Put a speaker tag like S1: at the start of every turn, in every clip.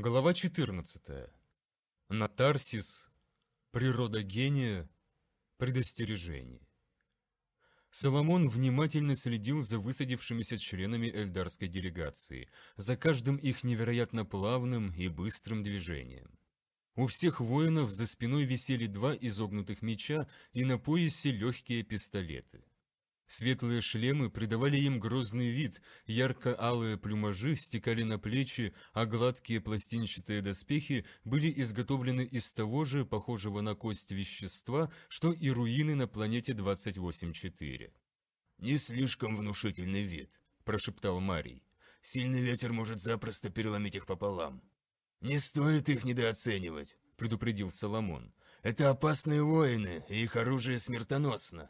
S1: Глава 14. Натарсис. Природа гения. Предостережение. Соломон внимательно следил за высадившимися членами эльдарской делегации, за каждым их невероятно плавным и быстрым движением. У всех воинов за спиной висели два изогнутых меча и на поясе легкие пистолеты. Светлые шлемы придавали им грозный вид, ярко-алые плюмажи стекали на плечи, а гладкие пластинчатые доспехи были изготовлены из того же, похожего на кость вещества, что и руины на планете 28-4. «Не слишком внушительный вид», – прошептал Марий. «Сильный ветер может запросто переломить их пополам». «Не стоит их недооценивать», – предупредил Соломон. «Это опасные воины, и их оружие смертоносно».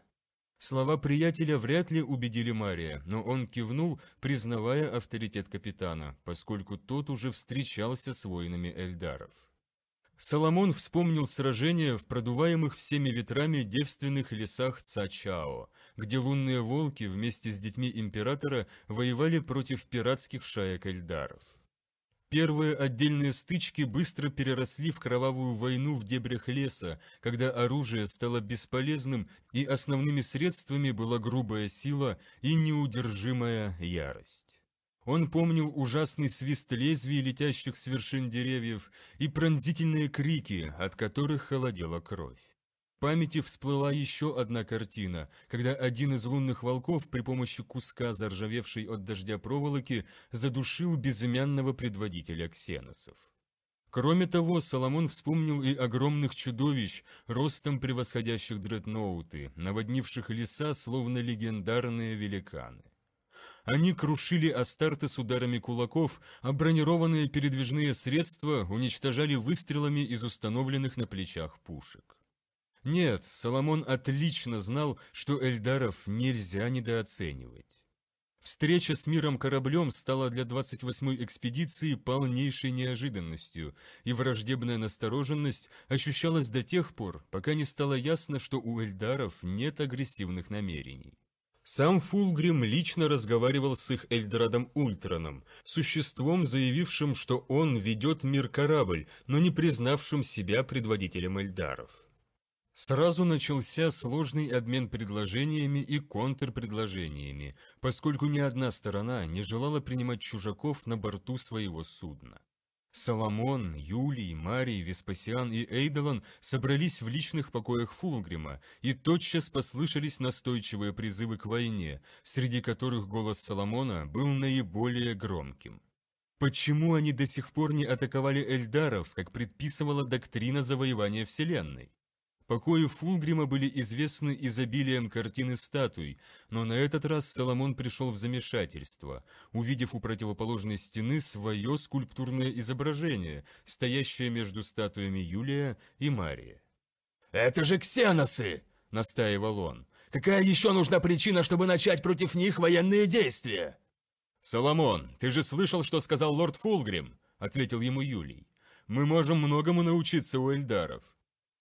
S1: Слова приятеля вряд ли убедили Мария, но он кивнул, признавая авторитет капитана, поскольку тот уже встречался с воинами Эльдаров. Соломон вспомнил сражение в продуваемых всеми ветрами девственных лесах Цачао, где лунные волки вместе с детьми императора воевали против пиратских шаек Эльдаров. Первые отдельные стычки быстро переросли в кровавую войну в дебрях леса, когда оружие стало бесполезным и основными средствами была грубая сила и неудержимая ярость. Он помнил ужасный свист лезвий, летящих с вершин деревьев, и пронзительные крики, от которых холодела кровь. В памяти всплыла еще одна картина, когда один из лунных волков при помощи куска заржавевшей от дождя проволоки задушил безымянного предводителя ксенусов. Кроме того, Соломон вспомнил и огромных чудовищ, ростом превосходящих дредноуты, наводнивших леса, словно легендарные великаны. Они крушили Астарты с ударами кулаков, а бронированные передвижные средства уничтожали выстрелами из установленных на плечах пушек. Нет, Соломон отлично знал, что Эльдаров нельзя недооценивать. Встреча с миром кораблем стала для 28-й экспедиции полнейшей неожиданностью, и враждебная настороженность ощущалась до тех пор, пока не стало ясно, что у Эльдаров нет агрессивных намерений. Сам Фулгрим лично разговаривал с их Эльдорадом Ультраном, существом, заявившим, что он ведет мир корабль, но не признавшим себя предводителем Эльдаров. Сразу начался сложный обмен предложениями и контрпредложениями, поскольку ни одна сторона не желала принимать чужаков на борту своего судна. Соломон, Юлий, Марий, Веспасиан и Эйдолон собрались в личных покоях Фулгрима, и тотчас послышались настойчивые призывы к войне, среди которых голос Соломона был наиболее громким. Почему они до сих пор не атаковали Эльдаров, как предписывала доктрина завоевания Вселенной? Покои Фулгрима были известны изобилием картин и статуй, но на этот раз Соломон пришел в замешательство, увидев у противоположной стены свое скульптурное изображение, стоящее между статуями Юлия и Марии. «Это же ксеносы!» – настаивал он. «Какая еще нужна причина, чтобы начать против них военные действия?» «Соломон, ты же слышал, что сказал лорд Фулгрим?» – ответил ему Юлий. «Мы можем многому научиться у эльдаров».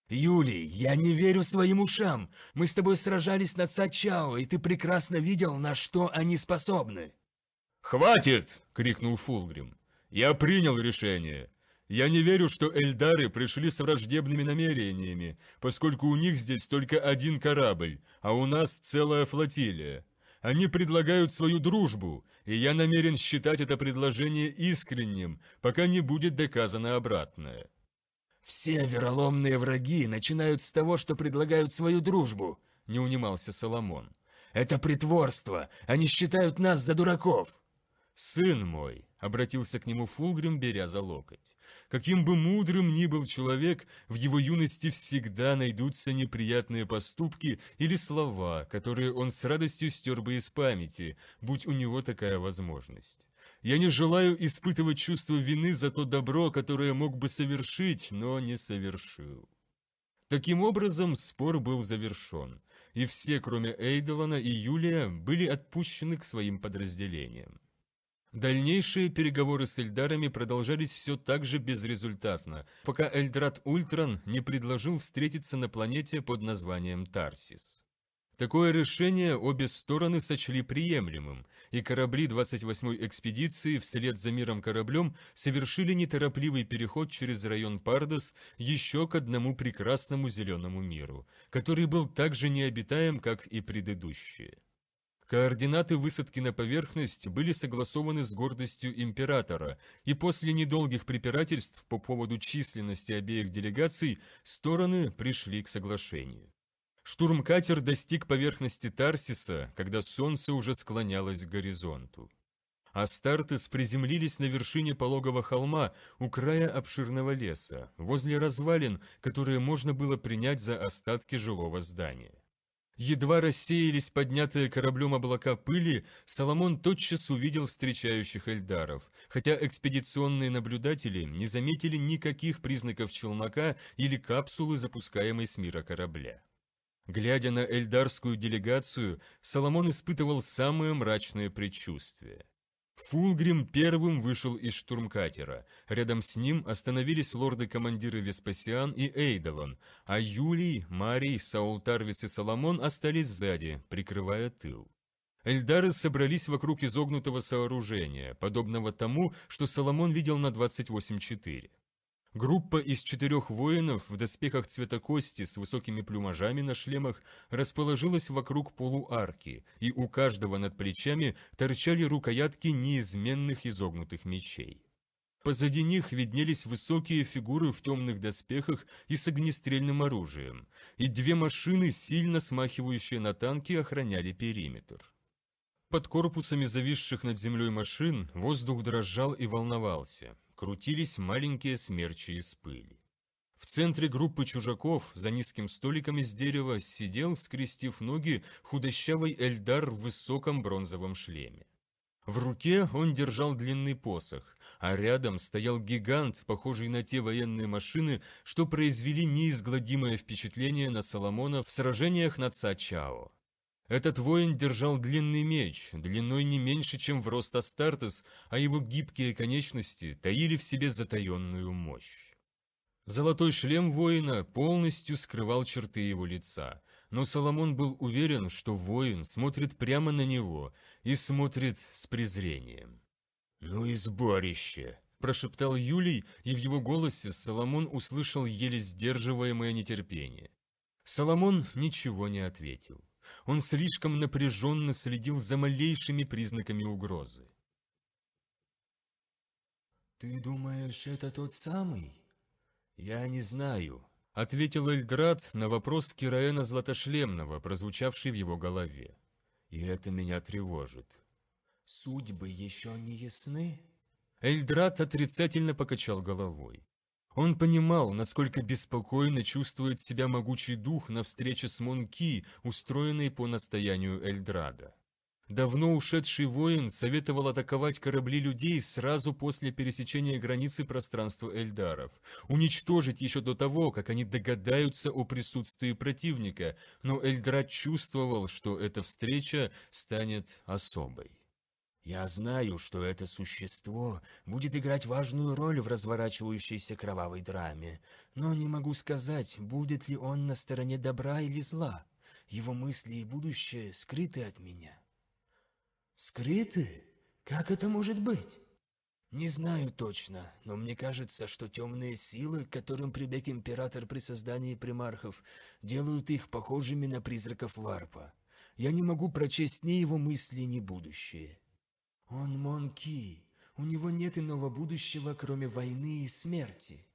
S1: «Юлий, я не верю своим ушам! Мы с тобой сражались над Сачао, и ты прекрасно видел, на что они способны!» «Хватит!» — крикнул Фулгрим. «Я принял решение. Я не верю, что Эльдары пришли с враждебными намерениями, поскольку у них здесь только один корабль, а у нас целая флотилия. Они предлагают свою дружбу, и я намерен считать это предложение искренним, пока не будет доказано обратное». «Все вероломные враги начинают с того, что предлагают свою дружбу», – не унимался Соломон. «Это притворство! Они считают нас за дураков!» «Сын мой!» — обратился к нему Фулгрим, беря за локоть. «Каким бы мудрым ни был человек, в его юности всегда найдутся неприятные поступки или слова, которые он с радостью стер бы из памяти, будь у него такая возможность. Я не желаю испытывать чувство вины за то добро, которое мог бы совершить, но не совершил. Таким образом, спор был завершен, и все, кроме Эйдолана и Юлия, были отпущены к своим подразделениям. Дальнейшие переговоры с Эльдарами продолжались все так же безрезультатно, пока Эльдрат Ультран не предложил встретиться на планете под названием Тарсис. Такое решение обе стороны сочли приемлемым, и корабли 28-й экспедиции вслед за миром кораблем совершили неторопливый переход через район Пардос еще к одному прекрасному зеленому миру, который был так же необитаем, как и предыдущие. Координаты высадки на поверхность были согласованы с гордостью императора, и после недолгих препирательств по поводу численности обеих делегаций стороны пришли к соглашению. Штурмкатер достиг поверхности Тарсиса, когда солнце уже склонялось к горизонту. Астартес приземлились на вершине пологого холма у края обширного леса, возле развалин, которые можно было принять за остатки жилого здания. Едва рассеялись поднятые кораблем облака пыли, Соломон тотчас увидел встречающих эльдаров, хотя экспедиционные наблюдатели не заметили никаких признаков челнока или капсулы, запускаемой с мира корабля. Глядя на эльдарскую делегацию, Соломон испытывал самые мрачные предчувствия. Фулгрим первым вышел из штурмкатера. Рядом с ним остановились лорды-командиры Веспасиан и Эйдолон, а Юлий, Марий, Саул Тарвис и Соломон остались сзади, прикрывая тыл. Эльдары собрались вокруг изогнутого сооружения, подобного тому, что Соломон видел на 28-4. Группа из четырех воинов в доспехах цвета кости с высокими плюмажами на шлемах расположилась вокруг полуарки, и у каждого над плечами торчали рукоятки неизменных изогнутых мечей. Позади них виднелись высокие фигуры в темных доспехах и с огнестрельным оружием, и две машины, сильно смахивающие на танки, охраняли периметр. Под корпусами зависших над землей машин воздух дрожал и волновался крутились маленькие смерчи из пыли. В центре группы чужаков, за низким столиком из дерева, сидел, скрестив ноги, худощавый Эльдар в высоком бронзовом шлеме. В руке он держал длинный посох, а рядом стоял гигант, похожий на те военные машины, что произвели неизгладимое впечатление на Соломона в сражениях на Ца Чао. Этот воин держал длинный меч, длиной не меньше, чем в рост Астартес, а его гибкие конечности таили в себе затаенную мощь. Золотой шлем воина полностью скрывал черты его лица, но Соломон был уверен, что воин смотрит прямо на него и смотрит с презрением. «Ну и сборище!» – прошептал Юлий, и в его голосе Соломон услышал еле сдерживаемое нетерпение. Соломон ничего не ответил. Он слишком напряженно следил за малейшими признаками угрозы. «Ты думаешь, это тот самый?» «Я не знаю», — ответил Эльдрат на вопрос Кираена Златошлемного, прозвучавший в его голове. «И это меня тревожит». «Судьбы еще не ясны?» Эльдрат отрицательно покачал головой. Он понимал, насколько беспокойно чувствует себя могучий дух на встрече с Монки, устроенной по настоянию Эльдрада. Давно ушедший воин советовал атаковать корабли людей сразу после пересечения границы пространства Эльдаров, уничтожить еще до того, как они догадаются о присутствии противника, но Эльдрад чувствовал, что эта встреча станет особой. Я знаю, что это существо будет играть важную роль в разворачивающейся кровавой драме, но не могу сказать, будет ли он на стороне добра или зла. Его мысли и будущее скрыты от меня. Скрыты? Как это может быть? Не знаю точно, но мне кажется, что темные силы, к которым прибег император при создании примархов, делают их похожими на призраков Варпа. Я не могу прочесть ни его мысли, ни будущее. Он Монки. У него нет иного будущего, кроме войны и смерти.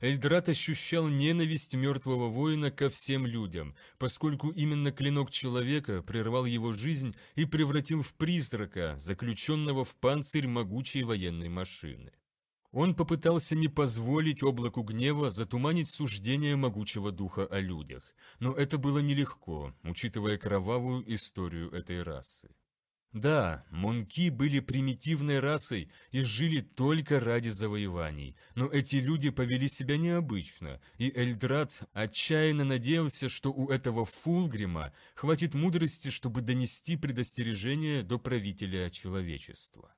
S1: Эльдрат ощущал ненависть мертвого воина ко всем людям, поскольку именно клинок человека прервал его жизнь и превратил в призрака, заключенного в панцирь могучей военной машины. Он попытался не позволить облаку гнева затуманить суждение могучего духа о людях, но это было нелегко, учитывая кровавую историю этой расы. Да, монки были примитивной расой и жили только ради завоеваний, но эти люди повели себя необычно, и Эльдрат отчаянно надеялся, что у этого Фулгрима хватит мудрости, чтобы донести предостережение до правителя человечества.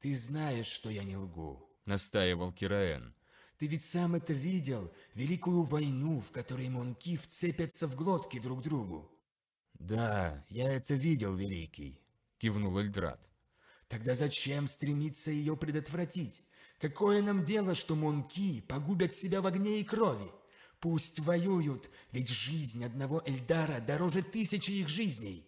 S1: «Ты знаешь, что я не лгу», — настаивал Кираэн. «Ты ведь сам это видел, великую войну, в которой монки вцепятся в глотки друг другу». «Да, я это видел, Великий», кивнул Эльдрат. Тогда зачем стремиться ее предотвратить? Какое нам дело, что монки погубят себя в огне и крови? Пусть воюют, ведь жизнь одного Эльдара дороже тысячи их жизней.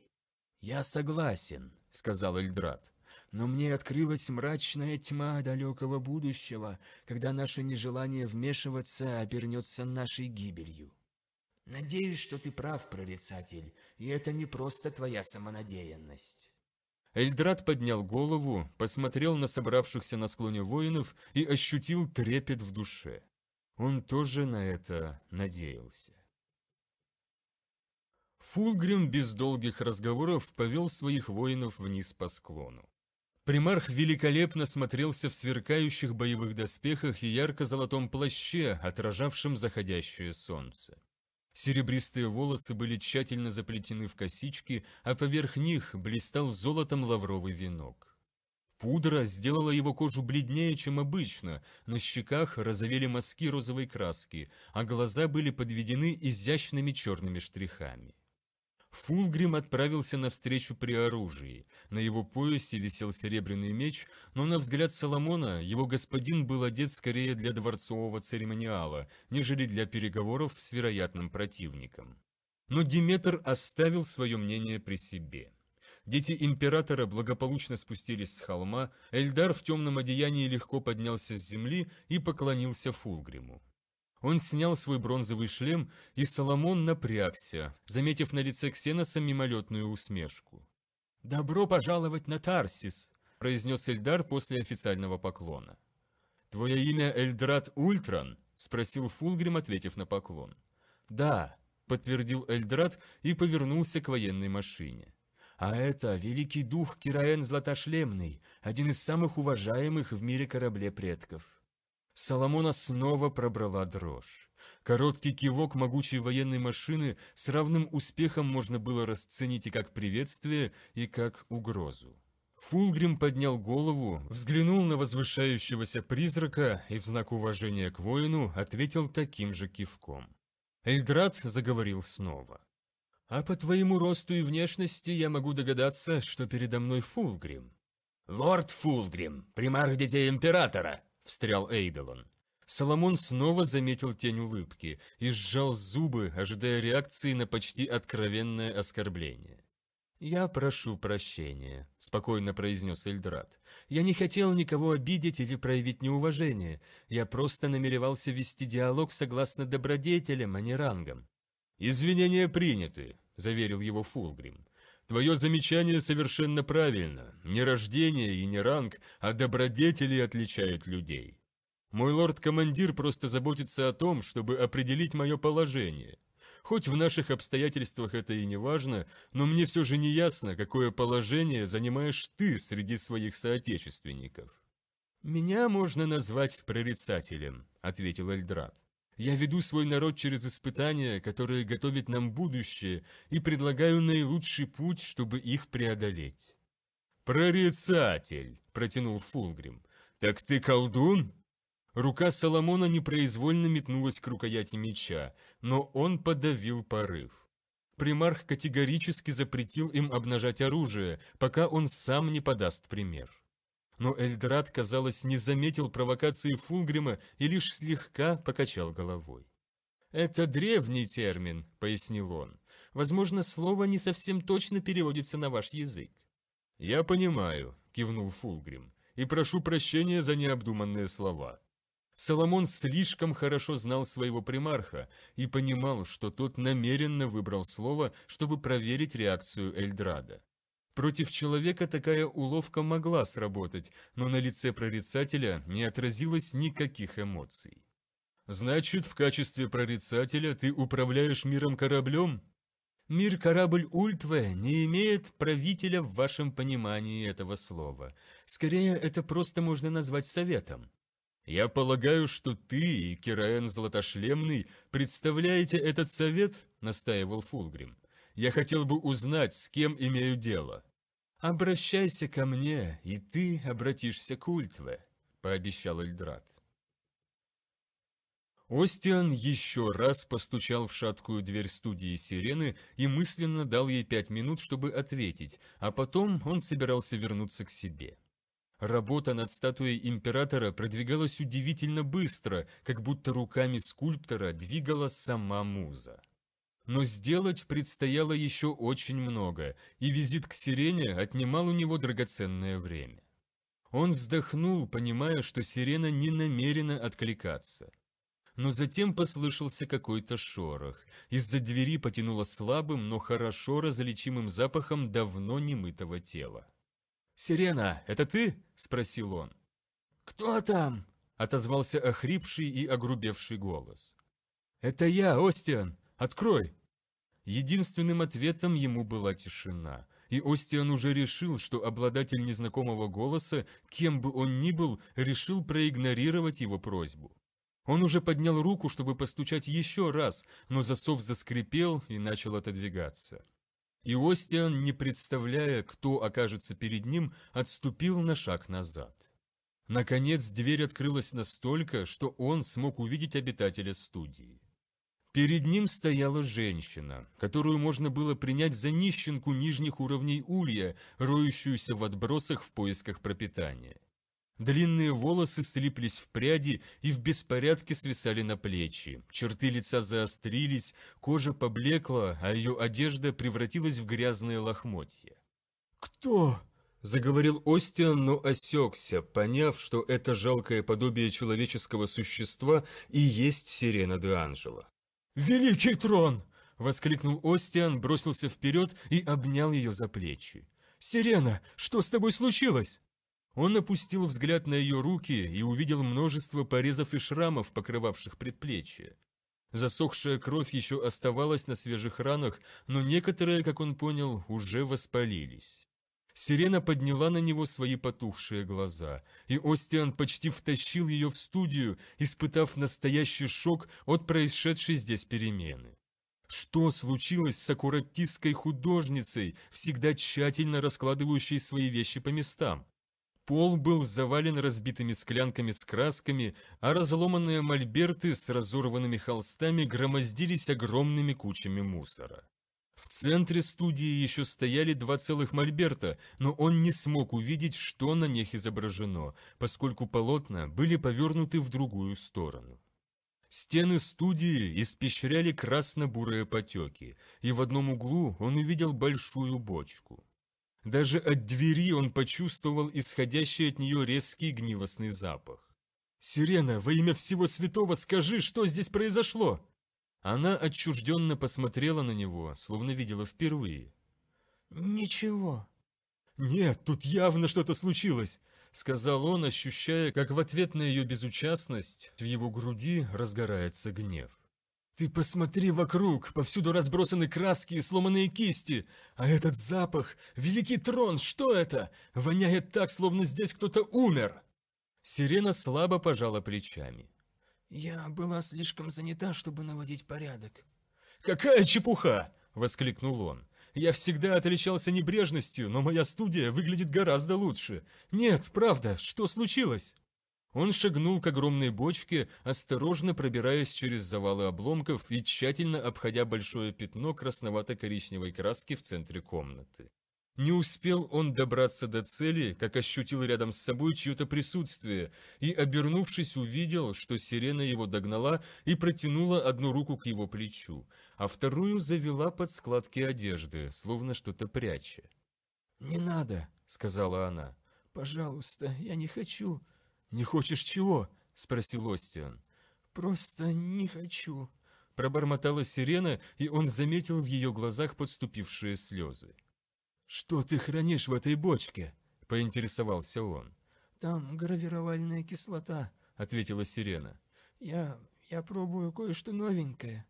S1: Я согласен, сказал Эльдрат. Но мне открылась мрачная тьма далекого будущего, когда наше нежелание вмешиваться обернется нашей гибелью. Надеюсь, что ты прав, прорицатель, и это не просто твоя самонадеянность. Эльдрат поднял голову, посмотрел на собравшихся на склоне воинов и ощутил трепет в душе. Он тоже на это надеялся. Фулгрим без долгих разговоров повел своих воинов вниз по склону. Примарх великолепно смотрелся в сверкающих боевых доспехах и ярко-золотом плаще, отражавшем заходящее солнце. Серебристые волосы были тщательно заплетены в косички, а поверх них блистал золотом лавровый венок. Пудра сделала его кожу бледнее, чем обычно, на щеках разовели мазки розовой краски, а глаза были подведены изящными черными штрихами. Фулгрим отправился навстречу при оружии. На его поясе висел серебряный меч, но на взгляд Соломона его господин был одет скорее для дворцового церемониала, нежели для переговоров с вероятным противником. Но Диметр оставил свое мнение при себе. Дети императора благополучно спустились с холма, Эльдар в темном одеянии легко поднялся с земли и поклонился Фулгриму. Он снял свой бронзовый шлем, и Соломон напрягся, заметив на лице Ксеноса мимолетную усмешку. «Добро пожаловать на Тарсис!» – произнес Эльдар после официального поклона. «Твое имя Эльдрат Ультран?» – спросил Фулгрим, ответив на поклон. «Да», – подтвердил Эльдрат и повернулся к военной машине. «А это великий дух Кираен Златошлемный, один из самых уважаемых в мире корабле предков». Соломона снова пробрала дрожь. Короткий кивок могучей военной машины с равным успехом можно было расценить и как приветствие, и как угрозу. Фулгрим поднял голову, взглянул на возвышающегося призрака и в знак уважения к воину ответил таким же кивком. Эльдрат заговорил снова. «А по твоему росту и внешности я могу догадаться, что передо мной Фулгрим». «Лорд Фулгрим, примар детей Императора», – встрял Эйдолон. Соломон снова заметил тень улыбки и сжал зубы, ожидая реакции на почти откровенное оскорбление. «Я прошу прощения», – спокойно произнес Эльдрат. «Я не хотел никого обидеть или проявить неуважение. Я просто намеревался вести диалог согласно добродетелям, а не рангам». «Извинения приняты», – заверил его Фулгрим. Твое замечание совершенно правильно. Не рождение и не ранг, а добродетели отличают людей. Мой лорд-командир просто заботится о том, чтобы определить мое положение. Хоть в наших обстоятельствах это и не важно, но мне все же не ясно, какое положение занимаешь ты среди своих соотечественников». «Меня можно назвать прорицателем», — ответил Эльдрат. Я веду свой народ через испытания, которые готовят нам будущее, и предлагаю наилучший путь, чтобы их преодолеть». «Прорицатель!» – протянул Фулгрим. «Так ты колдун?» Рука Соломона непроизвольно метнулась к рукояти меча, но он подавил порыв. Примарх категорически запретил им обнажать оружие, пока он сам не подаст пример но Эльдрат, казалось, не заметил провокации Фулгрима и лишь слегка покачал головой. «Это древний термин», — пояснил он. «Возможно, слово не совсем точно переводится на ваш язык». «Я понимаю», — кивнул Фулгрим, — «и прошу прощения за необдуманные слова». Соломон слишком хорошо знал своего примарха и понимал, что тот намеренно выбрал слово, чтобы проверить реакцию Эльдрада. Против человека такая уловка могла сработать, но на лице прорицателя не отразилось никаких эмоций. «Значит, в качестве прорицателя ты управляешь миром кораблем?» «Мир-корабль Ультве не имеет правителя в вашем понимании этого слова. Скорее, это просто можно назвать советом». «Я полагаю, что ты и Кираен Златошлемный представляете этот совет?» – настаивал Фулгрим. «Я хотел бы узнать, с кем имею дело». «Обращайся ко мне, и ты обратишься к Ультве», – пообещал Эльдрат. Остиан еще раз постучал в шаткую дверь студии «Сирены» и мысленно дал ей пять минут, чтобы ответить, а потом он собирался вернуться к себе. Работа над статуей императора продвигалась удивительно быстро, как будто руками скульптора двигала сама муза но сделать предстояло еще очень много, и визит к Сирене отнимал у него драгоценное время. Он вздохнул, понимая, что Сирена не намерена откликаться. Но затем послышался какой-то шорох. Из-за двери потянуло слабым, но хорошо различимым запахом давно немытого тела. «Сирена, это ты?» – спросил он. «Кто там?» – отозвался охрипший и огрубевший голос. «Это я, Остиан! Открой!» Единственным ответом ему была тишина, и Остиан уже решил, что обладатель незнакомого голоса, кем бы он ни был, решил проигнорировать его просьбу. Он уже поднял руку, чтобы постучать еще раз, но засов заскрипел и начал отодвигаться. И Остиан, не представляя, кто окажется перед ним, отступил на шаг назад. Наконец дверь открылась настолько, что он смог увидеть обитателя студии. Перед ним стояла женщина, которую можно было принять за нищенку нижних уровней улья, роющуюся в отбросах в поисках пропитания. Длинные волосы слиплись в пряди и в беспорядке свисали на плечи, черты лица заострились, кожа поблекла, а ее одежда превратилась в грязные лохмотья. «Кто?» – заговорил Остиан, но осекся, поняв, что это жалкое подобие человеческого существа и есть сирена де Анжела. «Великий трон!» – воскликнул Остиан, бросился вперед и обнял ее за плечи. «Сирена, что с тобой случилось?» Он опустил взгляд на ее руки и увидел множество порезов и шрамов, покрывавших предплечье. Засохшая кровь еще оставалась на свежих ранах, но некоторые, как он понял, уже воспалились. Сирена подняла на него свои потухшие глаза, и Остиан почти втащил ее в студию, испытав настоящий шок от происшедшей здесь перемены. Что случилось с аккуратистской художницей, всегда тщательно раскладывающей свои вещи по местам? Пол был завален разбитыми склянками с красками, а разломанные мольберты с разорванными холстами громоздились огромными кучами мусора. В центре студии еще стояли два целых мольберта, но он не смог увидеть, что на них изображено, поскольку полотна были повернуты в другую сторону. Стены студии испещряли красно-бурые потеки, и в одном углу он увидел большую бочку. Даже от двери он почувствовал исходящий от нее резкий гнилостный запах. «Сирена, во имя всего святого скажи, что здесь произошло!» Она отчужденно посмотрела на него, словно видела впервые. «Ничего». «Нет, тут явно что-то случилось», — сказал он, ощущая, как в ответ на ее безучастность в его груди разгорается гнев. «Ты посмотри вокруг, повсюду разбросаны краски и сломанные кисти, а этот запах, великий трон, что это? Воняет так, словно здесь кто-то умер!» Сирена слабо пожала плечами. Я была слишком занята, чтобы наводить порядок. «Какая чепуха!» – воскликнул он. «Я всегда отличался небрежностью, но моя студия выглядит гораздо лучше. Нет, правда, что случилось?» Он шагнул к огромной бочке, осторожно пробираясь через завалы обломков и тщательно обходя большое пятно красновато-коричневой краски в центре комнаты. Не успел он добраться до цели, как ощутил рядом с собой чье-то присутствие, и, обернувшись, увидел, что сирена его догнала и протянула одну руку к его плечу, а вторую завела под складки одежды, словно что-то пряча. «Не надо», — сказала она. «Пожалуйста, я не хочу». «Не хочешь чего?» — спросил Остиан. «Просто не хочу», Пробормотала сирена, и он заметил в ее глазах подступившие слезы. «Что ты хранишь в этой бочке?» – поинтересовался он. «Там гравировальная кислота», – ответила сирена. «Я... я пробую кое-что новенькое».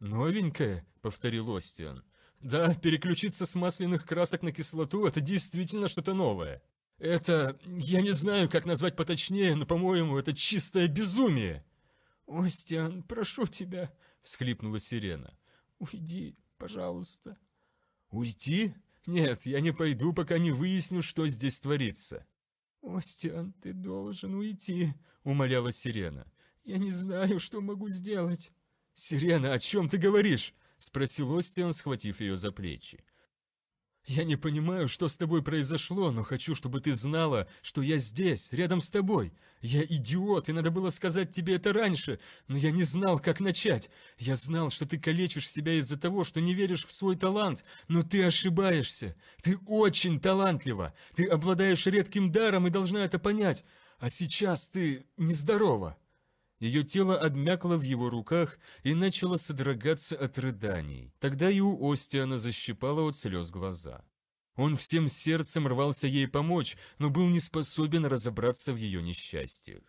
S1: «Новенькое?» – повторил Остиан. «Да, переключиться с масляных красок на кислоту – это действительно что-то новое. Это... я не знаю, как назвать поточнее, но, по-моему, это чистое безумие!» «Остиан, прошу тебя!» – всхлипнула сирена. «Уйди, пожалуйста». «Уйти?» «Нет, я не пойду, пока не выясню, что здесь творится». «Остиан, ты должен уйти», — умоляла Сирена. «Я не знаю, что могу сделать». «Сирена, о чем ты говоришь?» — спросил Остиан, схватив ее за плечи. «Я не понимаю, что с тобой произошло, но хочу, чтобы ты знала, что я здесь, рядом с тобой. Я идиот, и надо было сказать тебе это раньше, но я не знал, как начать. Я знал, что ты калечишь себя из-за того, что не веришь в свой талант, но ты ошибаешься. Ты очень талантлива, ты обладаешь редким даром и должна это понять, а сейчас ты нездорова». Ее тело обмякло в его руках и начало содрогаться от рыданий. Тогда и у Остиана защипало от слез глаза. Он всем сердцем рвался ей помочь, но был не способен разобраться в ее несчастьях.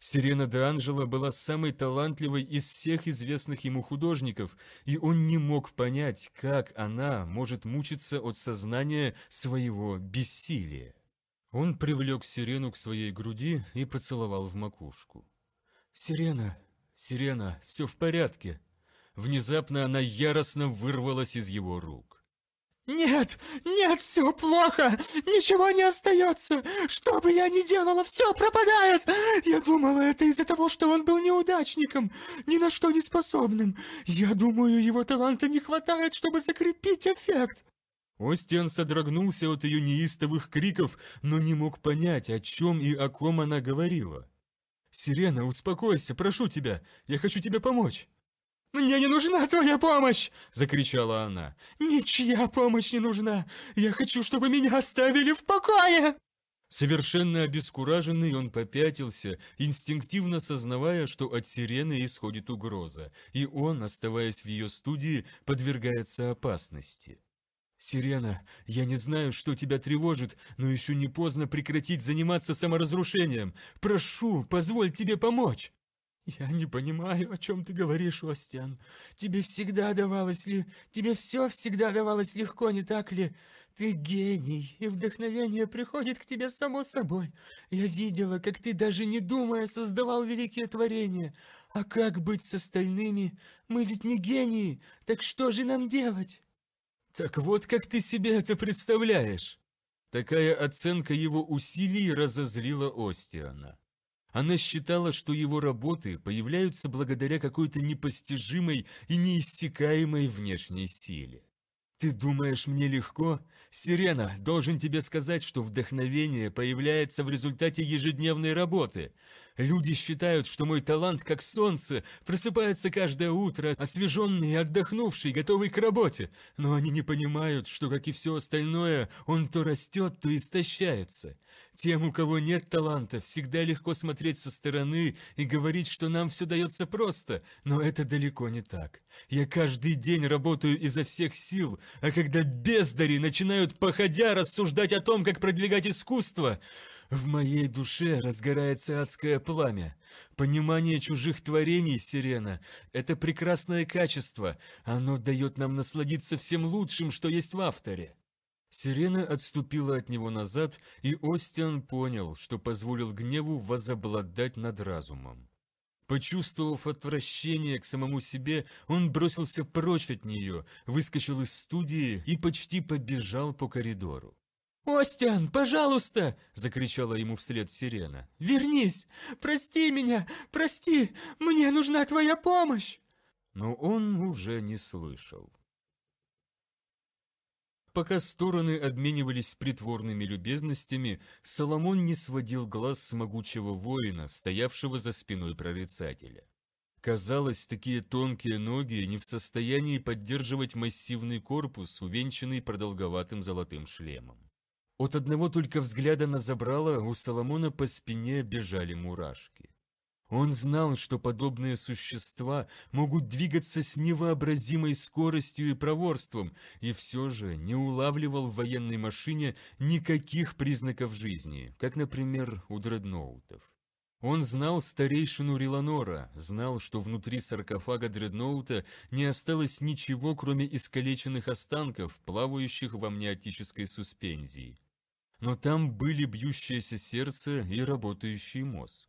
S1: Сирена де Анджело была самой талантливой из всех известных ему художников, и он не мог понять, как она может мучиться от сознания своего бессилия. Он привлек Сирену к своей груди и поцеловал в макушку. «Сирена! Сирена! Все в порядке!» Внезапно она яростно вырвалась из его рук. «Нет! Нет, все плохо! Ничего не остается! Что бы я ни делала, все пропадает! Я думала, это из-за того, что он был неудачником, ни на что не способным. Я думаю, его таланта не хватает, чтобы закрепить эффект!» Остиан содрогнулся от ее неистовых криков, но не мог понять, о чем и о ком она говорила. «Сирена, успокойся, прошу тебя, я хочу тебе помочь!» «Мне не нужна твоя помощь!» — закричала она. «Ничья помощь не нужна! Я хочу, чтобы меня оставили в покое!» Совершенно обескураженный он попятился, инстинктивно сознавая, что от сирены исходит угроза, и он, оставаясь в ее студии, подвергается опасности. «Сирена, я не знаю, что тебя тревожит, но еще не поздно прекратить заниматься саморазрушением. Прошу, позволь тебе помочь!» «Я не понимаю, о чем ты говоришь, Остиан. Тебе всегда давалось ли... Тебе все всегда давалось легко, не так ли? Ты гений, и вдохновение приходит к тебе само собой. Я видела, как ты, даже не думая, создавал великие творения. А как быть с остальными? Мы ведь не гении, так что же нам делать?» Так вот как ты себе это представляешь? Такая оценка его усилий разозлила Остиана. Она считала, что его работы появляются благодаря какой-то непостижимой и неиссякаемой внешней силе. «Ты думаешь, мне легко? Сирена, должен тебе сказать, что вдохновение появляется в результате ежедневной работы. Люди считают, что мой талант, как солнце, просыпается каждое утро, освеженный и отдохнувший, готовый к работе. Но они не понимают, что, как и все остальное, он то растет, то истощается. Тем, у кого нет таланта, всегда легко смотреть со стороны и говорить, что нам все дается просто, но это далеко не так. Я каждый день работаю изо всех сил, а когда бездари начинают походя рассуждать о том, как продвигать искусство... В моей душе разгорается адское пламя. Понимание чужих творений, Сирена, это прекрасное качество. Оно дает нам насладиться всем лучшим, что есть в авторе. Сирена отступила от него назад, и Остиан понял, что позволил гневу возобладать над разумом. Почувствовав отвращение к самому себе, он бросился прочь от нее, выскочил из студии и почти побежал по коридору. «Остиан, пожалуйста!» – закричала ему вслед сирена. «Вернись! Прости меня! Прости! Мне нужна твоя помощь!» Но он уже не слышал. Пока стороны обменивались притворными любезностями, Соломон не сводил глаз с могучего воина, стоявшего за спиной прорицателя. Казалось, такие тонкие ноги не в состоянии поддерживать массивный корпус, увенчанный продолговатым золотым шлемом. От одного только взгляда на забрало у Соломона по спине бежали мурашки. Он знал, что подобные существа могут двигаться с невообразимой скоростью и проворством, и все же не улавливал в военной машине никаких признаков жизни, как, например, у дредноутов. Он знал старейшину Риланора, знал, что внутри саркофага дредноута не осталось ничего, кроме искалеченных останков, плавающих в амниотической суспензии но там были бьющееся сердце и работающий мозг.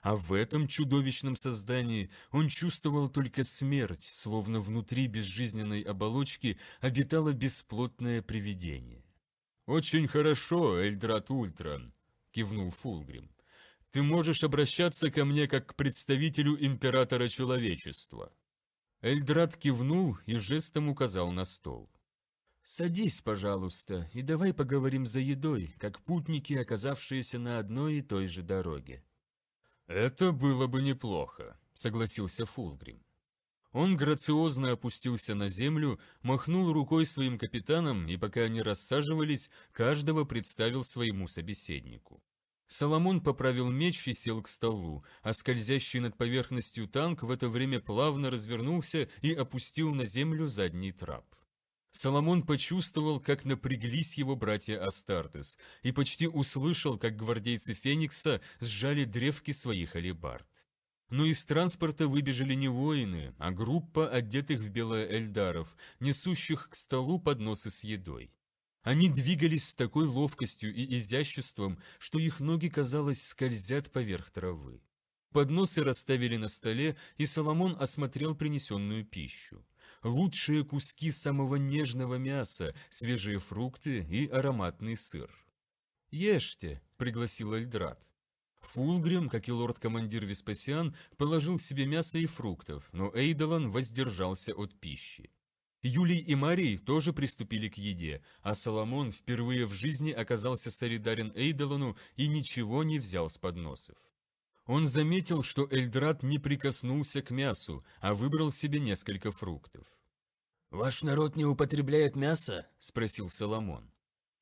S1: А в этом чудовищном создании он чувствовал только смерть, словно внутри безжизненной оболочки обитало бесплотное привидение. «Очень хорошо, Эльдрат Ультран», — кивнул Фулгрим. «Ты можешь обращаться ко мне как к представителю императора человечества». Эльдрат кивнул и жестом указал на стол. «Садись, пожалуйста, и давай поговорим за едой, как путники, оказавшиеся на одной и той же дороге». «Это было бы неплохо», — согласился Фулгрим. Он грациозно опустился на землю, махнул рукой своим капитанам, и пока они рассаживались, каждого представил своему собеседнику. Соломон поправил меч и сел к столу, а скользящий над поверхностью танк в это время плавно развернулся и опустил на землю задний трап. Соломон почувствовал, как напряглись его братья Астартес, и почти услышал, как гвардейцы Феникса сжали древки своих алебард. Но из транспорта выбежали не воины, а группа одетых в белое эльдаров, несущих к столу подносы с едой. Они двигались с такой ловкостью и изяществом, что их ноги, казалось, скользят поверх травы. Подносы расставили на столе, и Соломон осмотрел принесенную пищу лучшие куски самого нежного мяса, свежие фрукты и ароматный сыр. «Ешьте», — пригласил Эльдрат. Фулгрим, как и лорд-командир Веспасиан, положил себе мясо и фруктов, но Эйдолан воздержался от пищи. Юлий и Марий тоже приступили к еде, а Соломон впервые в жизни оказался солидарен Эйдолану и ничего не взял с подносов. Он заметил, что Эльдрат не прикоснулся к мясу, а выбрал себе несколько фруктов. «Ваш народ не употребляет мясо?» – спросил Соломон.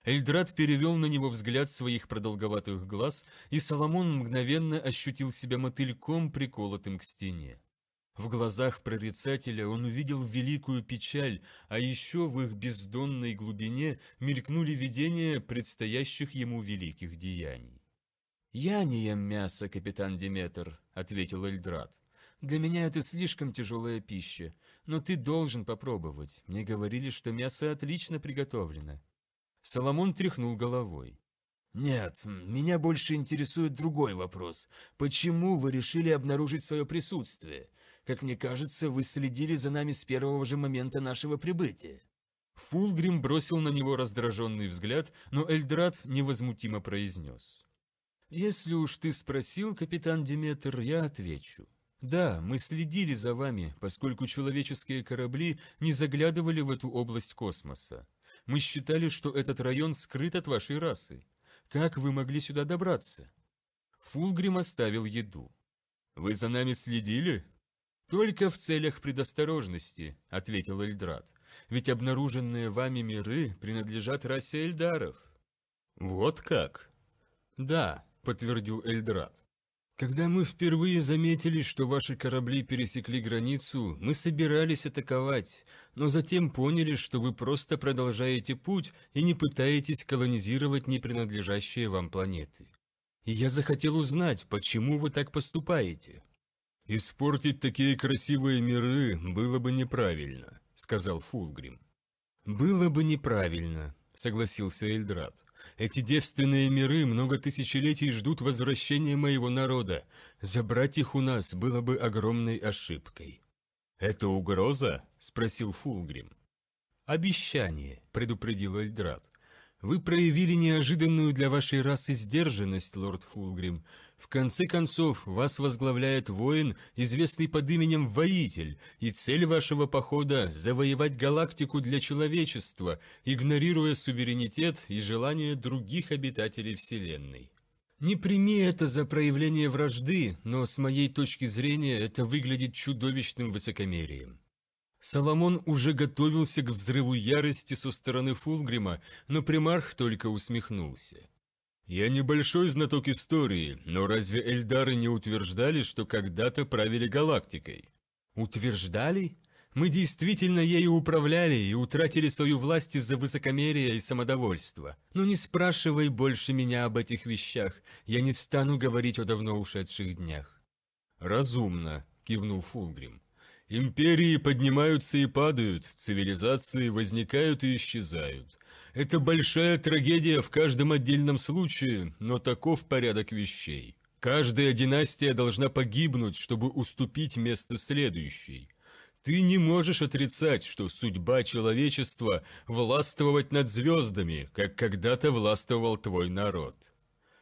S1: Эльдрат перевел на него взгляд своих продолговатых глаз, и Соломон мгновенно ощутил себя мотыльком, приколотым к стене. В глазах прорицателя он увидел великую печаль, а еще в их бездонной глубине мелькнули видения предстоящих ему великих деяний. «Я не ем мясо, капитан Диметр», — ответил Эльдрат. «Для меня это слишком тяжелая пища, но ты должен попробовать. Мне говорили, что мясо отлично приготовлено». Соломон тряхнул головой. «Нет, меня больше интересует другой вопрос. Почему вы решили обнаружить свое присутствие? Как мне кажется, вы следили за нами с первого же момента нашего прибытия». Фулгрим бросил на него раздраженный взгляд, но Эльдрат невозмутимо произнес. «Если уж ты спросил, капитан Деметр, я отвечу. Да, мы следили за вами, поскольку человеческие корабли не заглядывали в эту область космоса. Мы считали, что этот район скрыт от вашей расы. Как вы могли сюда добраться?» Фулгрим оставил еду. «Вы за нами следили?» «Только в целях предосторожности», — ответил Эльдрат. «Ведь обнаруженные вами миры принадлежат расе Эльдаров». «Вот как?» «Да, подтвердил Эльдрат. Когда мы впервые заметили, что ваши корабли пересекли границу, мы собирались атаковать, но затем поняли, что вы просто продолжаете путь и не пытаетесь колонизировать непринадлежащие вам планеты. И я захотел узнать, почему вы так поступаете. Испортить такие красивые миры было бы неправильно, сказал Фулгрим. Было бы неправильно, согласился Эльдрат. Эти девственные миры много тысячелетий ждут возвращения моего народа. Забрать их у нас было бы огромной ошибкой». «Это угроза?» – спросил Фулгрим. «Обещание», – предупредил Эльдрат. «Вы проявили неожиданную для вашей расы сдержанность, лорд Фулгрим, в конце концов, вас возглавляет воин, известный под именем Воитель, и цель вашего похода – завоевать галактику для человечества, игнорируя суверенитет и желания других обитателей Вселенной. Не прими это за проявление вражды, но с моей точки зрения это выглядит чудовищным высокомерием. Соломон уже готовился к взрыву ярости со стороны Фулгрима, но примарх только усмехнулся. Я небольшой знаток истории, но разве Эльдары не утверждали, что когда-то правили галактикой? Утверждали? Мы действительно ею управляли и утратили свою власть из-за высокомерия и самодовольства. Но ну, не спрашивай больше меня об этих вещах, я не стану говорить о давно ушедших днях». «Разумно», — кивнул Фулгрим. «Империи поднимаются и падают, цивилизации возникают и исчезают. Это большая трагедия в каждом отдельном случае, но таков порядок вещей. Каждая династия должна погибнуть, чтобы уступить место следующей. Ты не можешь отрицать, что судьба человечества – властвовать над звездами, как когда-то властвовал твой народ.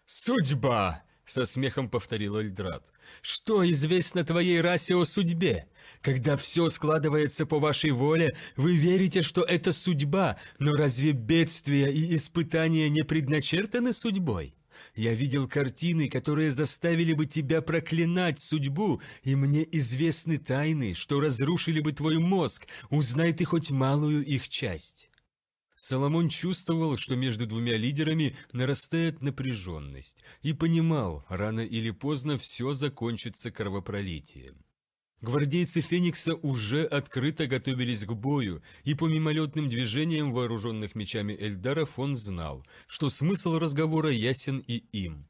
S1: «Судьба!» Со смехом повторил Эльдрат. «Что известно твоей расе о судьбе? Когда все складывается по вашей воле, вы верите, что это судьба, но разве бедствия и испытания не предначертаны судьбой?» Я видел картины, которые заставили бы тебя проклинать судьбу, и мне известны тайны, что разрушили бы твой мозг, узнай ты хоть малую их часть. Соломон чувствовал, что между двумя лидерами нарастает напряженность, и понимал, рано или поздно все закончится кровопролитием. Гвардейцы Феникса уже открыто готовились к бою, и по мимолетным движениям вооруженных мечами Эльдаров он знал, что смысл разговора ясен и им.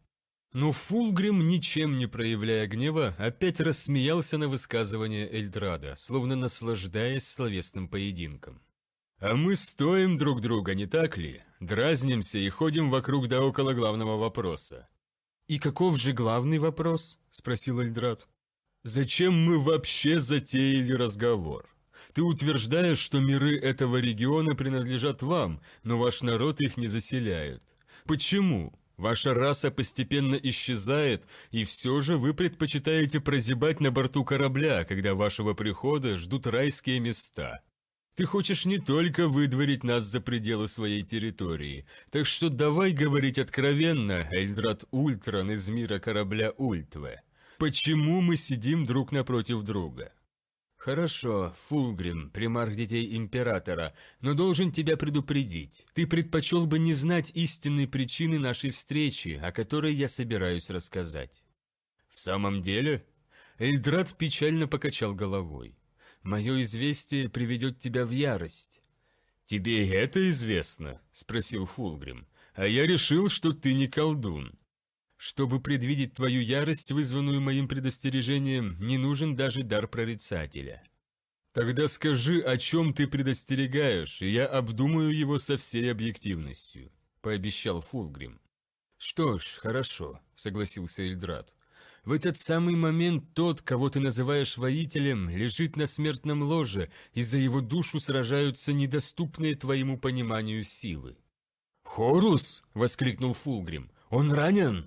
S1: Но Фулгрим, ничем не проявляя гнева, опять рассмеялся на высказывание Эльдрада, словно наслаждаясь словесным поединком. А мы стоим друг друга, не так ли? Дразнимся и ходим вокруг да около главного вопроса. «И каков же главный вопрос?» – спросил Эльдрат. «Зачем мы вообще затеяли разговор? Ты утверждаешь, что миры этого региона принадлежат вам, но ваш народ их не заселяет. Почему? Ваша раса постепенно исчезает, и все же вы предпочитаете прозябать на борту корабля, когда вашего прихода ждут райские места. Ты хочешь не только выдворить нас за пределы своей территории, так что давай говорить откровенно, Эльдрат Ультран из мира корабля Ультве. Почему мы сидим друг напротив друга? Хорошо, Фулгрим, примарх детей Императора, но должен тебя предупредить. Ты предпочел бы не знать истинной причины нашей встречи, о которой я собираюсь рассказать. В самом деле? Эльдрат печально покачал головой. Мое известие приведет тебя в ярость». «Тебе это известно?» – спросил Фулгрим. «А я решил, что ты не колдун». «Чтобы предвидеть твою ярость, вызванную моим предостережением, не нужен даже дар прорицателя». «Тогда скажи, о чем ты предостерегаешь, и я обдумаю его со всей объективностью», – пообещал Фулгрим. «Что ж, хорошо», – согласился Эльдрат. В этот самый момент тот, кого ты называешь воителем, лежит на смертном ложе, и за его душу сражаются недоступные твоему пониманию силы. «Хорус!» — воскликнул Фулгрим. «Он ранен?»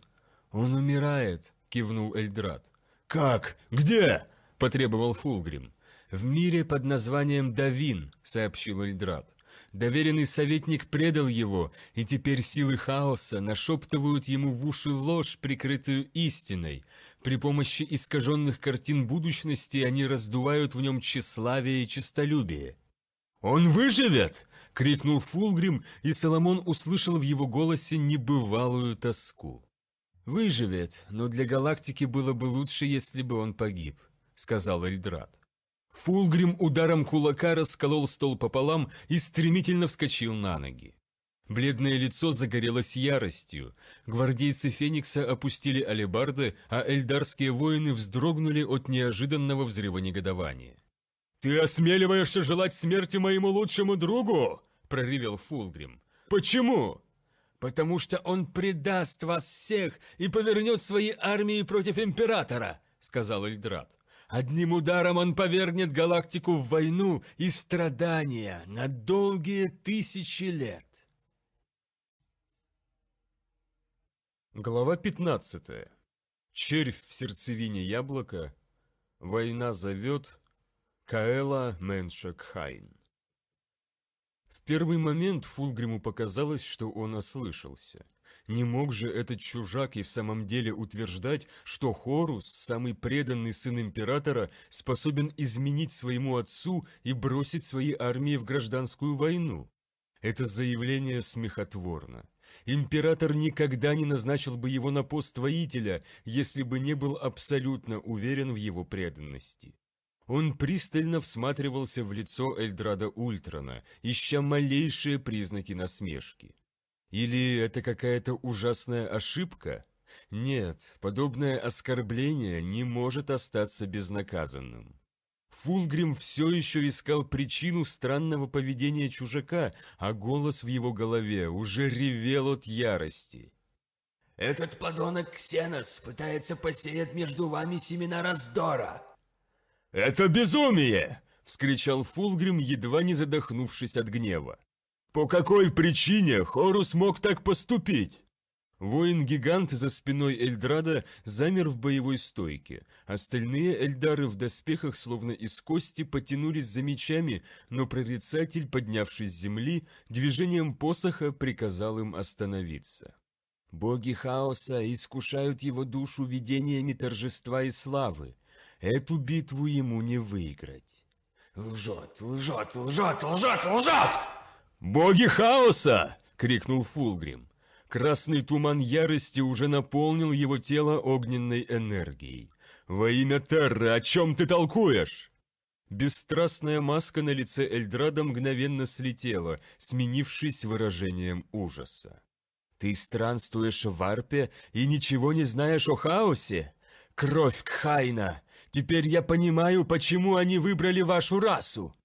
S1: «Он умирает!» — кивнул Эльдрат. «Как? Где?» — потребовал Фулгрим. «В мире под названием Давин», — сообщил Эльдрат. Доверенный советник предал его, и теперь силы хаоса нашептывают ему в уши ложь, прикрытую истиной. При помощи искаженных картин будущности они раздувают в нем тщеславие и честолюбие. «Он выживет!» — крикнул Фулгрим, и Соломон услышал в его голосе небывалую тоску. «Выживет, но для галактики было бы лучше, если бы он погиб», — сказал Эльдрат. Фулгрим ударом кулака расколол стол пополам и стремительно вскочил на ноги. Бледное лицо загорелось яростью. Гвардейцы Феникса опустили алебарды, а эльдарские воины вздрогнули от неожиданного взрыва негодования. «Ты осмеливаешься желать смерти моему лучшему другу?» – проревел Фулгрим. «Почему?» «Потому что он предаст вас всех и повернет свои армии против Императора», – сказал Эльдрат. «Одним ударом он повергнет галактику в войну и страдания на долгие тысячи лет». Глава 15. Червь в сердцевине яблока. Война зовет. Каэла Меншакхайн. В первый момент Фулгриму показалось, что он ослышался. Не мог же этот чужак и в самом деле утверждать, что Хорус, самый преданный сын императора, способен изменить своему отцу и бросить свои армии в гражданскую войну. Это заявление смехотворно. Император никогда не назначил бы его на пост воителя, если бы не был абсолютно уверен в его преданности. Он пристально всматривался в лицо Эльдрада Ультрона, ища малейшие признаки насмешки. Или это какая-то ужасная ошибка? Нет, подобное оскорбление не может остаться безнаказанным. Фулгрим все еще искал причину странного поведения чужака, а голос в его голове уже ревел от ярости. «Этот подонок Ксенос пытается посеять между вами семена раздора!» «Это безумие!» – вскричал Фулгрим, едва не задохнувшись от гнева. «По какой причине Хорус мог так поступить?» Воин-гигант за спиной Эльдрада замер в боевой стойке. Остальные Эльдары в доспехах, словно из кости, потянулись за мечами, но прорицатель, поднявшись с земли, движением посоха приказал им остановиться. «Боги хаоса искушают его душу видениями торжества и славы. Эту битву ему не выиграть». «Лжет, лжет, лжет, лжет, лжет!» «Боги хаоса!» — крикнул Фулгрим. Красный туман ярости уже наполнил его тело огненной энергией. «Во имя Терры, о чем ты толкуешь?» Бесстрастная маска на лице Эльдрада мгновенно слетела, сменившись выражением ужаса. «Ты странствуешь в Арпе и ничего не знаешь о хаосе? Кровь Кхайна! Теперь я понимаю, почему они выбрали вашу расу!»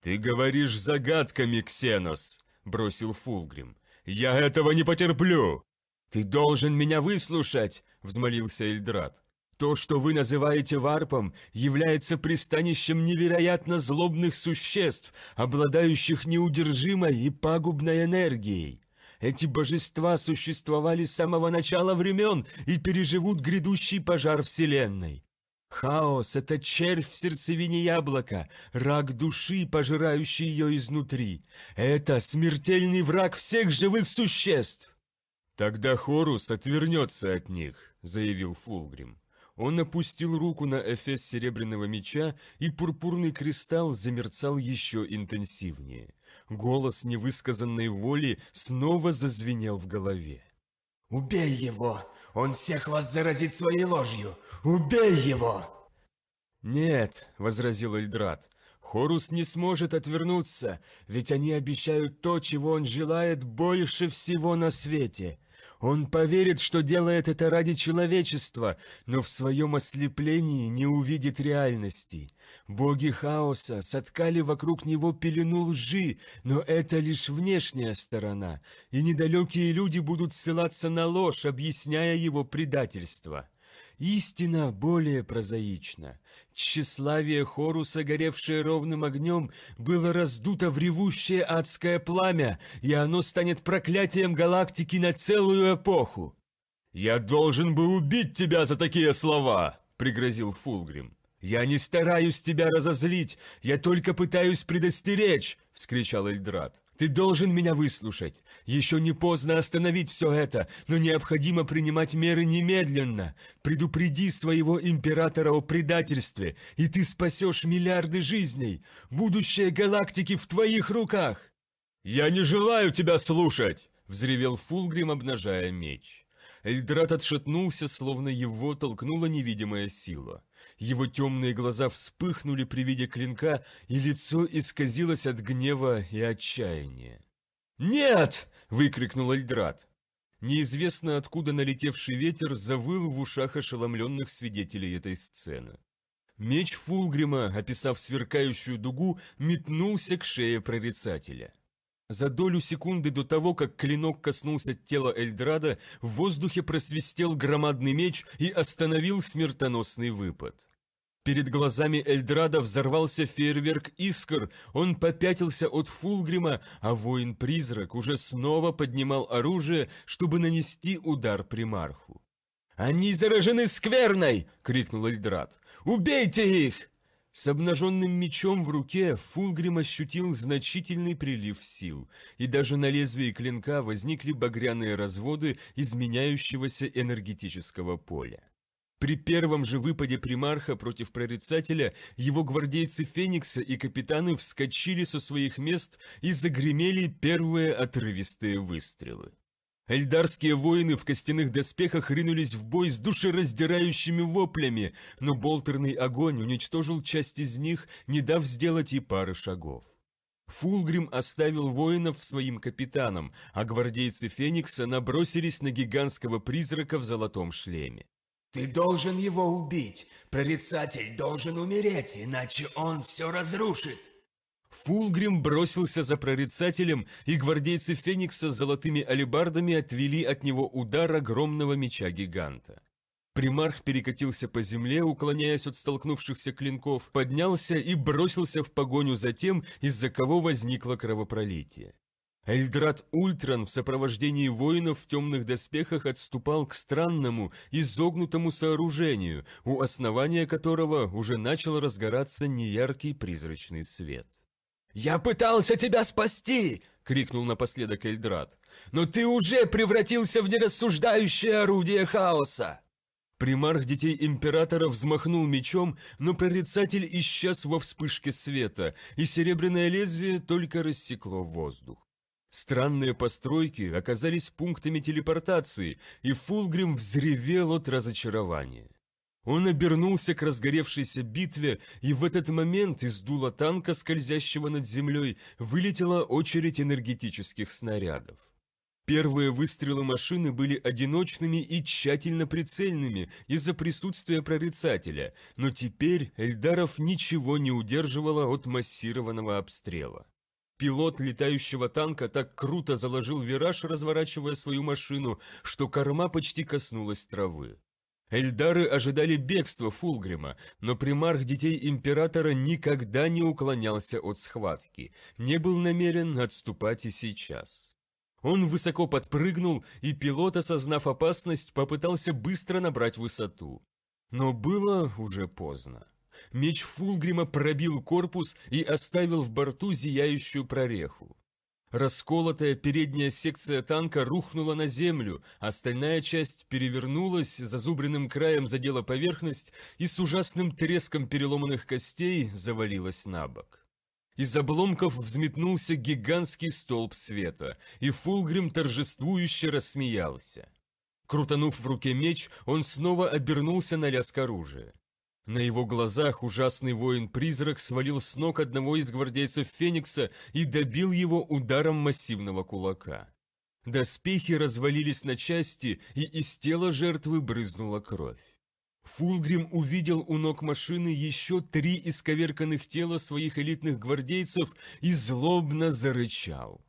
S1: «Ты говоришь загадками, Ксенос!» – бросил Фулгрим. Я этого не потерплю!» «Ты должен меня выслушать!» – взмолился Эльдрат. «То, что вы называете варпом, является пристанищем невероятно злобных существ, обладающих неудержимой и пагубной энергией. Эти божества существовали с самого начала времен и переживут грядущий пожар Вселенной. Хаос – это червь в сердцевине яблока, рак души, пожирающий ее изнутри. Это смертельный враг всех живых существ!» «Тогда Хорус отвернется от них», – заявил Фулгрим. Он опустил руку на эфес серебряного меча, и пурпурный кристалл замерцал еще интенсивнее. Голос невысказанной воли снова зазвенел в голове. «Убей его! Он всех вас заразит своей ложью! Убей его!» «Нет», — возразил Эльдрат, — «Хорус не сможет отвернуться, ведь они обещают то, чего он желает больше всего на свете — он поверит, что делает это ради человечества, но в своем ослеплении не увидит реальности. Боги хаоса соткали вокруг него пелену лжи, но это лишь внешняя сторона, и недалекие люди будут ссылаться на ложь, объясняя его предательство. Истина более прозаична. Тщеславие Хоруса, горевшее ровным огнем, было раздуто в ревущее адское пламя, и оно станет проклятием галактики на целую эпоху. «Я должен бы убить тебя за такие слова!» — пригрозил Фулгрим. «Я не стараюсь тебя разозлить, я только пытаюсь предостеречь!» — вскричал Эльдрат. Ты должен меня выслушать. Еще не поздно остановить все это, но необходимо принимать меры немедленно. Предупреди своего императора о предательстве, и ты спасешь миллиарды жизней. Будущее галактики в твоих руках!» «Я не желаю тебя слушать!» – взревел Фулгрим, обнажая меч. Эльдрат отшатнулся, словно его толкнула невидимая сила. Его темные глаза вспыхнули при виде клинка, и лицо исказилось от гнева и отчаяния. «Нет!» – выкрикнул Эльдрат. Неизвестно откуда налетевший ветер завыл в ушах ошеломленных свидетелей этой сцены. Меч Фулгрима, описав сверкающую дугу, метнулся к шее прорицателя. За долю секунды до того, как клинок коснулся тела Эльдрада, в воздухе просвистел громадный меч и остановил смертоносный выпад. Перед глазами Эльдрада взорвался фейерверк искр, он попятился от Фулгрима, а воин-призрак уже снова поднимал оружие, чтобы нанести удар примарху. «Они заражены скверной!» — крикнул Эльдрад. «Убейте их!» С обнаженным мечом в руке Фулгрим ощутил значительный прилив сил, и даже на лезвии клинка возникли багряные разводы изменяющегося энергетического поля. При первом же выпаде примарха против прорицателя его гвардейцы Феникса и капитаны вскочили со своих мест и загремели первые отрывистые выстрелы. Эльдарские воины в костяных доспехах ринулись в бой с душераздирающими воплями, но болтерный огонь уничтожил часть из них, не дав сделать и пары шагов. Фулгрим оставил воинов своим капитанам, а гвардейцы Феникса набросились на гигантского призрака в золотом шлеме. Ты должен его убить. Прорицатель должен умереть, иначе он все разрушит. Фулгрим бросился за прорицателем, и гвардейцы Феникса с золотыми алебардами отвели от него удар огромного меча гиганта. Примарх перекатился по земле, уклоняясь от столкнувшихся клинков, поднялся и бросился в погоню за тем, из-за кого возникло кровопролитие. Эльдрат Ультран в сопровождении воинов в темных доспехах отступал к странному, изогнутому сооружению, у основания которого уже начал разгораться неяркий призрачный свет. «Я пытался тебя спасти!» — крикнул напоследок Эльдрат. «Но ты уже превратился в нерассуждающее орудие хаоса!» Примарх Детей Императора взмахнул мечом, но прорицатель исчез во вспышке света, и серебряное лезвие только рассекло воздух. Странные постройки оказались пунктами телепортации, и Фулгрим взревел от разочарования. Он обернулся к разгоревшейся битве, и в этот момент из дула танка, скользящего над землей, вылетела очередь энергетических снарядов. Первые выстрелы машины были одиночными и тщательно прицельными из-за присутствия прорицателя, но теперь Эльдаров ничего не удерживало от массированного обстрела. Пилот летающего танка так круто заложил вираж, разворачивая свою машину, что корма почти коснулась травы. Эльдары ожидали бегства Фулгрима, но примарх детей императора никогда не уклонялся от схватки, не был намерен отступать и сейчас. Он высоко подпрыгнул, и пилот, осознав опасность, попытался быстро набрать высоту. Но было уже поздно меч Фулгрима пробил корпус и оставил в борту зияющую прореху. Расколотая передняя секция танка рухнула на землю, а остальная часть перевернулась, зазубренным краем задела поверхность и с ужасным треском переломанных костей завалилась на бок. Из обломков взметнулся гигантский столб света, и Фулгрим торжествующе рассмеялся. Крутанув в руке меч, он снова обернулся на лязг оружия. На его глазах ужасный воин-призрак свалил с ног одного из гвардейцев Феникса и добил его ударом массивного кулака. Доспехи развалились на части, и из тела жертвы брызнула кровь. Фулгрим увидел у ног машины еще три исковерканных тела своих элитных гвардейцев и злобно зарычал.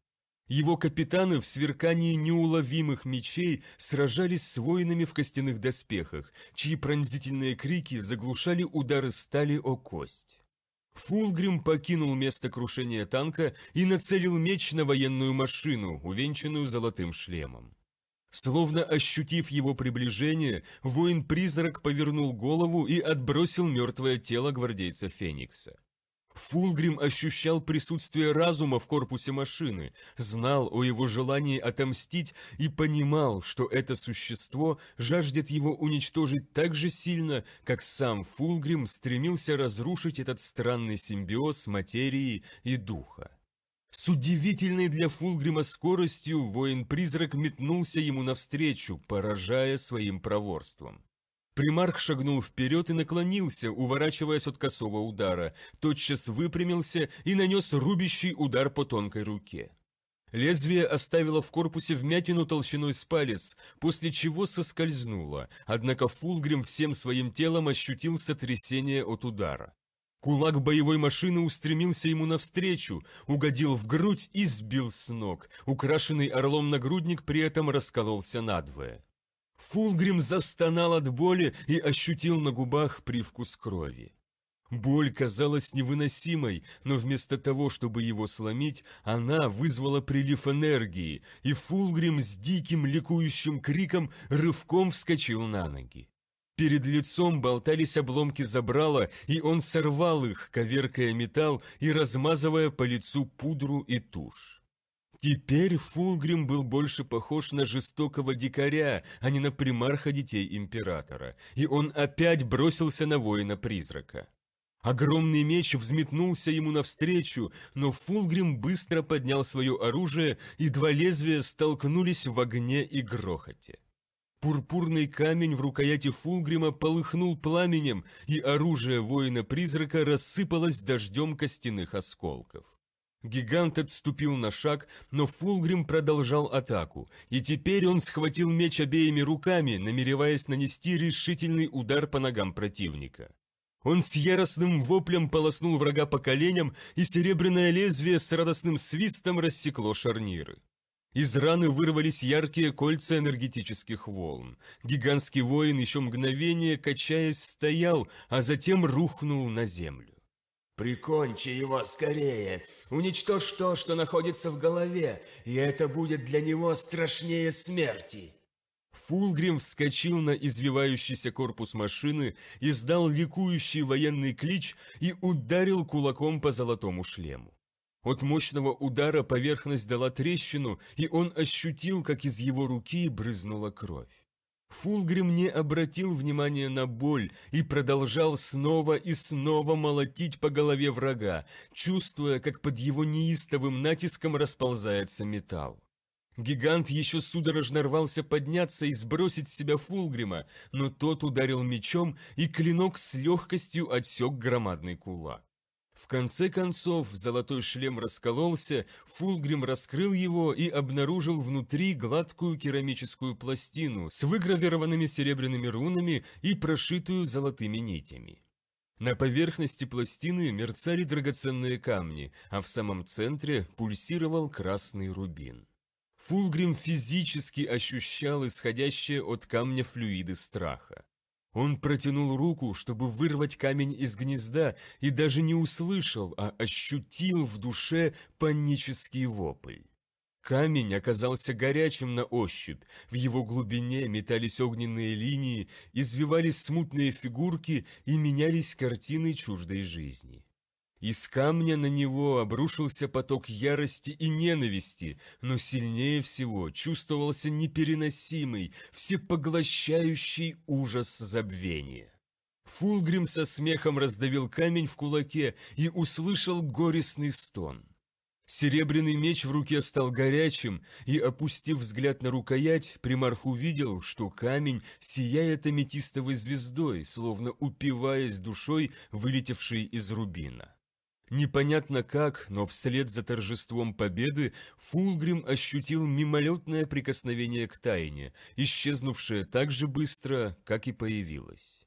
S1: Его капитаны в сверкании неуловимых мечей сражались с воинами в костяных доспехах, чьи пронзительные крики заглушали удары стали о кость. Фулгрим покинул место крушения танка и нацелил меч на военную машину, увенчанную золотым шлемом. Словно ощутив его приближение, воин-призрак повернул голову и отбросил мертвое тело гвардейца Феникса. Фулгрим ощущал присутствие разума в корпусе машины, знал о его желании отомстить и понимал, что это существо жаждет его уничтожить так же сильно, как сам Фулгрим стремился разрушить этот странный симбиоз материи и духа. С удивительной для Фулгрима скоростью воин-призрак метнулся ему навстречу, поражая своим проворством. Примарх шагнул вперед и наклонился, уворачиваясь от косого удара, тотчас выпрямился и нанес рубящий удар по тонкой руке. Лезвие оставило в корпусе вмятину толщиной с палец, после чего соскользнуло, однако Фулгрим всем своим телом ощутил сотрясение от удара. Кулак боевой машины устремился ему навстречу, угодил в грудь и сбил с ног. Украшенный орлом нагрудник при этом раскололся надвое. Фулгрим застонал от боли и ощутил на губах привкус крови. Боль казалась невыносимой, но вместо того, чтобы его сломить, она вызвала прилив энергии, и Фулгрим с диким ликующим криком рывком вскочил на ноги. Перед лицом болтались обломки забрала, и он сорвал их, коверкая металл и размазывая по лицу пудру и тушь. Теперь Фулгрим был больше похож на жестокого дикаря, а не на примарха детей императора, и он опять бросился на воина-призрака. Огромный меч взметнулся ему навстречу, но Фулгрим быстро поднял свое оружие, и два лезвия столкнулись в огне и грохоте. Пурпурный камень в рукояти Фулгрима полыхнул пламенем, и оружие воина-призрака рассыпалось дождем костяных осколков. Гигант отступил на шаг, но Фулгрим продолжал атаку, и теперь он схватил меч обеими руками, намереваясь нанести решительный удар по ногам противника. Он с яростным воплем полоснул врага по коленям, и серебряное лезвие с радостным свистом рассекло шарниры. Из раны вырвались яркие кольца энергетических волн. Гигантский воин еще мгновение, качаясь, стоял, а затем рухнул на землю. Прикончи его скорее, уничтожь то, что находится в голове, и это будет для него страшнее смерти. Фулгрим вскочил на извивающийся корпус машины, издал ликующий военный клич и ударил кулаком по золотому шлему. От мощного удара поверхность дала трещину, и он ощутил, как из его руки брызнула кровь. Фулгрим не обратил внимания на боль и продолжал снова и снова молотить по голове врага, чувствуя, как под его неистовым натиском расползается металл. Гигант еще судорожно рвался подняться и сбросить с себя Фулгрима, но тот ударил мечом, и клинок с легкостью отсек громадный кулак. В конце концов, золотой шлем раскололся, Фулгрим раскрыл его и обнаружил внутри гладкую керамическую пластину с выгравированными серебряными рунами и прошитую золотыми нитями. На поверхности пластины мерцали драгоценные камни, а в самом центре пульсировал красный рубин. Фулгрим физически ощущал исходящее от камня флюиды страха. Он протянул руку, чтобы вырвать камень из гнезда, и даже не услышал, а ощутил в душе панический вопль. Камень оказался горячим на ощупь, в его глубине метались огненные линии, извивались смутные фигурки и менялись картины чуждой жизни. Из камня на него обрушился поток ярости и ненависти, но сильнее всего чувствовался непереносимый, всепоглощающий ужас забвения. Фулгрим со смехом раздавил камень в кулаке и услышал горестный стон. Серебряный меч в руке стал горячим, и, опустив взгляд на рукоять, примарх увидел, что камень сияет аметистовой звездой, словно упиваясь душой, вылетевшей из рубина. Непонятно как, но вслед за торжеством победы Фулгрим ощутил мимолетное прикосновение к тайне, исчезнувшее так же быстро, как и появилось.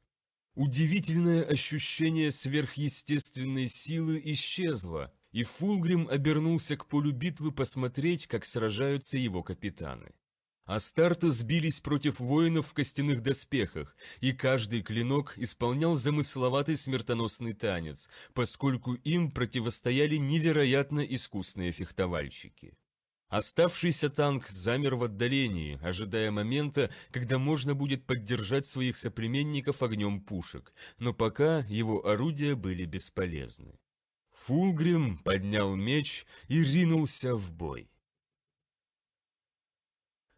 S1: Удивительное ощущение сверхъестественной силы исчезло, и Фулгрим обернулся к полю битвы посмотреть, как сражаются его капитаны. Астарты сбились против воинов в костяных доспехах, и каждый клинок исполнял замысловатый смертоносный танец, поскольку им противостояли невероятно искусные фехтовальщики. Оставшийся танк замер в отдалении, ожидая момента, когда можно будет поддержать своих соплеменников огнем пушек, но пока его орудия были бесполезны. Фулгрим поднял меч и ринулся в бой.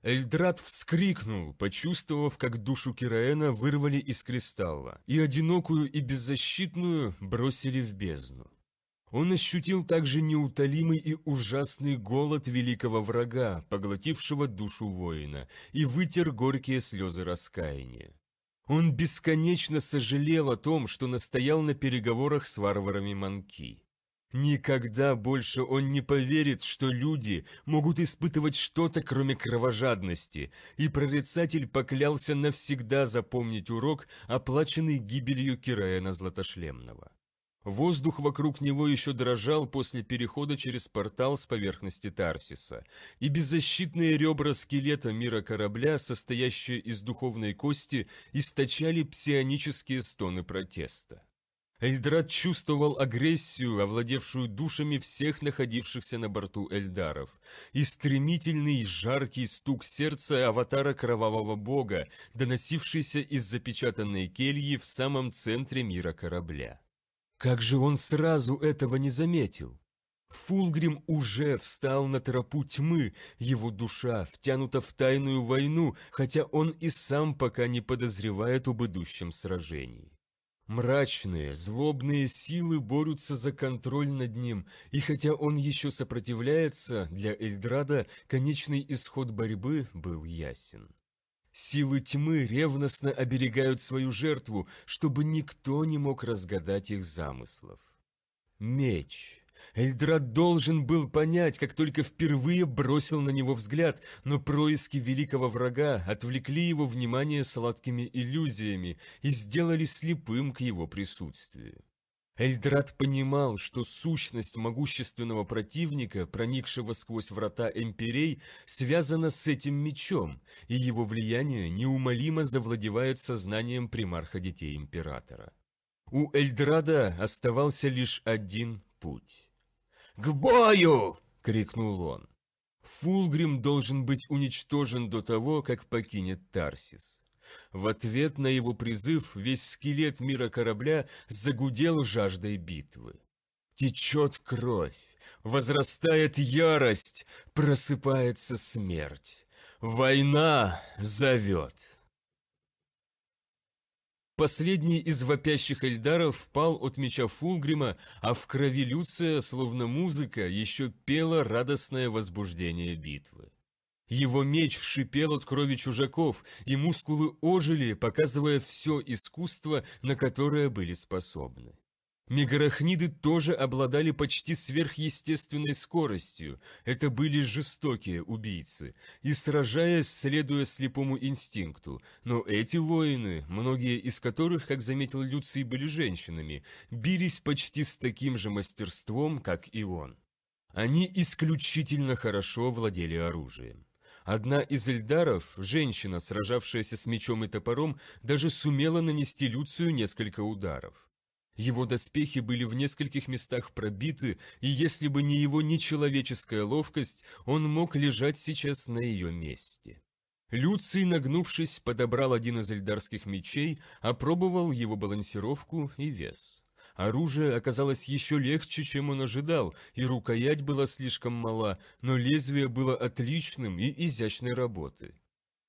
S1: Эльдрат вскрикнул, почувствовав, как душу Кираэна вырвали из кристалла, и одинокую и беззащитную бросили в бездну. Он ощутил также неутолимый и ужасный голод великого врага, поглотившего душу воина, и вытер горькие слезы раскаяния. Он бесконечно сожалел о том, что настоял на переговорах с варварами Манки. Никогда больше он не поверит, что люди могут испытывать что-то, кроме кровожадности, и прорицатель поклялся навсегда запомнить урок, оплаченный гибелью Кираэна Златошлемного. Воздух вокруг него еще дрожал после перехода через портал с поверхности Тарсиса, и беззащитные ребра скелета мира корабля, состоящие из духовной кости, источали псионические стоны протеста. Эльдрат чувствовал агрессию, овладевшую душами всех находившихся на борту Эльдаров, и стремительный жаркий стук сердца аватара кровавого бога, доносившийся из запечатанной кельи в самом центре мира корабля. Как же он сразу этого не заметил? Фулгрим уже встал на тропу тьмы, его душа втянута в тайную войну, хотя он и сам пока не подозревает об идущем сражении. Мрачные, злобные силы борются за контроль над ним, и хотя он еще сопротивляется, для Эльдрада конечный исход борьбы был ясен. Силы тьмы ревностно оберегают свою жертву, чтобы никто не мог разгадать их замыслов. Меч, Эльдрат должен был понять, как только впервые бросил на него взгляд, но происки великого врага отвлекли его внимание сладкими иллюзиями и сделали слепым к его присутствию. Эльдрат понимал, что сущность могущественного противника, проникшего сквозь врата Эмпирей, связана с этим мечом, и его влияние неумолимо завладевает сознанием примарха детей Императора. У Эльдрада оставался лишь один путь. «К бою!» — крикнул он. Фулгрим должен быть уничтожен до того, как покинет Тарсис. В ответ на его призыв весь скелет мира корабля загудел жаждой битвы. Течет кровь, возрастает ярость, просыпается смерть. Война зовет. Последний из вопящих эльдаров впал от меча Фулгрима, а в крови Люция, словно музыка, еще пело радостное возбуждение битвы. Его меч шипел от крови чужаков, и мускулы ожили, показывая все искусство, на которое были способны. Мегарахниды тоже обладали почти сверхъестественной скоростью, это были жестокие убийцы, и сражаясь, следуя слепому инстинкту, но эти воины, многие из которых, как заметил Люций, были женщинами, бились почти с таким же мастерством, как и он. Они исключительно хорошо владели оружием. Одна из эльдаров, женщина, сражавшаяся с мечом и топором, даже сумела нанести Люцию несколько ударов. Его доспехи были в нескольких местах пробиты, и если бы не его нечеловеческая ловкость, он мог лежать сейчас на ее месте. Люций, нагнувшись, подобрал один из эльдарских мечей, опробовал его балансировку и вес. Оружие оказалось еще легче, чем он ожидал, и рукоять была слишком мала, но лезвие было отличным и изящной работы.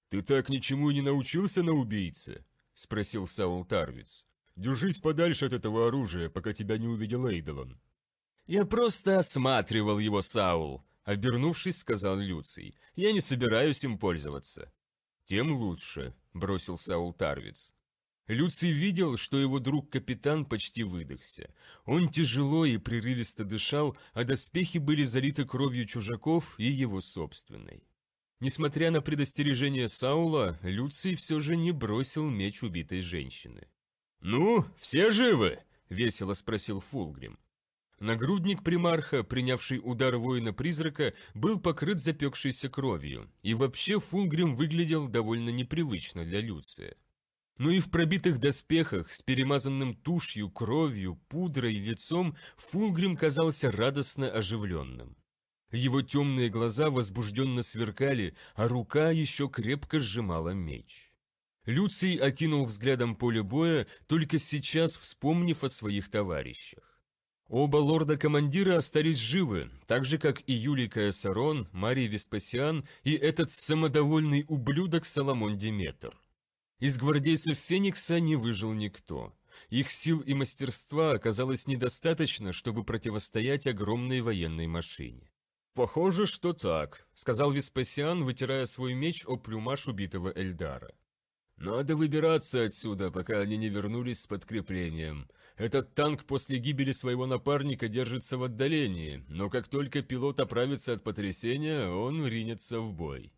S1: «Ты так ничему и не научился на убийце?» – спросил Саул Тарвиц. Держись подальше от этого оружия, пока тебя не увидел Эйдолон». «Я просто осматривал его, Саул», — обернувшись, сказал Люций. «Я не собираюсь им пользоваться». «Тем лучше», — бросил Саул Тарвиц. Люций видел, что его друг-капитан почти выдохся. Он тяжело и прерывисто дышал, а доспехи были залиты кровью чужаков и его собственной. Несмотря на предостережение Саула, Люций все же не бросил меч убитой женщины. «Ну, все живы?» – весело спросил Фулгрим. Нагрудник примарха, принявший удар воина-призрака, был покрыт запекшейся кровью, и вообще Фулгрим выглядел довольно непривычно для Люция. Но и в пробитых доспехах, с перемазанным тушью, кровью, пудрой лицом, Фулгрим казался радостно оживленным. Его темные глаза возбужденно сверкали, а рука еще крепко сжимала меч. Люций окинул взглядом поле боя, только сейчас вспомнив о своих товарищах. Оба лорда-командира остались живы, так же, как и Юлий Каэсарон, Марий Веспасиан и этот самодовольный ублюдок Соломон Диметр. Из гвардейцев Феникса не выжил никто. Их сил и мастерства оказалось недостаточно, чтобы противостоять огромной военной машине. «Похоже, что так», — сказал Веспасиан, вытирая свой меч о плюмаж убитого Эльдара. «Надо выбираться отсюда, пока они не вернулись с подкреплением. Этот танк после гибели своего напарника держится в отдалении, но как только пилот оправится от потрясения, он ринется в бой».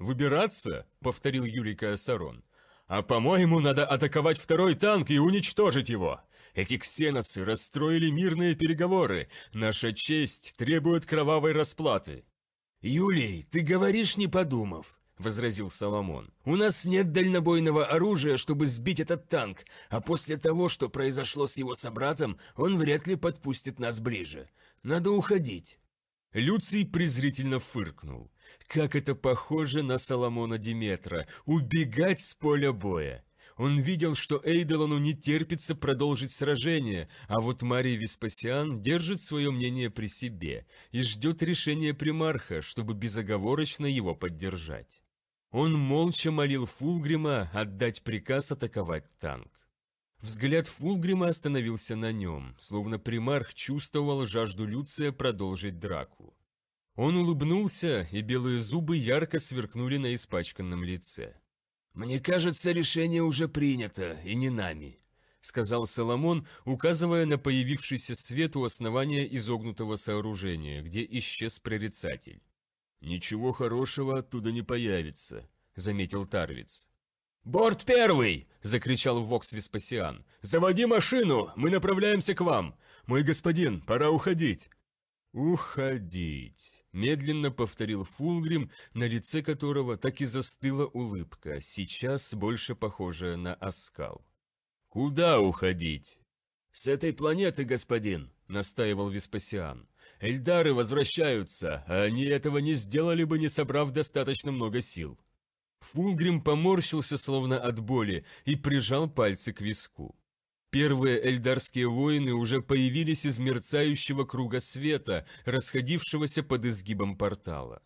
S1: «Выбираться?» – повторил Юрий Каосарон. «А по-моему, надо атаковать второй танк и уничтожить его! Эти ксеносы расстроили мирные переговоры. Наша честь требует кровавой расплаты!» «Юлий, ты говоришь, не подумав возразил Соломон. «У нас нет дальнобойного оружия, чтобы сбить этот танк, а после того, что произошло с его собратом, он вряд ли подпустит нас ближе. Надо уходить». Люций презрительно фыркнул. Как это похоже на Соломона Диметра – убегать с поля боя. Он видел, что Эйдолону не терпится продолжить сражение, а вот Марий Веспасиан держит свое мнение при себе и ждет решения примарха, чтобы безоговорочно его поддержать. Он молча молил Фулгрима отдать приказ атаковать танк. Взгляд Фулгрима остановился на нем, словно примарх чувствовал жажду Люция продолжить драку. Он улыбнулся, и белые зубы ярко сверкнули на испачканном лице. «Мне кажется, решение уже принято, и не нами», — сказал Соломон, указывая на появившийся свет у основания изогнутого сооружения, где исчез прорицатель. «Ничего хорошего оттуда не появится», — заметил Тарвиц. «Борт первый!» – закричал в Вокс Веспасиан. «Заводи машину! Мы направляемся к вам! Мой господин, пора уходить!» «Уходить!» – медленно повторил Фулгрим, на лице которого так и застыла улыбка, сейчас больше похожая на оскал. «Куда уходить?» «С этой планеты, господин!» – настаивал Веспасиан. Эльдары возвращаются, а они этого не сделали бы, не собрав достаточно много сил. Фулгрим поморщился словно от боли и прижал пальцы к виску. Первые эльдарские воины уже появились из мерцающего круга света, расходившегося под изгибом портала.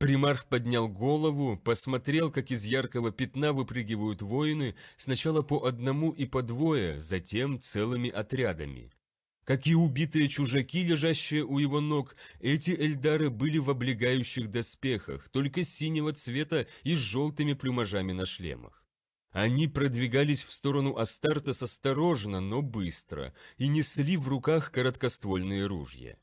S1: Примарх поднял голову, посмотрел, как из яркого пятна выпрыгивают воины, сначала по одному и по двое, затем целыми отрядами. Как и убитые чужаки, лежащие у его ног, эти эльдары были в облегающих доспехах, только синего цвета и с желтыми плюмажами на шлемах. Они продвигались в сторону Астартес осторожно, но быстро, и несли в руках короткоствольные ружья.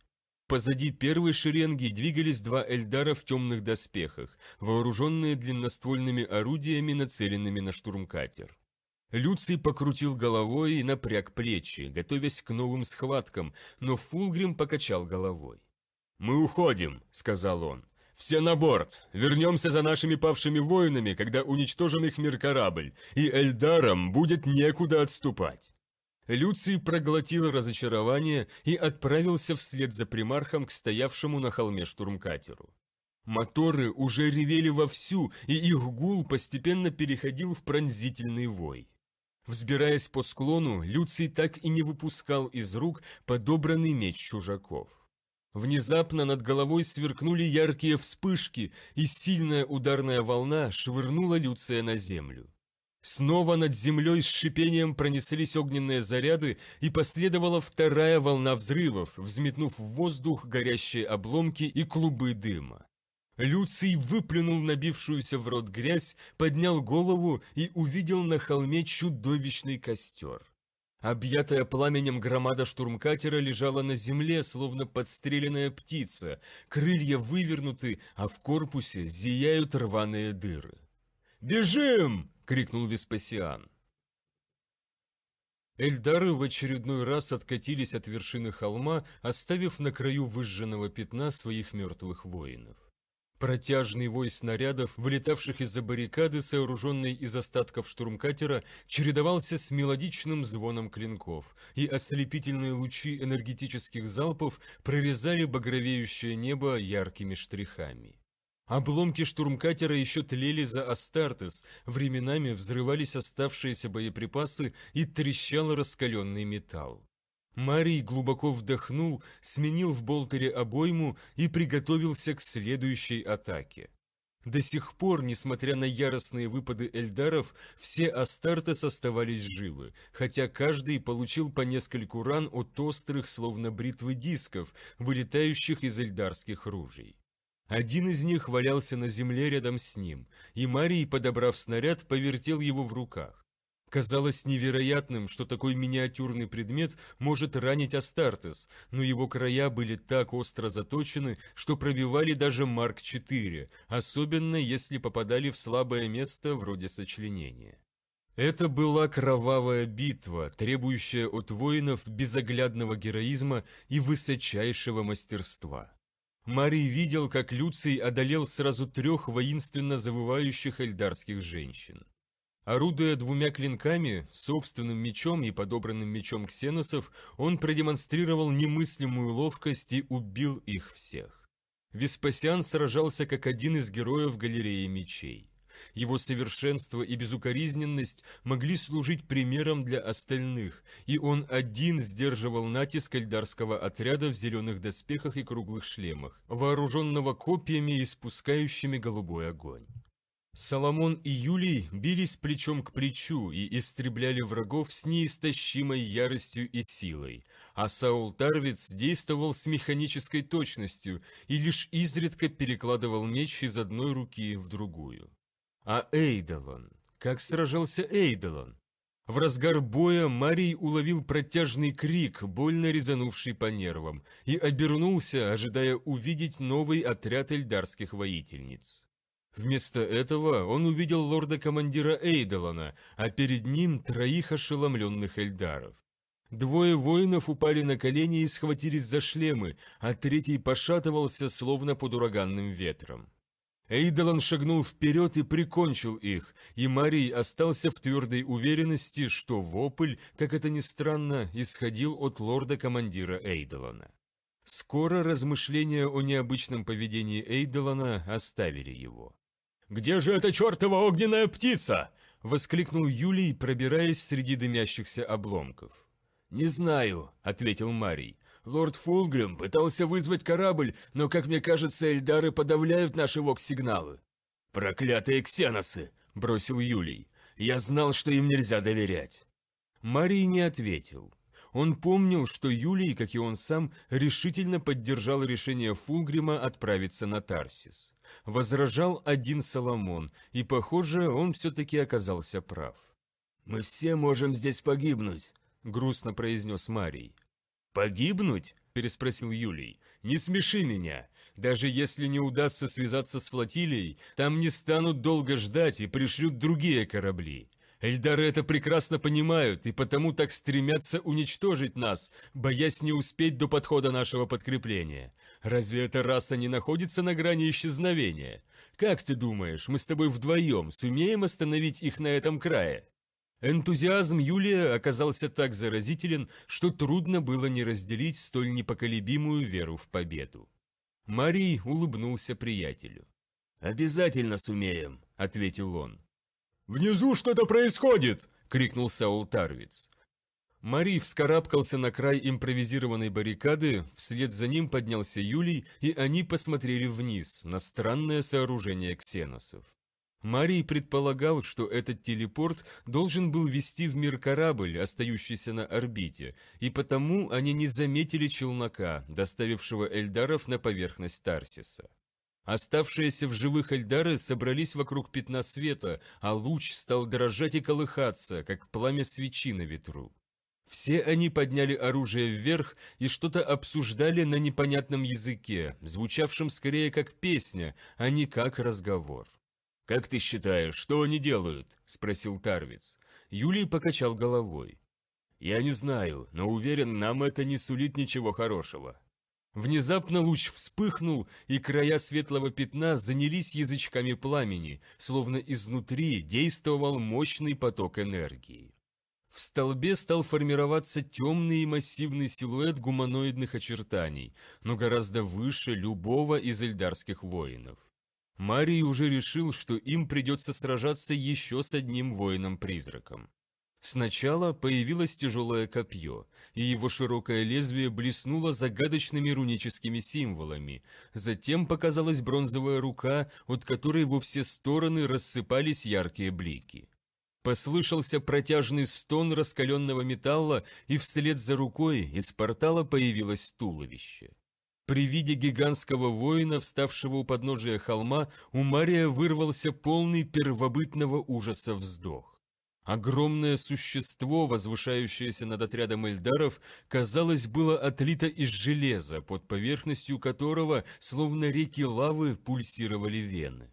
S1: Позади первой шеренги двигались два эльдара в темных доспехах, вооруженные длинноствольными орудиями, нацеленными на штурмкатер. Люций покрутил головой и напряг плечи, готовясь к новым схваткам, но Фулгрим покачал головой. «Мы уходим», — сказал он. «Все на борт! Вернемся за нашими павшими воинами, когда уничтожим их мир корабль, и Эльдарам будет некуда отступать!» Люций проглотил разочарование и отправился вслед за примархом к стоявшему на холме штурмкатеру. Моторы уже ревели вовсю, и их гул постепенно переходил в пронзительный вой. Взбираясь по склону, Люций так и не выпускал из рук подобранный меч чужаков. Внезапно над головой сверкнули яркие вспышки, и сильная ударная волна швырнула Люция на землю. Снова над землей с шипением пронеслись огненные заряды, и последовала вторая волна взрывов, взметнув в воздух горящие обломки и клубы дыма. Люций выплюнул набившуюся в рот грязь, поднял голову и увидел на холме чудовищный костер. Объятая пламенем громада штурмкатера лежала на земле, словно подстреленная птица, крылья вывернуты, а в корпусе зияют рваные дыры. «Бежим!» — крикнул Веспасиан. Эльдары в очередной раз откатились от вершины холма, оставив на краю выжженного пятна своих мертвых воинов. Протяжный вой снарядов, вылетавших из-за баррикады, сооруженной из остатков штурмкатера, чередовался с мелодичным звоном клинков, и ослепительные лучи энергетических залпов прорезали багровеющее небо яркими штрихами. Обломки штурмкатера еще тлели за Астартес, временами взрывались оставшиеся боеприпасы и трещал раскаленный металл. Марий глубоко вдохнул, сменил в болтере обойму и приготовился к следующей атаке. До сих пор, несмотря на яростные выпады эльдаров, все Астартес оставались живы, хотя каждый получил по нескольку ран от острых, словно бритвы дисков, вылетающих из эльдарских ружей. Один из них валялся на земле рядом с ним, и Марий, подобрав снаряд, повертел его в руках. Казалось невероятным, что такой миниатюрный предмет может ранить Астартес, но его края были так остро заточены, что пробивали даже Марк-4, особенно если попадали в слабое место вроде сочленения. Это была кровавая битва, требующая от воинов безоглядного героизма и высочайшего мастерства. Марий видел, как Люций одолел сразу трех воинственно завывающих эльдарских женщин. Орудуя двумя клинками, собственным мечом и подобранным мечом ксеносов, он продемонстрировал немыслимую ловкость и убил их всех. Веспасиан сражался как один из героев галереи мечей. Его совершенство и безукоризненность могли служить примером для остальных, и он один сдерживал натиск эльдарского отряда в зеленых доспехах и круглых шлемах, вооруженного копьями и спускающими голубой огонь. Соломон и Юлий бились плечом к плечу и истребляли врагов с неистощимой яростью и силой, а Саул Тарвиц действовал с механической точностью и лишь изредка перекладывал меч из одной руки в другую. А Эйдолон? Как сражался Эйдолон? В разгар боя Марий уловил протяжный крик, больно резанувший по нервам, и обернулся, ожидая увидеть новый отряд эльдарских воительниц. Вместо этого он увидел лорда-командира Эйдолана, а перед ним троих ошеломленных эльдаров. Двое воинов упали на колени и схватились за шлемы, а третий пошатывался, словно под ураганным ветром. Эйдолан шагнул вперед и прикончил их, и Марий остался в твердой уверенности, что вопль, как это ни странно, исходил от лорда-командира Эйдолана. Скоро размышления о необычном поведении Эйдолана оставили его. «Где же эта чертова огненная птица?» – воскликнул Юлий, пробираясь среди дымящихся обломков. «Не знаю», – ответил Марий. «Лорд Фулгрим пытался вызвать корабль, но, как мне кажется, эльдары подавляют наши волк-сигналы. «Проклятые ксеносы!» – бросил Юлий. «Я знал, что им нельзя доверять». Марий не ответил. Он помнил, что Юлий, как и он сам, решительно поддержал решение Фулгрима отправиться на Тарсис. Возражал один Соломон, и, похоже, он все-таки оказался прав. «Мы все можем здесь погибнуть», — грустно произнес Марий. «Погибнуть?» – переспросил Юлий. «Не смеши меня. Даже если не удастся связаться с флотилией, там не станут долго ждать и пришлют другие корабли. Эльдары это прекрасно понимают и потому так стремятся уничтожить нас, боясь не успеть до подхода нашего подкрепления. Разве эта раса не находится на грани исчезновения? Как ты думаешь, мы с тобой вдвоем сумеем остановить их на этом крае?» Энтузиазм Юлия оказался так заразителен, что трудно было не разделить столь непоколебимую веру в победу. Марий улыбнулся приятелю. «Обязательно сумеем», — ответил он. «Внизу что-то происходит!» – крикнул Саул Тарвиц. Мари вскарабкался на край импровизированной баррикады, вслед за ним поднялся Юлий, и они посмотрели вниз, на странное сооружение ксеносов. Марий предполагал, что этот телепорт должен был вести в мир корабль, остающийся на орбите, и потому они не заметили челнока, доставившего Эльдаров на поверхность Тарсиса. Оставшиеся в живых Эльдары собрались вокруг пятна света, а луч стал дрожать и колыхаться, как пламя свечи на ветру. Все они подняли оружие вверх и что-то обсуждали на непонятном языке, звучавшем скорее как песня, а не как разговор. «Как ты считаешь, что они делают?» – спросил Тарвиц. Юлий покачал головой. «Я не знаю, но уверен, нам это не сулит ничего хорошего. Внезапно луч вспыхнул, и края светлого пятна занялись язычками пламени, словно изнутри действовал мощный поток энергии. В столбе стал формироваться темный и массивный силуэт гуманоидных очертаний, но гораздо выше любого из эльдарских воинов. Марий уже решил, что им придется сражаться еще с одним воином-призраком. Сначала появилось тяжелое копье, и его широкое лезвие блеснуло загадочными руническими символами. Затем показалась бронзовая рука, от которой во все стороны рассыпались яркие блики. Послышался протяжный стон раскаленного металла, и вслед за рукой из портала появилось туловище. При виде гигантского воина, вставшего у подножия холма, у Мария вырвался полный первобытного ужаса вздох. Огромное существо, возвышающееся над отрядом эльдаров, казалось, было отлито из железа, под поверхностью которого, словно реки лавы, пульсировали вены.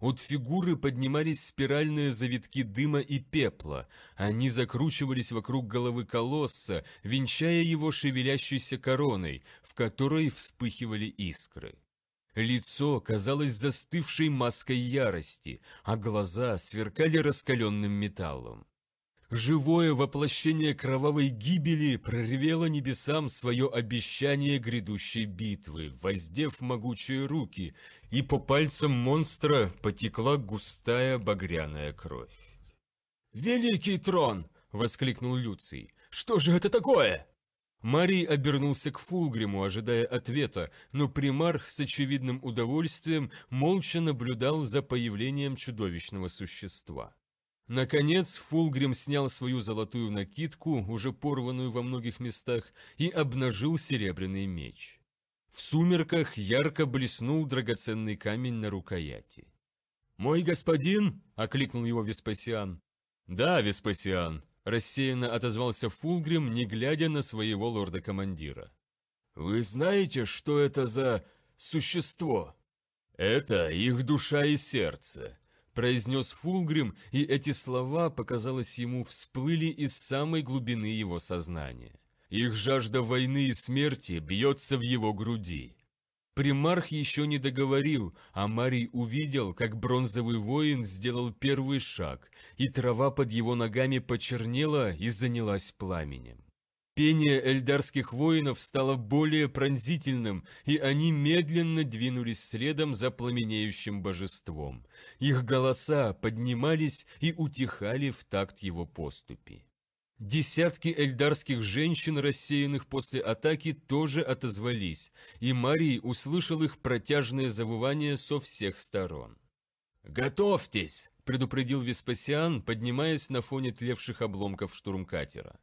S1: От фигуры поднимались спиральные завитки дыма и пепла. Они закручивались вокруг головы колосса, венчая его шевелящейся короной, в которой вспыхивали искры. Лицо казалось застывшей маской ярости, а глаза сверкали раскаленным металлом. Живое воплощение кровавой гибели проревело небесам свое обещание грядущей битвы, воздев могучие руки, и по пальцам монстра потекла густая багряная кровь. «Великий трон!» — воскликнул Люций. «Что же это такое?» Марий обернулся к Фулгриму, ожидая ответа, но примарх с очевидным удовольствием молча наблюдал за появлением чудовищного существа. Наконец Фулгрим снял свою золотую накидку, уже порванную во многих местах, и обнажил серебряный меч. В сумерках ярко блеснул драгоценный камень на рукояти. «Мой господин!» – окликнул его Веспасиан. «Да, Веспасиан!» Рассеянно отозвался Фулгрим, не глядя на своего лорда-командира. «Вы знаете, что это за существо?» «Это их душа и сердце», – произнес Фулгрим, и эти слова, показалось ему, всплыли из самой глубины его сознания. Их жажда войны и смерти бьется в его груди. Примарх еще не договорил, а Марий увидел, как бронзовый воин сделал первый шаг, и трава под его ногами почернела и занялась пламенем. Пение эльдарских воинов стало более пронзительным, и они медленно двинулись следом за пламенеющим божеством. Их голоса поднимались и утихали в такт его поступи. Десятки эльдарских женщин, рассеянных после атаки, тоже отозвались, и Марий услышал их протяжное завывание со всех сторон. «Готовьтесь!» – предупредил Веспасиан, поднимаясь на фоне тлевших обломков штурмкатера.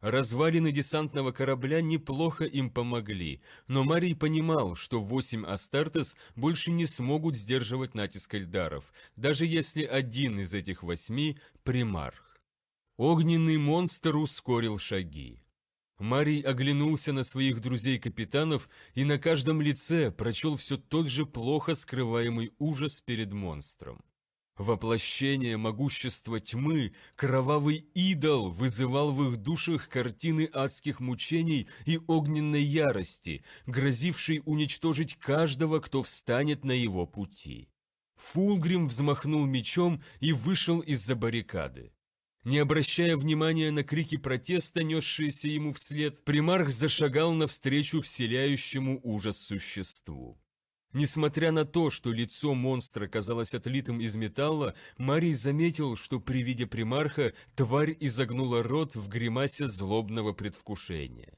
S1: Развалины десантного корабля неплохо им помогли, но Марий понимал, что восемь Астартес больше не смогут сдерживать натиск Эльдаров, даже если один из этих восьми – примарх. Огненный монстр ускорил шаги. Марий оглянулся на своих друзей-капитанов и на каждом лице прочел все тот же плохо скрываемый ужас перед монстром. Воплощение могущества тьмы, кровавый идол вызывал в их душах картины адских мучений и огненной ярости, грозившей уничтожить каждого, кто встанет на его пути. Фулгрим взмахнул мечом и вышел из-за баррикады. Не обращая внимания на крики протеста, несшиеся ему вслед, примарх зашагал навстречу вселяющему ужас существу. Несмотря на то, что лицо монстра казалось отлитым из металла, Марий заметил, что при виде примарха тварь изогнула рот в гримасе злобного предвкушения.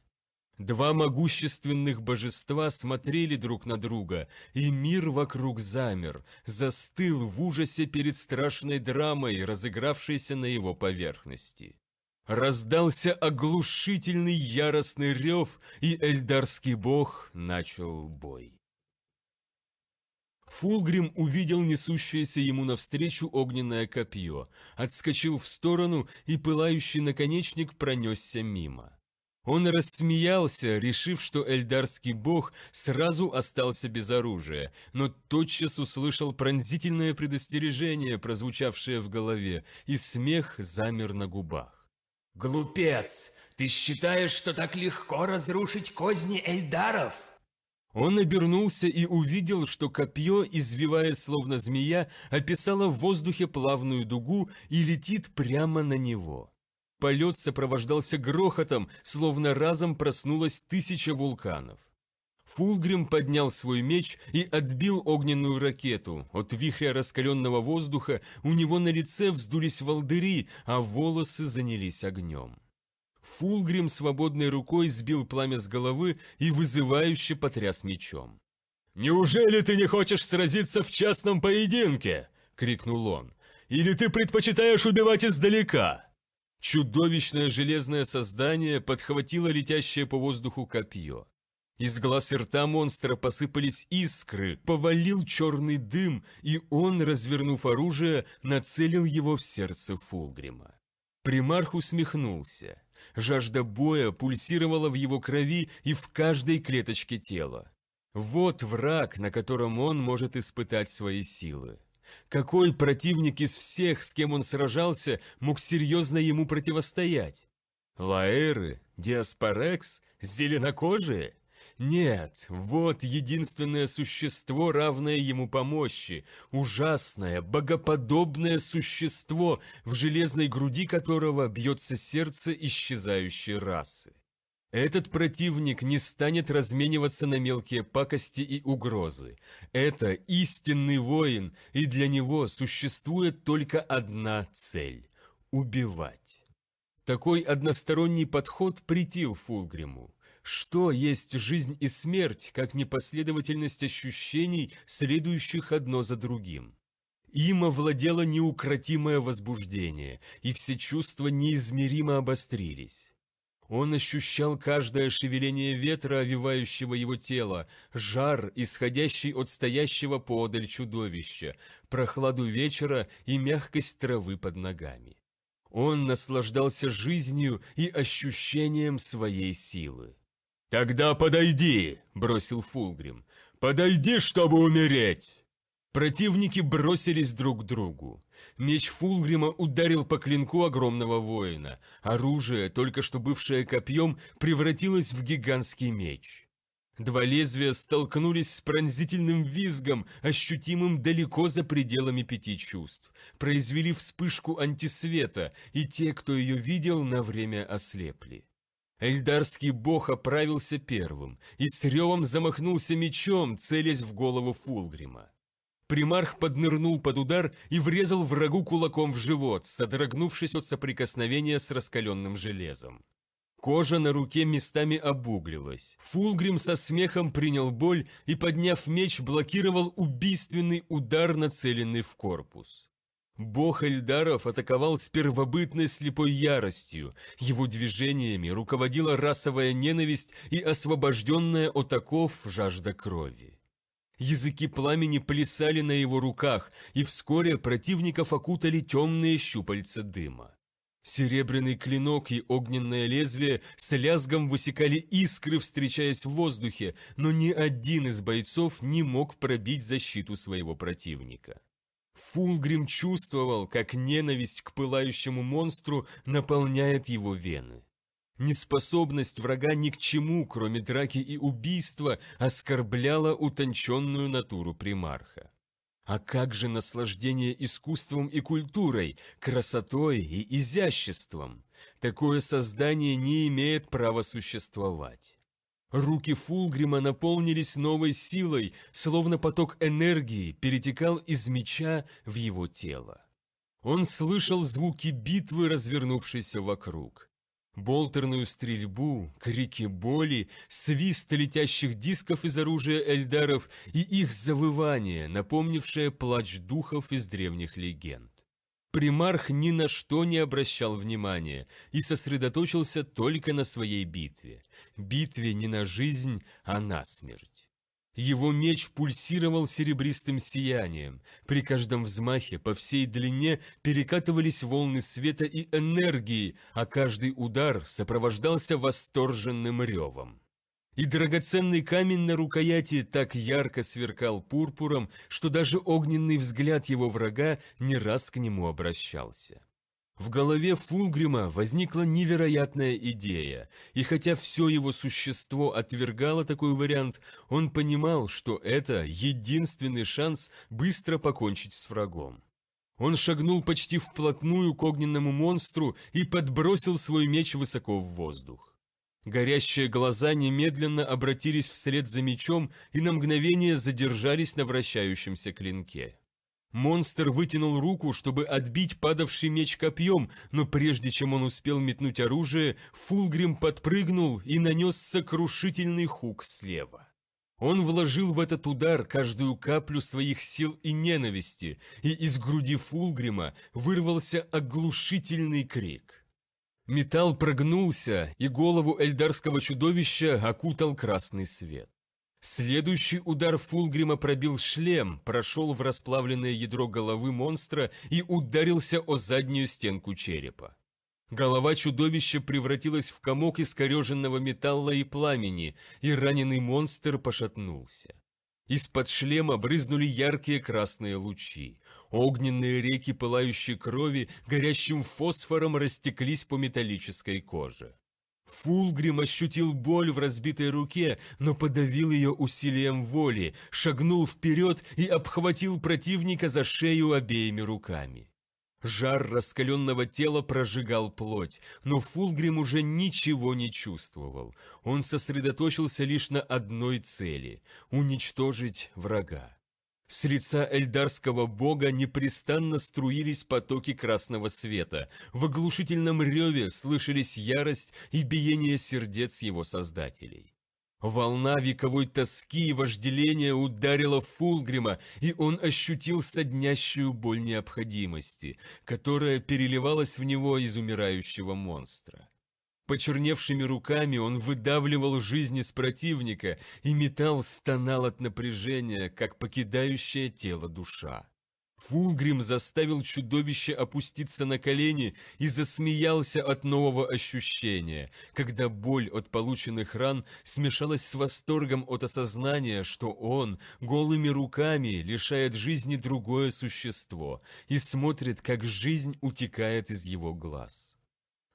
S1: Два могущественных божества смотрели друг на друга, и мир вокруг замер, застыл в ужасе перед страшной драмой, разыгравшейся на его поверхности. Раздался оглушительный яростный рев, и эльдарский бог начал бой. Фулгрим увидел несущееся ему навстречу огненное копье, отскочил в сторону, и пылающий наконечник пронесся мимо. Он рассмеялся, решив, что эльдарский бог сразу остался без оружия, но тотчас услышал пронзительное предостережение, прозвучавшее в голове, и смех замер на губах. «Глупец! Ты считаешь, что так легко разрушить козни эльдаров?» Он обернулся и увидел, что копье, извивая словно змея, описало в воздухе плавную дугу и летит прямо на него. Полет сопровождался грохотом, словно разом проснулось тысяча вулканов. Фулгрим поднял свой меч и отбил огненную ракету. От вихря раскаленного воздуха у него на лице вздулись волдыри, а волосы занялись огнем. Фулгрим свободной рукой сбил пламя с головы и вызывающе потряс мечом. «Неужели ты не хочешь сразиться в частном поединке?» – крикнул он. «Или ты предпочитаешь убивать издалека?» Чудовищное железное создание подхватило летящее по воздуху копье. Из глаз и рта монстра посыпались искры, повалил черный дым, и он, развернув оружие, нацелил его в сердце Фулгрима. Примарх усмехнулся. Жажда боя пульсировала в его крови и в каждой клеточке тела. Вот враг, на котором он может испытать свои силы. Какой противник из всех, с кем он сражался, мог серьезно ему противостоять? Лаэры? Диаспорекс? Зеленокожие? Нет, вот единственное существо, равное ему по мощи, ужасное, богоподобное существо, в железной груди которого бьется сердце исчезающей расы. Этот противник не станет размениваться на мелкие пакости и угрозы. Это истинный воин, и для него существует только одна цель – убивать. Такой односторонний подход притил Фулгриму. Что есть жизнь и смерть, как непоследовательность ощущений, следующих одно за другим? Им овладело неукротимое возбуждение, и все чувства неизмеримо обострились. Он ощущал каждое шевеление ветра, овивающего его тело, жар, исходящий от стоящего поодаль чудовища, прохладу вечера и мягкость травы под ногами. Он наслаждался жизнью и ощущением своей силы. «Тогда подойди!» – бросил Фулгрим. «Подойди, чтобы умереть!» Противники бросились друг к другу. Меч Фулгрима ударил по клинку огромного воина. Оружие, только что бывшее копьем, превратилось в гигантский меч. Два лезвия столкнулись с пронзительным визгом, ощутимым далеко за пределами пяти чувств, произвели вспышку антисвета, и те, кто ее видел, на время ослепли. Эльдарский бог оправился первым и с ревом замахнулся мечом, целясь в голову Фулгрима. Примарх поднырнул под удар и врезал врагу кулаком в живот, содрогнувшись от соприкосновения с раскаленным железом. Кожа на руке местами обуглилась. Фулгрим со смехом принял боль и, подняв меч, блокировал убийственный удар, нацеленный в корпус. Бог Эльдаров атаковал с первобытной слепой яростью. Его движениями руководила расовая ненависть и освобожденная от оков жажда крови. Языки пламени плясали на его руках, и вскоре противников окутали темные щупальца дыма. Серебряный клинок и огненное лезвие с лязгом высекали искры, встречаясь в воздухе, но ни один из бойцов не мог пробить защиту своего противника. Фулгрим чувствовал, как ненависть к пылающему монстру наполняет его вены. Неспособность врага ни к чему, кроме драки и убийства, оскорбляла утонченную натуру примарха. А как же наслаждение искусством и культурой, красотой и изяществом? Такое создание не имеет права существовать. Руки Фулгрима наполнились новой силой, словно поток энергии перетекал из меча в его тело. Он слышал звуки битвы, развернувшейся вокруг. Болтерную стрельбу, крики боли, свист летящих дисков из оружия эльдаров и их завывание, напомнившее плач духов из древних легенд. Примарх ни на что не обращал внимания и сосредоточился только на своей битве. Битве не на жизнь, а на смерть. Его меч пульсировал серебристым сиянием. При каждом взмахе по всей длине перекатывались волны света и энергии, а каждый удар сопровождался восторженным ревом. И драгоценный камень на рукояти так ярко сверкал пурпуром, что даже огненный взгляд его врага не раз к нему обращался. В голове Фулгрима возникла невероятная идея, и хотя все его существо отвергало такой вариант, он понимал, что это единственный шанс быстро покончить с врагом. Он шагнул почти вплотную к огненному монстру и подбросил свой меч высоко в воздух. Горящие глаза немедленно обратились вслед за мечом и на мгновение задержались на вращающемся клинке. Монстр вытянул руку, чтобы отбить падавший меч копьем, но прежде чем он успел метнуть оружие, Фулгрим подпрыгнул и нанес сокрушительный хук слева. Он вложил в этот удар каждую каплю своих сил и ненависти, и из груди Фулгрима вырвался оглушительный крик. Металл прогнулся, и голову эльдарского чудовища окутал красный свет. Следующий удар Фулгрима пробил шлем, прошел в расплавленное ядро головы монстра и ударился о заднюю стенку черепа. Голова чудовища превратилась в комок искореженного металла и пламени, и раненый монстр пошатнулся. Из-под шлема брызнули яркие красные лучи. Огненные реки пылающей крови горящим фосфором растеклись по металлической коже. Фулгрим ощутил боль в разбитой руке, но подавил ее усилием воли, шагнул вперед и обхватил противника за шею обеими руками. Жар раскаленного тела прожигал плоть, но Фулгрим уже ничего не чувствовал. Он сосредоточился лишь на одной цели – уничтожить врага. С лица эльдарского бога непрестанно струились потоки красного света. В оглушительном реве слышались ярость и биение сердец его создателей. Волна вековой тоски и вожделения ударила Фулгрима, и он ощутил соднящую боль необходимости, которая переливалась в него из умирающего монстра. Почерневшими руками он выдавливал жизнь из противника, и металл стонал от напряжения, как покидающее тело душа. Фулгрим заставил чудовище опуститься на колени и засмеялся от нового ощущения, когда боль от полученных ран смешалась с восторгом от осознания, что он голыми руками лишает жизни другое существо и смотрит, как жизнь утекает из его глаз.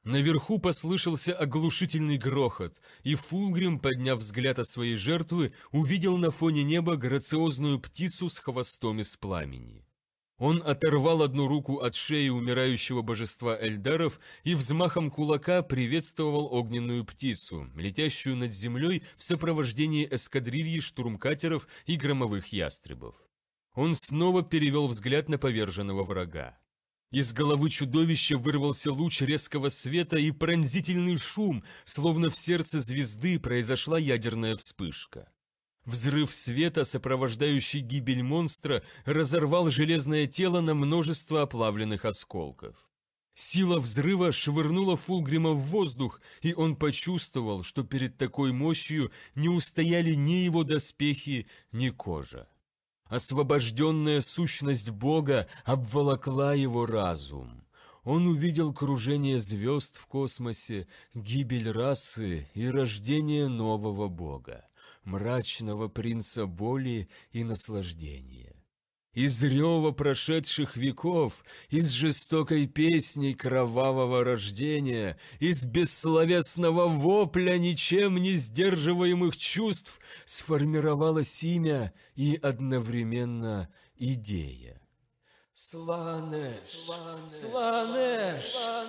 S1: Наверху послышался оглушительный грохот, и Фулгрим, подняв взгляд от своей жертвы, увидел на фоне неба грациозную птицу с хвостом из пламени. Он оторвал одну руку от шеи умирающего божества Эльдаров и взмахом кулака приветствовал огненную птицу, летящую над землей в сопровождении эскадрильи штурмкатеров и громовых ястребов. Он снова перевел взгляд на поверженного врага. Из головы чудовища вырвался луч резкого света и пронзительный шум, словно в сердце звезды произошла ядерная вспышка. Взрыв света, сопровождающий гибель монстра, разорвал железное тело на множество оплавленных осколков. Сила взрыва швырнула Фулгрима в воздух, и он почувствовал, что перед такой мощью не устояли ни его доспехи, ни кожа. Освобожденная сущность Бога обволокла его разум. Он увидел кружение звезд в космосе, гибель расы и рождение нового Бога, мрачного принца боли и наслаждения из рева прошедших веков, из жестокой песни кровавого рождения, из бессловесного вопля ничем не сдерживаемых чувств сформировалось имя и одновременно идея. Сланеш,
S2: сланеш, сланеш,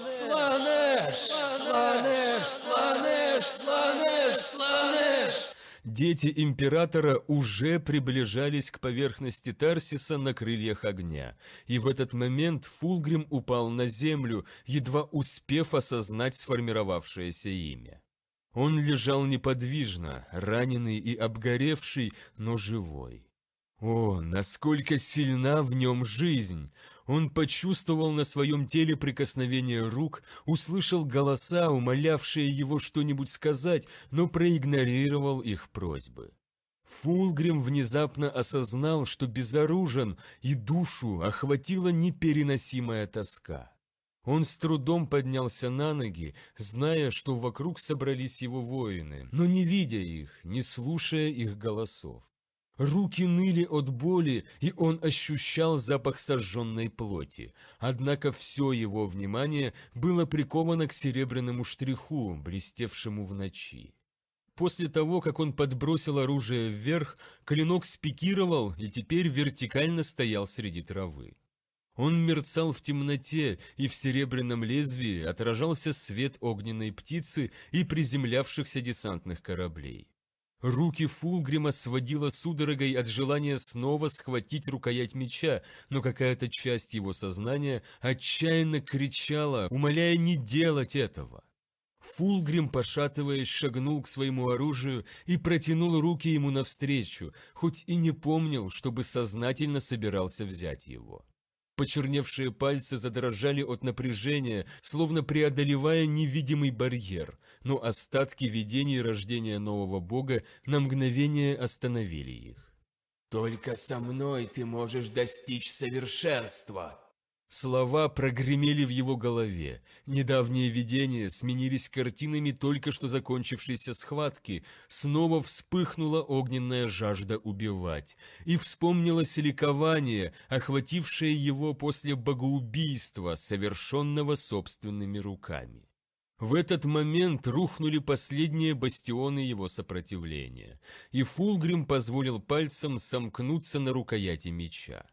S2: сланеш, сланеш, сланеш, сланеш, сланеш,
S1: Дети императора уже приближались к поверхности Тарсиса на крыльях огня, и в этот момент Фулгрим упал на землю, едва успев осознать сформировавшееся имя. Он лежал неподвижно, раненый и обгоревший, но живой. О, насколько сильна в нем жизнь! Он почувствовал на своем теле прикосновение рук, услышал голоса, умолявшие его что-нибудь сказать, но проигнорировал их просьбы. Фулгрим внезапно осознал, что безоружен, и душу охватила непереносимая тоска. Он с трудом поднялся на ноги, зная, что вокруг собрались его воины, но не видя их, не слушая их голосов. Руки ныли от боли, и он ощущал запах сожженной плоти. Однако все его внимание было приковано к серебряному штриху, блестевшему в ночи. После того, как он подбросил оружие вверх, клинок спикировал и теперь вертикально стоял среди травы. Он мерцал в темноте, и в серебряном лезвии отражался свет огненной птицы и приземлявшихся десантных кораблей. Руки Фулгрима сводило судорогой от желания снова схватить рукоять меча, но какая-то часть его сознания отчаянно кричала, умоляя не делать этого. Фулгрим, пошатываясь, шагнул к своему оружию и протянул руки ему навстречу, хоть и не помнил, чтобы сознательно собирался взять его. Почерневшие пальцы задрожали от напряжения, словно преодолевая невидимый барьер, но остатки видений рождения нового бога на мгновение остановили их. «Только со мной ты можешь достичь совершенства!» Слова прогремели в его голове. Недавние видения сменились картинами только что закончившейся схватки. Снова вспыхнула огненная жажда убивать. И вспомнилось ликование, охватившее его после богоубийства, совершенного собственными руками. В этот момент рухнули последние бастионы его сопротивления, и Фулгрим позволил пальцам сомкнуться на рукояти меча.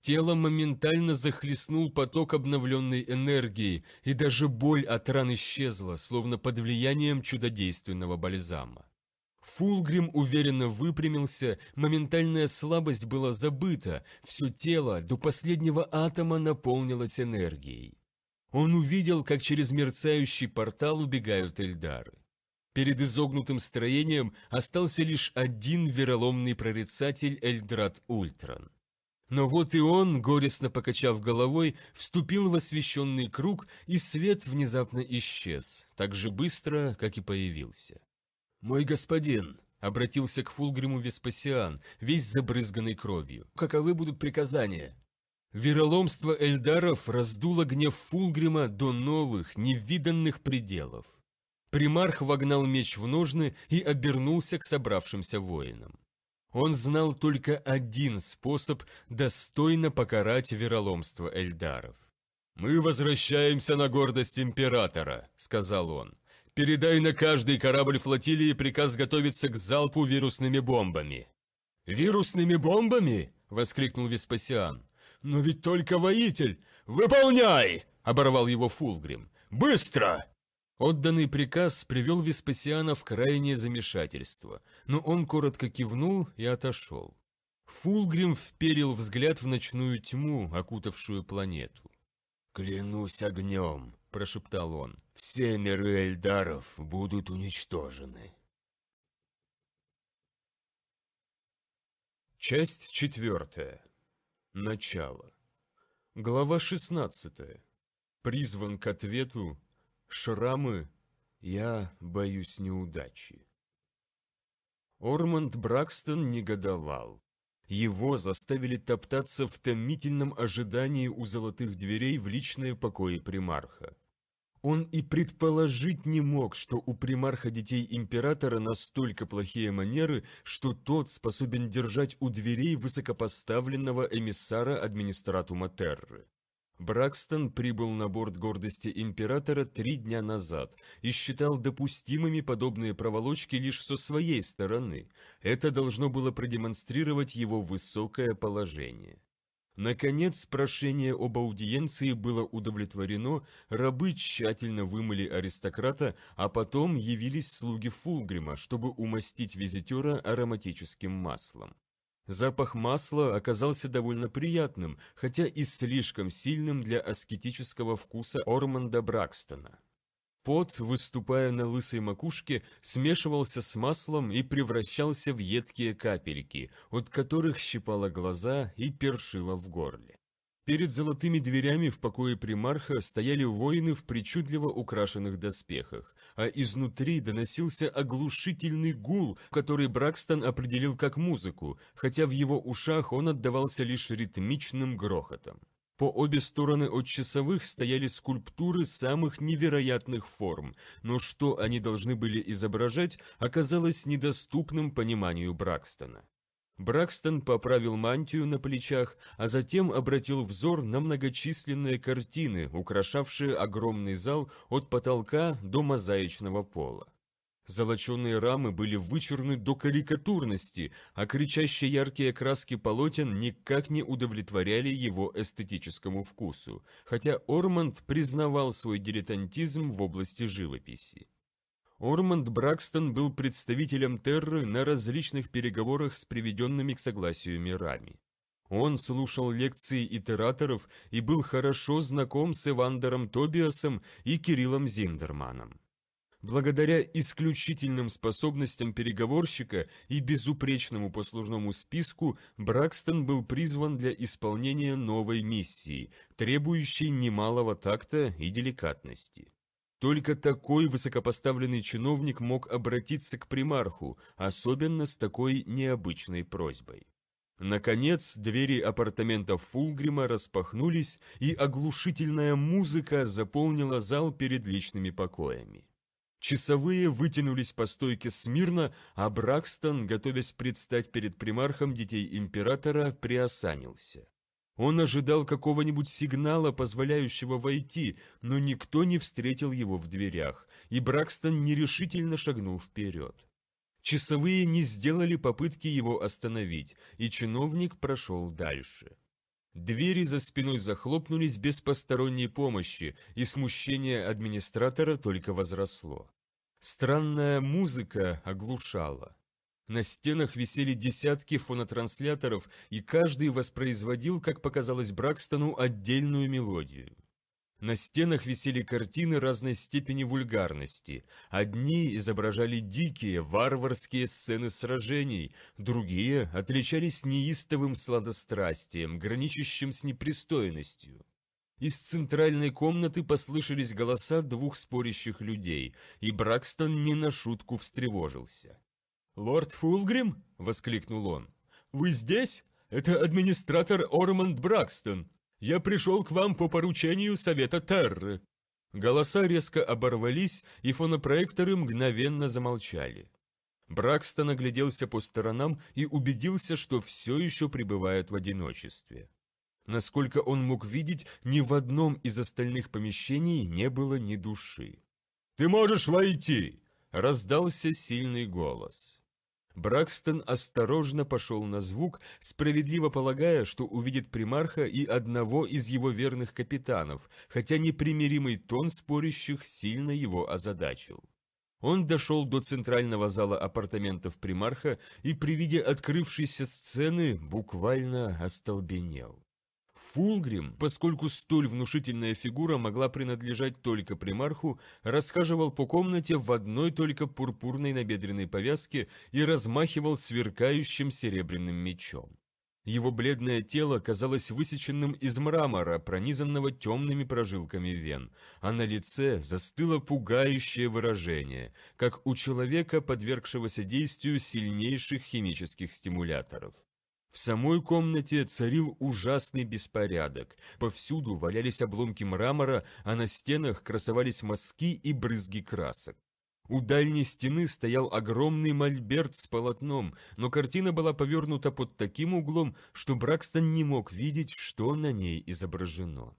S1: Тело моментально захлестнул поток обновленной энергии, и даже боль от ран исчезла, словно под влиянием чудодейственного бальзама. Фулгрим уверенно выпрямился, моментальная слабость была забыта, все тело до последнего атома наполнилось энергией. Он увидел, как через мерцающий портал убегают Эльдары. Перед изогнутым строением остался лишь один вероломный прорицатель Эльдрат Ультран. Но вот и он, горестно покачав головой, вступил в освещенный круг, и свет внезапно исчез, так же быстро, как и появился. «Мой господин!» — обратился к Фулгриму Веспасиан, весь забрызганный кровью. «Каковы будут приказания?» Вероломство эльдаров раздуло гнев Фулгрима до новых, невиданных пределов. Примарх вогнал меч в ножны и обернулся к собравшимся воинам. Он знал только один способ достойно покарать вероломство эльдаров. «Мы возвращаемся на гордость императора», — сказал он. «Передай на каждый корабль флотилии приказ готовиться к залпу вирусными бомбами». «Вирусными бомбами?» — воскликнул Веспасиан. «Но ведь только воитель!» «Выполняй!» – оборвал его Фулгрим. «Быстро!» Отданный приказ привел Веспасиана в крайнее замешательство, но он коротко кивнул и отошел. Фулгрим вперил взгляд в ночную тьму, окутавшую планету. «Клянусь огнем!» – прошептал он. «Все миры Эльдаров будут уничтожены!» Часть четвертая Начало. Глава 16. Призван к ответу «Шрамы, я боюсь неудачи». Орманд Бракстон негодовал. Его заставили топтаться в томительном ожидании у золотых дверей в личные покои примарха. Он и предположить не мог, что у примарха детей императора настолько плохие манеры, что тот способен держать у дверей высокопоставленного эмиссара администратума Терры. Бракстон прибыл на борт гордости императора три дня назад и считал допустимыми подобные проволочки лишь со своей стороны. Это должно было продемонстрировать его высокое положение. Наконец, прошение об аудиенции было удовлетворено, рабы тщательно вымыли аристократа, а потом явились слуги Фулгрима, чтобы умастить визитера ароматическим маслом. Запах масла оказался довольно приятным, хотя и слишком сильным для аскетического вкуса Орманда Бракстона. Пот, выступая на лысой макушке, смешивался с маслом и превращался в едкие капельки, от которых щипало глаза и першило в горле. Перед золотыми дверями в покое примарха стояли воины в причудливо украшенных доспехах, а изнутри доносился оглушительный гул, который Бракстон определил как музыку, хотя в его ушах он отдавался лишь ритмичным грохотом. По обе стороны от часовых стояли скульптуры самых невероятных форм, но что они должны были изображать, оказалось недоступным пониманию Бракстона. Бракстон поправил мантию на плечах, а затем обратил взор на многочисленные картины, украшавшие огромный зал от потолка до мозаичного пола. Золоченые рамы были вычурны до карикатурности, а кричащие яркие краски полотен никак не удовлетворяли его эстетическому вкусу, хотя Орманд признавал свой дилетантизм в области живописи. Орманд Бракстон был представителем Терры на различных переговорах с приведенными к согласию мирами. Он слушал лекции итераторов и был хорошо знаком с Эвандером Тобиасом и Кириллом Зиндерманом благодаря исключительным способностям переговорщика и безупречному послужному списку, Бракстон был призван для исполнения новой миссии, требующей немалого такта и деликатности. Только такой высокопоставленный чиновник мог обратиться к примарху, особенно с такой необычной просьбой. Наконец, двери апартаментов Фулгрима распахнулись, и оглушительная музыка заполнила зал перед личными покоями. Часовые вытянулись по стойке смирно, а Бракстон, готовясь предстать перед примархом детей императора, приосанился. Он ожидал какого-нибудь сигнала, позволяющего войти, но никто не встретил его в дверях, и Бракстон нерешительно шагнул вперед. Часовые не сделали попытки его остановить, и чиновник прошел дальше. Двери за спиной захлопнулись без посторонней помощи, и смущение администратора только возросло. Странная музыка оглушала. На стенах висели десятки фонотрансляторов, и каждый воспроизводил, как показалось Бракстону, отдельную мелодию. На стенах висели картины разной степени вульгарности. Одни изображали дикие, варварские сцены сражений, другие отличались неистовым сладострастием, граничащим с непристойностью. Из центральной комнаты послышались голоса двух спорящих людей, и Бракстон не на шутку встревожился. «Лорд Фулгрим?» – воскликнул он. «Вы здесь? Это администратор Орманд Бракстон. Я пришел к вам по поручению Совета Терры». Голоса резко оборвались, и фонопроекторы мгновенно замолчали. Бракстон огляделся по сторонам и убедился, что все еще пребывает в одиночестве. Насколько он мог видеть, ни в одном из остальных помещений не было ни души. «Ты можешь войти!» – раздался сильный голос. Бракстон осторожно пошел на звук, справедливо полагая, что увидит примарха и одного из его верных капитанов, хотя непримиримый тон спорящих сильно его озадачил. Он дошел до центрального зала апартаментов примарха и при виде открывшейся сцены буквально остолбенел. Фулгрим, поскольку столь внушительная фигура могла принадлежать только примарху, расхаживал по комнате в одной только пурпурной набедренной повязке и размахивал сверкающим серебряным мечом. Его бледное тело казалось высеченным из мрамора, пронизанного темными прожилками вен, а на лице застыло пугающее выражение, как у человека, подвергшегося действию сильнейших химических стимуляторов. В самой комнате царил ужасный беспорядок. Повсюду валялись обломки мрамора, а на стенах красовались мазки и брызги красок. У дальней стены стоял огромный мольберт с полотном, но картина была повернута под таким углом, что Бракстон не мог видеть, что на ней изображено.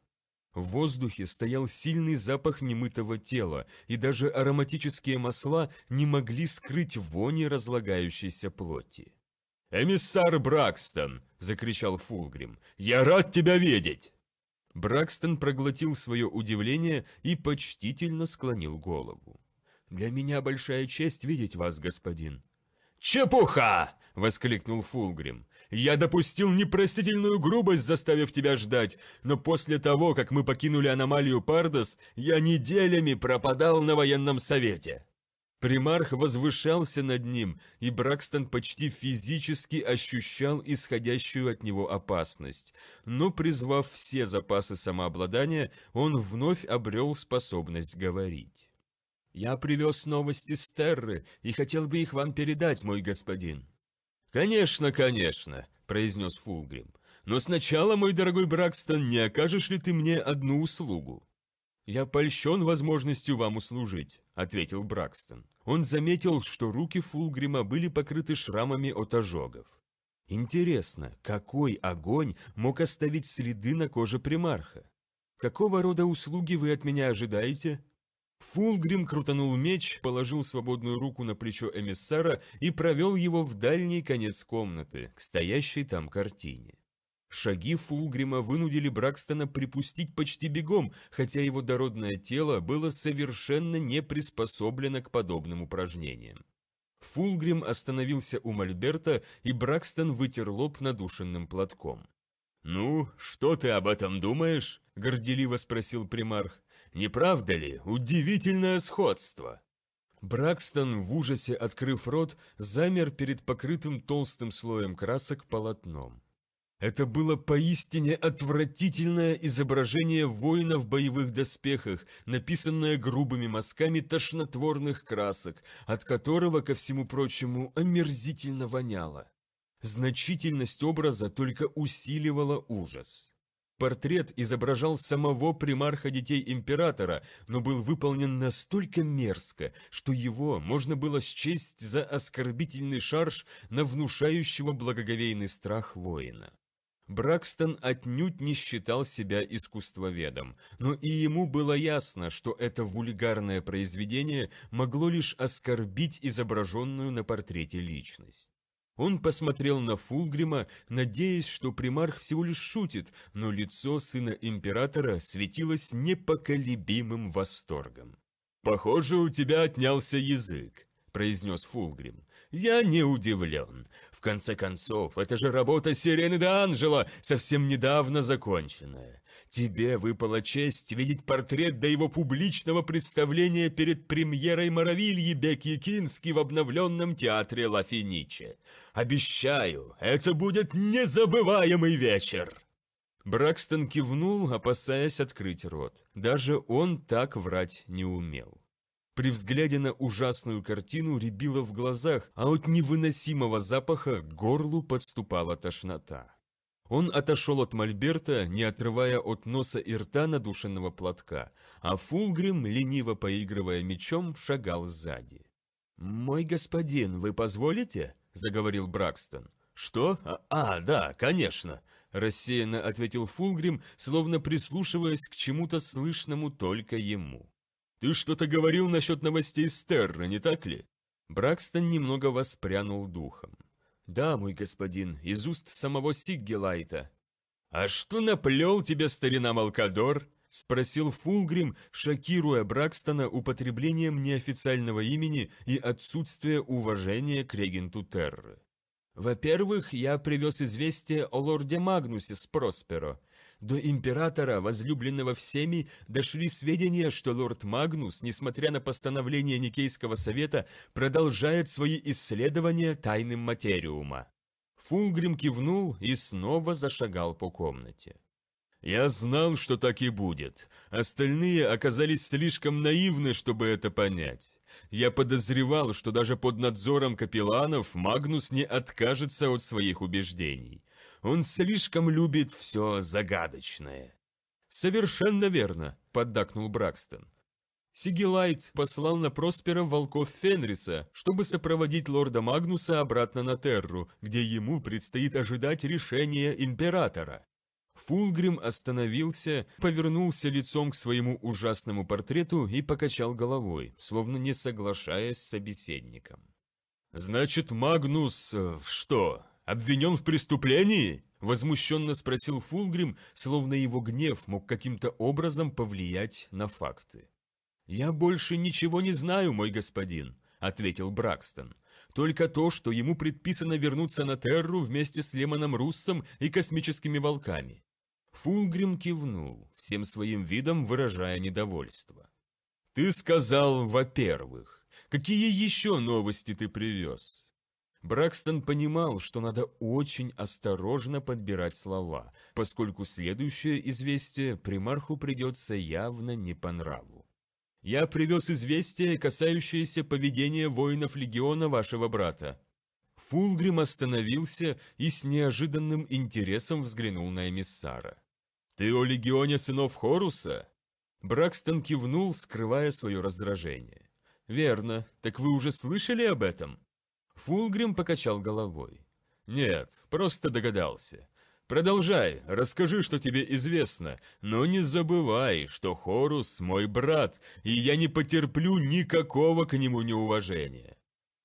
S1: В воздухе стоял сильный запах немытого тела, и даже ароматические масла не могли скрыть вони разлагающейся плоти. «Эмиссар Бракстон!» – закричал Фулгрим. «Я рад тебя видеть!» Бракстон проглотил свое удивление и почтительно склонил голову. «Для меня большая честь видеть вас, господин». «Чепуха!» — воскликнул Фулгрим. «Я допустил непростительную грубость, заставив тебя ждать, но после того, как мы покинули аномалию Пардос, я неделями пропадал на военном совете». Примарх возвышался над ним, и Бракстон почти физически ощущал исходящую от него опасность. Но, призвав все запасы самообладания, он вновь обрел способность говорить. «Я привез новости с Терры и хотел бы их вам передать, мой господин». «Конечно, конечно», – произнес Фулгрим. «Но сначала, мой дорогой Бракстон, не окажешь ли ты мне одну услугу?» «Я польщен возможностью вам услужить», – ответил Бракстон. Он заметил, что руки Фулгрима были покрыты шрамами от ожогов. Интересно, какой огонь мог оставить следы на коже примарха? Какого рода услуги вы от меня ожидаете?» Фулгрим крутанул меч, положил свободную руку на плечо эмиссара и провел его в дальний конец комнаты, к стоящей там картине. Шаги Фулгрима вынудили Бракстона припустить почти бегом, хотя его дородное тело было совершенно не приспособлено к подобным упражнениям. Фулгрим остановился у Мольберта, и Бракстон вытер лоб надушенным платком. «Ну, что ты об этом думаешь?» – горделиво спросил примарх. «Не правда ли? Удивительное сходство!» Бракстон, в ужасе открыв рот, замер перед покрытым толстым слоем красок полотном. Это было поистине отвратительное изображение воина в боевых доспехах, написанное грубыми мазками тошнотворных красок, от которого, ко всему прочему, омерзительно воняло. Значительность образа только усиливала ужас. Портрет изображал самого примарха детей императора, но был выполнен настолько мерзко, что его можно было счесть за оскорбительный шарж на внушающего благоговейный страх воина. Бракстон отнюдь не считал себя искусствоведом, но и ему было ясно, что это вульгарное произведение могло лишь оскорбить изображенную на портрете личность. Он посмотрел на Фулгрима, надеясь, что примарх всего лишь шутит, но лицо сына императора светилось непоколебимым восторгом. «Похоже, у тебя отнялся язык», – произнес Фулгрим. «Я не удивлен конце концов, это же работа Сирены де Анжела, совсем недавно законченная. Тебе выпала честь видеть портрет до его публичного представления перед премьерой Моровильи Бекки Кински в обновленном театре Ла Финиче. Обещаю, это будет незабываемый вечер!» Бракстон кивнул, опасаясь открыть рот. Даже он так врать не умел. При взгляде на ужасную картину рябило в глазах, а от невыносимого запаха горлу подступала тошнота. Он отошел от мольберта, не отрывая от носа и рта надушенного платка, а Фулгрим, лениво поигрывая мечом, шагал сзади. «Мой господин, вы позволите?» – заговорил Бракстон. «Что? А, а да, конечно!» – рассеянно ответил Фулгрим, словно прислушиваясь к чему-то слышному только ему. Ты что-то говорил насчет новостей Стерра, не так ли? Бракстон немного воспрянул духом. «Да, мой господин, из уст самого Сиггелайта». «А что наплел тебе старина Малкадор?» – спросил Фулгрим, шокируя Бракстона употреблением неофициального имени и отсутствие уважения к регенту Терры. «Во-первых, я привез известие о лорде Магнусе с Просперо. До императора, возлюбленного всеми, дошли сведения, что лорд Магнус, несмотря на постановление Никейского совета, продолжает свои исследования тайным материума. Фулгрим кивнул и снова зашагал по комнате. «Я знал, что так и будет. Остальные оказались слишком наивны, чтобы это понять. Я подозревал, что даже под надзором капелланов Магнус не откажется от своих убеждений. Он слишком любит все загадочное». «Совершенно верно», — поддакнул Бракстон. Сигилайт послал на Проспера волков Фенриса, чтобы сопроводить лорда Магнуса обратно на Терру, где ему предстоит ожидать решения императора. Фулгрим остановился, повернулся лицом к своему ужасному портрету и покачал головой, словно не соглашаясь с собеседником. «Значит, Магнус... Э, что?» обвинен в преступлении?» – возмущенно спросил Фулгрим, словно его гнев мог каким-то образом повлиять на факты. «Я больше ничего не знаю, мой господин», – ответил Бракстон. «Только то, что ему предписано вернуться на Терру вместе с Лемоном Руссом и космическими волками». Фулгрим кивнул, всем своим видом выражая недовольство. «Ты сказал, во-первых. Какие еще новости ты привез?» Бракстон понимал, что надо очень осторожно подбирать слова, поскольку следующее известие примарху придется явно не по нраву. «Я привез известие, касающееся поведения воинов легиона вашего брата». Фулгрим остановился и с неожиданным интересом взглянул на эмиссара. «Ты о легионе сынов Хоруса?» Бракстон кивнул, скрывая свое раздражение. «Верно. Так вы уже слышали об этом?» Фулгрим покачал головой. «Нет, просто догадался. Продолжай, расскажи, что тебе известно, но не забывай, что Хорус мой брат, и я не потерплю никакого к нему неуважения».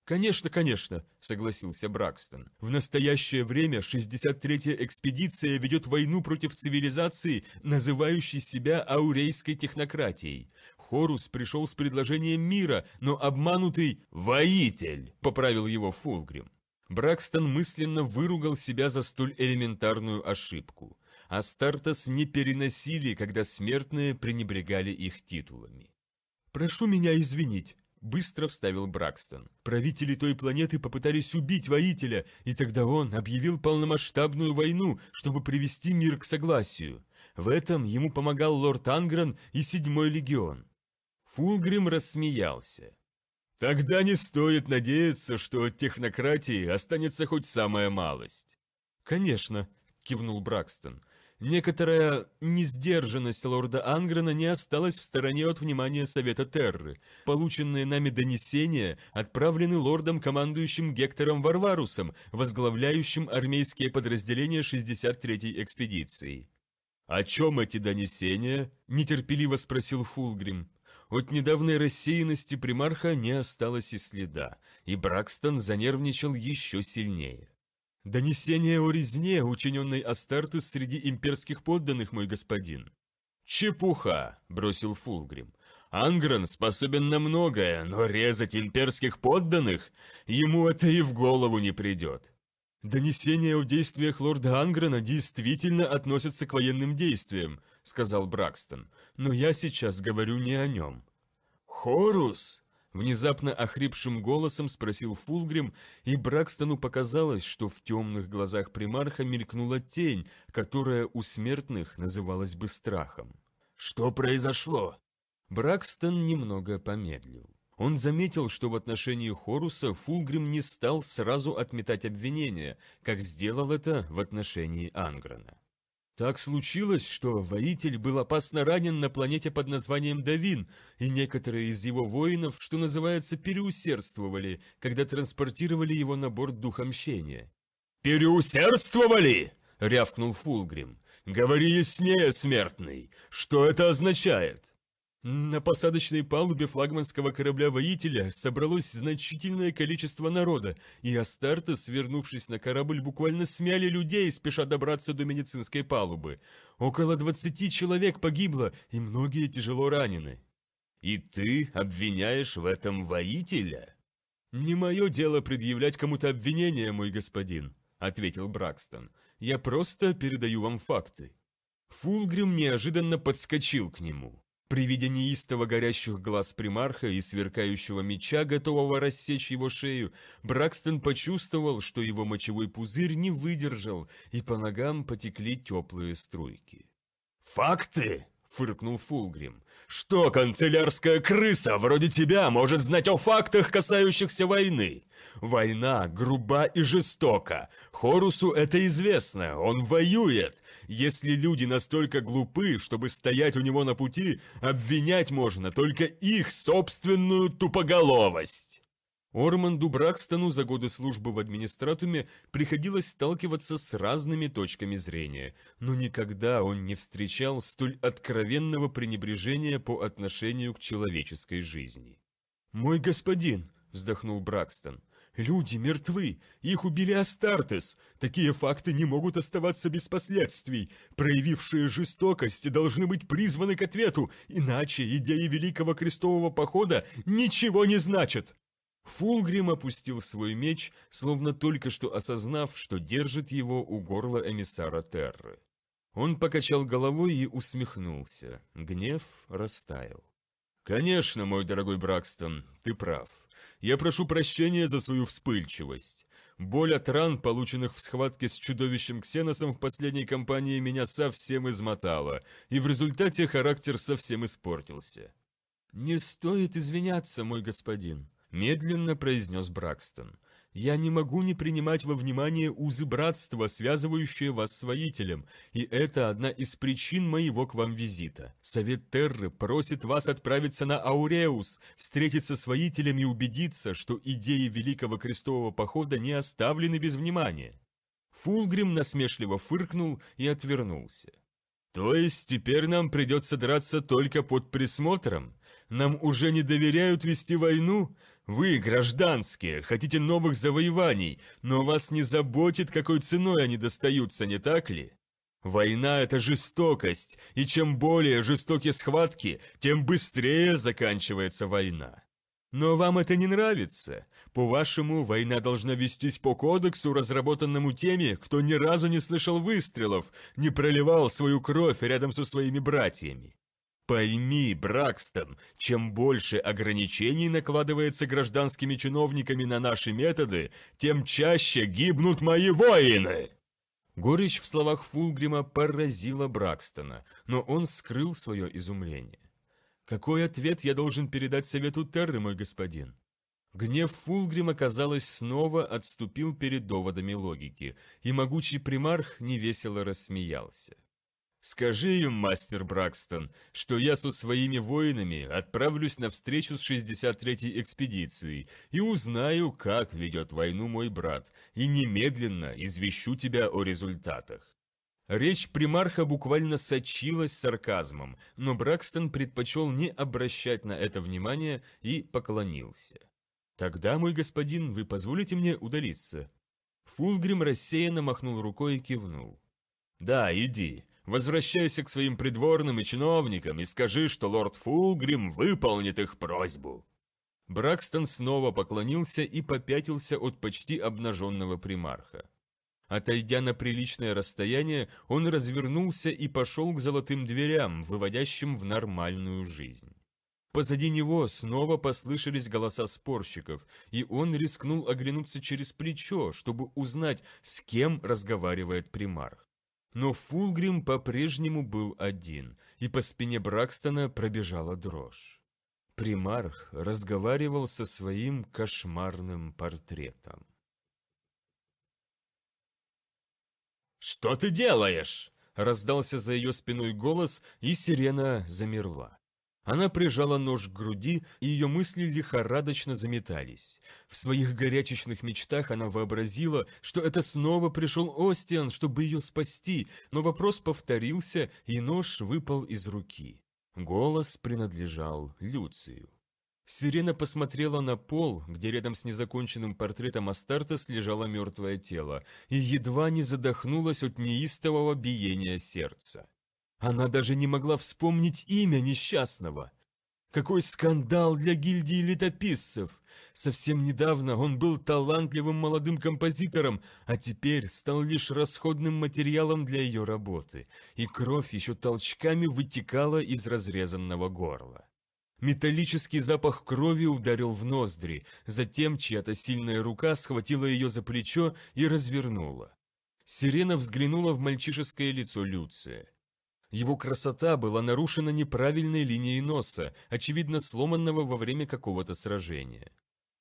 S1: «Конечно, конечно», — согласился Бракстон. «В настоящее время 63-я экспедиция ведет войну против цивилизации, называющей себя аурейской технократией. Хорус пришел с предложением мира, но обманутый «воитель» поправил его Фулгрим. Бракстон мысленно выругал себя за столь элементарную ошибку. Астартес не переносили, когда смертные пренебрегали их титулами. «Прошу меня извинить», – быстро вставил Бракстон. «Правители той планеты попытались убить воителя, и тогда он объявил полномасштабную войну, чтобы привести мир к согласию. В этом ему помогал лорд Ангран и Седьмой Легион. Фулгрим рассмеялся. «Тогда не стоит надеяться, что от технократии останется хоть самая малость». «Конечно», — кивнул Бракстон. «Некоторая несдержанность лорда Ангрена не осталась в стороне от внимания Совета Терры. Полученные нами донесения отправлены лордом-командующим Гектором Варварусом, возглавляющим армейские подразделения 63-й экспедиции». «О чем эти донесения?» – нетерпеливо спросил Фулгрим. От недавней рассеянности примарха не осталось и следа, и Бракстон занервничал еще сильнее. «Донесение о резне, учиненной Астартес среди имперских подданных, мой господин». «Чепуха!» – бросил Фулгрим. «Ангран способен на многое, но резать имперских подданных? Ему это и в голову не придет». Донесение о действиях лорда Ангрена действительно относятся к военным действиям», — сказал Бракстон но я сейчас говорю не о нем». «Хорус!» – внезапно охрипшим голосом спросил Фулгрим, и Бракстону показалось, что в темных глазах примарха мелькнула тень, которая у смертных называлась бы страхом. «Что произошло?» Бракстон немного помедлил. Он заметил, что в отношении Хоруса Фулгрим не стал сразу отметать обвинения, как сделал это в отношении Ангрена. Так случилось, что воитель был опасно ранен на планете под названием Давин, и некоторые из его воинов, что называется, переусердствовали, когда транспортировали его на борт Духа Мщения. «Переусердствовали!» — рявкнул Фулгрим. «Говори яснее, смертный, что это означает?» На посадочной палубе флагманского корабля-воителя собралось значительное количество народа, и Астарта, свернувшись на корабль, буквально смяли людей, спеша добраться до медицинской палубы. Около двадцати человек погибло, и многие тяжело ранены. «И ты обвиняешь в этом воителя?» «Не мое дело предъявлять кому-то обвинения, мой господин», — ответил Бракстон. «Я просто передаю вам факты». Фулгрим неожиданно подскочил к нему. При виде неистово горящих глаз примарха и сверкающего меча, готового рассечь его шею, Бракстон почувствовал, что его мочевой пузырь не выдержал, и по ногам потекли теплые струйки. «Факты!» — фыркнул Фулгрим. «Что канцелярская крыса вроде тебя может знать о фактах, касающихся войны? Война груба и жестока. Хорусу это известно, он воюет, если люди настолько глупы, чтобы стоять у него на пути, обвинять можно только их собственную тупоголовость. Орманду Бракстону за годы службы в администратуме приходилось сталкиваться с разными точками зрения, но никогда он не встречал столь откровенного пренебрежения по отношению к человеческой жизни. «Мой господин!» – вздохнул Бракстон – Люди мертвы, их убили Астартес. Такие факты не могут оставаться без последствий. Проявившие жестокость должны быть призваны к ответу, иначе идеи Великого Крестового Похода ничего не значат. Фулгрим опустил свой меч, словно только что осознав, что держит его у горла эмиссара Терры. Он покачал головой и усмехнулся. Гнев растаял. «Конечно, мой дорогой Бракстон, ты прав. Я прошу прощения за свою вспыльчивость. Боль от ран, полученных в схватке с чудовищем Ксеносом в последней кампании, меня совсем измотала, и в результате характер совсем испортился». «Не стоит извиняться, мой господин», – медленно произнес Бракстон. Я не могу не принимать во внимание узы братства, связывающие вас с воителем, и это одна из причин моего к вам визита. Совет Терры просит вас отправиться на Ауреус, встретиться с воителем и убедиться, что идеи Великого Крестового Похода не оставлены без внимания». Фулгрим насмешливо фыркнул и отвернулся. «То есть теперь нам придется драться только под присмотром? Нам уже не доверяют вести войну? Вы, гражданские, хотите новых завоеваний, но вас не заботит, какой ценой они достаются, не так ли? Война – это жестокость, и чем более жестокие схватки, тем быстрее заканчивается война. Но вам это не нравится. По-вашему, война должна вестись по кодексу, разработанному теми, кто ни разу не слышал выстрелов, не проливал свою кровь рядом со своими братьями. Пойми, Бракстон, чем больше ограничений накладывается гражданскими чиновниками на наши методы, тем чаще гибнут мои воины!» Горечь в словах Фулгрима поразила Бракстона, но он скрыл свое изумление. «Какой ответ я должен передать совету Терры, мой господин?» Гнев Фулгрима, казалось, снова отступил перед доводами логики, и могучий примарх невесело рассмеялся. «Скажи им, мастер Бракстон, что я со своими воинами отправлюсь на встречу с 63-й экспедицией и узнаю, как ведет войну мой брат, и немедленно извещу тебя о результатах». Речь примарха буквально сочилась сарказмом, но Бракстон предпочел не обращать на это внимания и поклонился. «Тогда, мой господин, вы позволите мне удалиться?» Фулгрим рассеянно махнул рукой и кивнул. «Да, иди», Возвращайся к своим придворным и чиновникам и скажи, что лорд Фулгрим выполнит их просьбу». Бракстон снова поклонился и попятился от почти обнаженного примарха. Отойдя на приличное расстояние, он развернулся и пошел к золотым дверям, выводящим в нормальную жизнь. Позади него снова послышались голоса спорщиков, и он рискнул оглянуться через плечо, чтобы узнать, с кем разговаривает примарх. Но Фулгрим по-прежнему был один, и по спине Бракстона пробежала дрожь. Примарх разговаривал со своим кошмарным портретом. «Что ты делаешь?» – раздался за ее спиной голос, и сирена замерла. Она прижала нож к груди, и ее мысли лихорадочно заметались. В своих горячечных мечтах она вообразила, что это снова пришел Остиан, чтобы ее спасти, но вопрос повторился, и нож выпал из руки. Голос принадлежал Люцию. Сирена посмотрела на пол, где рядом с незаконченным портретом Астартес лежало мертвое тело, и едва не задохнулась от неистового биения сердца. Она даже не могла вспомнить имя несчастного. Какой скандал для гильдии летописцев! Совсем недавно он был талантливым молодым композитором, а теперь стал лишь расходным материалом для ее работы, и кровь еще толчками вытекала из разрезанного горла. Металлический запах крови ударил в ноздри, затем чья-то сильная рука схватила ее за плечо и развернула. Сирена взглянула в мальчишеское лицо Люция. Его красота была нарушена неправильной линией носа, очевидно сломанного во время какого-то сражения.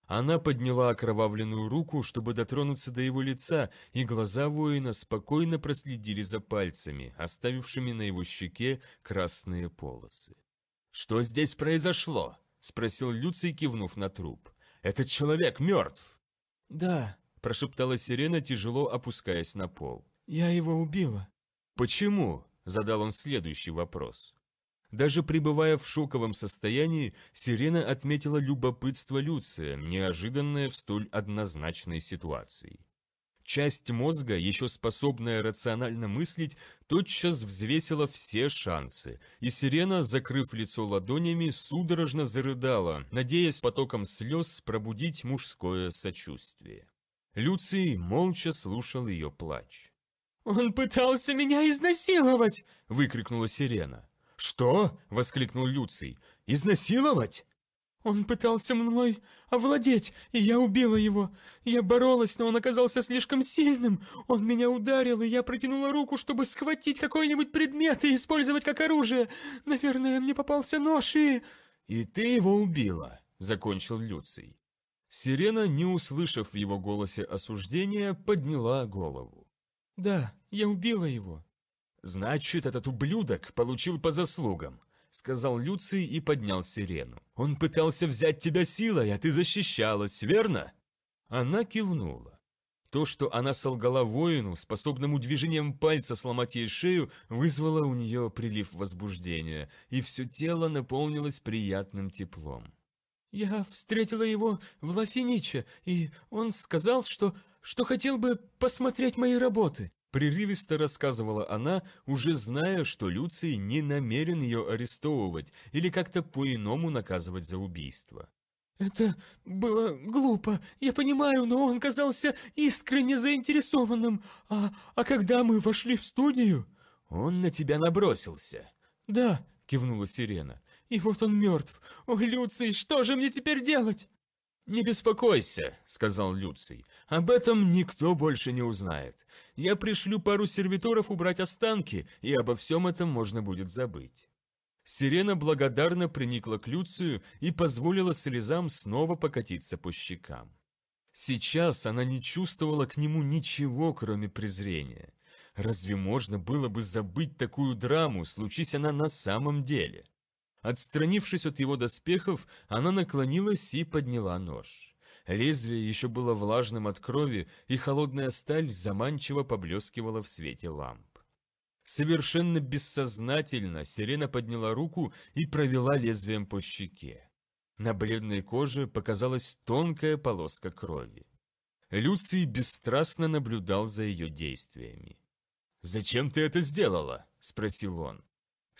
S1: Она подняла окровавленную руку, чтобы дотронуться до его лица, и глаза воина спокойно проследили за пальцами, оставившими на его щеке красные полосы. «Что здесь произошло?» – спросил Люций, кивнув на труп. «Этот человек мертв!» «Да», – прошептала сирена, тяжело опускаясь на пол. «Я его убила». «Почему?» Задал он следующий вопрос. Даже пребывая в шоковом состоянии, Сирена отметила любопытство Люция, неожиданное в столь однозначной ситуации. Часть мозга, еще способная рационально мыслить, тотчас взвесила все шансы, и сирена, закрыв лицо ладонями, судорожно зарыдала, надеясь потоком слез пробудить мужское сочувствие. Люций молча слушал ее плач. «Он пытался меня изнасиловать!» – выкрикнула сирена. «Что?» – воскликнул Люций. «Изнасиловать?» «Он пытался мной овладеть, и я убила его. Я боролась, но он оказался слишком сильным. Он меня ударил, и я протянула руку, чтобы схватить какой-нибудь предмет и использовать как оружие. Наверное, мне попался нож и...» «И ты его убила», – закончил Люций. Сирена, не услышав в его голосе осуждения, подняла голову. «Да, я убила его». «Значит, этот ублюдок получил по заслугам», — сказал Люций и поднял сирену. «Он пытался взять тебя силой, а ты защищалась, верно?» Она кивнула. То, что она солгала воину, способному движением пальца сломать ей шею, вызвало у нее прилив возбуждения, и все тело наполнилось приятным теплом. «Я встретила его в Лафиниче, и он сказал, что что хотел бы посмотреть мои работы», прерывисто рассказывала она, уже зная, что Люций не намерен ее арестовывать или как-то по-иному наказывать за убийство. «Это было глупо, я понимаю, но он казался искренне заинтересованным. А, а когда мы вошли в студию...» «Он на тебя набросился». «Да», — кивнула Сирена. «И вот он мертв. О, Люций, что же мне теперь делать?» «Не беспокойся», — сказал Люций. «Об этом никто больше не узнает. Я пришлю пару сервиторов убрать останки, и обо всем этом можно будет забыть». Сирена благодарно приникла к Люцию и позволила слезам снова покатиться по щекам. Сейчас она не чувствовала к нему ничего, кроме презрения. Разве можно было бы забыть такую драму, случись она на самом деле? Отстранившись от его доспехов, она наклонилась и подняла нож. Лезвие еще было влажным от крови, и холодная сталь заманчиво поблескивала в свете ламп. Совершенно бессознательно сирена подняла руку и провела лезвием по щеке. На бледной коже показалась тонкая полоска крови. Люций бесстрастно наблюдал за ее действиями. «Зачем ты это сделала?» – спросил он.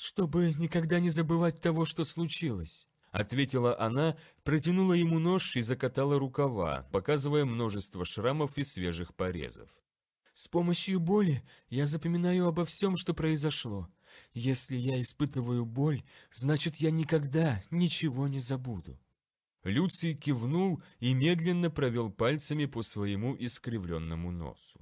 S1: «Чтобы никогда не забывать того, что случилось», — ответила она, протянула ему нож и закатала рукава, показывая множество шрамов и свежих порезов. «С помощью боли я запоминаю обо всем, что произошло. Если я испытываю боль, значит, я никогда ничего не забуду». Люций кивнул и медленно провел пальцами по своему искривленному носу.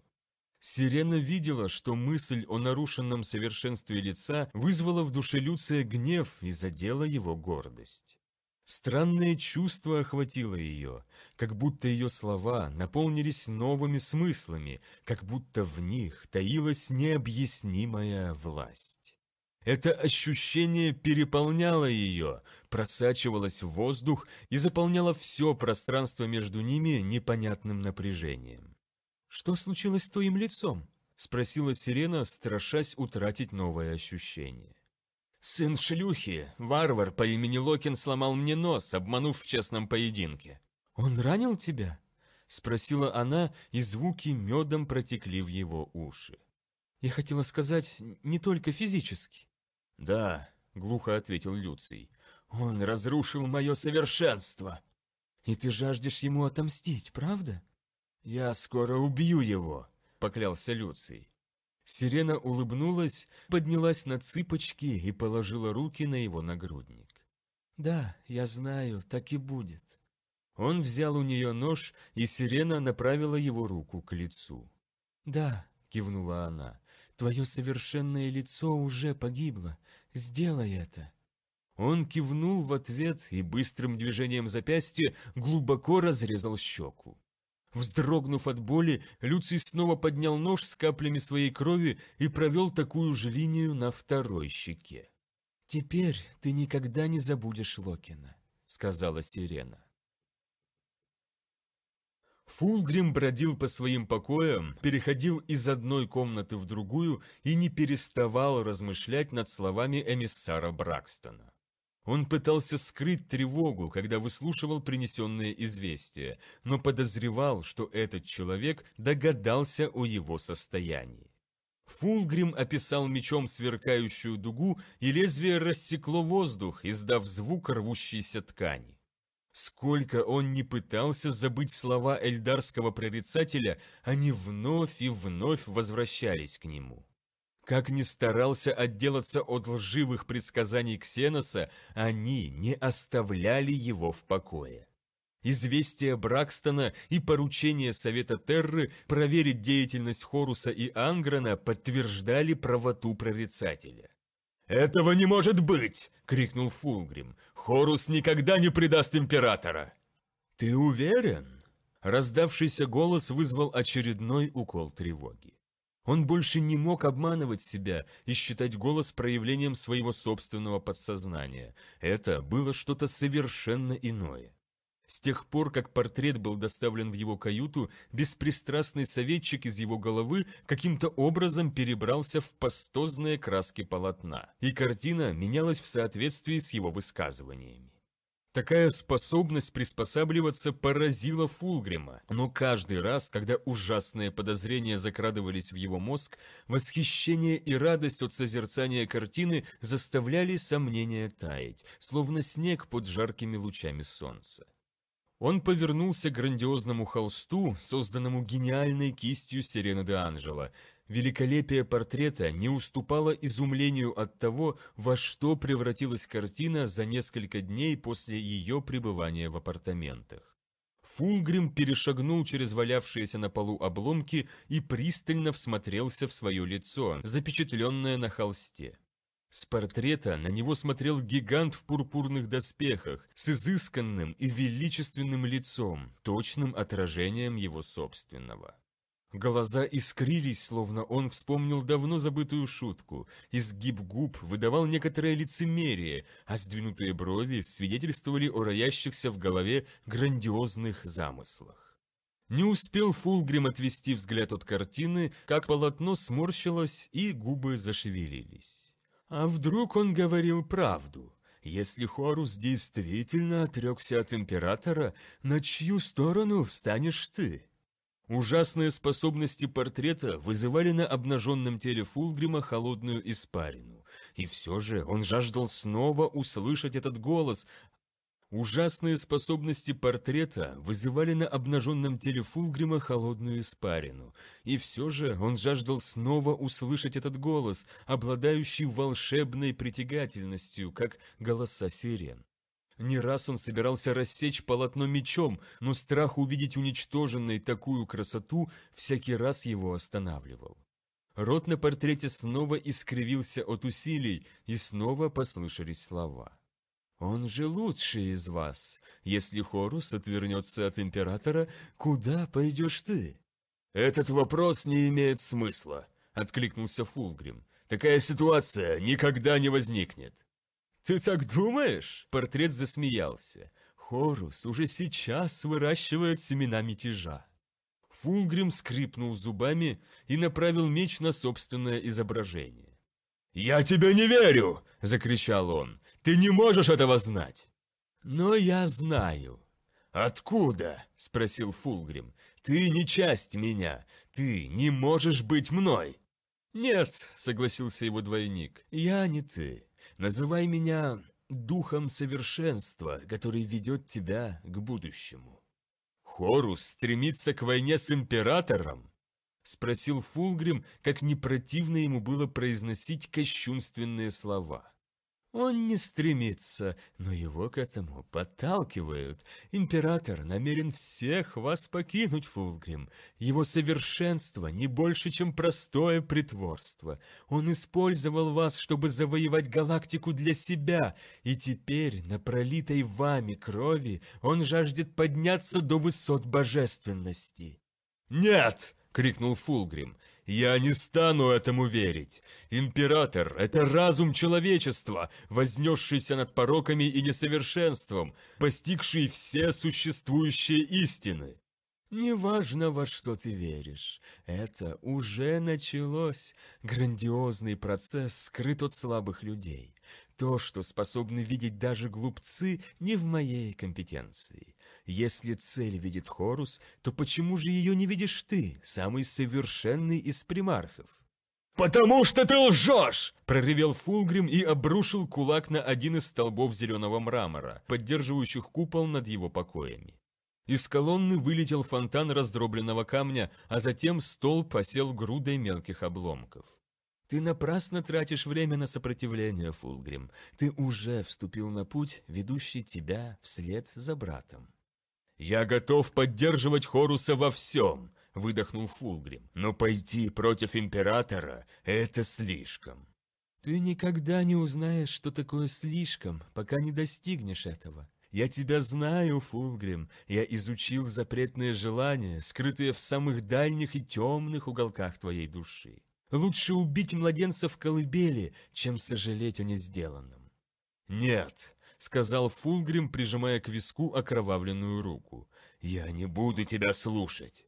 S1: Сирена видела, что мысль о нарушенном совершенстве лица вызвала в душе Люция гнев и задела его гордость. Странное чувство охватило ее, как будто ее слова наполнились новыми смыслами, как будто в них таилась необъяснимая власть. Это ощущение переполняло ее, просачивалось в воздух и заполняло все пространство между ними непонятным напряжением. «Что случилось с твоим лицом?» – спросила сирена, страшась утратить новое ощущение. «Сын шлюхи, варвар по имени Локин сломал мне нос, обманув в честном поединке». «Он ранил тебя?» – спросила она, и звуки медом протекли в его уши. «Я хотела сказать, не только физически». «Да», – глухо ответил Люций, – «он разрушил мое совершенство». «И ты жаждешь ему отомстить, правда?» «Я скоро убью его», – поклялся Люций. Сирена улыбнулась, поднялась на цыпочки и положила руки на его нагрудник. «Да, я знаю, так и будет». Он взял у нее нож, и сирена направила его руку к лицу. «Да», — кивнула она, — «твое совершенное лицо уже погибло. Сделай это». Он кивнул в ответ и быстрым движением запястья глубоко разрезал щеку. Вздрогнув от боли, Люций снова поднял нож с каплями своей крови и провел такую же линию на второй щеке. «Теперь ты никогда не забудешь Локина», — сказала Сирена. Фулгрим бродил по своим покоям, переходил из одной комнаты в другую и не переставал размышлять над словами эмиссара Бракстона. Он пытался скрыть тревогу, когда выслушивал принесенные известия, но подозревал, что этот человек догадался о его состоянии. Фулгрим описал мечом сверкающую дугу, и лезвие рассекло воздух, издав звук рвущейся ткани. Сколько он не пытался забыть слова эльдарского прорицателя, они вновь и вновь возвращались к нему. Как ни старался отделаться от лживых предсказаний Ксеноса, они не оставляли его в покое. Известия Бракстона и поручение Совета Терры проверить деятельность Хоруса и Анграна подтверждали правоту прорицателя. «Этого не может быть!» – крикнул Фулгрим. «Хорус никогда не предаст Императора!» «Ты уверен?» Раздавшийся голос вызвал очередной укол тревоги. Он больше не мог обманывать себя и считать голос проявлением своего собственного подсознания. Это было что-то совершенно иное. С тех пор, как портрет был доставлен в его каюту, беспристрастный советчик из его головы каким-то образом перебрался в пастозные краски полотна, и картина менялась в соответствии с его высказываниями. Такая способность приспосабливаться поразила Фулгрима, но каждый раз, когда ужасные подозрения закрадывались в его мозг, восхищение и радость от созерцания картины заставляли сомнения таять, словно снег под жаркими лучами солнца. Он повернулся к грандиозному холсту, созданному гениальной кистью Сирена де Анжела. Великолепие портрета не уступало изумлению от того, во что превратилась картина за несколько дней после ее пребывания в апартаментах. Фулгрим перешагнул через валявшиеся на полу обломки и пристально всмотрелся в свое лицо, запечатленное на холсте. С портрета на него смотрел гигант в пурпурных доспехах, с изысканным и величественным лицом, точным отражением его собственного. Глаза искрились, словно он вспомнил давно забытую шутку. Изгиб губ выдавал некоторое лицемерие, а сдвинутые брови свидетельствовали о роящихся в голове грандиозных замыслах. Не успел Фулгрим отвести взгляд от картины, как полотно сморщилось и губы зашевелились. А вдруг он говорил правду? Если Хорус действительно отрекся от императора, на чью сторону встанешь ты? Ужасные способности портрета вызывали на обнаженном теле Фулгрима холодную испарину. И все же он жаждал снова услышать этот голос. Ужасные способности портрета вызывали на обнаженном теле Фулгрима холодную испарину. И все же он жаждал снова услышать этот голос, обладающий волшебной притягательностью, как голоса сирен. Не раз он собирался рассечь полотно мечом, но страх увидеть уничтоженной такую красоту всякий раз его останавливал. Рот на портрете снова искривился от усилий, и снова послышались слова. «Он же лучший из вас. Если Хорус отвернется от императора, куда пойдешь ты?» «Этот вопрос не имеет смысла», — откликнулся Фулгрим. «Такая ситуация никогда не возникнет. «Ты так думаешь?» Портрет засмеялся. «Хорус уже сейчас выращивает семена мятежа». Фулгрим скрипнул зубами и направил меч на собственное изображение. «Я тебе не верю!» – закричал он. «Ты не можешь этого знать!» «Но я знаю». «Откуда?» – спросил Фулгрим. «Ты не часть меня. Ты не можешь быть мной!» «Нет», – согласился его двойник, – «я не ты. Называй меня духом совершенства, который ведет тебя к будущему». «Хорус стремится к войне с императором?» — спросил Фулгрим, как не противно ему было произносить кощунственные слова. Он не стремится, но его к этому подталкивают. Император намерен всех вас покинуть, Фулгрим. Его совершенство не больше, чем простое притворство. Он использовал вас, чтобы завоевать галактику для себя, и теперь на пролитой вами крови он жаждет подняться до высот божественности». «Нет!» — крикнул Фулгрим. Я не стану этому верить. Император – это разум человечества, вознесшийся над пороками и несовершенством, постигший все существующие истины. «Неважно, во что ты веришь, это уже началось. Грандиозный процесс скрыт от слабых людей. То, что способны видеть даже глупцы, не в моей компетенции. Если цель видит Хорус, то почему же ее не видишь ты, самый совершенный из примархов? «Потому что ты лжешь!» – проревел Фулгрим и обрушил кулак на один из столбов зеленого мрамора, поддерживающих купол над его покоями. Из колонны вылетел фонтан раздробленного камня, а затем стол посел грудой мелких обломков. «Ты напрасно тратишь время на сопротивление, Фулгрим. Ты уже вступил на путь, ведущий тебя вслед за братом». «Я готов поддерживать Хоруса во всем», – выдохнул Фулгрим. «Но пойти против Императора – это слишком». «Ты никогда не узнаешь, что такое слишком, пока не достигнешь этого», я тебя знаю, Фулгрим. Я изучил запретные желания, скрытые в самых дальних и темных уголках твоей души. Лучше убить младенца в колыбели, чем сожалеть о несделанном. Нет, — сказал Фулгрим, прижимая к виску окровавленную руку. «Я не буду тебя слушать!»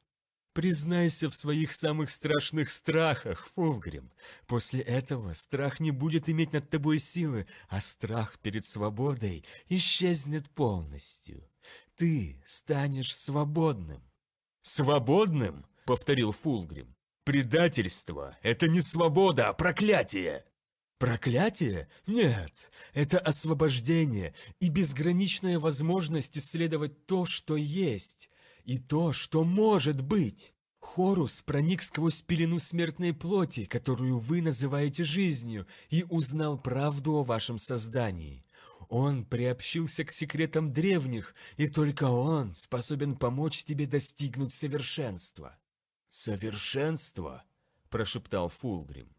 S1: «Признайся в своих самых страшных страхах, Фулгрим. После этого страх не будет иметь над тобой силы, а страх перед свободой исчезнет полностью. Ты станешь свободным». «Свободным?» — повторил Фулгрим. «Предательство — это не свобода, а проклятие!» Проклятие? Нет, это освобождение и безграничная возможность исследовать то, что есть, и то, что может быть. Хорус проник сквозь пелену смертной плоти, которую вы называете жизнью, и узнал правду о вашем создании. Он приобщился к секретам древних, и только он способен помочь тебе достигнуть совершенства. «Совершенство?» – прошептал Фулгрим.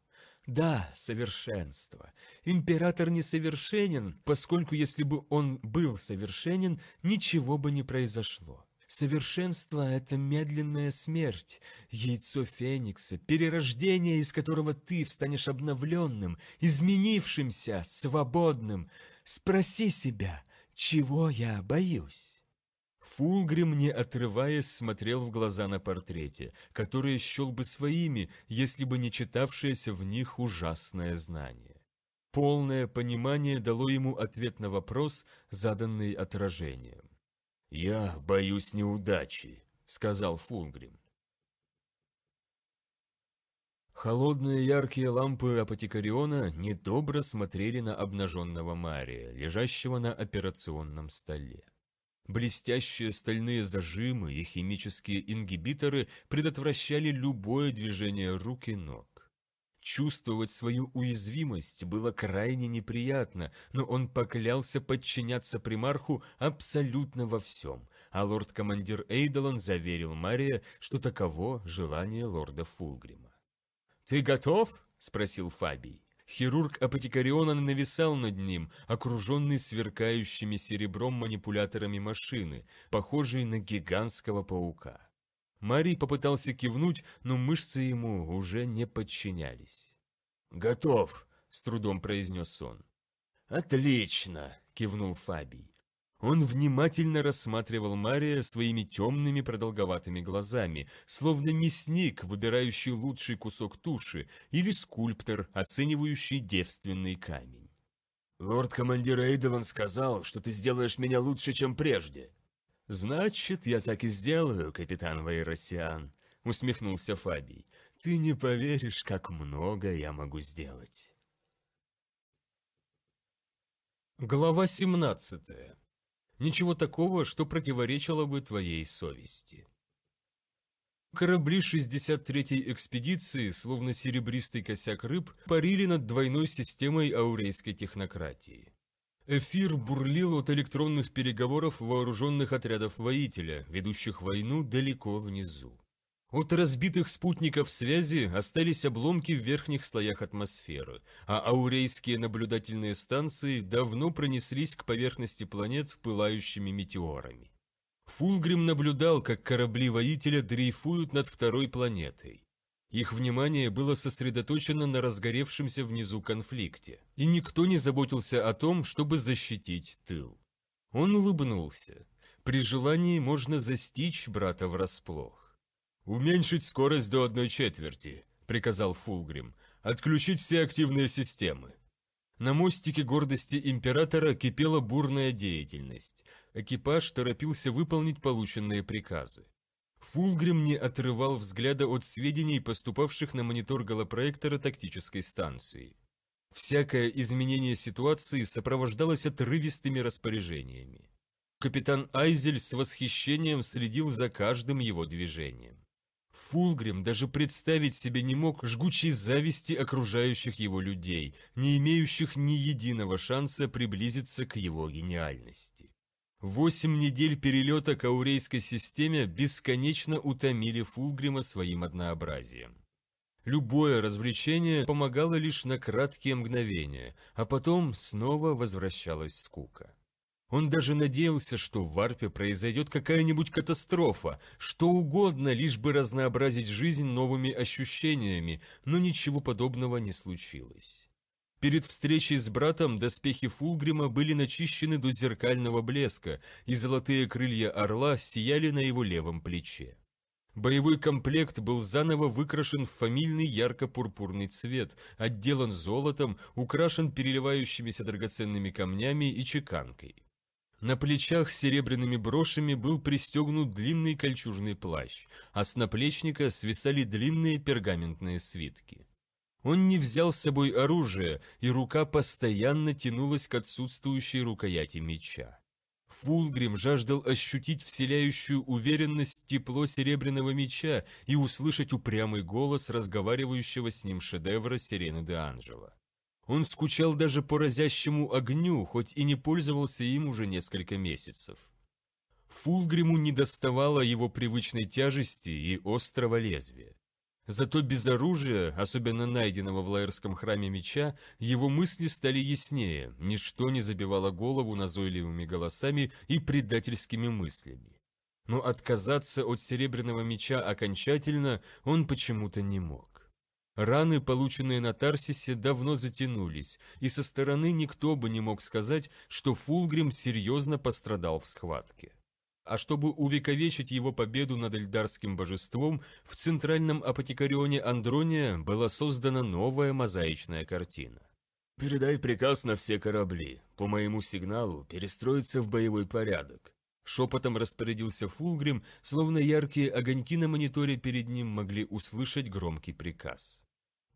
S1: Да, совершенство. Император несовершенен, поскольку если бы он был совершенен, ничего бы не произошло. Совершенство – это медленная смерть, яйцо феникса, перерождение, из которого ты встанешь обновленным, изменившимся, свободным. Спроси себя, чего я боюсь? Фулгрим, не отрываясь, смотрел в глаза на портрете, которые счел бы своими, если бы не читавшееся в них ужасное знание. Полное понимание дало ему ответ на вопрос, заданный отражением. «Я боюсь неудачи», — сказал Фулгрим. Холодные яркие лампы апотекариона недобро смотрели на обнаженного Мария, лежащего на операционном столе. Блестящие стальные зажимы и химические ингибиторы предотвращали любое движение рук и ног. Чувствовать свою уязвимость было крайне неприятно, но он поклялся подчиняться примарху абсолютно во всем, а лорд-командир Эйдолон заверил Мария, что таково желание лорда Фулгрима. «Ты готов?» – спросил Фабий. Хирург Апотекариона нависал над ним, окруженный сверкающими серебром манипуляторами машины, похожей на гигантского паука. Мари попытался кивнуть, но мышцы ему уже не подчинялись. «Готов», — с трудом произнес он. «Отлично», — кивнул Фабий. Он внимательно рассматривал Мария своими темными продолговатыми глазами, словно мясник, выбирающий лучший кусок туши, или скульптор, оценивающий девственный камень. «Лорд-командир Эйдолан сказал, что ты сделаешь меня лучше, чем прежде». «Значит, я так и сделаю, капитан Вайросиан», — усмехнулся Фабий. «Ты не поверишь, как много я могу сделать». Глава семнадцатая. Ничего такого, что противоречило бы твоей совести. Корабли 63-й экспедиции, словно серебристый косяк рыб, парили над двойной системой аурейской технократии. Эфир бурлил от электронных переговоров вооруженных отрядов воителя, ведущих войну далеко внизу. От разбитых спутников связи остались обломки в верхних слоях атмосферы, а аурейские наблюдательные станции давно пронеслись к поверхности планет пылающими метеорами. Фулгрим наблюдал, как корабли-воителя дрейфуют над второй планетой. Их внимание было сосредоточено на разгоревшемся внизу конфликте, и никто не заботился о том, чтобы защитить тыл. Он улыбнулся. При желании можно застичь брата врасплох. «Уменьшить скорость до одной четверти», — приказал Фулгрим. «Отключить все активные системы». На мостике гордости императора кипела бурная деятельность. Экипаж торопился выполнить полученные приказы. Фулгрим не отрывал взгляда от сведений, поступавших на монитор голопроектора тактической станции. Всякое изменение ситуации сопровождалось отрывистыми распоряжениями. Капитан Айзель с восхищением следил за каждым его движением. Фулгрим даже представить себе не мог жгучей зависти окружающих его людей, не имеющих ни единого шанса приблизиться к его гениальности. Восемь недель перелета к аурейской системе бесконечно утомили Фулгрима своим однообразием. Любое развлечение помогало лишь на краткие мгновения, а потом снова возвращалась скука. Он даже надеялся, что в Варпе произойдет какая-нибудь катастрофа, что угодно, лишь бы разнообразить жизнь новыми ощущениями, но ничего подобного не случилось. Перед встречей с братом доспехи Фулгрима были начищены до зеркального блеска, и золотые крылья орла сияли на его левом плече. Боевой комплект был заново выкрашен в фамильный ярко-пурпурный цвет, отделан золотом, украшен переливающимися драгоценными камнями и чеканкой. На плечах с серебряными брошами был пристегнут длинный кольчужный плащ, а с наплечника свисали длинные пергаментные свитки. Он не взял с собой оружие, и рука постоянно тянулась к отсутствующей рукояти меча. Фулгрим жаждал ощутить вселяющую уверенность тепло серебряного меча и услышать упрямый голос разговаривающего с ним шедевра Сирены де Анжела. Он скучал даже по разящему огню, хоть и не пользовался им уже несколько месяцев. Фулгриму недоставало его привычной тяжести и острого лезвия. Зато без оружия, особенно найденного в лаерском храме меча, его мысли стали яснее, ничто не забивало голову назойливыми голосами и предательскими мыслями. Но отказаться от серебряного меча окончательно он почему-то не мог. Раны, полученные на Тарсисе, давно затянулись, и со стороны никто бы не мог сказать, что Фулгрим серьезно пострадал в схватке. А чтобы увековечить его победу над эльдарским божеством, в центральном апотекарионе Андрония была создана новая мозаичная картина. «Передай приказ на все корабли, по моему сигналу перестроиться в боевой порядок», Шепотом распорядился Фулгрим, словно яркие огоньки на мониторе перед ним могли услышать громкий приказ.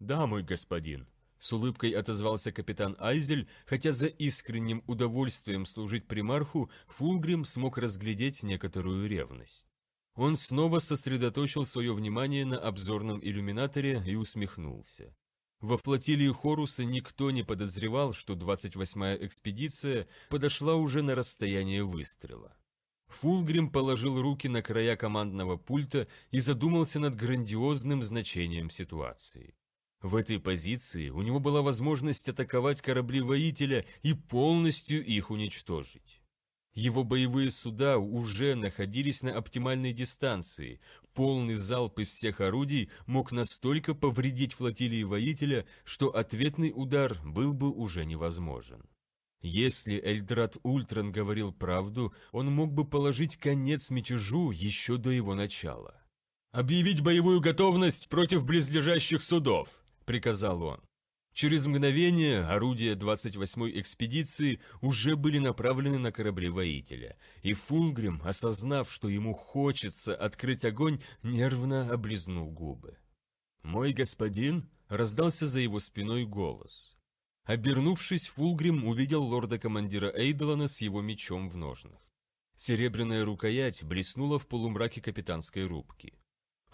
S1: «Да, мой господин», – с улыбкой отозвался капитан Айзель, хотя за искренним удовольствием служить примарху Фулгрим смог разглядеть некоторую ревность. Он снова сосредоточил свое внимание на обзорном иллюминаторе и усмехнулся. Во флотилии Хоруса никто не подозревал, что 28-я экспедиция подошла уже на расстояние выстрела. Фулгрим положил руки на края командного пульта и задумался над грандиозным значением ситуации. В этой позиции у него была возможность атаковать корабли-воителя и полностью их уничтожить. Его боевые суда уже находились на оптимальной дистанции. Полный залп из всех орудий мог настолько повредить флотилии воителя, что ответный удар был бы уже невозможен. Если Эльдрат Ультран говорил правду, он мог бы положить конец мятежу еще до его начала. «Объявить боевую готовность против близлежащих судов!» – приказал он. Через мгновение орудия 28-й экспедиции уже были направлены на корабли воителя, и Фулгрим, осознав, что ему хочется открыть огонь, нервно облизнул губы. «Мой господин!» – раздался за его спиной голос. Обернувшись, Фулгрим увидел лорда-командира Эйдолана с его мечом в ножнах. Серебряная рукоять блеснула в полумраке капитанской рубки.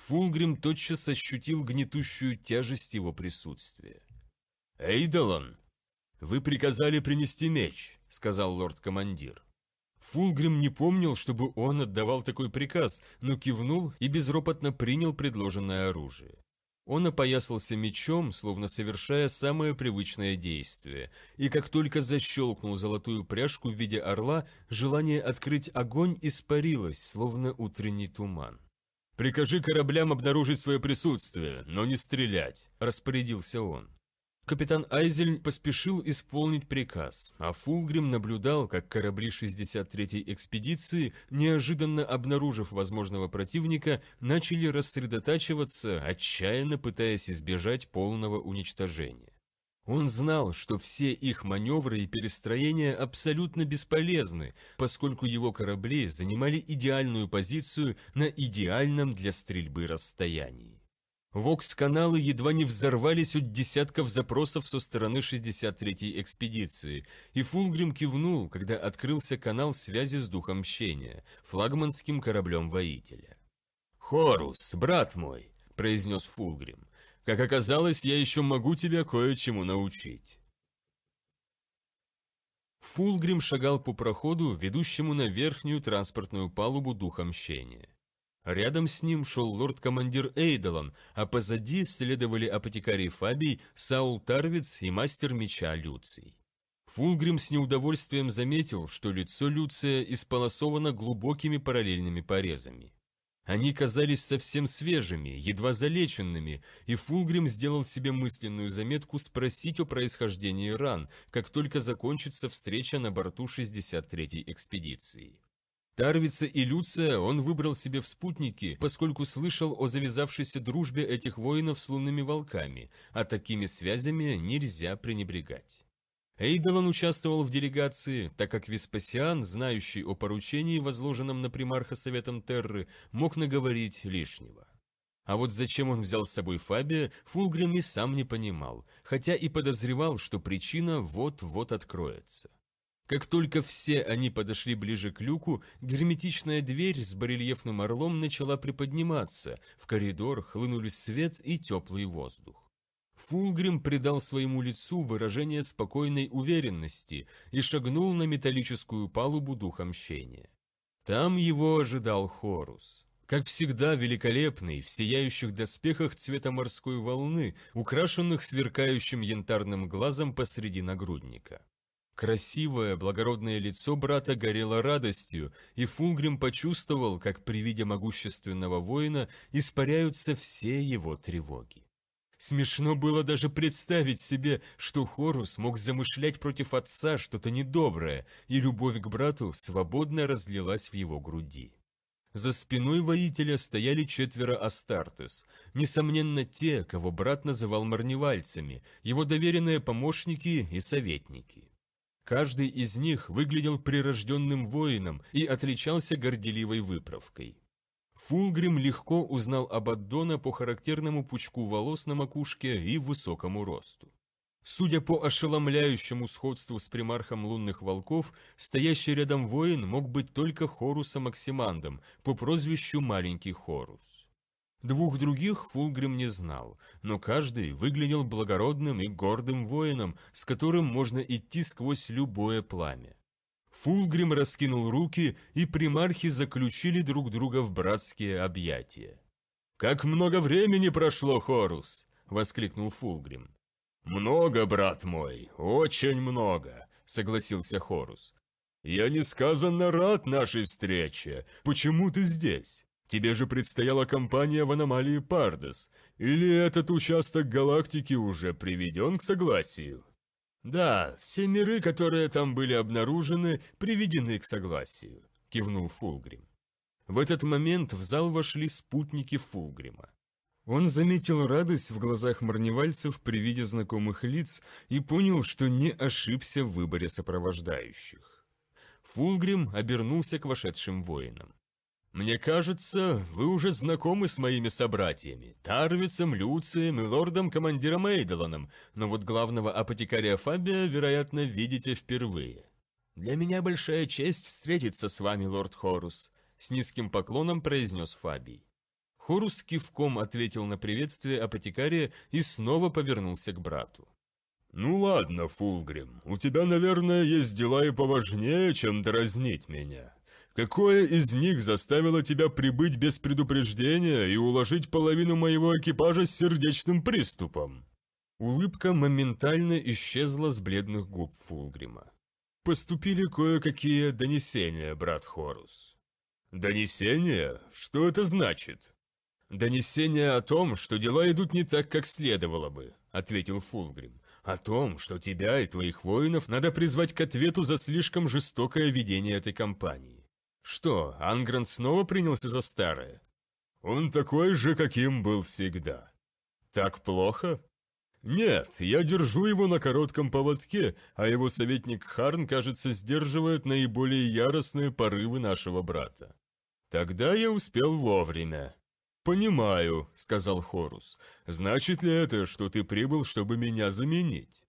S1: Фулгрим тотчас ощутил гнетущую тяжесть его присутствия. «Эйдолан, вы приказали принести меч», — сказал лорд-командир. Фулгрим не помнил, чтобы он отдавал такой приказ, но кивнул и безропотно принял предложенное оружие. Он опоясался мечом, словно совершая самое привычное действие, и как только защелкнул золотую пряжку в виде орла, желание открыть огонь испарилось, словно утренний туман. «Прикажи кораблям обнаружить свое присутствие, но не стрелять», – распорядился он. Капитан Айзельн поспешил исполнить приказ, а Фулгрим наблюдал, как корабли 63-й экспедиции, неожиданно обнаружив возможного противника, начали рассредотачиваться, отчаянно пытаясь избежать полного уничтожения. Он знал, что все их маневры и перестроения абсолютно бесполезны, поскольку его корабли занимали идеальную позицию на идеальном для стрельбы расстоянии. Вокс-каналы едва не взорвались от десятков запросов со стороны 63-й экспедиции, и Фулгрим кивнул, когда открылся канал связи с Духом Мщения, флагманским кораблем воителя. «Хорус, брат мой!» – произнес Фулгрим. Как оказалось, я еще могу тебя кое-чему научить». Фулгрим шагал по проходу, ведущему на верхнюю транспортную палубу Духа Мщения. Рядом с ним шел лорд-командир Эйдолан, а позади следовали апотекарий Фабий, Саул Тарвиц и мастер меча Люций. Фулгрим с неудовольствием заметил, что лицо Люция исполосовано глубокими параллельными порезами. Они казались совсем свежими, едва залеченными, и Фулгрим сделал себе мысленную заметку спросить о происхождении ран, как только закончится встреча на борту 63-й экспедиции. Тарвица и Люция он выбрал себе в спутники, поскольку слышал о завязавшейся дружбе этих воинов с лунными волками, а такими связями нельзя пренебрегать. Эйдолон участвовал в делегации, так как Веспасиан, знающий о поручении, возложенном на примарха Советом Терры, мог наговорить лишнего. А вот зачем он взял с собой Фабия, Фулгрим и сам не понимал, хотя и подозревал, что причина вот-вот откроется. Как только все они подошли ближе к люку, герметичная дверь с барельефным орлом начала приподниматься, в коридор хлынули свет и теплый воздух. Фулгрим придал своему лицу выражение спокойной уверенности и шагнул на металлическую палубу духа мщения. Там его ожидал Хорус. Как всегда, великолепный, в сияющих доспехах цвета морской волны, украшенных сверкающим янтарным глазом посреди нагрудника. Красивое, благородное лицо брата горело радостью, и Фулгрим почувствовал, как при виде могущественного воина испаряются все его тревоги. Смешно было даже представить себе, что Хорус мог замышлять против отца что-то недоброе, и любовь к брату свободно разлилась в его груди. За спиной воителя стояли четверо Астартес, несомненно те, кого брат называл марневальцами, его доверенные помощники и советники. Каждый из них выглядел прирожденным воином и отличался горделивой выправкой. Фулгрим легко узнал Абаддона по характерному пучку волос на макушке и высокому росту. Судя по ошеломляющему сходству с примархом лунных волков, стоящий рядом воин мог быть только Хорусом Максимандом по прозвищу «Маленький Хорус». Двух других Фулгрим не знал, но каждый выглядел благородным и гордым воином, с которым можно идти сквозь любое пламя. Фулгрим раскинул руки, и примархи заключили друг друга в братские объятия. «Как много времени прошло, Хорус!» – воскликнул Фулгрим. «Много, брат мой, очень много!» – согласился Хорус. «Я несказанно рад нашей встрече. Почему ты здесь? Тебе же предстояла компания в аномалии Пардос. Или этот участок галактики уже приведен к согласию?» «Да, все миры, которые там были обнаружены, приведены к согласию», – кивнул Фулгрим. В этот момент в зал вошли спутники Фулгрима. Он заметил радость в глазах марневальцев при виде знакомых лиц и понял, что не ошибся в выборе сопровождающих. Фулгрим обернулся к вошедшим воинам. «Мне кажется, вы уже знакомы с моими собратьями, Тарвицем, Люцием и лордом-командиром Эйдоланом, но вот главного апотекаря Фабия, вероятно, видите впервые. Для меня большая честь встретиться с вами, лорд Хорус», — с низким поклоном произнес Фабий. Хорус кивком ответил на приветствие апотекария и снова повернулся к брату. «Ну ладно, Фулгрим, у тебя, наверное, есть дела и поважнее, чем дразнить меня». Какое из них заставило тебя прибыть без предупреждения и уложить половину моего экипажа с сердечным приступом?» Улыбка моментально исчезла с бледных губ Фулгрима. «Поступили кое-какие донесения, брат Хорус». «Донесения? Что это значит?» «Донесения о том, что дела идут не так, как следовало бы», — ответил Фулгрим. «О том, что тебя и твоих воинов надо призвать к ответу за слишком жестокое ведение этой кампании. Что, Ангран снова принялся за старое? Он такой же, каким был всегда. Так плохо? Нет, я держу его на коротком поводке, а его советник Харн, кажется, сдерживает наиболее яростные порывы нашего брата. Тогда я успел вовремя. «Понимаю», — сказал Хорус. «Значит ли это, что ты прибыл, чтобы меня заменить?»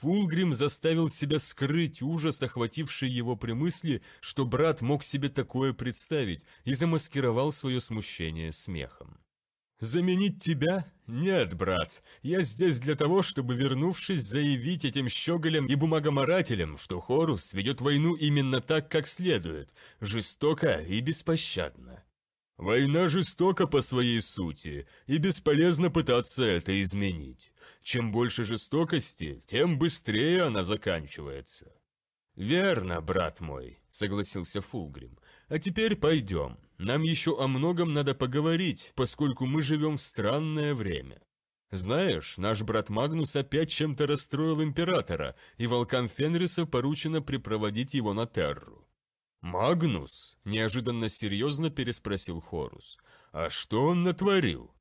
S1: Фулгрим заставил себя скрыть ужас, охвативший его при мысли, что брат мог себе такое представить, и замаскировал свое смущение смехом. «Заменить тебя? Нет, брат. Я здесь для того, чтобы, вернувшись, заявить этим щеголям и бумагоморателям, что Хорус ведет войну именно так, как следует, жестоко и беспощадно». «Война жестока по своей сути, и бесполезно пытаться это изменить». Чем больше жестокости, тем быстрее она заканчивается». «Верно, брат мой», — согласился Фулгрим. «А теперь пойдем. Нам еще о многом надо поговорить, поскольку мы живем в странное время». Знаешь, наш брат Магнус опять чем-то расстроил императора, и волкам Фенриса поручено припроводить его на Терру. «Магнус?» – неожиданно серьезно переспросил Хорус. «А что он натворил?»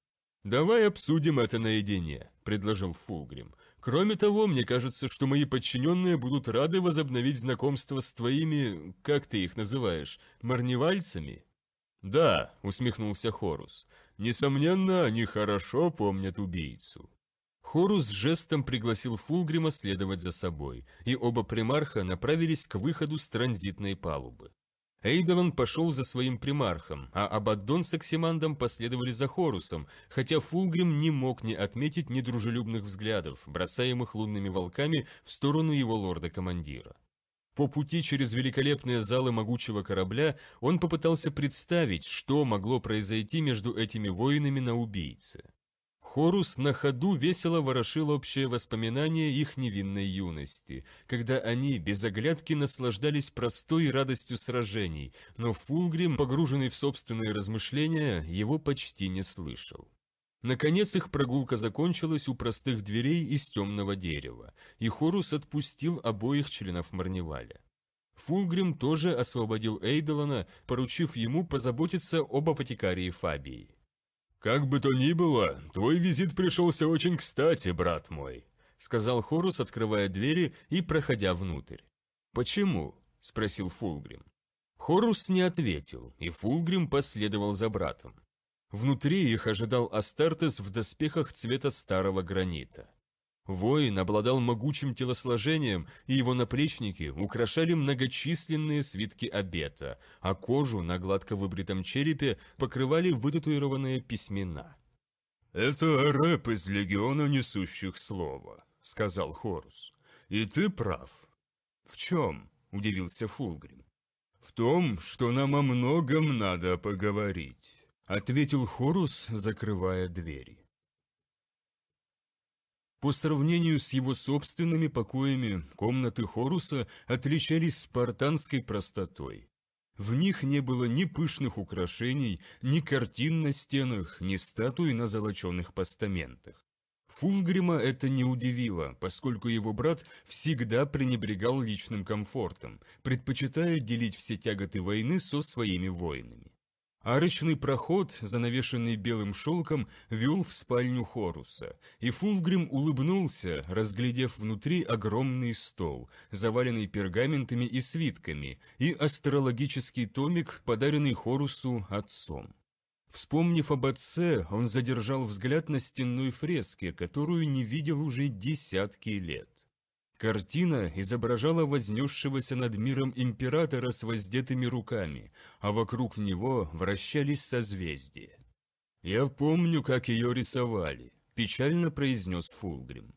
S1: «Давай обсудим это наедине», – предложил Фулгрим. «Кроме того, мне кажется, что мои подчиненные будут рады возобновить знакомство с твоими, как ты их называешь, марневальцами». «Да», – усмехнулся Хорус. «Несомненно, они хорошо помнят убийцу». Хорус жестом пригласил Фулгрима следовать за собой, и оба примарха направились к выходу с транзитной палубы. Эйдолан пошел за своим примархом, а Абаддон с Оксимандом последовали за Хорусом, хотя Фулгрим не мог не отметить недружелюбных взглядов, бросаемых лунными волками в сторону его лорда-командира. По пути через великолепные залы могучего корабля он попытался представить, что могло произойти между этими воинами на убийце. Хорус на ходу весело ворошил общие воспоминания их невинной юности, когда они без оглядки наслаждались простой радостью сражений, но Фулгрим, погруженный в собственные размышления, его почти не слышал. Наконец их прогулка закончилась у простых дверей из темного дерева, и Хорус отпустил обоих членов Марневаля. Фулгрим тоже освободил Эйдолана, поручив ему позаботиться об апотекарии Фабии. «Как бы то ни было, твой визит пришелся очень кстати, брат мой», сказал Хорус, открывая двери и проходя внутрь. «Почему?» – спросил Фулгрим. Хорус не ответил, и Фулгрим последовал за братом. Внутри их ожидал Астартес в доспехах цвета старого гранита. Воин обладал могучим телосложением, и его наплечники украшали многочисленные свитки обета, а кожу на гладко выбритом черепе покрывали вытатуированные письмена. «Это рэп из легиона несущих слова», — сказал Хорус. «И ты прав». «В чем?» — удивился Фулгрим. «В том, что нам о многом надо поговорить», — ответил Хорус, закрывая двери. По сравнению с его собственными покоями, комнаты Хоруса отличались спартанской простотой. В них не было ни пышных украшений, ни картин на стенах, ни статуй на золоченных постаментах. Фулгрима это не удивило, поскольку его брат всегда пренебрегал личным комфортом, предпочитая делить все тяготы войны со своими воинами. Арочный проход, занавешенный белым шелком, вел в спальню Хоруса, и Фулгрим улыбнулся, разглядев внутри огромный стол, заваленный пергаментами и свитками, и астрологический томик, подаренный Хорусу отцом. Вспомнив об отце, он задержал взгляд на стенной фреске, которую не видел уже десятки лет. Картина изображала вознесшегося над миром императора с воздетыми руками, а вокруг него вращались созвездия. «Я помню, как ее рисовали», – печально произнес Фулгрим.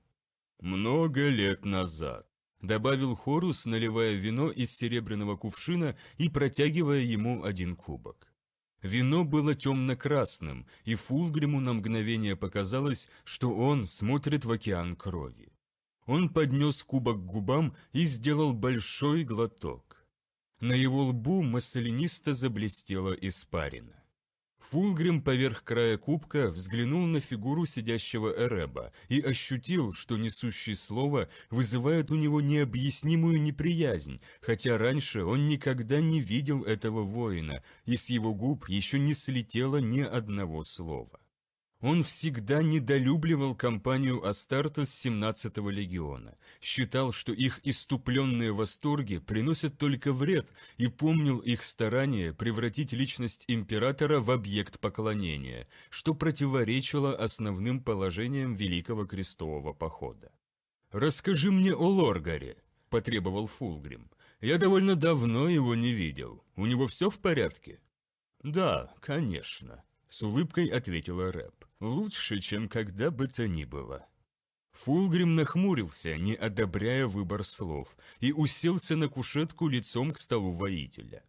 S1: «Много лет назад», – добавил Хорус, наливая вино из серебряного кувшина и протягивая ему один кубок. Вино было темно-красным, и Фулгриму на мгновение показалось, что он смотрит в океан крови. Он поднес кубок к губам и сделал большой глоток. На его лбу маслянисто заблестела испарина. Фулгрим поверх края кубка взглянул на фигуру сидящего Эреба и ощутил, что несущее слово вызывает у него необъяснимую неприязнь, хотя раньше он никогда не видел этого воина, и с его губ еще не слетело ни одного слова. Он всегда недолюбливал компанию Астартес 17-го легиона, считал, что их иступленные восторги приносят только вред и помнил их старание превратить личность императора в объект поклонения, что противоречило основным положениям Великого Крестового Похода. «Расскажи мне о Лоргаре», – потребовал Фулгрим. «Я довольно давно его не видел. У него все в порядке?» «Да, конечно», – с улыбкой ответила Рэп. Лучше, чем когда бы то ни было. Фулгрим нахмурился, не одобряя выбор слов, и уселся на кушетку лицом к столу воителя.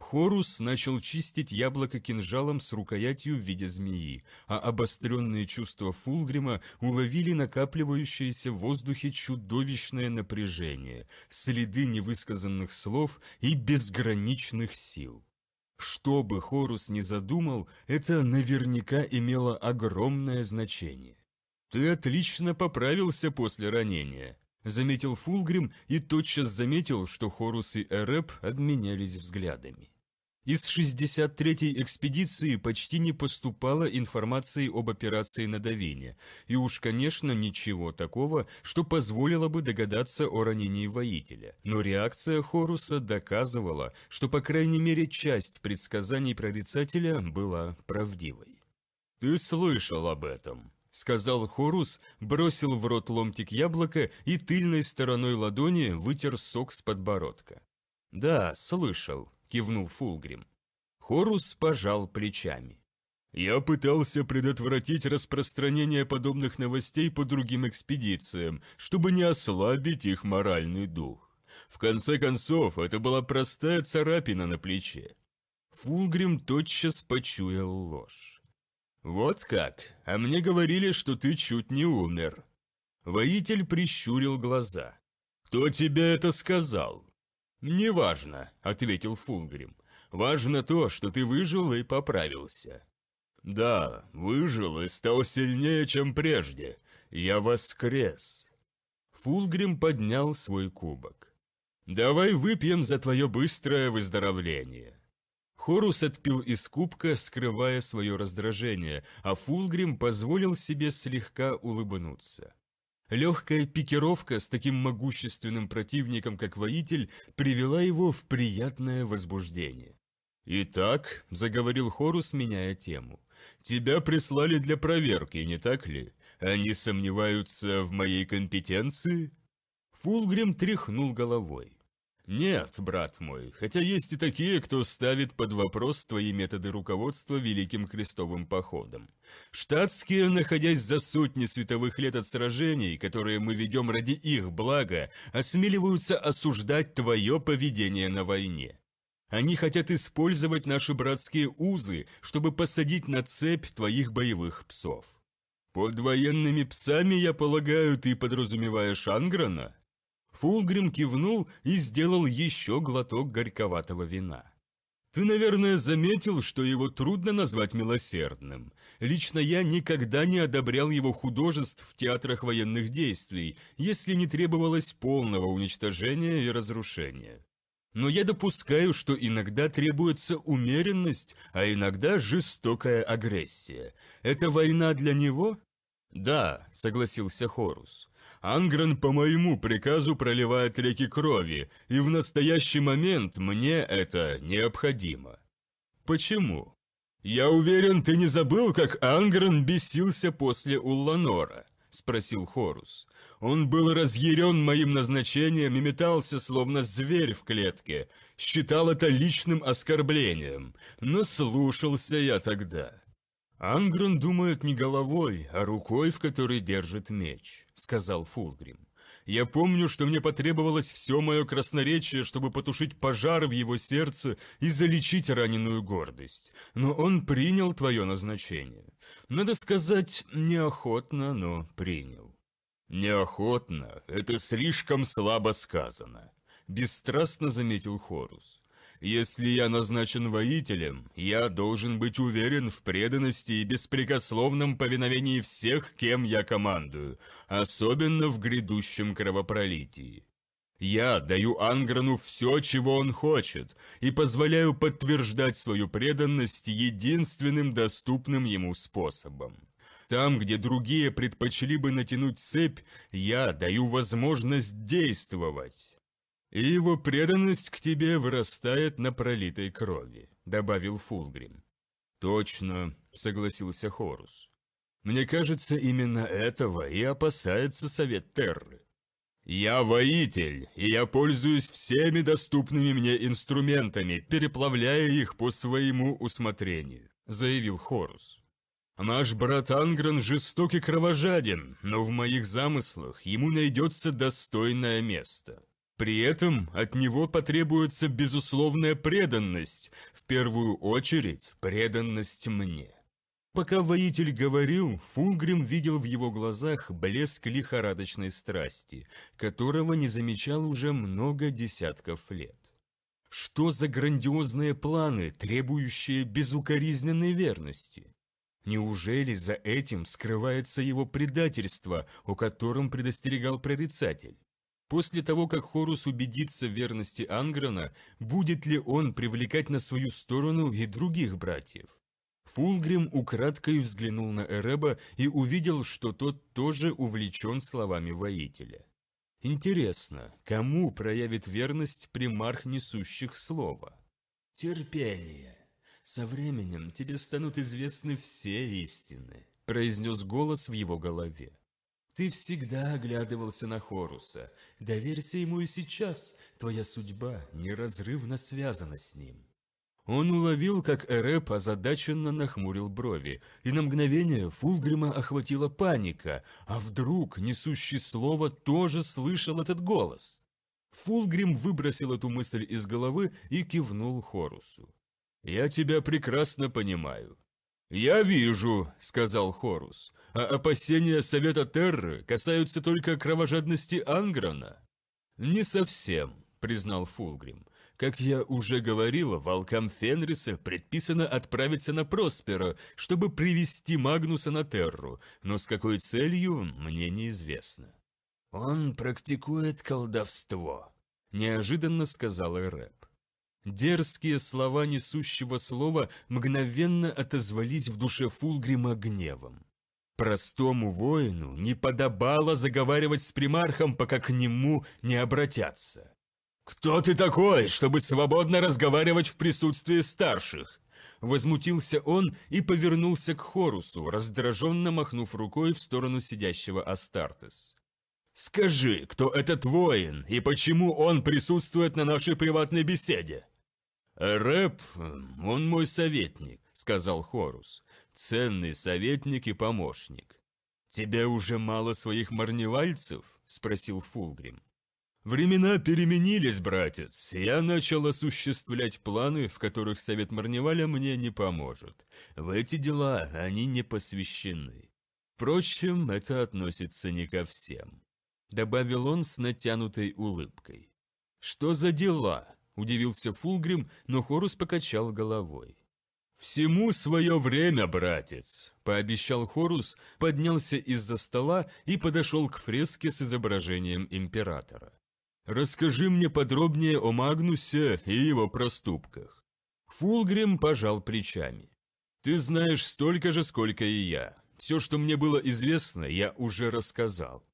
S1: Хорус начал чистить яблоко кинжалом с рукоятью в виде змеи, а обостренные чувства Фулгрима уловили накапливающееся в воздухе чудовищное напряжение, следы невысказанных слов и безграничных сил. Что бы Хорус ни задумал, это наверняка имело огромное значение. «Ты отлично поправился после ранения», – заметил Фулгрим и тотчас заметил, что Хорус и Эреп обменялись взглядами. Из 63-й экспедиции почти не поступало информации об операции на Давине, и уж, конечно, ничего такого, что позволило бы догадаться о ранении воителя. Но реакция Хоруса доказывала, что, по крайней мере, часть предсказаний прорицателя была правдивой. «Ты слышал об этом», — сказал Хорус, бросил в рот ломтик яблока и тыльной стороной ладони вытер сок с подбородка. «Да, слышал», кивнул Фулгрим. Хорус пожал плечами. «Я пытался предотвратить распространение подобных новостей по другим экспедициям, чтобы не ослабить их моральный дух. В конце концов, это была простая царапина на плече». Фулгрим тотчас почуял ложь. «Вот как? А мне говорили, что ты чуть не умер». Воитель прищурил глаза. «Кто тебе это сказал?» «Неважно», — ответил Фулгрим. «Важно то, что ты выжил и поправился». «Да, выжил и стал сильнее, чем прежде. Я воскрес». Фулгрим поднял свой кубок. «Давай выпьем за твое быстрое выздоровление». Хорус отпил из кубка, скрывая свое раздражение, а Фулгрим позволил себе слегка улыбнуться. Легкая пикировка с таким могущественным противником, как воитель, привела его в приятное возбуждение. «Итак», — заговорил Хорус, меняя тему, — «тебя прислали для проверки, не так ли? Они сомневаются в моей компетенции?» Фулгрим тряхнул головой. «Нет, брат мой, хотя есть и такие, кто ставит под вопрос твои методы руководства Великим Крестовым Походом. Штатские, находясь за сотни световых лет от сражений, которые мы ведем ради их блага, осмеливаются осуждать твое поведение на войне. Они хотят использовать наши братские узы, чтобы посадить на цепь твоих боевых псов». «Под военными псами, я полагаю, ты подразумеваешь Анграна?» Фулгрим кивнул и сделал еще глоток горьковатого вина. «Ты, наверное, заметил, что его трудно назвать милосердным. Лично я никогда не одобрял его художеств в театрах военных действий, если не требовалось полного уничтожения и разрушения. Но я допускаю, что иногда требуется умеренность, а иногда жестокая агрессия. Это война для него?» «Да», — согласился Хорус. Ангран по моему приказу проливает реки крови, и в настоящий момент мне это необходимо. Почему? Я уверен, ты не забыл, как Ангран бесился после Улланора, спросил Хорус. Он был разъярен моим назначением и метался, словно зверь в клетке. Считал это личным оскорблением, но слушался я тогда. «Ангрен думает не головой, а рукой, в которой держит меч», — сказал Фулгрим. «Я помню, что мне потребовалось все мое красноречие, чтобы потушить пожар в его сердце и залечить раненую гордость. Но он принял твое назначение. Надо сказать, неохотно, но принял». «Неохотно? Это слишком слабо сказано», — бесстрастно заметил Хорус. Если я назначен воителем, я должен быть уверен в преданности и беспрекословном повиновении всех, кем я командую, особенно в грядущем кровопролитии. Я даю Ангрону все, чего он хочет, и позволяю подтверждать свою преданность единственным доступным ему способом. Там, где другие предпочли бы натянуть цепь, я даю возможность действовать. «И его преданность к тебе вырастает на пролитой крови», — добавил Фулгрим. «Точно», — согласился Хорус. «Мне кажется, именно этого и опасается Совет Терры». «Я воитель, и я пользуюсь всеми доступными мне инструментами, переплавляя их по своему усмотрению», — заявил Хорус. «Наш брат Ангрен жесток и кровожаден, но в моих замыслах ему найдется достойное место». При этом от него потребуется безусловная преданность, в первую очередь преданность мне. Пока воитель говорил, Фунгрим видел в его глазах блеск лихорадочной страсти, которого не замечал уже много десятков лет. Что за грандиозные планы, требующие безукоризненной верности? Неужели за этим скрывается его предательство, о котором предостерегал прорицатель? После того, как Хорус убедится в верности Анграна, будет ли он привлекать на свою сторону и других братьев? Фулгрим украдкой взглянул на Эреба и увидел, что тот тоже увлечен словами воителя. Интересно, кому проявит верность примарх несущих слова? «Терпение. Со временем тебе станут известны все истины», – произнес голос в его голове. Ты всегда оглядывался на Хоруса. Доверься ему и сейчас. Твоя судьба неразрывно связана с ним». Он уловил, как Эреп озадаченно нахмурил брови, и на мгновение Фулгрима охватила паника, а вдруг несущий слово тоже слышал этот голос. Фулгрим выбросил эту мысль из головы и кивнул Хорусу. «Я тебя прекрасно понимаю». «Я вижу», — сказал Хорус, а опасения Совета Терры касаются только кровожадности Анграна?» «Не совсем», — признал Фулгрим. «Как я уже говорил, волкам Фенриса предписано отправиться на Проспера, чтобы привести Магнуса на Терру, но с какой целью, мне неизвестно». «Он практикует колдовство», — неожиданно сказал Эрэп. Дерзкие слова несущего слова мгновенно отозвались в душе Фулгрима гневом. Простому воину не подобало заговаривать с примархом, пока к нему не обратятся. «Кто ты такой, чтобы свободно разговаривать в присутствии старших?» Возмутился он и повернулся к Хорусу, раздраженно махнув рукой в сторону сидящего Астартес. «Скажи, кто этот воин и почему он присутствует на нашей приватной беседе?» «Рэп, он мой советник», — сказал Хорус ценный советник и помощник. «Тебя уже мало своих марневальцев?» – спросил Фулгрим. «Времена переменились, братец, я начал осуществлять планы, в которых совет Марневаля мне не поможет. В эти дела они не посвящены. Впрочем, это относится не ко всем», – добавил он с натянутой улыбкой. «Что за дела?» – удивился Фулгрим, но Хорус покачал головой. «Всему свое время, братец!» – пообещал Хорус, поднялся из-за стола и подошел к фреске с изображением императора. «Расскажи мне подробнее о Магнусе и его проступках». Фулгрим пожал плечами. «Ты знаешь столько же, сколько и я. Все, что мне было известно, я уже рассказал.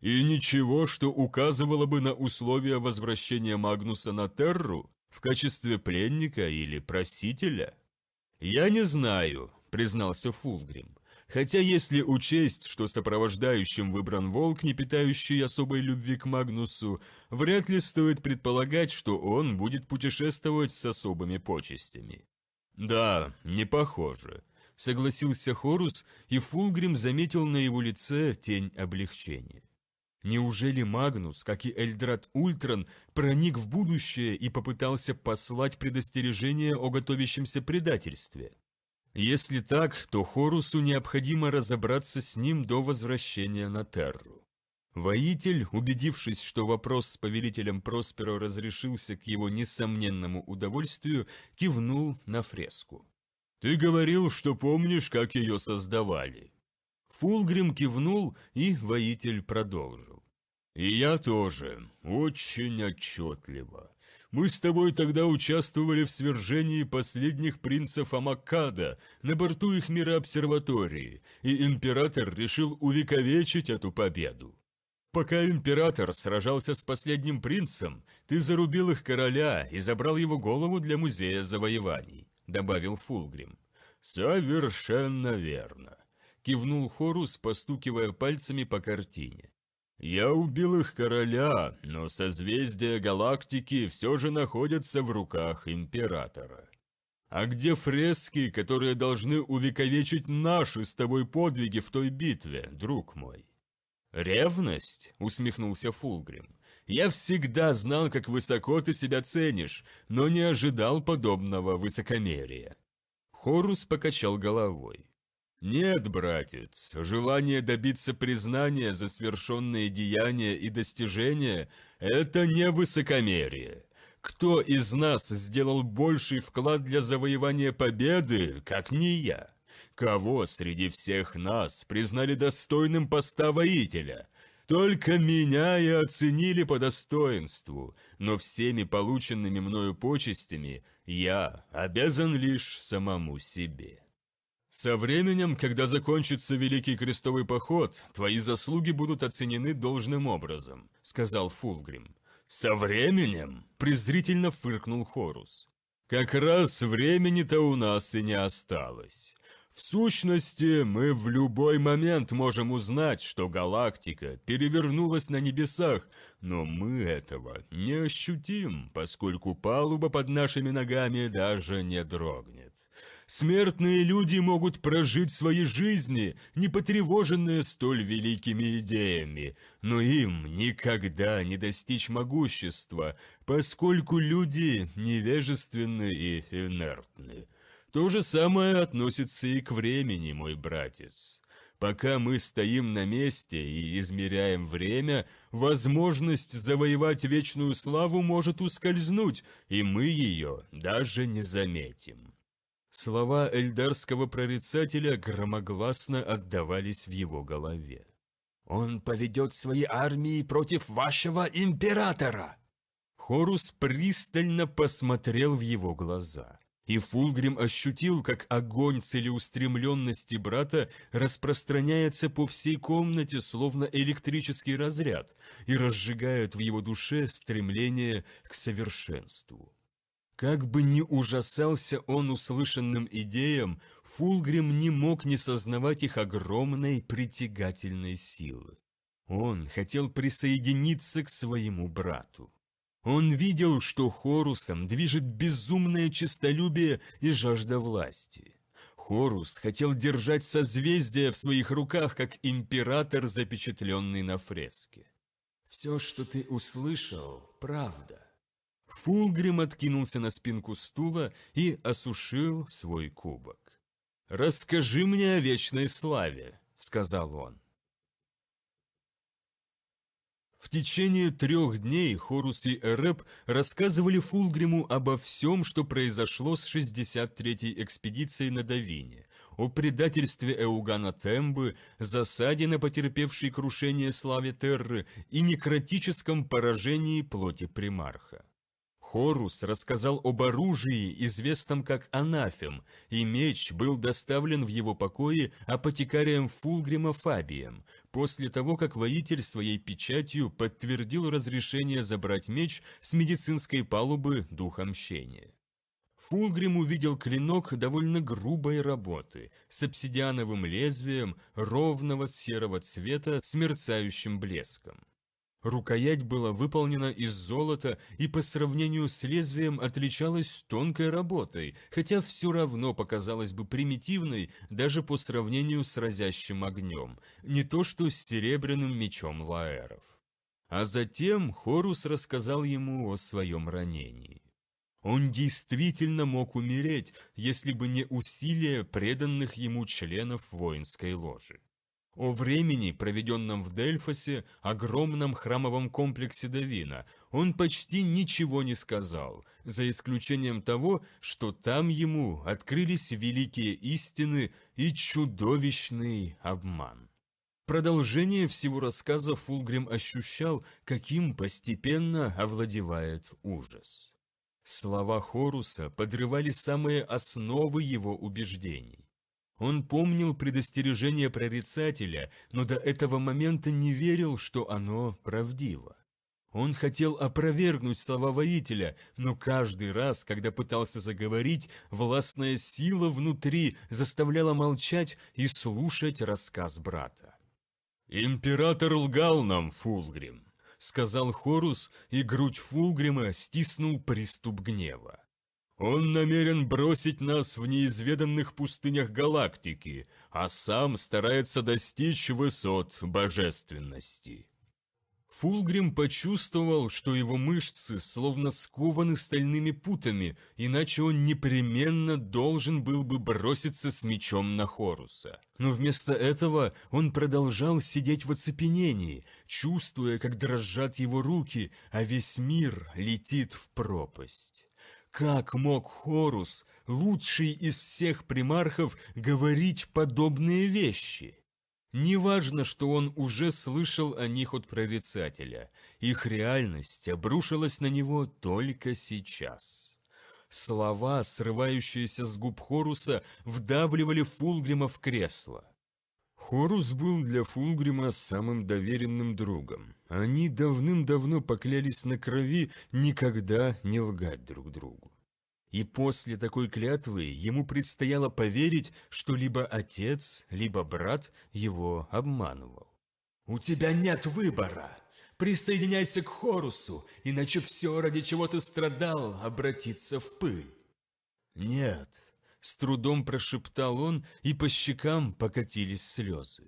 S1: И ничего, что указывало бы на условия возвращения Магнуса на Терру в качестве пленника или просителя?» «Я не знаю», — признался Фулгрим. «Хотя если учесть, что сопровождающим выбран волк, не питающий особой любви к Магнусу, вряд ли стоит предполагать, что он будет путешествовать с особыми почестями». «Да, не похоже», — согласился Хорус, и Фулгрим заметил на его лице тень облегчения. Неужели Магнус, как и Эльдрат Ультран, проник в будущее и попытался послать предостережение о готовящемся предательстве? Если так, то Хорусу необходимо разобраться с ним до возвращения на Терру. Воитель, убедившись, что вопрос с повелителем Просперо разрешился к его несомненному удовольствию, кивнул на фреску. «Ты говорил, что помнишь, как ее создавали», Фулгрим кивнул, и воитель продолжил. «И я тоже, очень отчетливо. Мы с тобой тогда участвовали в свержении последних принцев Амакада на борту их мира обсерватории, и император решил увековечить эту победу. Пока император сражался с последним принцем, ты зарубил их короля и забрал его голову для музея завоеваний», — добавил Фулгрим. «Совершенно верно кивнул Хорус, постукивая пальцами по картине. «Я убил их короля, но созвездия галактики все же находятся в руках императора. А где фрески, которые должны увековечить наши с тобой подвиги в той битве, друг мой?» «Ревность?» – усмехнулся Фулгрим. «Я всегда знал, как высоко ты себя ценишь, но не ожидал подобного высокомерия». Хорус покачал головой. «Нет, братец, желание добиться признания за свершенные деяния и достижения – это не высокомерие. Кто из нас сделал больший вклад для завоевания победы, как не я? Кого среди всех нас признали достойным поста воителя?» Только меня и оценили по достоинству, но всеми полученными мною почестями я обязан лишь самому себе. Со временем, когда закончится Великий Крестовый Поход, твои заслуги будут оценены должным образом», — сказал Фулгрим. «Со временем?» — презрительно фыркнул Хорус. «Как раз времени-то у нас и не осталось. В сущности, мы в любой момент можем узнать, что галактика перевернулась на небесах, но мы этого не ощутим, поскольку палуба под нашими ногами даже не дрогнет смертные люди могут прожить свои жизни, не потревоженные столь великими идеями, но им никогда не достичь могущества, поскольку люди невежественны и инертны. То же самое относится и к времени, мой братец. Пока мы стоим на месте и измеряем время, возможность завоевать вечную славу может ускользнуть, и мы ее даже не заметим. Слова эльдарского прорицателя громогласно отдавались в его голове. «Он поведет свои армии против вашего императора!» Хорус пристально посмотрел в его глаза, и Фулгрим ощутил, как огонь целеустремленности брата распространяется по всей комнате, словно электрический разряд, и разжигает в его душе стремление к совершенству. Как бы ни ужасался он услышанным идеям, Фулгрим не мог не сознавать их огромной притягательной силы. Он хотел присоединиться к своему брату. Он видел, что Хорусом движет безумное честолюбие и жажда власти. Хорус хотел держать созвездие в своих руках, как император, запечатленный на фреске. «Все, что ты услышал, правда», Фулгрим откинулся на спинку стула и осушил свой кубок. «Расскажи мне о вечной славе», — сказал он. В течение трех дней Хорус и Эреп рассказывали Фулгриму обо всем, что произошло с 63-й экспедицией на Давине, о предательстве Эугана Тембы, засаде на потерпевшей крушение славе Терры и некротическом поражении плоти примарха. Хорус рассказал об оружии, известном как анафем, и меч был доставлен в его покое апотекарием Фулгрима Фабием, после того, как воитель своей печатью подтвердил разрешение забрать меч с медицинской палубы Духа Мщения. Фулгрим увидел клинок довольно грубой работы, с обсидиановым лезвием, ровного серого цвета с мерцающим блеском. Рукоять была выполнена из золота и по сравнению с лезвием отличалась тонкой работой, хотя все равно показалась бы примитивной даже по сравнению с разящим огнем, не то что с серебряным мечом лаэров. А затем Хорус рассказал ему о своем ранении. Он действительно мог умереть, если бы не усилия преданных ему членов воинской ложи. О времени, проведенном в Дельфосе, огромном храмовом комплексе Давина, он почти ничего не сказал, за исключением того, что там ему открылись великие истины и чудовищный обман. Продолжение всего рассказа Фулгрим ощущал, каким постепенно овладевает ужас. Слова Хоруса подрывали самые основы его убеждений. Он помнил предостережение прорицателя, но до этого момента не верил, что оно правдиво. Он хотел опровергнуть слова воителя, но каждый раз, когда пытался заговорить, властная сила внутри заставляла молчать и слушать рассказ брата. «Император лгал нам, Фулгрим», — сказал Хорус, и грудь Фулгрима стиснул приступ гнева. Он намерен бросить нас в неизведанных пустынях галактики, а сам старается достичь высот божественности. Фулгрим почувствовал, что его мышцы словно скованы стальными путами, иначе он непременно должен был бы броситься с мечом на Хоруса. Но вместо этого он продолжал сидеть в оцепенении, чувствуя, как дрожат его руки, а весь мир летит в пропасть. Как мог Хорус, лучший из всех примархов, говорить подобные вещи? Неважно, что он уже слышал о них от прорицателя, их реальность обрушилась на него только сейчас. Слова, срывающиеся с губ Хоруса, вдавливали Фулгрима в кресло. Хорус был для Фулгрима самым доверенным другом. Они давным-давно поклялись на крови никогда не лгать друг другу. И после такой клятвы ему предстояло поверить, что либо отец, либо брат его обманывал. «У тебя нет выбора! Присоединяйся к Хорусу, иначе все, ради чего ты страдал, обратится в пыль!» «Нет!» – с трудом прошептал он, и по щекам покатились слезы.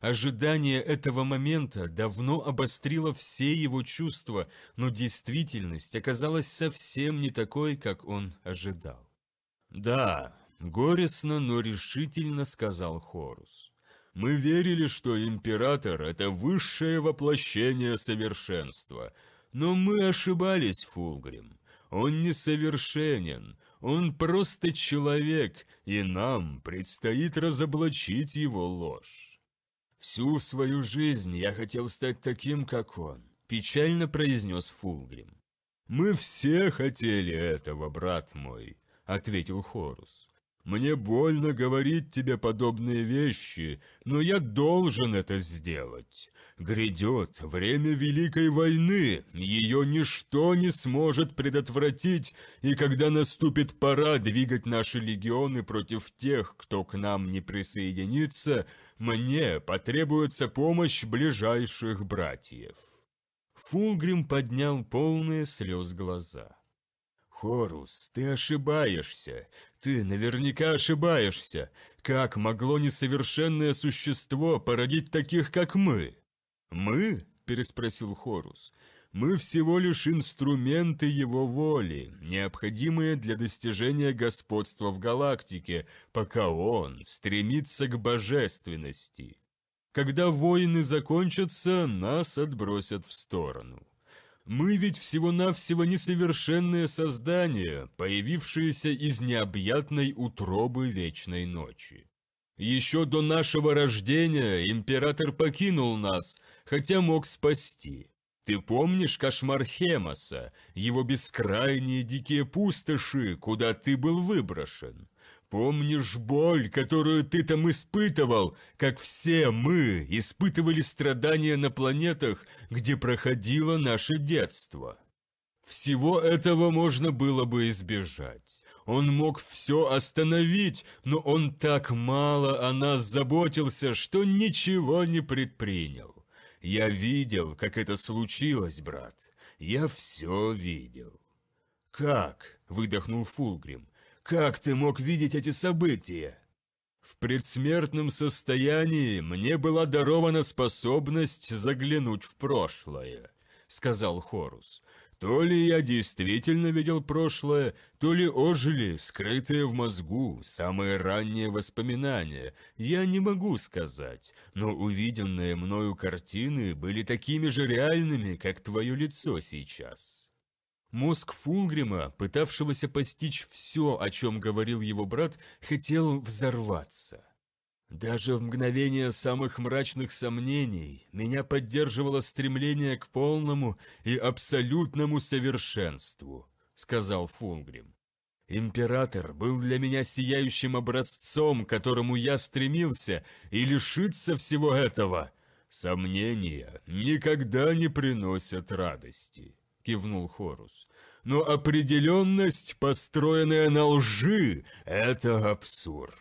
S1: Ожидание этого момента давно обострило все его чувства, но действительность оказалась совсем не такой, как он ожидал. «Да», — горестно, но решительно сказал Хорус. «Мы верили, что император — это высшее воплощение совершенства, но мы ошибались, Фулгрим. Он несовершенен, он просто человек, и нам предстоит разоблачить его ложь. «Всю свою жизнь я хотел стать таким, как он», – печально произнес Фулгрим. «Мы все хотели этого, брат мой», – ответил Хорус. «Мне больно говорить тебе подобные вещи, но я должен это сделать. Грядет время Великой войны, ее ничто не сможет предотвратить, и когда наступит пора двигать наши легионы против тех, кто к нам не присоединится, мне потребуется помощь ближайших братьев». Фулгрим поднял полные слез глаза. «Хорус, ты ошибаешься! Ты наверняка ошибаешься! Как могло несовершенное существо породить таких, как мы?» «Мы?» – переспросил Хорус. Мы всего лишь инструменты его воли, необходимые для достижения господства в галактике, пока он стремится к божественности. Когда войны закончатся, нас отбросят в сторону. Мы ведь всего-навсего несовершенное создание, появившееся из необъятной утробы вечной ночи. Еще до нашего рождения император покинул нас, хотя мог спасти. Ты помнишь кошмар Хемоса, его бескрайние дикие пустоши, куда ты был выброшен? Помнишь боль, которую ты там испытывал, как все мы испытывали страдания на планетах, где проходило наше детство? Всего этого можно было бы избежать. Он мог все остановить, но он так мало о нас заботился, что ничего не предпринял. Я видел, как это случилось, брат. Я все видел. Как? Выдохнул Фулгрим. Как ты мог видеть эти события? В предсмертном состоянии мне была дарована способность заглянуть в прошлое, сказал Хорус. То ли я действительно видел прошлое, то ли ожили, скрытые в мозгу, самые ранние воспоминания, я не могу сказать, но увиденные мною картины были такими же реальными, как твое лицо сейчас. Мозг Фулгрима, пытавшегося постичь все, о чем говорил его брат, хотел взорваться. Даже в мгновение самых мрачных сомнений меня поддерживало стремление к полному и абсолютному совершенству, сказал Фунгрим. Император был для меня сияющим образцом, к которому я стремился, и лишиться всего этого. Сомнения никогда не приносят радости, кивнул Хорус. Но определенность, построенная на лжи, это абсурд.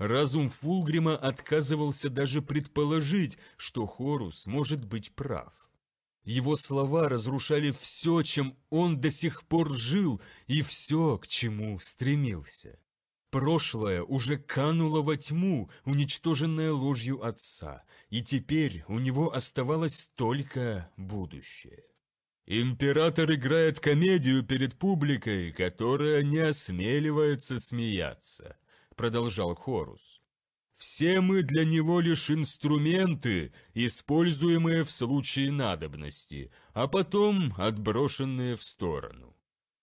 S1: Разум Фулгрима отказывался даже предположить, что Хорус может быть прав. Его слова разрушали все, чем он до сих пор жил, и все, к чему стремился. Прошлое уже кануло во тьму, уничтоженное ложью отца, и теперь у него оставалось только будущее. Император играет комедию перед публикой, которая не осмеливается смеяться – продолжал Хорус. «Все мы для него лишь инструменты, используемые в случае надобности, а потом отброшенные в сторону.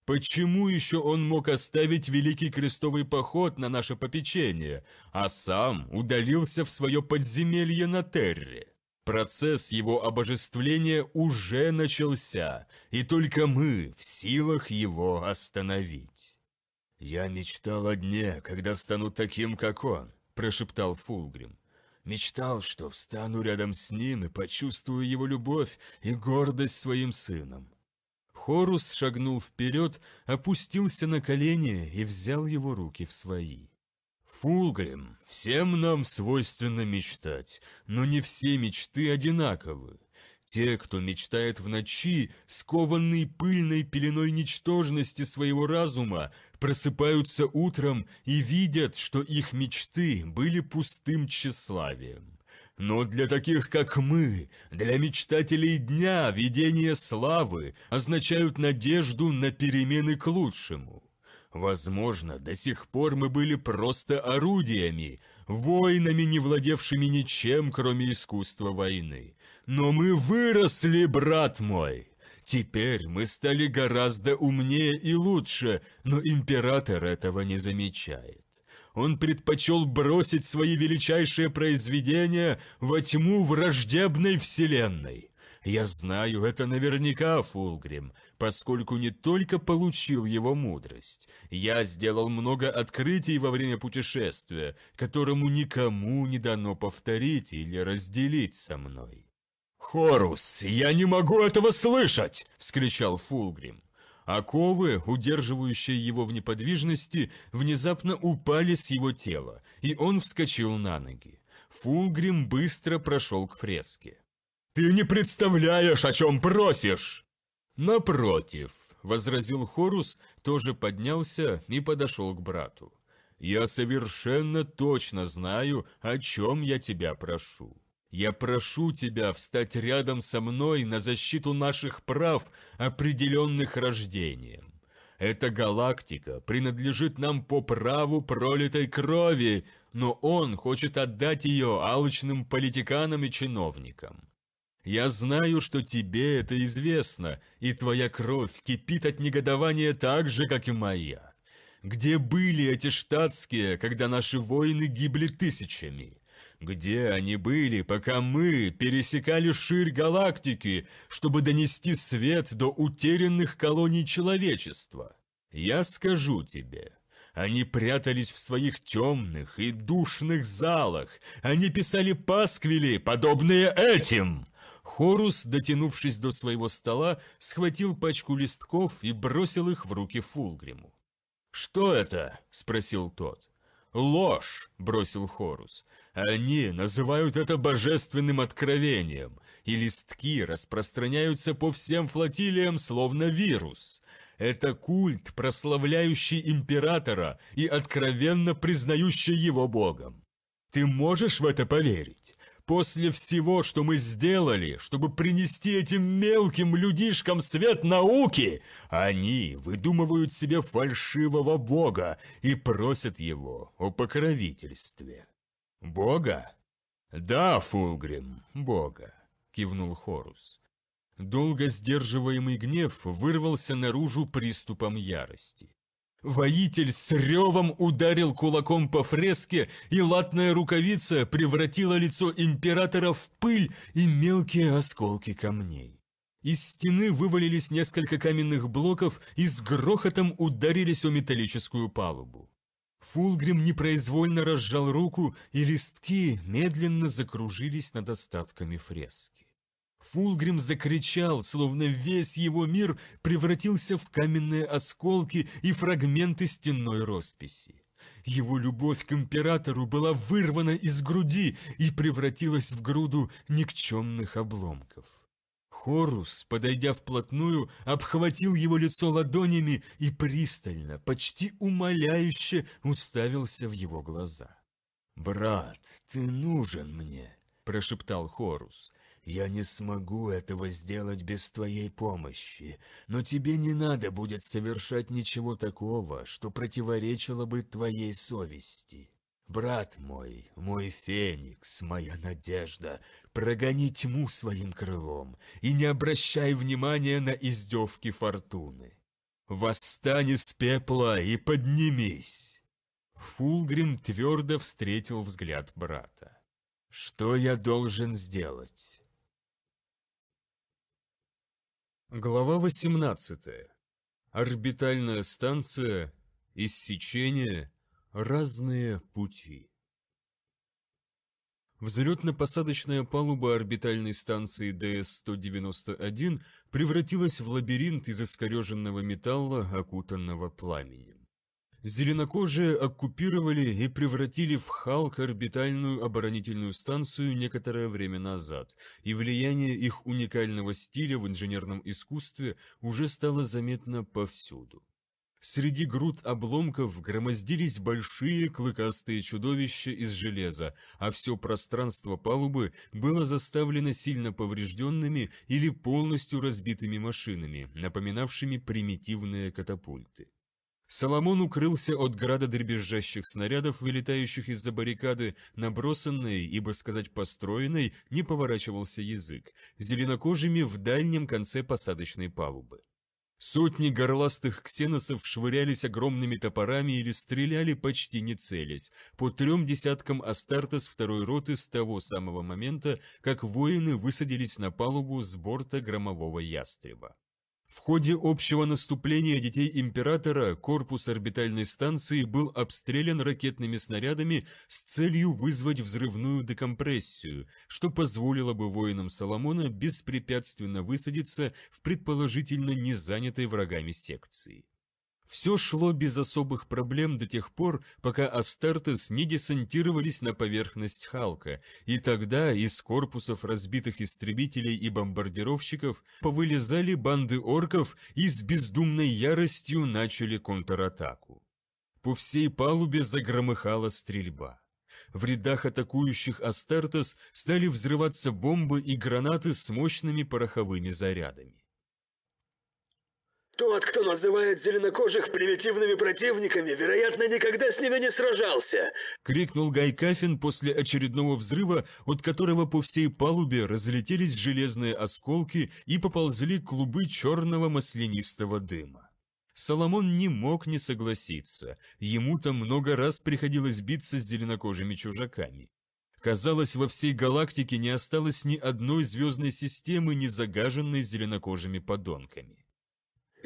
S1: Почему еще он мог оставить Великий Крестовый Поход на наше попечение, а сам удалился в свое подземелье на Терре?» Процесс его обожествления уже начался, и только мы в силах его остановить. «Я мечтал о дне, когда стану таким, как он», – прошептал Фулгрим. «Мечтал, что встану рядом с ним и почувствую его любовь и гордость своим сыном». Хорус шагнул вперед, опустился на колени и взял его руки в свои. «Фулгрим, всем нам свойственно мечтать, но не все мечты одинаковы. Те, кто мечтает в ночи, скованный пыльной пеленой ничтожности своего разума, просыпаются утром и видят, что их мечты были пустым тщеславием. Но для таких, как мы, для мечтателей дня видение славы означают надежду на перемены к лучшему. Возможно, до сих пор мы были просто орудиями, воинами, не владевшими ничем, кроме искусства войны. Но мы выросли, брат мой. Теперь мы стали гораздо умнее и лучше, но император этого не замечает. Он предпочел бросить свои величайшие произведения во тьму враждебной вселенной. Я знаю это наверняка, Фулгрим, поскольку не только получил его мудрость. Я сделал много открытий во время путешествия, которому никому не дано повторить или разделить со мной. «Хорус, я не могу этого слышать!» – вскричал Фулгрим. Оковы, удерживающие его в неподвижности, внезапно упали с его тела, и он вскочил на ноги. Фулгрим быстро прошел к фреске. «Ты не представляешь, о чем просишь!» «Напротив», — возразил Хорус, тоже поднялся и подошел к брату. «Я совершенно точно знаю, о чем я тебя прошу. Я прошу тебя встать рядом со мной на защиту наших прав, определенных рождением. Эта галактика принадлежит нам по праву пролитой крови, но он хочет отдать ее алчным политиканам и чиновникам. Я знаю, что тебе это известно, и твоя кровь кипит от негодования так же, как и моя. Где были эти штатские, когда наши воины гибли тысячами?» Где они были, пока мы пересекали ширь галактики, чтобы донести свет до утерянных колоний человечества? Я скажу тебе, они прятались в своих темных и душных залах, они писали пасквили, подобные этим!» Хорус, дотянувшись до своего стола, схватил пачку листков и бросил их в руки Фулгриму. «Что это?» – спросил тот. «Ложь!» – бросил Хорус. Они называют это божественным откровением, и листки распространяются по всем флотилиям словно вирус. Это культ, прославляющий императора и откровенно признающий его богом. Ты можешь в это поверить? После всего, что мы сделали, чтобы принести этим мелким людишкам свет науки, они выдумывают себе фальшивого бога и просят его о покровительстве. «Бога?» «Да, Фулгрим, Бога», – кивнул Хорус. Долго сдерживаемый гнев вырвался наружу приступом ярости. Воитель с ревом ударил кулаком по фреске, и латная рукавица превратила лицо императора в пыль и мелкие осколки камней. Из стены вывалились несколько каменных блоков и с грохотом ударились о металлическую палубу. Фулгрим непроизвольно разжал руку, и листки медленно закружились над остатками фрески. Фулгрим закричал, словно весь его мир превратился в каменные осколки и фрагменты стенной росписи. Его любовь к императору была вырвана из груди и превратилась в груду никчемных обломков. Хорус, подойдя вплотную, обхватил его лицо ладонями и пристально, почти умоляюще уставился в его глаза. «Брат, ты нужен мне», – прошептал Хорус. «Я не смогу этого сделать без твоей помощи, но тебе не надо будет совершать ничего такого, что противоречило бы твоей совести». Брат мой, мой феникс, моя надежда, прогони тьму своим крылом и не обращай внимания на издевки фортуны. Восстань из пепла и поднимись!» Фулгрим твердо встретил взгляд брата. «Что я должен сделать?» Глава 18. Орбитальная станция, иссечение, Разные пути. Взлетно-посадочная палуба орбитальной станции ДС-191 превратилась в лабиринт из искореженного металла, окутанного пламенем. Зеленокожие оккупировали и превратили в Халк орбитальную оборонительную станцию некоторое время назад, и влияние их уникального стиля в инженерном искусстве уже стало заметно повсюду. Среди груд обломков громоздились большие клыкастые чудовища из железа, а все пространство палубы было заставлено сильно поврежденными или полностью разбитыми машинами, напоминавшими примитивные катапульты. Соломон укрылся от града дребезжащих снарядов, вылетающих из-за баррикады, набросанной, ибо сказать построенной, не поворачивался язык, зеленокожими в дальнем конце посадочной палубы. Сотни горластых ксеносов швырялись огромными топорами или стреляли почти не целясь, по трем десяткам Астартес второй роты с того самого момента, как воины высадились на палубу с борта громового ястреба. В ходе общего наступления детей императора корпус орбитальной станции был обстрелян ракетными снарядами с целью вызвать взрывную декомпрессию, что позволило бы воинам Соломона беспрепятственно высадиться в предположительно незанятой врагами секции. Все шло без особых проблем до тех пор, пока Астартес не десантировались на поверхность Халка, и тогда из корпусов разбитых истребителей и бомбардировщиков повылезали банды орков и с бездумной яростью начали контратаку. По всей палубе загромыхала стрельба. В рядах атакующих Астартес стали взрываться бомбы и гранаты с мощными пороховыми зарядами. Тот, кто называет зеленокожих примитивными противниками, вероятно, никогда с ними не сражался!» — крикнул Гай Кафин после очередного взрыва, от которого по всей палубе разлетелись железные осколки и поползли клубы черного маслянистого дыма. Соломон не мог не согласиться, ему-то много раз приходилось биться с зеленокожими чужаками. Казалось, во всей галактике не осталось ни одной звездной системы, не загаженной зеленокожими подонками.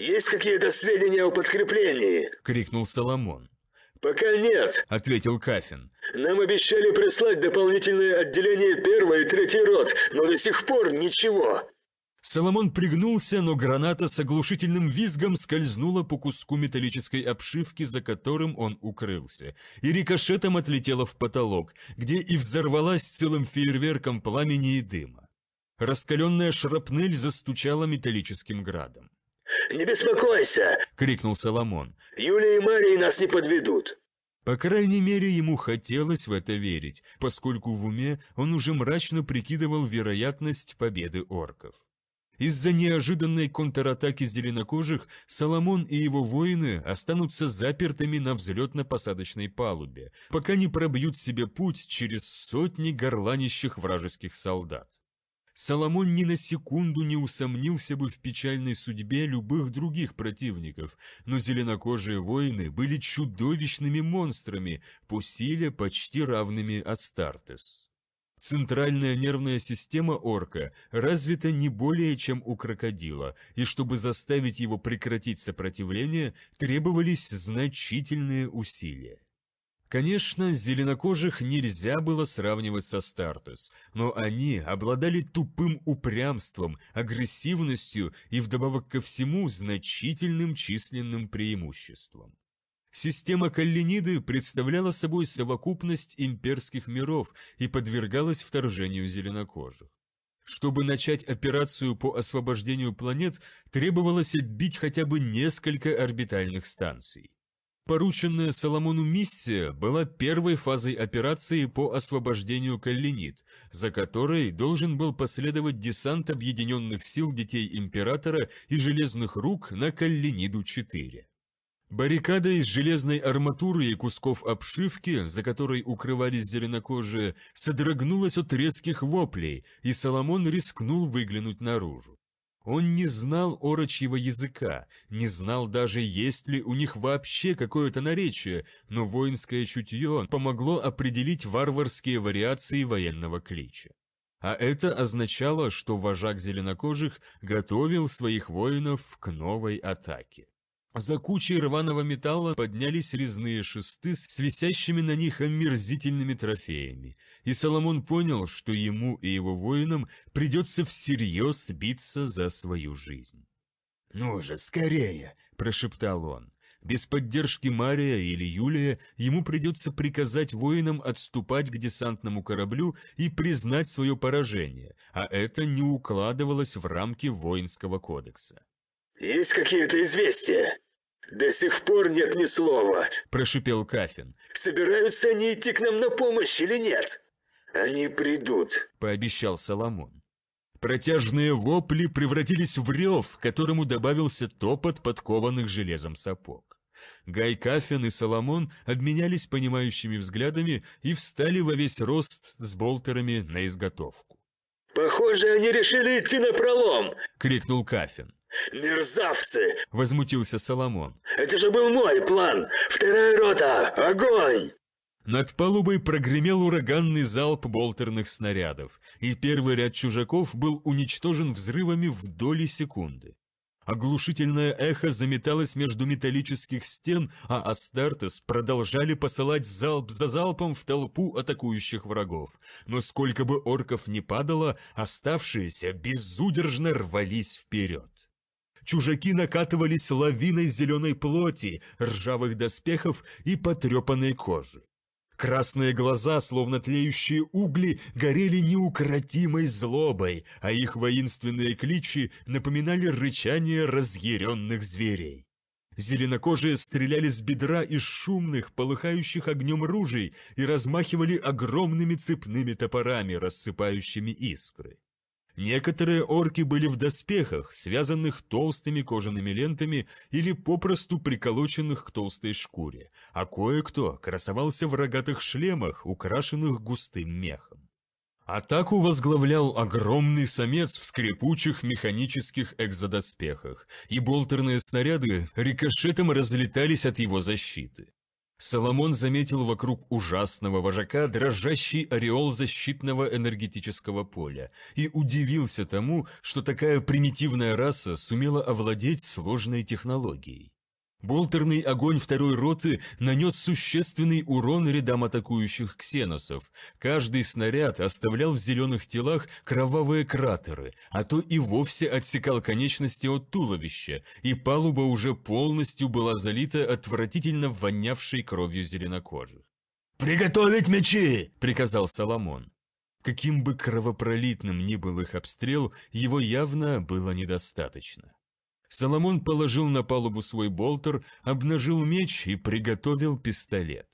S1: «Есть какие-то сведения о подкреплении?» – крикнул Соломон. «Пока нет», – ответил Кафин. «Нам обещали прислать дополнительные отделения первой и третьей рот, но до сих пор ничего». Соломон пригнулся, но граната с оглушительным визгом скользнула по куску металлической обшивки, за которым он укрылся, и рикошетом отлетела в потолок, где и взорвалась целым фейерверком пламени и дыма. Раскаленная шрапнель застучала металлическим градом. «Не беспокойся!» — крикнул Соломон. «Юлия и Мария нас не подведут!» По крайней мере, ему хотелось в это верить, поскольку в уме он уже мрачно прикидывал вероятность победы орков. Из-за неожиданной контратаки зеленокожих Соломон и его воины останутся запертыми на взлетно-посадочной палубе, пока не пробьют себе путь через сотни горланищих вражеских солдат. Соломон ни на секунду не усомнился бы в печальной судьбе любых других противников, но зеленокожие воины были чудовищными монстрами, по силе почти равными Астартес. Центральная нервная система орка развита не более, чем у крокодила, и чтобы заставить его прекратить сопротивление, требовались значительные усилия. Конечно, зеленокожих нельзя было сравнивать со Стартус, но они обладали тупым упрямством, агрессивностью и вдобавок ко всему значительным численным преимуществом. Система Каллиниды представляла собой совокупность имперских миров и подвергалась вторжению зеленокожих. Чтобы начать операцию по освобождению планет, требовалось отбить хотя бы несколько орбитальных станций. Порученная Соломону миссия была первой фазой операции по освобождению Каллинит, за которой должен был последовать десант объединенных сил детей Императора и Железных Рук на Каллиниду-4. Баррикада из железной арматуры и кусков обшивки, за которой укрывались зеленокожие, содрогнулась от резких воплей, и Соломон рискнул выглянуть наружу. Он не знал орочьего языка, не знал даже, есть ли у них вообще какое-то наречие, но воинское чутье помогло определить варварские вариации военного клича. А это означало, что вожак зеленокожих готовил своих воинов к новой атаке. За кучей рваного металла поднялись резные шесты с висящими на них омерзительными трофеями, и Соломон понял, что ему и его воинам придется всерьез биться за свою жизнь. «Ну же, скорее!» – прошептал он. Без поддержки Мария или Юлия ему придется приказать воинам отступать к десантному кораблю и признать свое поражение, а это не укладывалось в рамки воинского кодекса. «Есть какие-то известия?» «До сих пор нет ни слова», – прошипел Кафин. «Собираются они идти к нам на помощь или нет?» «Они придут», – пообещал Соломон. Протяжные вопли превратились в рев, которому добавился топот подкованных железом сапог. Гай Кафин и Соломон обменялись понимающими взглядами и встали во весь рост с болтерами на изготовку. «Похоже, они решили идти на пролом!» – крикнул Кафин. «Мерзавцы!» – возмутился Соломон. «Это же был мой план! Вторая рота! Огонь!» Над палубой прогремел ураганный залп болтерных снарядов, и первый ряд чужаков был уничтожен взрывами в доли секунды. Оглушительное эхо заметалось между металлических стен, а Астартес продолжали посылать залп за залпом в толпу атакующих врагов. Но сколько бы орков ни падало, оставшиеся безудержно рвались вперед. Чужаки накатывались лавиной зеленой плоти, ржавых доспехов и потрепанной кожи. Красные глаза, словно тлеющие угли, горели неукротимой злобой, а их воинственные кличи напоминали рычание разъяренных зверей. Зеленокожие стреляли с бедра из шумных, полыхающих огнем ружей и размахивали огромными цепными топорами, рассыпающими искры. Некоторые орки были в доспехах, связанных толстыми кожаными лентами или попросту приколоченных к толстой шкуре, а кое-кто красовался в рогатых шлемах, украшенных густым мехом. Атаку возглавлял огромный самец в скрипучих механических экзодоспехах, и болтерные снаряды рикошетом разлетались от его защиты. Соломон заметил вокруг ужасного вожака дрожащий ореол защитного энергетического поля и удивился тому, что такая примитивная раса сумела овладеть сложной технологией. Болтерный огонь второй роты нанес существенный урон рядам атакующих ксеносов. Каждый снаряд оставлял в зеленых телах кровавые кратеры, а то и вовсе отсекал конечности от туловища, и палуба уже полностью была залита отвратительно вонявшей кровью зеленокожих. «Приготовить мечи!» – приказал Соломон. Каким бы кровопролитным ни был их обстрел, его явно было недостаточно. Соломон положил на палубу свой болтер, обнажил меч и приготовил пистолет.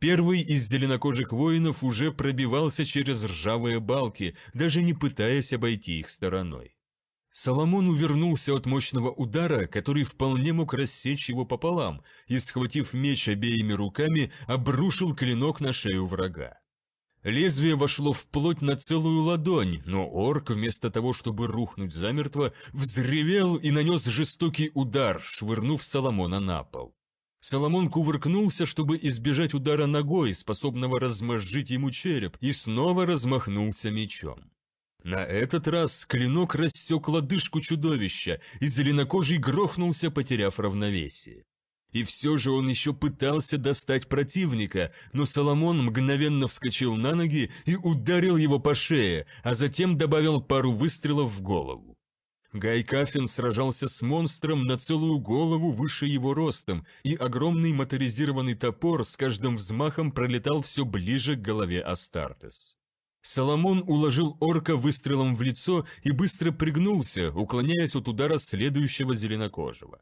S1: Первый из зеленокожих воинов уже пробивался через ржавые балки, даже не пытаясь обойти их стороной. Соломон увернулся от мощного удара, который вполне мог рассечь его пополам, и, схватив меч обеими руками, обрушил клинок на шею врага. Лезвие вошло вплоть на целую ладонь, но орк, вместо того, чтобы рухнуть замертво, взревел и нанес жестокий удар, швырнув Соломона на пол. Соломон кувыркнулся, чтобы избежать удара ногой, способного размозжить ему череп, и снова размахнулся мечом. На этот раз клинок рассек лодыжку чудовища, и зеленокожий грохнулся, потеряв равновесие. И все же он еще пытался достать противника, но Соломон мгновенно вскочил на ноги и ударил его по шее, а затем добавил пару выстрелов в голову. Гай Каффин сражался с монстром на целую голову выше его ростом, и огромный моторизированный топор с каждым взмахом пролетал все ближе к голове Астартес. Соломон уложил орка выстрелом в лицо и быстро пригнулся, уклоняясь от удара следующего зеленокожего.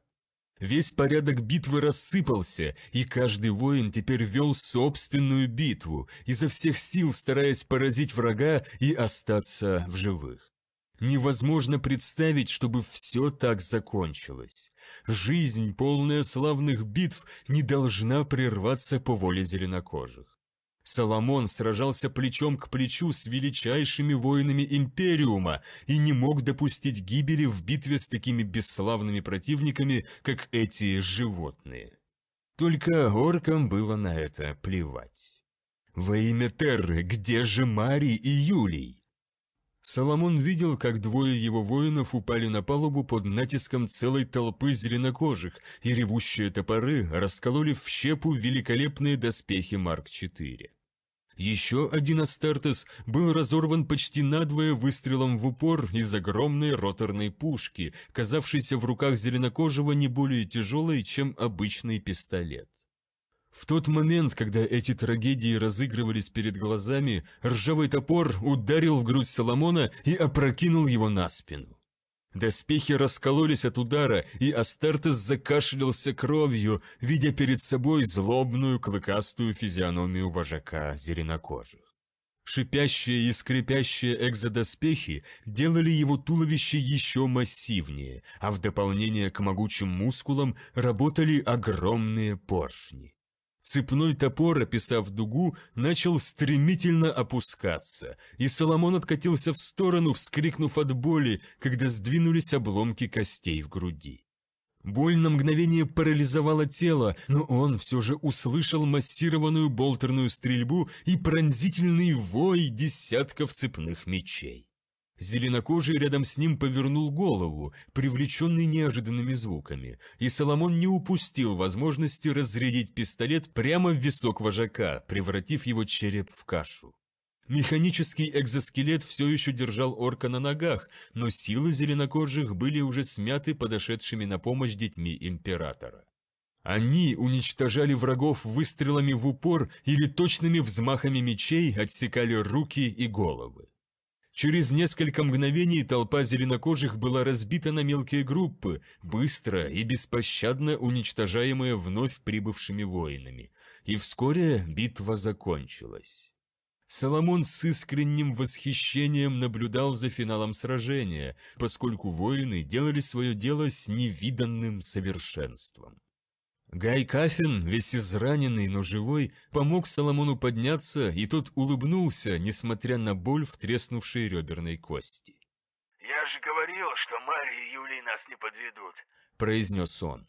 S1: Весь порядок битвы рассыпался, и каждый воин теперь вел собственную битву, изо всех сил стараясь поразить врага и остаться в живых. Невозможно представить, чтобы все так закончилось. Жизнь, полная славных битв, не должна прерваться по воле зеленокожих. Соломон сражался плечом к плечу с величайшими воинами Империума и не мог допустить гибели в битве с такими бесславными противниками, как эти животные. Только оркам было на это плевать. «Во имя Терры, где же Мари и Юлий?» Соломон видел, как двое его воинов упали на палубу под натиском целой толпы зеленокожих, и ревущие топоры раскололи в щепу великолепные доспехи Марк-4. Еще один Астартес был разорван почти надвое выстрелом в упор из огромной роторной пушки, казавшейся в руках зеленокожего не более тяжелой, чем обычный пистолет. В тот момент, когда эти трагедии разыгрывались перед глазами, ржавый топор ударил в грудь Соломона и опрокинул его на спину. Доспехи раскололись от удара, и Астартес закашлялся кровью, видя перед собой злобную клыкастую физиономию вожака зеленокожих. Шипящие и скрипящие экзодоспехи делали его туловище еще массивнее, а в дополнение к могучим мускулам работали огромные поршни. Цепной топор, описав дугу, начал стремительно опускаться, и Соломон откатился в сторону, вскрикнув от боли, когда сдвинулись обломки костей в груди. Боль на мгновение парализовала тело, но он все же услышал массированную болтерную стрельбу и пронзительный вой десятков цепных мечей. Зеленокожий рядом с ним повернул голову, привлеченный неожиданными звуками, и Соломон не упустил возможности разрядить пистолет прямо в висок вожака, превратив его череп в кашу. Механический экзоскелет все еще держал орка на ногах, но силы зеленокожих были уже смяты подошедшими на помощь детьми императора. Они уничтожали врагов выстрелами в упор или точными взмахами мечей отсекали руки и головы. Через несколько мгновений толпа зеленокожих была разбита на мелкие группы, быстро и беспощадно уничтожаемые вновь прибывшими воинами, и вскоре битва закончилась. Соломон с искренним восхищением наблюдал за финалом сражения, поскольку воины делали свое дело с невиданным совершенством. Гай Кафин, весь израненный, но живой, помог Соломону подняться, и тот улыбнулся, несмотря на боль в треснувшей реберной кости.
S2: «Я же говорил, что Мария и Юлий нас не подведут»,
S1: – произнес он.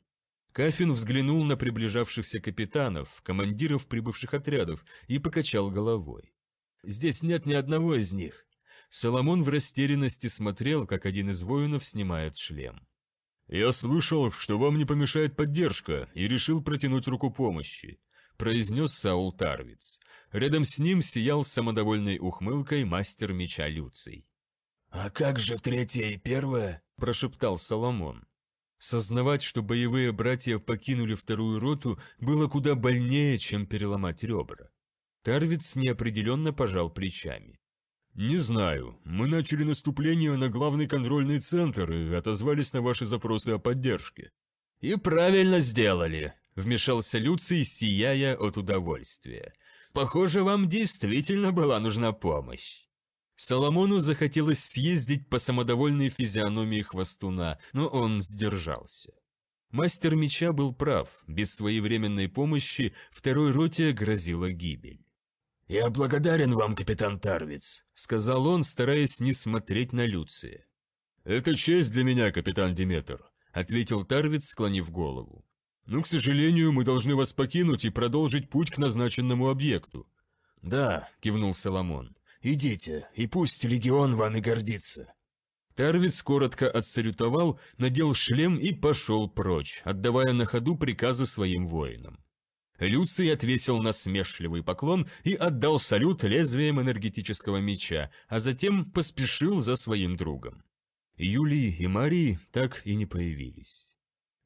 S1: Кафин взглянул на приближавшихся капитанов, командиров прибывших отрядов, и покачал головой. «Здесь нет ни одного из них». Соломон в растерянности смотрел, как один из воинов снимает шлем. «Я слышал, что вам не помешает поддержка, и решил протянуть руку помощи», – произнес Саул Тарвиц. Рядом с ним сиял самодовольной ухмылкой мастер меча Люций. «А как же третья и первая? прошептал Соломон. Сознавать, что боевые братья покинули вторую роту, было куда больнее, чем переломать ребра. Тарвиц неопределенно пожал плечами. «Не знаю. Мы начали наступление на главный контрольный центр и отозвались на ваши запросы о поддержке». «И правильно сделали», – вмешался Люций, сияя от удовольствия. «Похоже, вам действительно была нужна помощь». Соломону захотелось съездить по самодовольной физиономии хвостуна, но он сдержался. Мастер меча был прав, без своевременной помощи второй роте грозила гибель. «Я благодарен вам, капитан Тарвиц», — сказал он, стараясь не смотреть на Люция. «Это честь для меня, капитан Диметр», — ответил Тарвиц, склонив голову. «Но, «Ну, к сожалению, мы должны вас покинуть и продолжить путь к назначенному объекту». «Да», — кивнул Соломон, — «идите, и пусть легион вам и гордится». Тарвиц коротко отсалютовал, надел шлем и пошел прочь, отдавая на ходу приказы своим воинам. Люций отвесил насмешливый поклон и отдал салют лезвием энергетического меча, а затем поспешил за своим другом. Юлии и Марии так и не появились.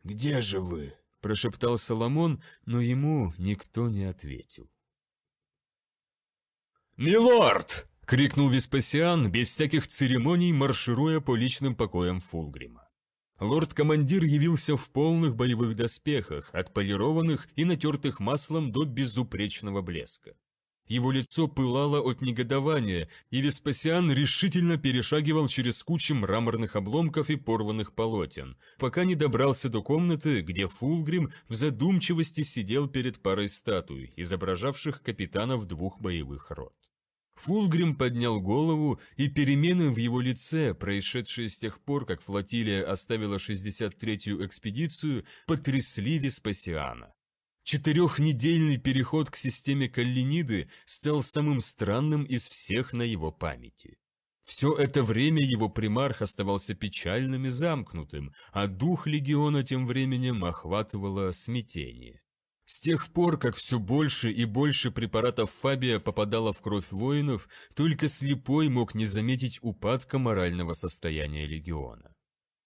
S1: «Где же вы?» – прошептал Соломон, но ему никто не ответил. «Милорд!» – крикнул Веспасиан, без всяких церемоний маршируя по личным покоям Фулгрима. Лорд-командир явился в полных боевых доспехах, отполированных и натертых маслом до безупречного блеска. Его лицо пылало от негодования, и Веспасиан решительно перешагивал через кучи мраморных обломков и порванных полотен, пока не добрался до комнаты, где Фулгрим в задумчивости сидел перед парой статуй, изображавших капитанов двух боевых рот. Фулгрим поднял голову, и перемены в его лице, происшедшие с тех пор, как флотилия оставила 63-ю экспедицию, потрясли Веспасиана. Четырехнедельный переход к системе Каллиниды стал самым странным из всех на его памяти. Все это время его примарх оставался печальным и замкнутым, а дух легиона тем временем охватывало смятение. С тех пор, как все больше и больше препаратов Фабия попадало в кровь воинов, только слепой мог не заметить упадка морального состояния легиона.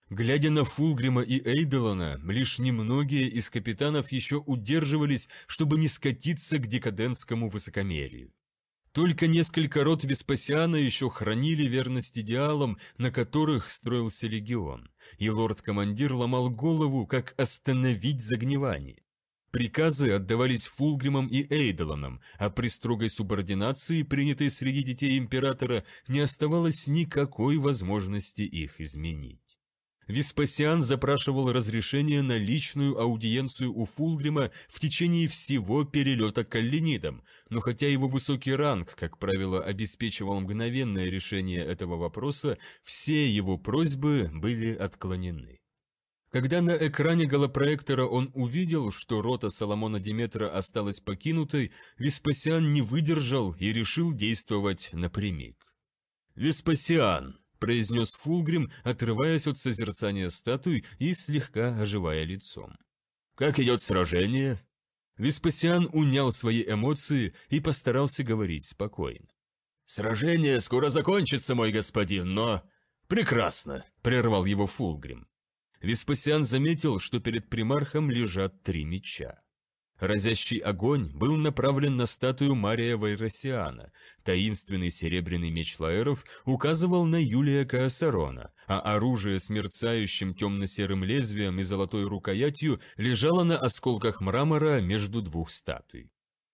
S1: Глядя на Фулгрима и Эйдолана, лишь немногие из капитанов еще удерживались, чтобы не скатиться к декадентскому высокомерию. Только несколько род Веспасиана еще хранили верность идеалам, на которых строился легион, и лорд-командир ломал голову, как остановить загнивание. Приказы отдавались Фулгримом и Эйдоланом, а при строгой субординации, принятой среди детей императора, не оставалось никакой возможности их изменить. Веспасиан запрашивал разрешение на личную аудиенцию у Фулгрима в течение всего перелета к Каллинидам, но хотя его высокий ранг, как правило, обеспечивал мгновенное решение этого вопроса, все его просьбы были отклонены. Когда на экране голопроектора он увидел, что рота Соломона Диметра осталась покинутой, Веспасиан не выдержал и решил действовать напрямик. «Веспасиан!» – произнес Фулгрим, отрываясь от созерцания статуй и слегка оживая лицом. «Как идет сражение?» Веспасиан унял свои эмоции и постарался говорить спокойно. «Сражение скоро закончится, мой господин, но...» «Прекрасно!» – прервал его Фулгрим. Веспасиан заметил, что перед примархом лежат три меча. Разящий огонь был направлен на статую Мария Вайросиана, таинственный серебряный меч Лаэров указывал на Юлия Каосарона, а оружие с мерцающим темно-серым лезвием и золотой рукоятью лежало на осколках мрамора между двух статуй.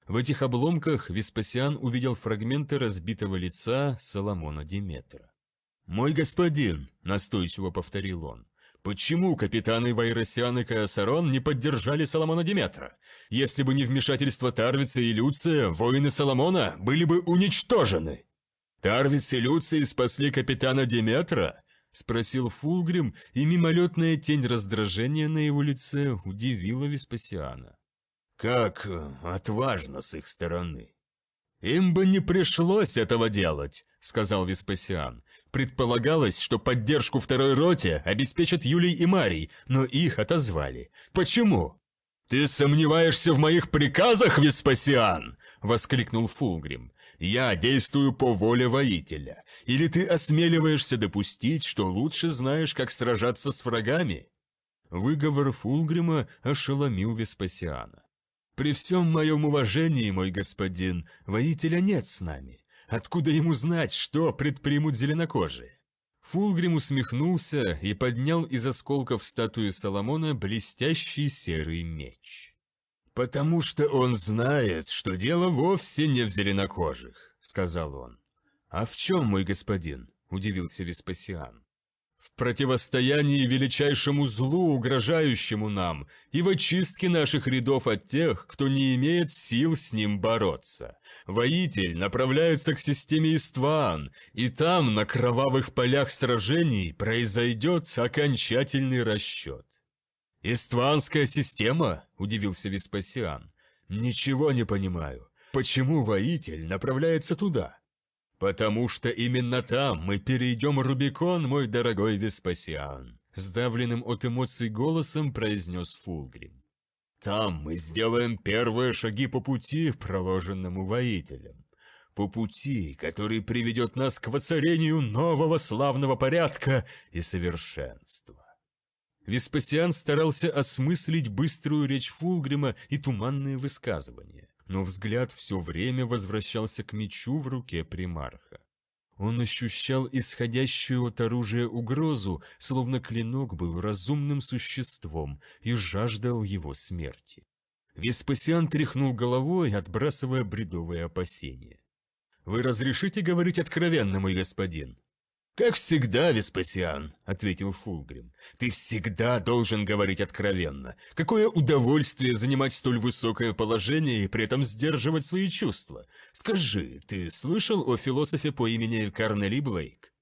S1: В этих обломках Веспасиан увидел фрагменты разбитого лица Соломона Диметра. «Мой господин», – настойчиво повторил он, Почему капитаны Вайросиан и Каосарон не поддержали Соломона Деметра? Если бы не вмешательство Тарвица и Люция, воины Соломона были бы уничтожены. Тарвиц и Люций спасли капитана Деметра? Спросил Фулгрим, и мимолетная тень раздражения на его лице удивила Веспасиана. Как э, отважно с их стороны. Им бы не пришлось этого делать, сказал Веспасиан. «Предполагалось, что поддержку второй роте обеспечат Юлий и Марий, но их отозвали. Почему?» «Ты сомневаешься в моих приказах, Веспасиан?» – воскликнул Фулгрим. «Я действую по воле воителя. Или ты осмеливаешься допустить, что лучше знаешь, как сражаться с врагами?» Выговор Фулгрима ошеломил Веспасиана. «При всем моем уважении, мой господин, воителя нет с нами. Откуда ему знать, что предпримут зеленокожие? Фулгрим усмехнулся и поднял из осколков статуи Соломона блестящий серый меч. «Потому что он знает, что дело вовсе не в зеленокожих», — сказал он. «А в чем, мой господин?» — удивился Веспасиан в противостоянии величайшему злу, угрожающему нам, и в очистке наших рядов от тех, кто не имеет сил с ним бороться. Воитель направляется к системе Истван, и там, на кровавых полях сражений, произойдет окончательный расчет. «Истванская система?» – удивился Веспасиан. «Ничего не понимаю. Почему воитель направляется туда?» «Потому что именно там мы перейдем Рубикон, мой дорогой Веспасиан», сдавленным от эмоций голосом произнес Фулгрим. «Там мы сделаем первые шаги по пути, проложенному воителям. По пути, который приведет нас к воцарению нового славного порядка и совершенства». Веспасиан старался осмыслить быструю речь Фулгрима и туманные высказывания но взгляд все время возвращался к мечу в руке примарха. Он ощущал исходящую от оружия угрозу, словно клинок был разумным существом и жаждал его смерти. Веспасиан тряхнул головой, отбрасывая бредовые опасения. «Вы разрешите говорить откровенно, мой господин?» «Как всегда, Веспасиан», — ответил Фулгрим, — «ты всегда должен говорить откровенно. Какое удовольствие занимать столь высокое положение и при этом сдерживать свои чувства. Скажи, ты слышал о философе по имени Карнели Блейк?»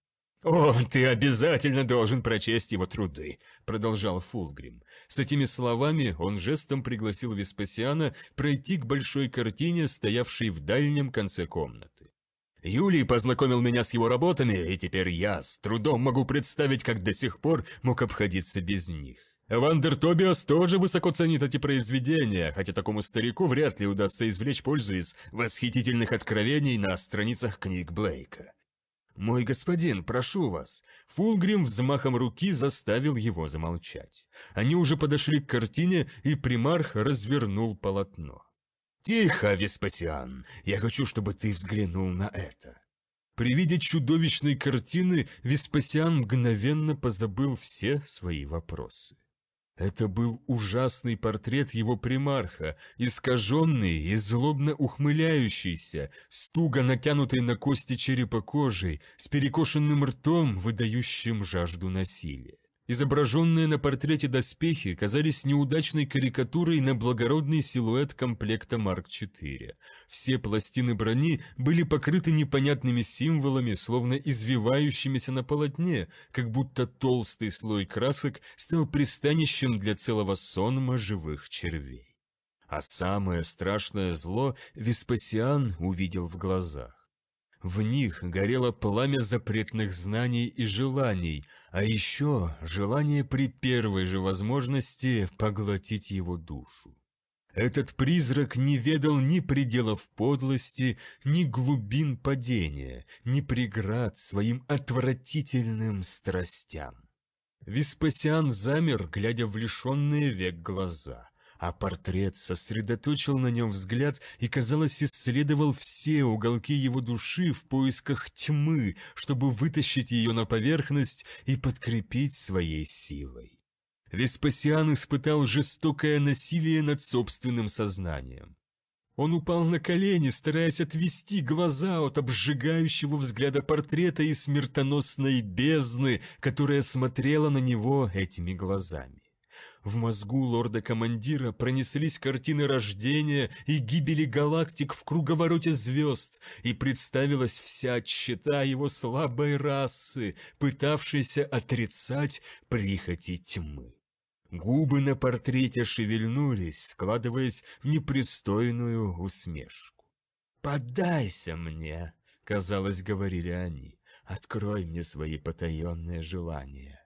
S1: «О, ты обязательно должен прочесть его труды», — продолжал Фулгрим. С этими словами он жестом пригласил Веспасиана пройти к большой картине, стоявшей в дальнем конце комнаты. Юлий познакомил меня с его работами, и теперь я с трудом могу представить, как до сих пор мог обходиться без них. Вандер Тобиас тоже высоко ценит эти произведения, хотя такому старику вряд ли удастся извлечь пользу из восхитительных откровений на страницах книг Блейка. «Мой господин, прошу вас!» Фулгрим взмахом руки заставил его замолчать. Они уже подошли к картине, и примарх развернул полотно. «Тихо, Веспасиан! Я хочу, чтобы ты взглянул на это!» При виде чудовищной картины Веспасиан мгновенно позабыл все свои вопросы. Это был ужасный портрет его примарха, искаженный и злобно ухмыляющийся, с туго на кости черепа кожей, с перекошенным ртом, выдающим жажду насилия. Изображенные на портрете доспехи казались неудачной карикатурой на благородный силуэт комплекта Марк-4. Все пластины брони были покрыты непонятными символами, словно извивающимися на полотне, как будто толстый слой красок стал пристанищем для целого сонма живых червей. А самое страшное зло Веспасиан увидел в глазах. В них горело пламя запретных знаний и желаний, а еще желание при первой же возможности поглотить его душу. Этот призрак не ведал ни пределов подлости, ни глубин падения, ни преград своим отвратительным страстям. Веспасиан замер, глядя в лишенные век глаза а портрет сосредоточил на нем взгляд и, казалось, исследовал все уголки его души в поисках тьмы, чтобы вытащить ее на поверхность и подкрепить своей силой. Веспасиан испытал жестокое насилие над собственным сознанием. Он упал на колени, стараясь отвести глаза от обжигающего взгляда портрета и смертоносной бездны, которая смотрела на него этими глазами. В мозгу лорда-командира пронеслись картины рождения и гибели галактик в круговороте звезд, и представилась вся отчета его слабой расы, пытавшейся отрицать прихоти тьмы. Губы на портрете шевельнулись, складываясь в непристойную усмешку. «Поддайся мне!» — казалось, говорили они. «Открой мне свои потаенные желания!»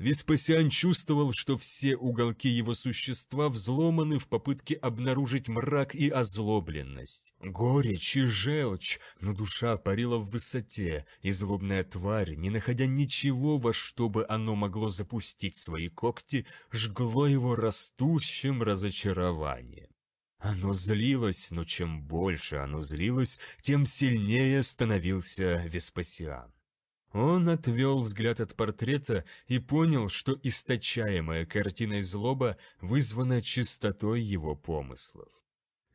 S1: Веспасиан чувствовал, что все уголки его существа взломаны в попытке обнаружить мрак и озлобленность. Горечь и желчь, но душа парила в высоте, и злобная тварь, не находя ничего, во что бы оно могло запустить свои когти, жгло его растущим разочарованием. Оно злилось, но чем больше оно злилось, тем сильнее становился Веспасиан. Он отвел взгляд от портрета и понял, что источаемая картиной злоба вызвана чистотой его помыслов.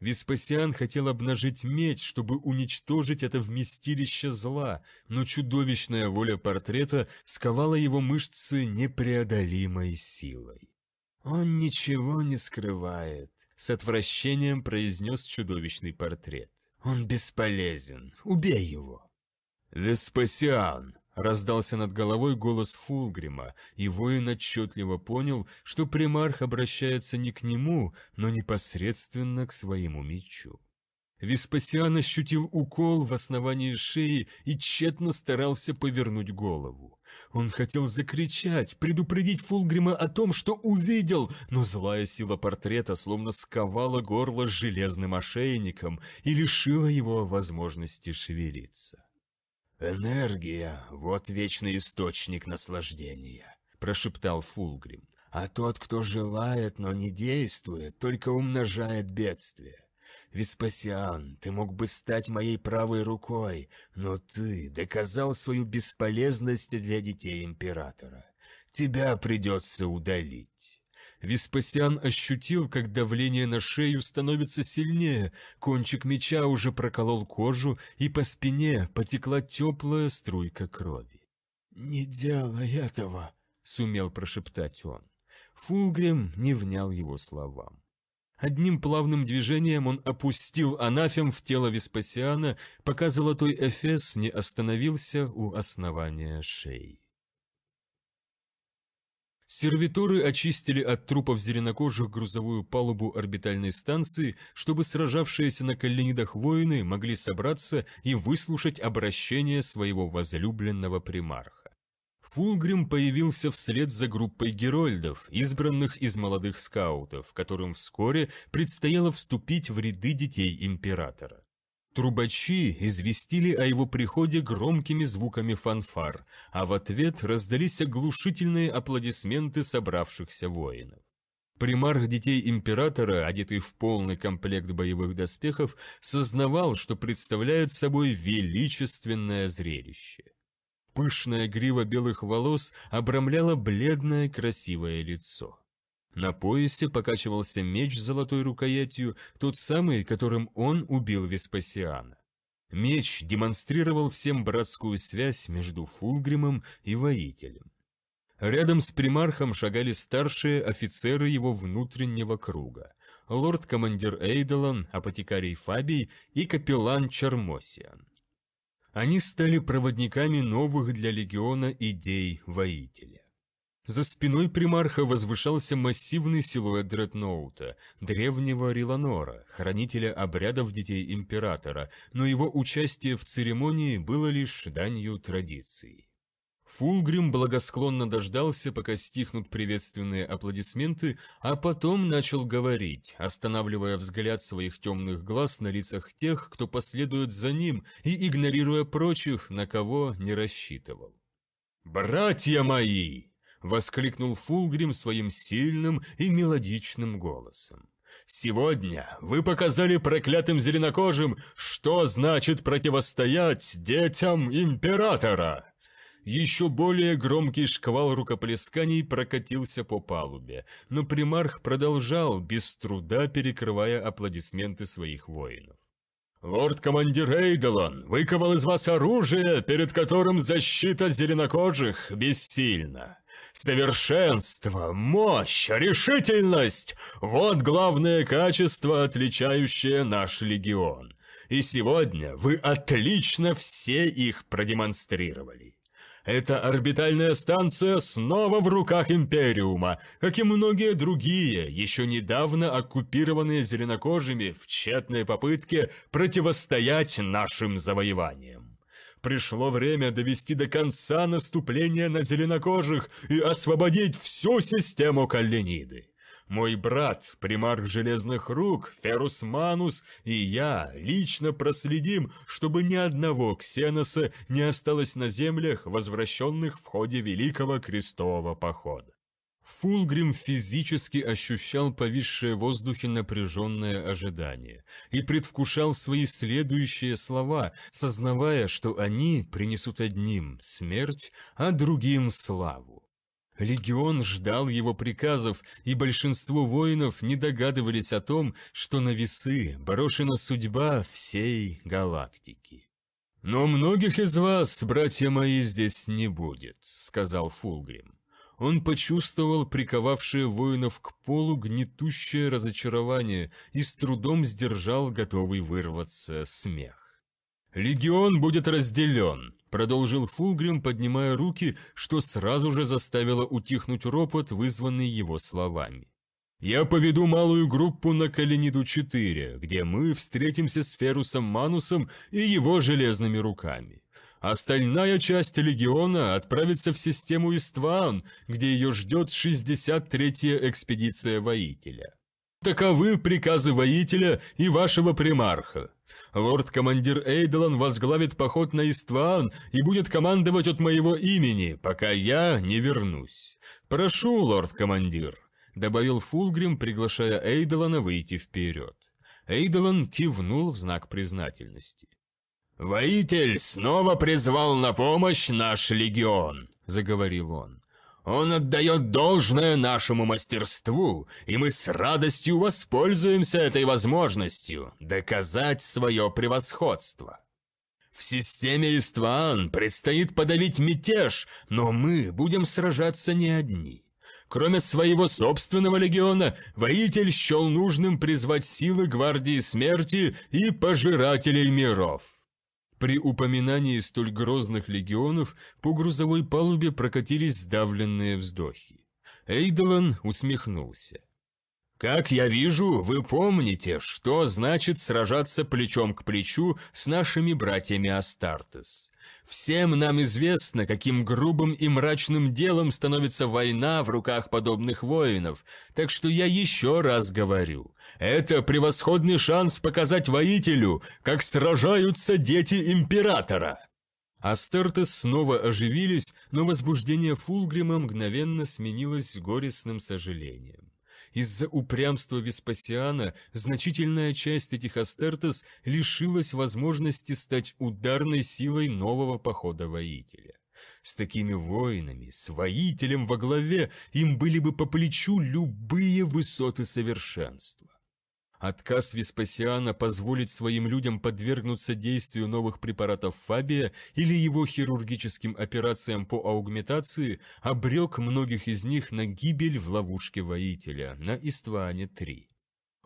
S1: Веспасиан хотел обнажить меч, чтобы уничтожить это вместилище зла, но чудовищная воля портрета сковала его мышцы непреодолимой силой. «Он ничего не скрывает», — с отвращением произнес чудовищный портрет. «Он бесполезен. Убей его!» «Веспасиан!» Раздался над головой голос Фулгрима, и воин отчетливо понял, что примарх обращается не к нему, но непосредственно к своему мечу. Веспасиан ощутил укол в основании шеи и тщетно старался повернуть голову. Он хотел закричать, предупредить Фулгрима о том, что увидел, но злая сила портрета словно сковала горло железным ошейником и лишила его возможности шевелиться. «Энергия — вот вечный источник наслаждения», — прошептал Фулгрим. «А тот, кто желает, но не действует, только умножает бедствие. Веспасиан, ты мог бы стать моей правой рукой, но ты доказал свою бесполезность для детей Императора. Тебя придется удалить». Веспасиан ощутил, как давление на шею становится сильнее, кончик меча уже проколол кожу, и по спине потекла теплая струйка крови. «Не делай этого!» — сумел прошептать он. Фулгрим не внял его словам. Одним плавным движением он опустил анафем в тело Веспасиана, пока золотой эфес не остановился у основания шеи. Сервиторы очистили от трупов зеленокожих грузовую палубу орбитальной станции, чтобы сражавшиеся на коленидах воины могли собраться и выслушать обращение своего возлюбленного примарха. Фулгрим появился вслед за группой герольдов, избранных из молодых скаутов, которым вскоре предстояло вступить в ряды детей императора. Трубачи известили о его приходе громкими звуками фанфар, а в ответ раздались оглушительные аплодисменты собравшихся воинов. Примарх детей императора, одетый в полный комплект боевых доспехов, сознавал, что представляет собой величественное зрелище. Пышная грива белых волос обрамляла бледное красивое лицо. На поясе покачивался меч с золотой рукоятью, тот самый, которым он убил Веспасиана. Меч демонстрировал всем братскую связь между Фулгримом и воителем. Рядом с примархом шагали старшие офицеры его внутреннего круга, лорд-командир Эйдолан, апотекарий Фабий и капеллан Чармосиан. Они стали проводниками новых для легиона идей воителя. За спиной примарха возвышался массивный силуэт дредноута, древнего Риланора, хранителя обрядов детей императора, но его участие в церемонии было лишь данью традиций. Фулгрим благосклонно дождался, пока стихнут приветственные аплодисменты, а потом начал говорить, останавливая взгляд своих темных глаз на лицах тех, кто последует за ним, и игнорируя прочих, на кого не рассчитывал. «Братья мои!» — воскликнул Фулгрим своим сильным и мелодичным голосом. «Сегодня вы показали проклятым зеленокожим, что значит противостоять детям императора!» Еще более громкий шквал рукоплесканий прокатился по палубе, но примарх продолжал, без труда перекрывая аплодисменты своих воинов. «Лорд-командир Эйдолон выковал из вас оружие, перед которым защита зеленокожих бессильна. Совершенство, мощь, решительность – вот главное качество, отличающее наш легион. И сегодня вы отлично все их продемонстрировали. Эта орбитальная станция снова в руках Империума, как и многие другие, еще недавно оккупированные зеленокожими в тщетной попытке противостоять нашим завоеваниям. Пришло время довести до конца наступление на зеленокожих и освободить всю систему Каллиниды. Мой брат, примарк Железных Рук, Ферус Манус и я лично проследим, чтобы ни одного ксеноса не осталось на землях, возвращенных в ходе Великого Крестового Похода. Фулгрим физически ощущал повисшее в воздухе напряженное ожидание и предвкушал свои следующие слова, сознавая, что они принесут одним смерть, а другим славу. Легион ждал его приказов, и большинство воинов не догадывались о том, что на весы брошена судьба всей галактики. «Но многих из вас, братья мои, здесь не будет», — сказал Фулгрим. Он почувствовал приковавшее воинов к полу гнетущее разочарование и с трудом сдержал готовый вырваться смех. «Легион будет разделен», – продолжил Фулгрим, поднимая руки, что сразу же заставило утихнуть ропот, вызванный его словами. «Я поведу малую группу на Калиниду-4, где мы встретимся с Ферусом Манусом и его железными руками. Остальная часть легиона отправится в систему Истван, где ее ждет 63-я экспедиция воителя. Таковы приказы воителя и вашего примарха. Лорд-командир Эйдолан возглавит поход на Истван и будет командовать от моего имени, пока я не вернусь. Прошу, лорд-командир», — добавил Фулгрим, приглашая Эйдолана выйти вперед. Эйдолан кивнул в знак признательности. «Воитель снова призвал на помощь наш легион», — заговорил он. Он отдает должное нашему мастерству, и мы с радостью воспользуемся этой возможностью доказать свое превосходство. В системе Истван предстоит подавить мятеж, но мы будем сражаться не одни. Кроме своего собственного легиона, воитель счел нужным призвать силы Гвардии Смерти и Пожирателей Миров. При упоминании столь грозных легионов по грузовой палубе прокатились сдавленные вздохи. Эйдолан усмехнулся. «Как я вижу, вы помните, что значит сражаться плечом к плечу с нашими братьями Астартес. Всем нам известно, каким грубым и мрачным делом становится война в руках подобных воинов, так что я еще раз говорю, это превосходный шанс показать воителю, как сражаются дети императора. Астартес снова оживились, но возбуждение Фулгрима мгновенно сменилось горестным сожалением. Из-за упрямства Веспасиана значительная часть этих Астертес лишилась возможности стать ударной силой нового похода воителя. С такими воинами, с воителем во главе, им были бы по плечу любые высоты совершенства. Отказ Веспасиана позволить своим людям подвергнуться действию новых препаратов Фабия или его хирургическим операциям по аугментации обрек многих из них на гибель в ловушке воителя на Истване-3.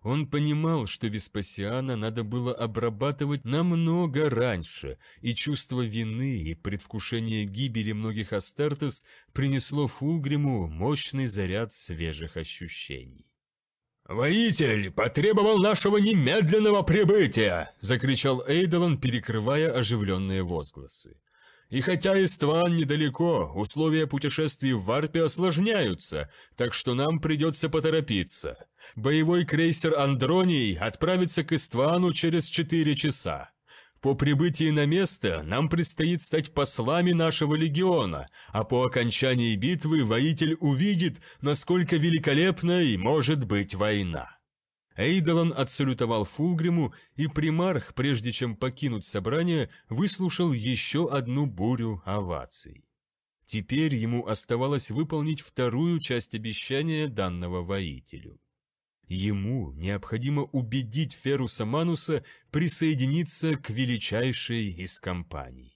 S1: Он понимал, что Веспасиана надо было обрабатывать намного раньше, и чувство вины и предвкушение гибели многих Астартес принесло Фулгриму мощный заряд свежих ощущений. «Воитель потребовал нашего немедленного прибытия!» – закричал Эйдолан, перекрывая оживленные возгласы. И хотя Истван недалеко, условия путешествий в Варпе осложняются, так что нам придется поторопиться. Боевой крейсер Андроний отправится к Иствану через четыре часа. По прибытии на место нам предстоит стать послами нашего легиона, а по окончании битвы воитель увидит, насколько великолепна и может быть война. Эйдолан отсалютовал Фулгриму, и примарх, прежде чем покинуть собрание, выслушал еще одну бурю оваций. Теперь ему оставалось выполнить вторую часть обещания данного воителю. Ему необходимо убедить Феруса Мануса присоединиться к величайшей из компаний.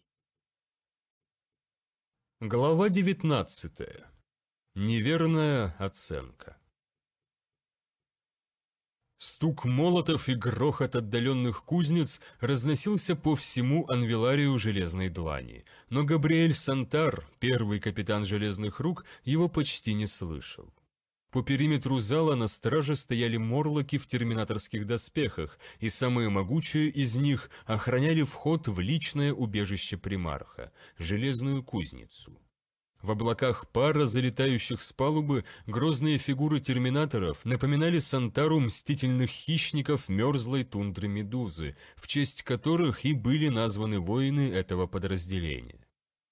S1: Глава 19. Неверная оценка. Стук молотов и грохот отдаленных кузнец разносился по всему анвиларию Железной Длани, но Габриэль Сантар, первый капитан Железных Рук, его почти не слышал. По периметру зала на страже стояли морлоки в терминаторских доспехах, и самые могучие из них охраняли вход в личное убежище примарха – железную кузницу. В облаках пара, залетающих с палубы, грозные фигуры терминаторов напоминали Сантару мстительных хищников мерзлой тундры Медузы, в честь которых и были названы воины этого подразделения.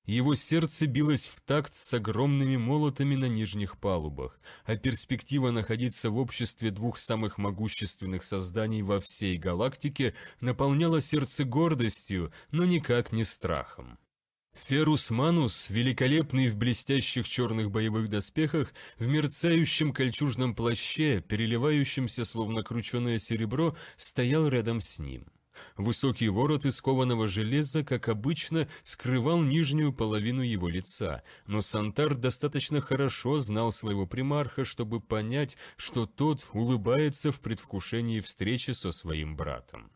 S1: Его сердце билось в такт с огромными молотами на нижних палубах, а перспектива находиться в обществе двух самых могущественных созданий во всей галактике наполняла сердце гордостью, но никак не страхом. Ферус Манус, великолепный в блестящих черных боевых доспехах, в мерцающем кольчужном плаще, переливающемся словно крученое серебро, стоял рядом с ним. Высокий ворот из кованого железа, как обычно, скрывал нижнюю половину его лица, но Сантар достаточно хорошо знал своего примарха, чтобы понять, что тот улыбается в предвкушении встречи со своим братом.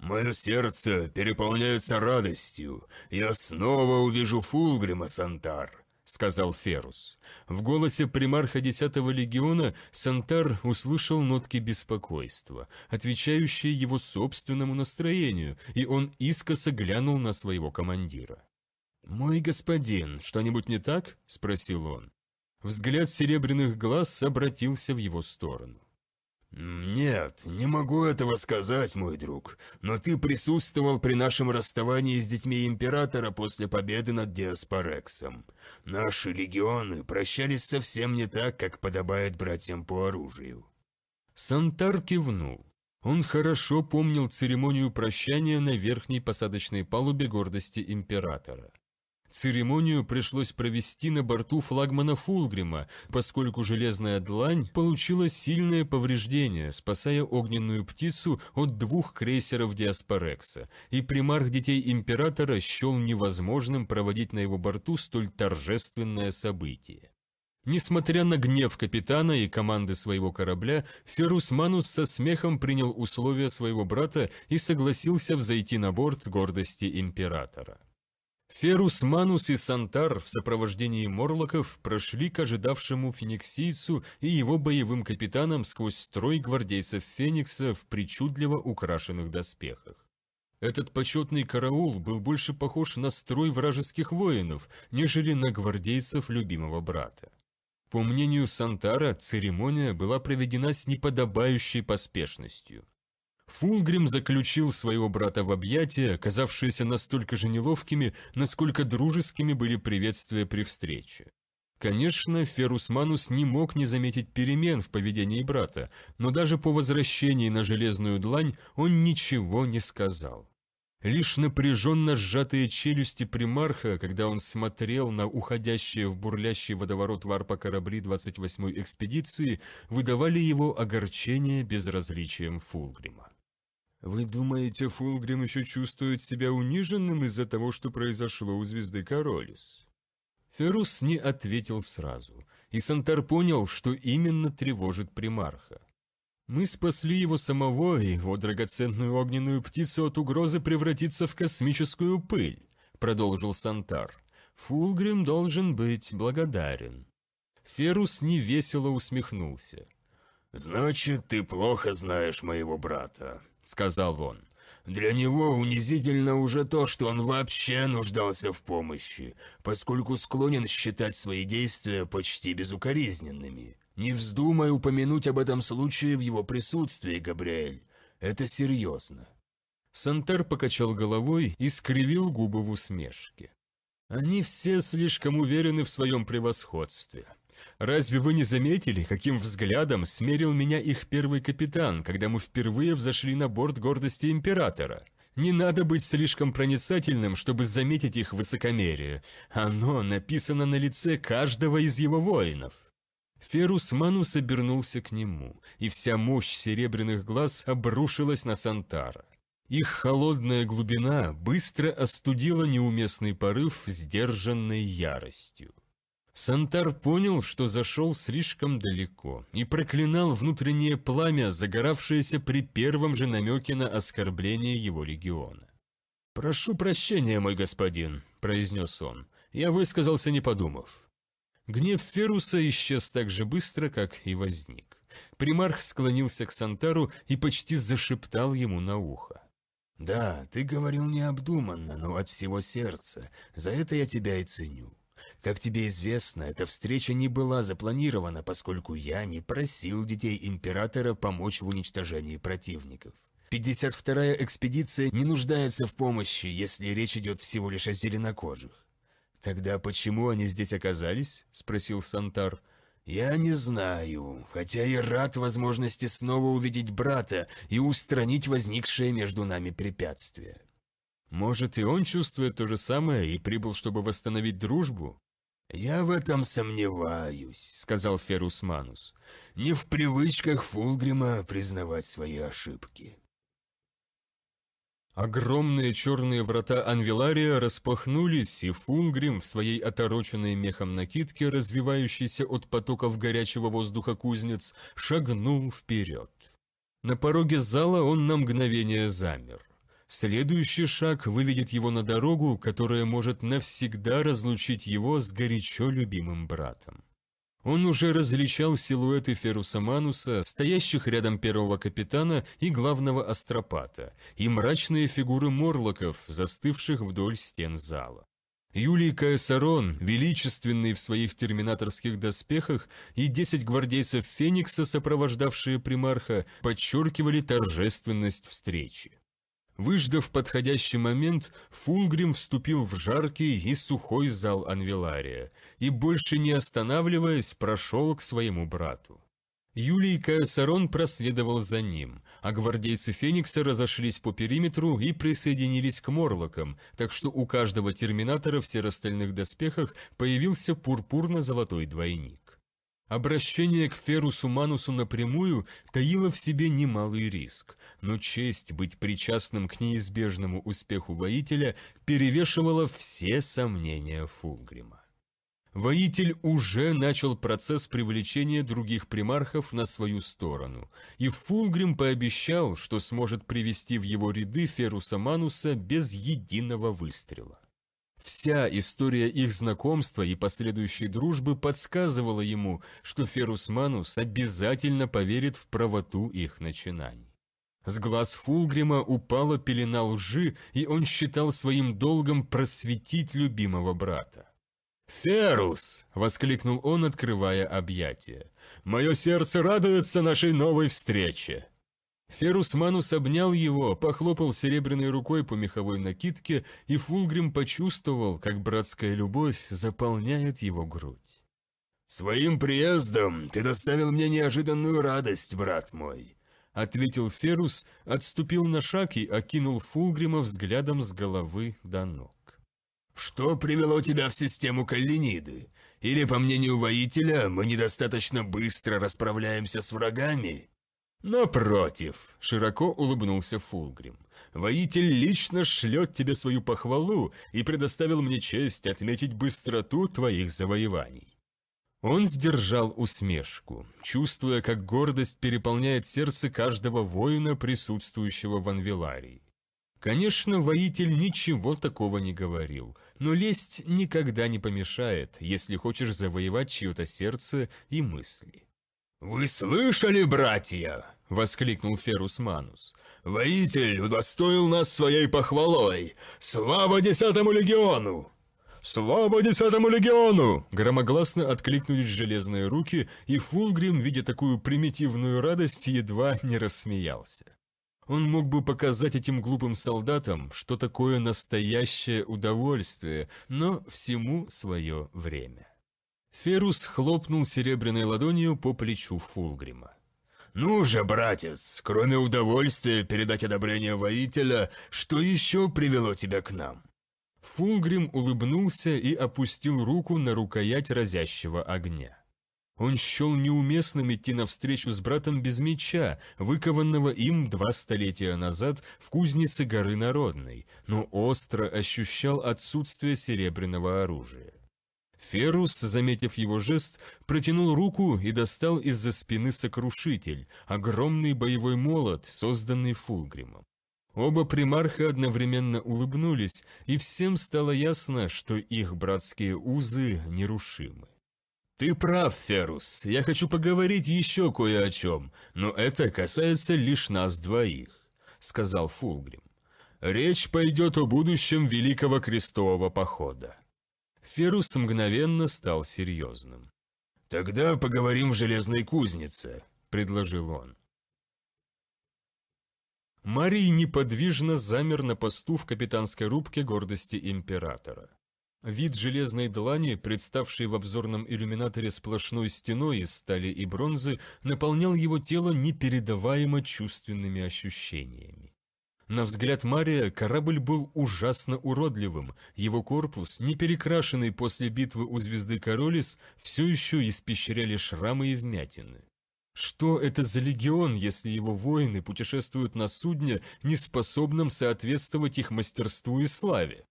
S1: «Мое сердце переполняется радостью. Я снова увижу Фулгрима, Сантар. — сказал Ферус. В голосе примарха десятого легиона Сантар услышал нотки беспокойства, отвечающие его собственному настроению, и он искоса глянул на своего командира. «Мой господин, что-нибудь не так?» — спросил он. Взгляд серебряных глаз обратился в его сторону. «Нет, не могу этого сказать, мой друг, но ты присутствовал при нашем расставании с детьми Императора после победы над Диаспорексом. Наши легионы прощались совсем не так, как подобает братьям по оружию». Сантар кивнул. Он хорошо помнил церемонию прощания на верхней посадочной палубе гордости Императора. Церемонию пришлось провести на борту флагмана Фулгрима, поскольку железная длань получила сильное повреждение, спасая огненную птицу от двух крейсеров Диаспорекса, и примарх детей императора счел невозможным проводить на его борту столь торжественное событие. Несмотря на гнев капитана и команды своего корабля, Ферус Манус со смехом принял условия своего брата и согласился взойти на борт гордости императора. Ферус Манус и Сантар в сопровождении морлоков прошли к ожидавшему фениксийцу и его боевым капитанам сквозь строй гвардейцев Феникса в причудливо украшенных доспехах. Этот почетный караул был больше похож на строй вражеских воинов, нежели на гвардейцев любимого брата. По мнению Сантара, церемония была проведена с неподобающей поспешностью – Фулгрим заключил своего брата в объятия, оказавшиеся настолько же неловкими, насколько дружескими были приветствия при встрече. Конечно, Ферус Манус не мог не заметить перемен в поведении брата, но даже по возвращении на железную длань он ничего не сказал. Лишь напряженно сжатые челюсти примарха, когда он смотрел на уходящие в бурлящий водоворот варпа корабли 28-й экспедиции, выдавали его огорчение безразличием Фулгрима. «Вы думаете, Фулгрим еще чувствует себя униженным из-за того, что произошло у звезды Королюс?» Ферус не ответил сразу, и Сантар понял, что именно тревожит примарха. «Мы спасли его самого и его драгоценную огненную птицу от угрозы превратиться в космическую пыль», — продолжил Сантар. «Фулгрим должен быть благодарен». Ферус невесело усмехнулся. «Значит, ты плохо знаешь моего брата», сказал он. Для него унизительно уже то, что он вообще нуждался в помощи, поскольку склонен считать свои действия почти безукоризненными. Не вздумай упомянуть об этом случае в его присутствии, Габриэль. Это серьезно. Сантер покачал головой и скривил губы в усмешке. Они все слишком уверены в своем превосходстве. Разве вы не заметили, каким взглядом смерил меня их первый капитан, когда мы впервые взошли на борт гордости императора? Не надо быть слишком проницательным, чтобы заметить их высокомерие. Оно написано на лице каждого из его воинов. Ферус Манус обернулся к нему, и вся мощь серебряных глаз обрушилась на Сантара. Их холодная глубина быстро остудила неуместный порыв сдержанной яростью. Сантар понял, что зашел слишком далеко и проклинал внутреннее пламя, загоравшееся при первом же намеке на оскорбление его легиона. «Прошу прощения, мой господин», – произнес он. «Я высказался, не подумав». Гнев Феруса исчез так же быстро, как и возник. Примарх склонился к Сантару и почти зашептал ему на ухо. «Да, ты говорил необдуманно, но от всего сердца. За это я тебя и ценю. Как тебе известно, эта встреча не была запланирована, поскольку я не просил детей Императора помочь в уничтожении противников. 52-я экспедиция не нуждается в помощи, если речь идет всего лишь о зеленокожих. «Тогда почему они здесь оказались?» – спросил Сантар. «Я не знаю, хотя и рад возможности снова увидеть брата и устранить возникшее между нами препятствие». «Может, и он чувствует то же самое и прибыл, чтобы восстановить дружбу?» «Я в этом сомневаюсь», — сказал Ферус Манус. «Не в привычках Фулгрима признавать свои ошибки». Огромные черные врата Анвилария распахнулись, и Фулгрим в своей отороченной мехом накидке, развивающейся от потоков горячего воздуха кузнец, шагнул вперед. На пороге зала он на мгновение замер. Следующий шаг выведет его на дорогу, которая может навсегда разлучить его с горячо любимым братом. Он уже различал силуэты Феруса Мануса, стоящих рядом первого капитана и главного астропата, и мрачные фигуры морлоков, застывших вдоль стен зала. Юлий Каэсарон, величественный в своих терминаторских доспехах, и десять гвардейцев Феникса, сопровождавшие примарха, подчеркивали торжественность встречи. Выждав подходящий момент, Фулгрим вступил в жаркий и сухой зал Анвелария и, больше не останавливаясь, прошел к своему брату. Юлий Каосарон проследовал за ним, а гвардейцы Феникса разошлись по периметру и присоединились к Морлокам, так что у каждого терминатора в серостальных доспехах появился пурпурно-золотой двойник. Обращение к Ферусу Манусу напрямую таило в себе немалый риск, но честь быть причастным к неизбежному успеху воителя перевешивала все сомнения Фулгрима. Воитель уже начал процесс привлечения других примархов на свою сторону, и Фулгрим пообещал, что сможет привести в его ряды Феруса Мануса без единого выстрела. Вся история их знакомства и последующей дружбы подсказывала ему, что Ферус Манус обязательно поверит в правоту их начинаний. С глаз Фулгрима упала пелена лжи, и он считал своим долгом просветить любимого брата. «Ферус!» — воскликнул он, открывая объятия. «Мое сердце радуется нашей новой встрече!» Ферус Манус обнял его, похлопал серебряной рукой по меховой накидке, и Фулгрим почувствовал, как братская любовь заполняет его грудь. «Своим приездом ты доставил мне неожиданную радость, брат мой ответил Ферус, отступил на шаг и окинул Фулгрима взглядом с головы до ног. «Что привело тебя в систему Каллиниды? Или, по мнению воителя, мы недостаточно быстро расправляемся с врагами?» «Напротив», – широко улыбнулся Фулгрим, – «воитель лично шлет тебе свою похвалу и предоставил мне честь отметить быстроту твоих завоеваний. Он сдержал усмешку, чувствуя, как гордость переполняет сердце каждого воина, присутствующего в Анвиларии. Конечно, воитель ничего такого не говорил, но лесть никогда не помешает, если хочешь завоевать чье-то сердце и мысли. «Вы слышали, братья?» – воскликнул Ферус Манус. «Воитель удостоил нас своей похвалой! Слава Десятому Легиону!» «Слава десятому легиону!» Громогласно откликнулись железные руки, и Фулгрим, видя такую примитивную радость, едва не рассмеялся. Он мог бы показать этим глупым солдатам, что такое настоящее удовольствие, но всему свое время. Ферус хлопнул серебряной ладонью по плечу Фулгрима. «Ну же, братец, кроме удовольствия передать одобрение воителя, что еще привело тебя к нам?» Фунгрим улыбнулся и опустил руку на рукоять разящего огня. Он счел неуместным идти навстречу с братом без меча, выкованного им два столетия назад в кузнице горы Народной, но остро ощущал отсутствие серебряного оружия. Ферус, заметив его жест, протянул руку и достал из-за спины сокрушитель, огромный боевой молот, созданный Фулгримом. Оба примарха одновременно улыбнулись, и всем стало ясно, что их братские узы нерушимы. «Ты прав, Ферус, я хочу поговорить еще кое о чем, но это касается лишь нас двоих», — сказал Фулгрим. «Речь пойдет о будущем Великого Крестового Похода». Ферус мгновенно стал серьезным. «Тогда поговорим в Железной Кузнице», — предложил он. Марий неподвижно замер на посту в капитанской рубке гордости императора. Вид железной длани, представшей в обзорном иллюминаторе сплошной стеной из стали и бронзы, наполнял его тело непередаваемо чувственными ощущениями. На взгляд Мария корабль был ужасно уродливым, его корпус, не перекрашенный после битвы у звезды Королис, все еще испещряли шрамы и вмятины. Что это за легион, если его воины путешествуют на судне, не способном соответствовать их мастерству и славе?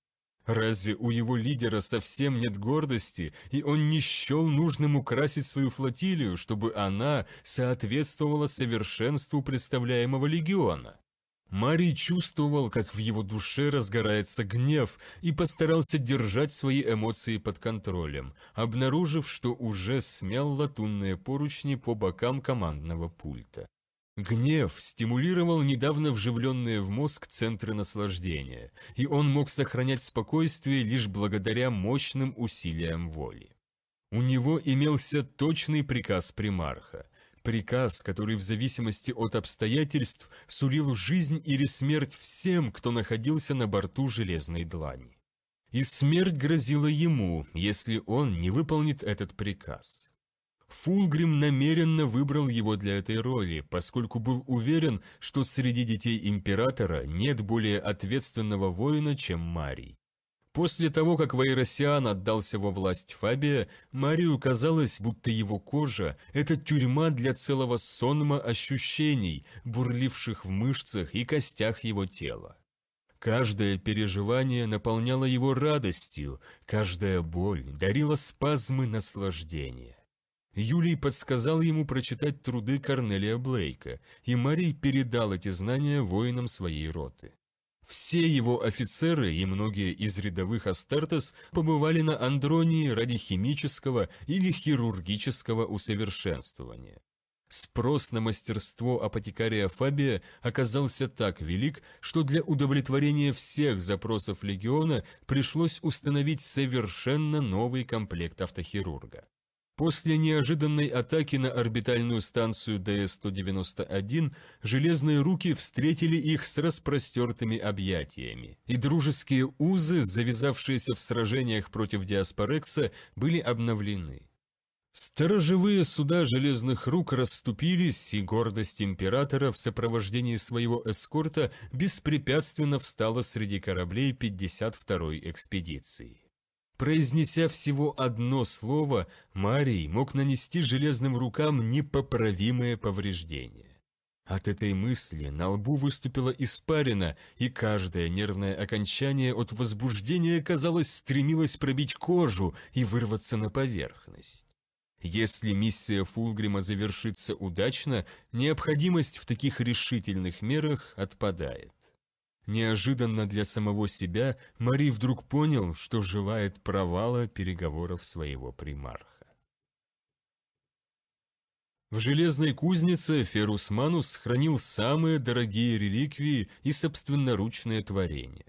S1: Разве у его лидера совсем нет гордости, и он не счел нужным украсить свою флотилию, чтобы она соответствовала совершенству представляемого легиона? Марий чувствовал, как в его душе разгорается гнев, и постарался держать свои эмоции под контролем, обнаружив, что уже смял латунные поручни по бокам командного пульта. Гнев стимулировал недавно вживленные в мозг центры наслаждения, и он мог сохранять спокойствие лишь благодаря мощным усилиям воли. У него имелся точный приказ примарха – Приказ, который в зависимости от обстоятельств сулил жизнь или смерть всем, кто находился на борту железной длани. И смерть грозила ему, если он не выполнит этот приказ. Фулгрим намеренно выбрал его для этой роли, поскольку был уверен, что среди детей императора нет более ответственного воина, чем Марий. После того, как Вайросиан отдался во власть Фабия, Марию казалось, будто его кожа – это тюрьма для целого сонма ощущений, бурливших в мышцах и костях его тела. Каждое переживание наполняло его радостью, каждая боль дарила спазмы наслаждения. Юлий подсказал ему прочитать труды Корнелия Блейка, и Марий передал эти знания воинам своей роты. Все его офицеры и многие из рядовых Астартес побывали на Андронии ради химического или хирургического усовершенствования. Спрос на мастерство апотекария Фабия оказался так велик, что для удовлетворения всех запросов легиона пришлось установить совершенно новый комплект автохирурга. После неожиданной атаки на орбитальную станцию ДС-191 железные руки встретили их с распростертыми объятиями. И дружеские узы, завязавшиеся в сражениях против Диаспорекса, были обновлены. Сторожевые суда железных рук расступились, и гордость императора в сопровождении своего эскорта беспрепятственно встала среди кораблей 52-й экспедиции. Произнеся всего одно слово, Марий мог нанести железным рукам непоправимое повреждение. От этой мысли на лбу выступила испарина, и каждое нервное окончание от возбуждения, казалось, стремилось пробить кожу и вырваться на поверхность. Если миссия Фулгрима завершится удачно, необходимость в таких решительных мерах отпадает. Неожиданно для самого себя Мари вдруг понял, что желает провала переговоров своего примарха. В железной кузнице Ферус Манус хранил самые дорогие реликвии и собственноручные творения.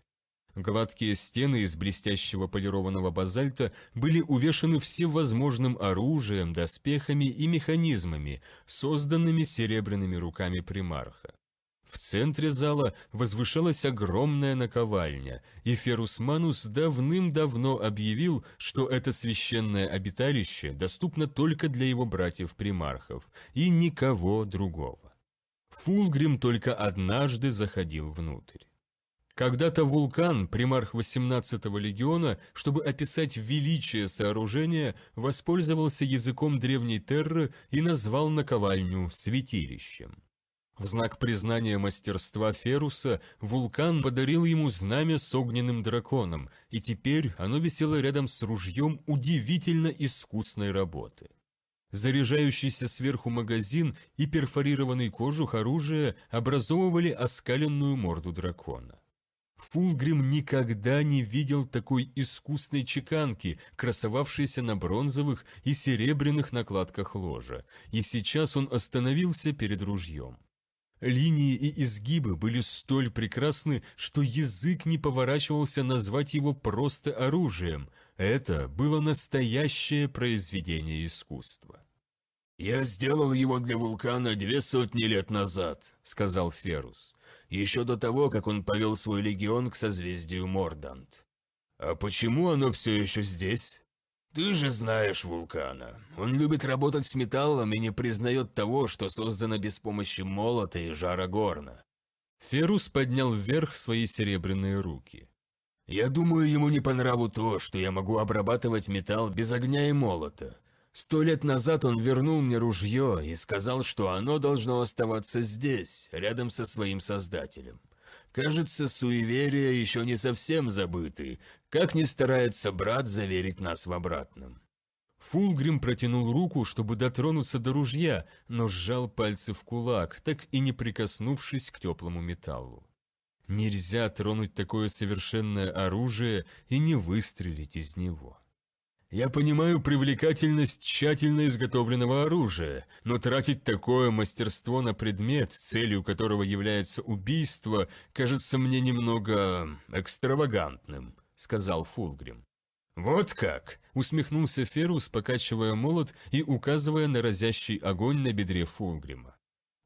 S1: Гладкие стены из блестящего полированного базальта были увешаны всевозможным оружием, доспехами и механизмами, созданными серебряными руками примарха. В центре зала возвышалась огромная наковальня, и Ферус Манус давным-давно объявил, что это священное обиталище доступно только для его братьев-примархов и никого другого. Фулгрим только однажды заходил внутрь. Когда-то вулкан, примарх 18-го легиона, чтобы описать величие сооружения, воспользовался языком древней Терры и назвал наковальню святилищем. В знак признания мастерства Феруса вулкан подарил ему знамя с огненным драконом, и теперь оно висело рядом с ружьем удивительно искусной работы. Заряжающийся сверху магазин и перфорированный кожух оружия образовывали оскаленную морду дракона. Фулгрим никогда не видел такой искусной чеканки, красовавшейся на бронзовых и серебряных накладках ложа, и сейчас он остановился перед ружьем. Линии и изгибы были столь прекрасны, что язык не поворачивался назвать его просто оружием. Это было настоящее произведение искусства. «Я сделал его для вулкана две сотни лет назад», — сказал Ферус, «еще до того, как он повел свой легион к созвездию Мордант». «А почему оно все еще здесь?» Ты же знаешь вулкана. Он любит работать с металлом и не признает того, что создано без помощи молота и жара горна. Ферус поднял вверх свои серебряные руки. Я думаю, ему не по нраву то, что я могу обрабатывать металл без огня и молота. Сто лет назад он вернул мне ружье и сказал, что оно должно оставаться здесь, рядом со своим создателем. Кажется, суеверия еще не совсем забыты, как не старается брат заверить нас в обратном. Фулгрим протянул руку, чтобы дотронуться до ружья, но сжал пальцы в кулак, так и не прикоснувшись к теплому металлу. Нельзя тронуть такое совершенное оружие и не выстрелить из него. Я понимаю привлекательность тщательно изготовленного оружия, но тратить такое мастерство на предмет, целью которого является убийство, кажется мне немного э, экстравагантным», — сказал Фулгрим. «Вот как!» — усмехнулся Ферус, покачивая молот и указывая на разящий огонь на бедре Фулгрима.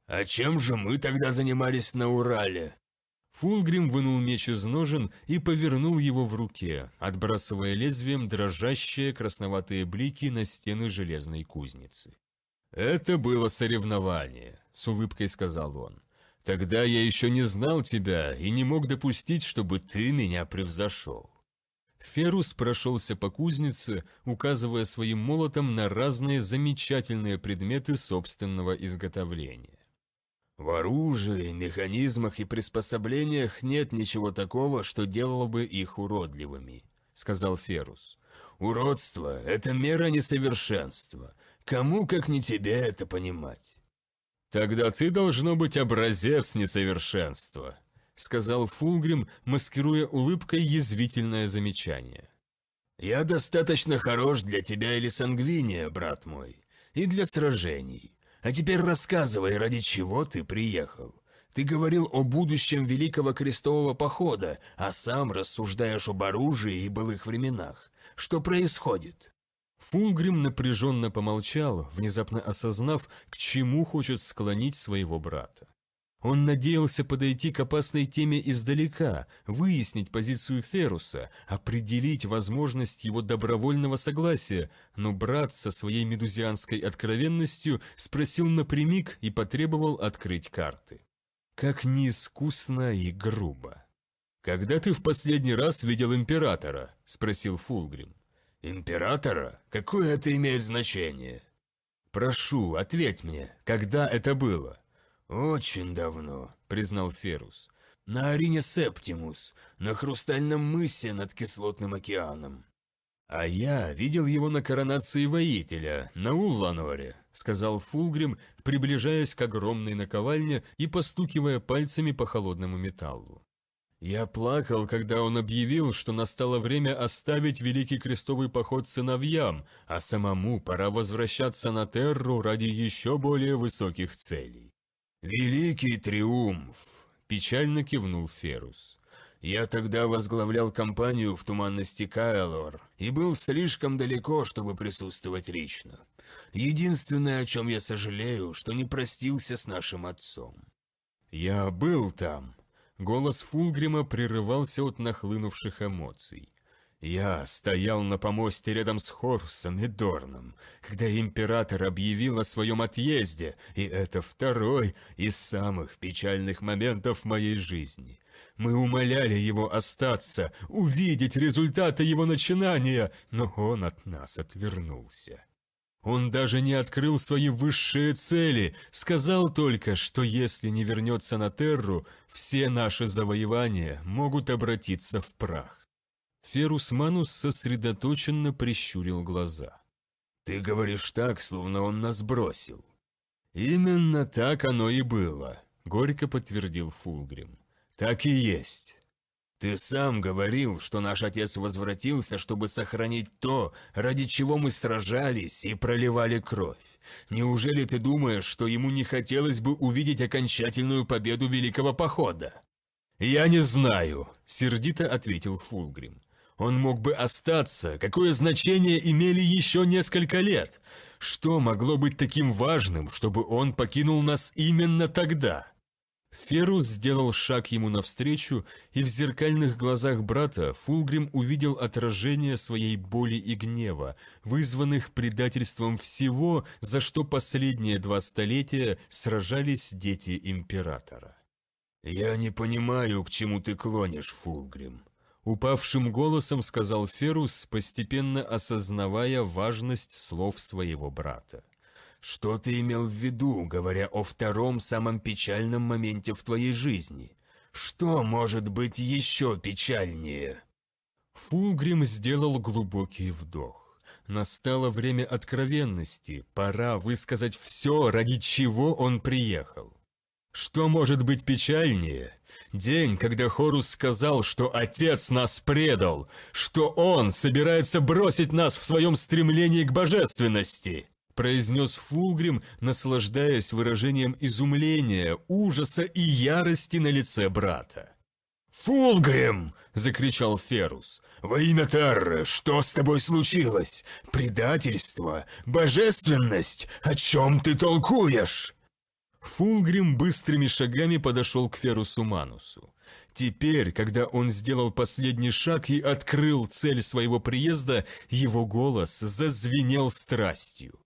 S1: «А чем же мы тогда занимались на Урале?» Фулгрим вынул меч из ножен и повернул его в руке, отбрасывая лезвием дрожащие красноватые блики на стены железной кузницы. «Это было соревнование», — с улыбкой сказал он. «Тогда я еще не знал тебя и не мог допустить, чтобы ты меня превзошел». Ферус прошелся по кузнице, указывая своим молотом на разные замечательные предметы собственного изготовления. В оружии, механизмах и приспособлениях нет ничего такого, что делало бы их уродливыми», — сказал Ферус. «Уродство — это мера несовершенства. Кому, как не тебе, это понимать?» «Тогда ты должно быть образец несовершенства», — сказал Фулгрим, маскируя улыбкой язвительное замечание. «Я достаточно хорош для тебя или сангвиния, брат мой, и для сражений. А теперь рассказывай, ради чего ты приехал. Ты говорил о будущем Великого Крестового Похода, а сам рассуждаешь об оружии и былых временах. Что происходит?» Фулгрим напряженно помолчал, внезапно осознав, к чему хочет склонить своего брата. Он надеялся подойти к опасной теме издалека, выяснить позицию Феруса, определить возможность его добровольного согласия, но брат со своей медузианской откровенностью спросил напрямик и потребовал открыть карты. Как неискусно и грубо. «Когда ты в последний раз видел Императора?» – спросил Фулгрим. «Императора? Какое это имеет значение?» «Прошу, ответь мне, когда это было?» «Очень давно», — признал Ферус. «На арене Септимус, на Хрустальном мысе над Кислотным океаном». «А я видел его на коронации воителя, на Улланоре», — сказал Фулгрим, приближаясь к огромной наковальне и постукивая пальцами по холодному металлу. «Я плакал, когда он объявил, что настало время оставить Великий Крестовый Поход сыновьям, а самому пора возвращаться на Терру ради еще более высоких целей». «Великий триумф!» – печально кивнул Ферус. «Я тогда возглавлял компанию в туманности Кайлор и был слишком далеко, чтобы присутствовать лично. Единственное, о чем я сожалею, что не простился с нашим отцом». «Я был там», Голос Фулгрима прерывался от нахлынувших эмоций. Я стоял на помосте рядом с Хорусом и Дорном, когда император объявил о своем отъезде, и это второй из самых печальных моментов моей жизни. Мы умоляли его остаться, увидеть результаты его начинания, но он от нас отвернулся. Он даже не открыл свои высшие цели, сказал только, что если не вернется на Терру, все наши завоевания могут обратиться в прах. Ферус Манус сосредоточенно прищурил глаза. «Ты говоришь так, словно он нас бросил». «Именно так оно и было», — горько подтвердил Фулгрим. «Так и есть». «Ты сам говорил, что наш отец возвратился, чтобы сохранить то, ради чего мы сражались и проливали кровь. Неужели ты думаешь, что ему не хотелось бы увидеть окончательную победу Великого Похода?» «Я не знаю», — сердито ответил Фулгрим. Он мог бы остаться, какое значение имели еще несколько лет. Что могло быть таким важным, чтобы он покинул нас именно тогда? Ферус сделал шаг ему навстречу, и в зеркальных глазах брата Фулгрим увидел отражение своей боли и гнева, вызванных предательством всего, за что последние два столетия сражались дети Императора. «Я не понимаю, к чему ты клонишь, Фулгрим», Упавшим голосом сказал Ферус, постепенно осознавая важность слов своего брата. «Что ты имел в виду, говоря о втором самом печальном моменте в твоей жизни? Что может быть еще печальнее?» Фулгрим сделал глубокий вдох. Настало время откровенности, пора высказать все, ради чего он приехал. Что может быть печальнее? День, когда Хорус сказал, что отец нас предал, что он собирается бросить нас в своем стремлении к божественности, произнес Фулгрим, наслаждаясь выражением изумления, ужаса и ярости на лице брата. «Фулгрим!» – закричал Ферус. «Во имя Тарры, что с тобой случилось? Предательство? Божественность? О чем ты толкуешь?» Фулгрим быстрыми шагами подошел к Ферусу Манусу. Теперь, когда он сделал последний шаг и открыл цель своего приезда, его голос зазвенел страстью.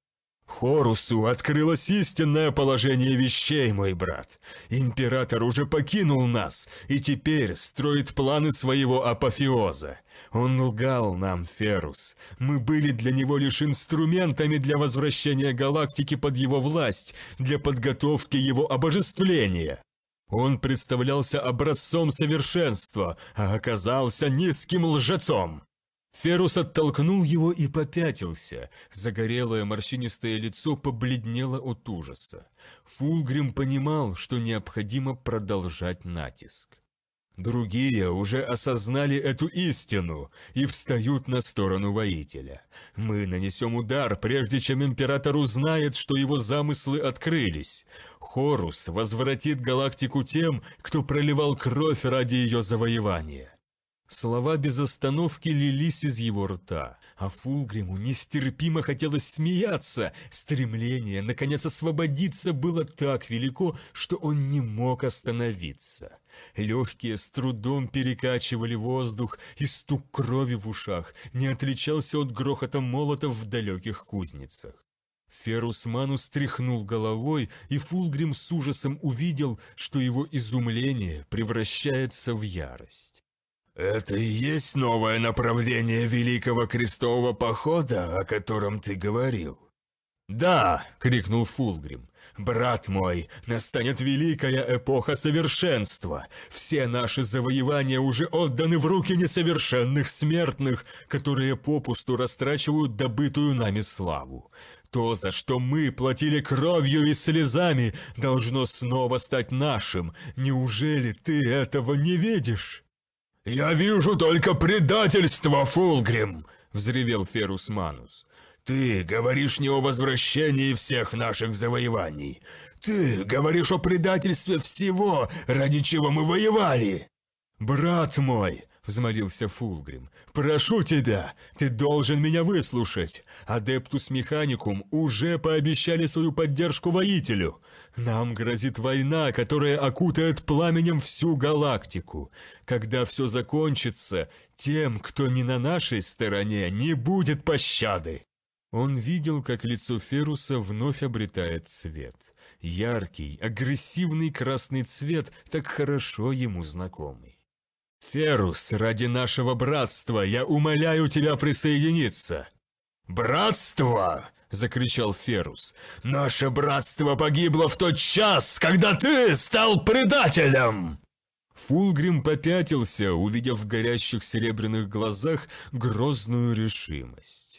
S1: Хорусу открылось истинное положение вещей, мой брат. Император уже покинул нас и теперь строит планы своего апофеоза. Он лгал нам, Ферус. Мы были для него лишь инструментами для возвращения галактики под его власть, для подготовки его обожествления. Он представлялся образцом совершенства, а оказался низким лжецом. Ферус оттолкнул его и попятился. Загорелое морщинистое лицо побледнело от ужаса. Фулгрим понимал, что необходимо продолжать натиск. Другие уже осознали эту истину и встают на сторону воителя. Мы нанесем удар, прежде чем император узнает, что его замыслы открылись. Хорус возвратит галактику тем, кто проливал кровь ради ее завоевания. Слова без остановки лились из его рта, а Фулгриму нестерпимо хотелось смеяться. Стремление, наконец, освободиться было так велико, что он не мог остановиться. Легкие с трудом перекачивали воздух, и стук крови в ушах не отличался от грохота молотов в далеких кузницах. Ферусману стряхнул головой, и Фулгрим с ужасом увидел, что его изумление превращается в ярость. «Это и есть новое направление Великого Крестового Похода, о котором ты говорил?» «Да!» — крикнул Фулгрим. «Брат мой, настанет великая эпоха совершенства! Все наши завоевания уже отданы в руки несовершенных смертных, которые попусту растрачивают добытую нами славу. То, за что мы платили кровью и слезами, должно снова стать нашим. Неужели ты этого не видишь?» «Я вижу только предательство, Фулгрим!» — взревел Ферус Манус. «Ты говоришь не о возвращении всех наших завоеваний. Ты говоришь о предательстве всего, ради чего мы воевали!» «Брат мой!» — взмолился Фулгрим. «Прошу тебя, ты должен меня выслушать. Адептус Механикум уже пообещали свою поддержку воителю. Нам грозит война, которая окутает пламенем всю галактику. Когда все закончится, тем, кто не на нашей стороне, не будет пощады». Он видел, как лицо Феруса вновь обретает цвет. Яркий, агрессивный красный цвет, так хорошо ему знакомый. «Ферус, ради нашего братства я умоляю тебя присоединиться!» «Братство!» – закричал Ферус. «Наше братство погибло в тот час, когда ты стал предателем!» Фулгрим попятился, увидев в горящих серебряных глазах грозную решимость.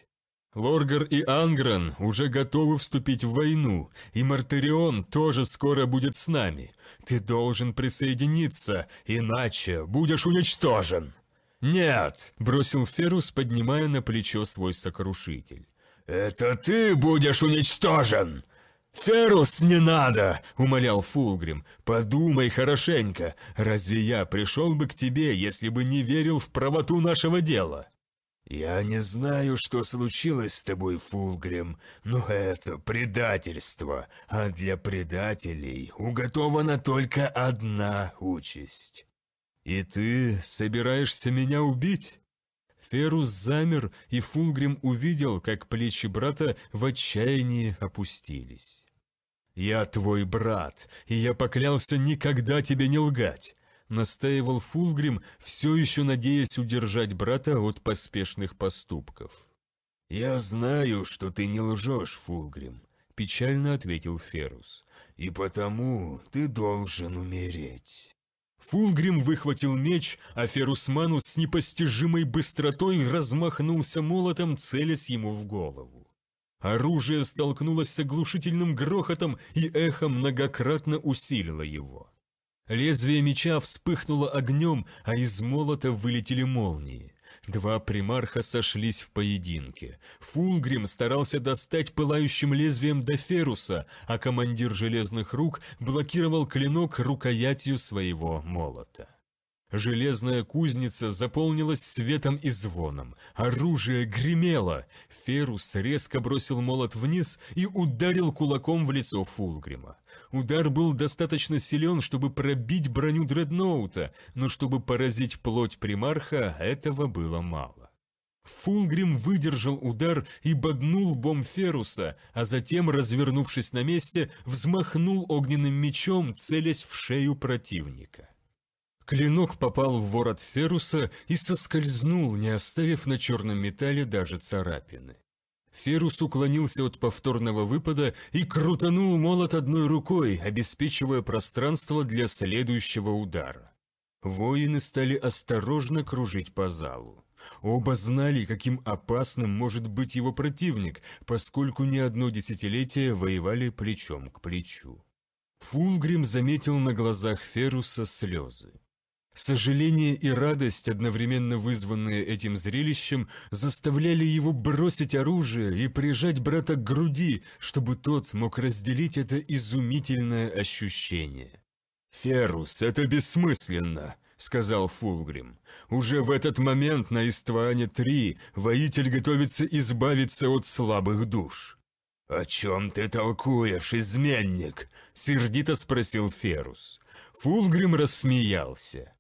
S1: Лоргар и Ангран уже готовы вступить в войну, и Мартырион тоже скоро будет с нами. Ты должен присоединиться, иначе будешь уничтожен!» «Нет!» – бросил Ферус, поднимая на плечо свой сокрушитель. «Это ты будешь уничтожен!» «Ферус, не надо!» – умолял Фулгрим. «Подумай хорошенько, разве я пришел бы к тебе, если бы не верил в правоту нашего дела?» «Я не знаю, что случилось с тобой, Фулгрим, но это предательство, а для предателей уготована только одна участь». «И ты собираешься меня убить?» Ферус замер, и Фулгрим увидел, как плечи брата в отчаянии опустились. «Я твой брат, и я поклялся никогда тебе не лгать настаивал Фулгрим, все еще надеясь удержать брата от поспешных поступков. «Я знаю, что ты не лжешь, Фулгрим», — печально ответил Ферус. «И потому ты должен умереть». Фулгрим выхватил меч, а Ферус Манус с непостижимой быстротой размахнулся молотом, целясь ему в голову. Оружие столкнулось с оглушительным грохотом, и эхом многократно усилило его. Лезвие меча вспыхнуло огнем, а из молота вылетели молнии. Два примарха сошлись в поединке. Фулгрим старался достать пылающим лезвием до Феруса, а командир Железных Рук блокировал клинок рукоятью своего молота. Железная кузница заполнилась светом и звоном. Оружие гремело. Ферус резко бросил молот вниз и ударил кулаком в лицо Фулгрима. Удар был достаточно силен, чтобы пробить броню дредноута, но чтобы поразить плоть примарха, этого было мало. Фулгрим выдержал удар и боднул Бомферуса, а затем, развернувшись на месте, взмахнул огненным мечом, целясь в шею противника. Клинок попал в ворот Феруса и соскользнул, не оставив на черном металле даже царапины. Ферус уклонился от повторного выпада и крутанул молот одной рукой, обеспечивая пространство для следующего удара. Воины стали осторожно кружить по залу. Оба знали, каким опасным может быть его противник, поскольку не одно десятилетие воевали плечом к плечу. Фулгрим заметил на глазах Феруса слезы. Сожаление и радость, одновременно вызванные этим зрелищем, заставляли его бросить оружие и прижать брата к груди, чтобы тот мог разделить это изумительное ощущение. «Ферус, это бессмысленно!» — сказал Фулгрим. «Уже в этот момент на Истване-3 воитель готовится избавиться от слабых душ». «О чем ты толкуешь, изменник?» — сердито спросил Ферус. Фулгрим рассмеялся.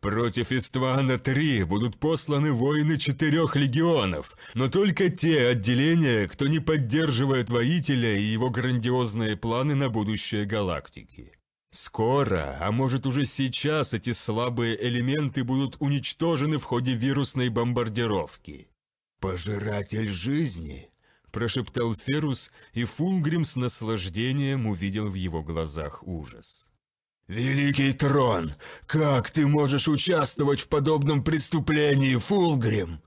S1: Против иствана три будут посланы воины четырех легионов, но только те отделения, кто не поддерживает воителя и его грандиозные планы на будущее галактики. Скоро, а может уже сейчас, эти слабые элементы будут уничтожены в ходе вирусной бомбардировки. «Пожиратель жизни», – прошептал Ферус, и Фулгрим с наслаждением увидел в его глазах ужас. «Великий трон, как ты можешь участвовать в подобном преступлении, Фулгрим?»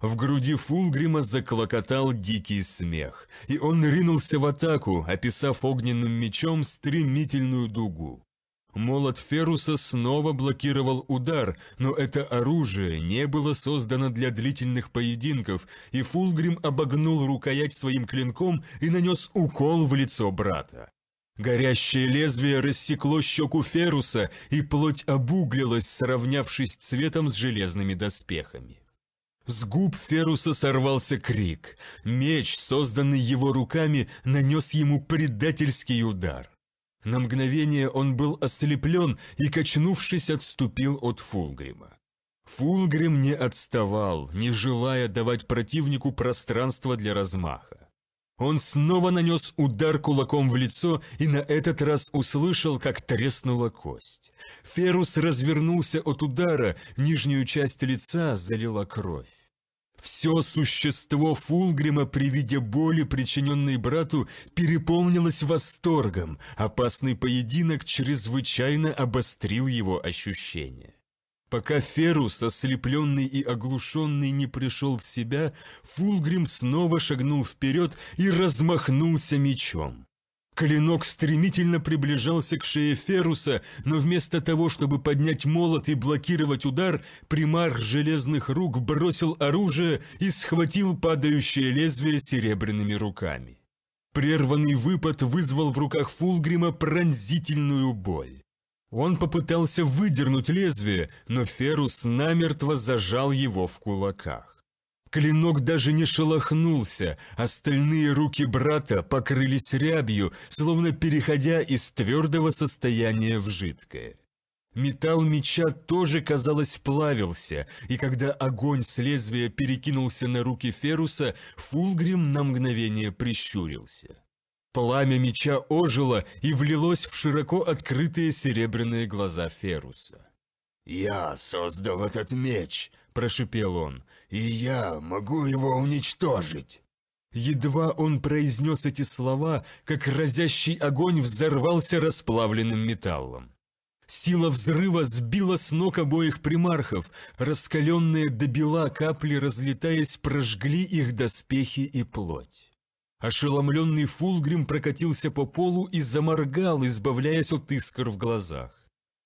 S1: В груди Фулгрима заклокотал дикий смех, и он ринулся в атаку, описав огненным мечом стремительную дугу. Молот Феруса снова блокировал удар, но это оружие не было создано для длительных поединков, и Фулгрим обогнул рукоять своим клинком и нанес укол в лицо брата. Горящее лезвие рассекло щеку Феруса, и плоть обуглилась, сравнявшись цветом с железными доспехами. С губ Феруса сорвался крик. Меч, созданный его руками, нанес ему предательский удар. На мгновение он был ослеплен и, качнувшись, отступил от Фулгрима. Фулгрим не отставал, не желая давать противнику пространство для размаха. Он снова нанес удар кулаком в лицо и на этот раз услышал, как треснула кость. Ферус развернулся от удара, нижнюю часть лица залила кровь. Все существо Фулгрима при виде боли, причиненной брату, переполнилось восторгом. Опасный поединок чрезвычайно обострил его ощущения. Пока Ферус, ослепленный и оглушенный, не пришел в себя, Фулгрим снова шагнул вперед и размахнулся мечом. Клинок стремительно приближался к шее Феруса, но вместо того, чтобы поднять молот и блокировать удар, примар железных рук бросил оружие и схватил падающее лезвие серебряными руками. Прерванный выпад вызвал в руках Фулгрима пронзительную боль. Он попытался выдернуть лезвие, но Ферус намертво зажал его в кулаках. Клинок даже не шелохнулся, остальные руки брата покрылись рябью, словно переходя из твердого состояния в жидкое. Металл меча тоже, казалось, плавился, и когда огонь с лезвия перекинулся на руки Феруса, Фулгрим на мгновение прищурился. Пламя меча ожило и влилось в широко открытые серебряные глаза Феруса. «Я создал этот меч!» – прошипел он. «И я могу его уничтожить!» Едва он произнес эти слова, как разящий огонь взорвался расплавленным металлом. Сила взрыва сбила с ног обоих примархов, раскаленные до бела капли, разлетаясь, прожгли их доспехи и плоть. Ошеломленный Фулгрим прокатился по полу и заморгал, избавляясь от искр в глазах.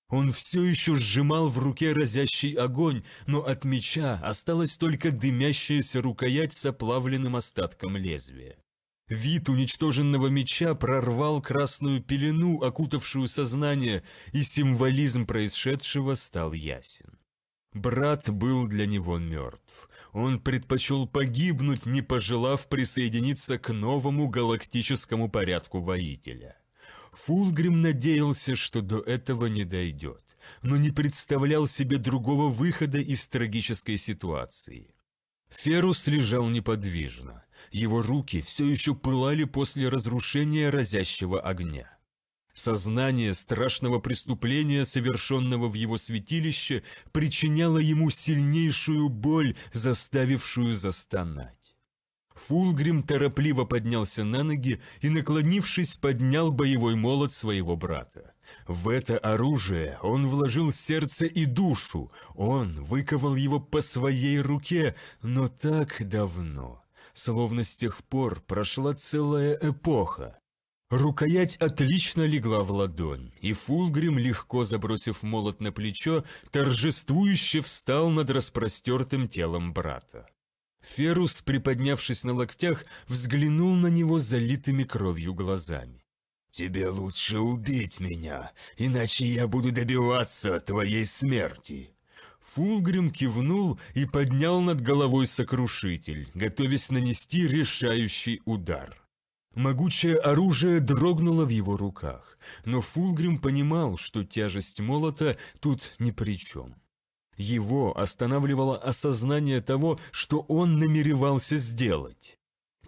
S1: Он все еще сжимал в руке разящий огонь, но от меча осталась только дымящаяся рукоять с оплавленным остатком лезвия. Вид уничтоженного меча прорвал красную пелену, окутавшую сознание, и символизм происшедшего стал ясен. Брат был для него мертв он предпочел погибнуть, не пожелав присоединиться к новому галактическому порядку воителя. Фулгрим надеялся, что до этого не дойдет, но не представлял себе другого выхода из трагической ситуации. Ферус лежал неподвижно. Его руки все еще пылали после разрушения разящего огня. Сознание страшного преступления, совершенного в его святилище, причиняло ему сильнейшую боль, заставившую застонать. Фулгрим торопливо поднялся на ноги и, наклонившись, поднял боевой молот своего брата. В это оружие он вложил сердце и душу, он выковал его по своей руке, но так давно. Словно с тех пор прошла целая эпоха. Рукоять отлично легла в ладонь, и Фулгрим, легко забросив молот на плечо, торжествующе встал над распростертым телом брата. Ферус, приподнявшись на локтях, взглянул на него залитыми кровью глазами. «Тебе лучше убить меня, иначе я буду добиваться твоей смерти», Фулгрим кивнул и поднял над головой сокрушитель, готовясь нанести решающий удар. Могучее оружие дрогнуло в его руках, но Фулгрим понимал, что тяжесть молота тут ни при чем. Его останавливало осознание того, что он намеревался сделать.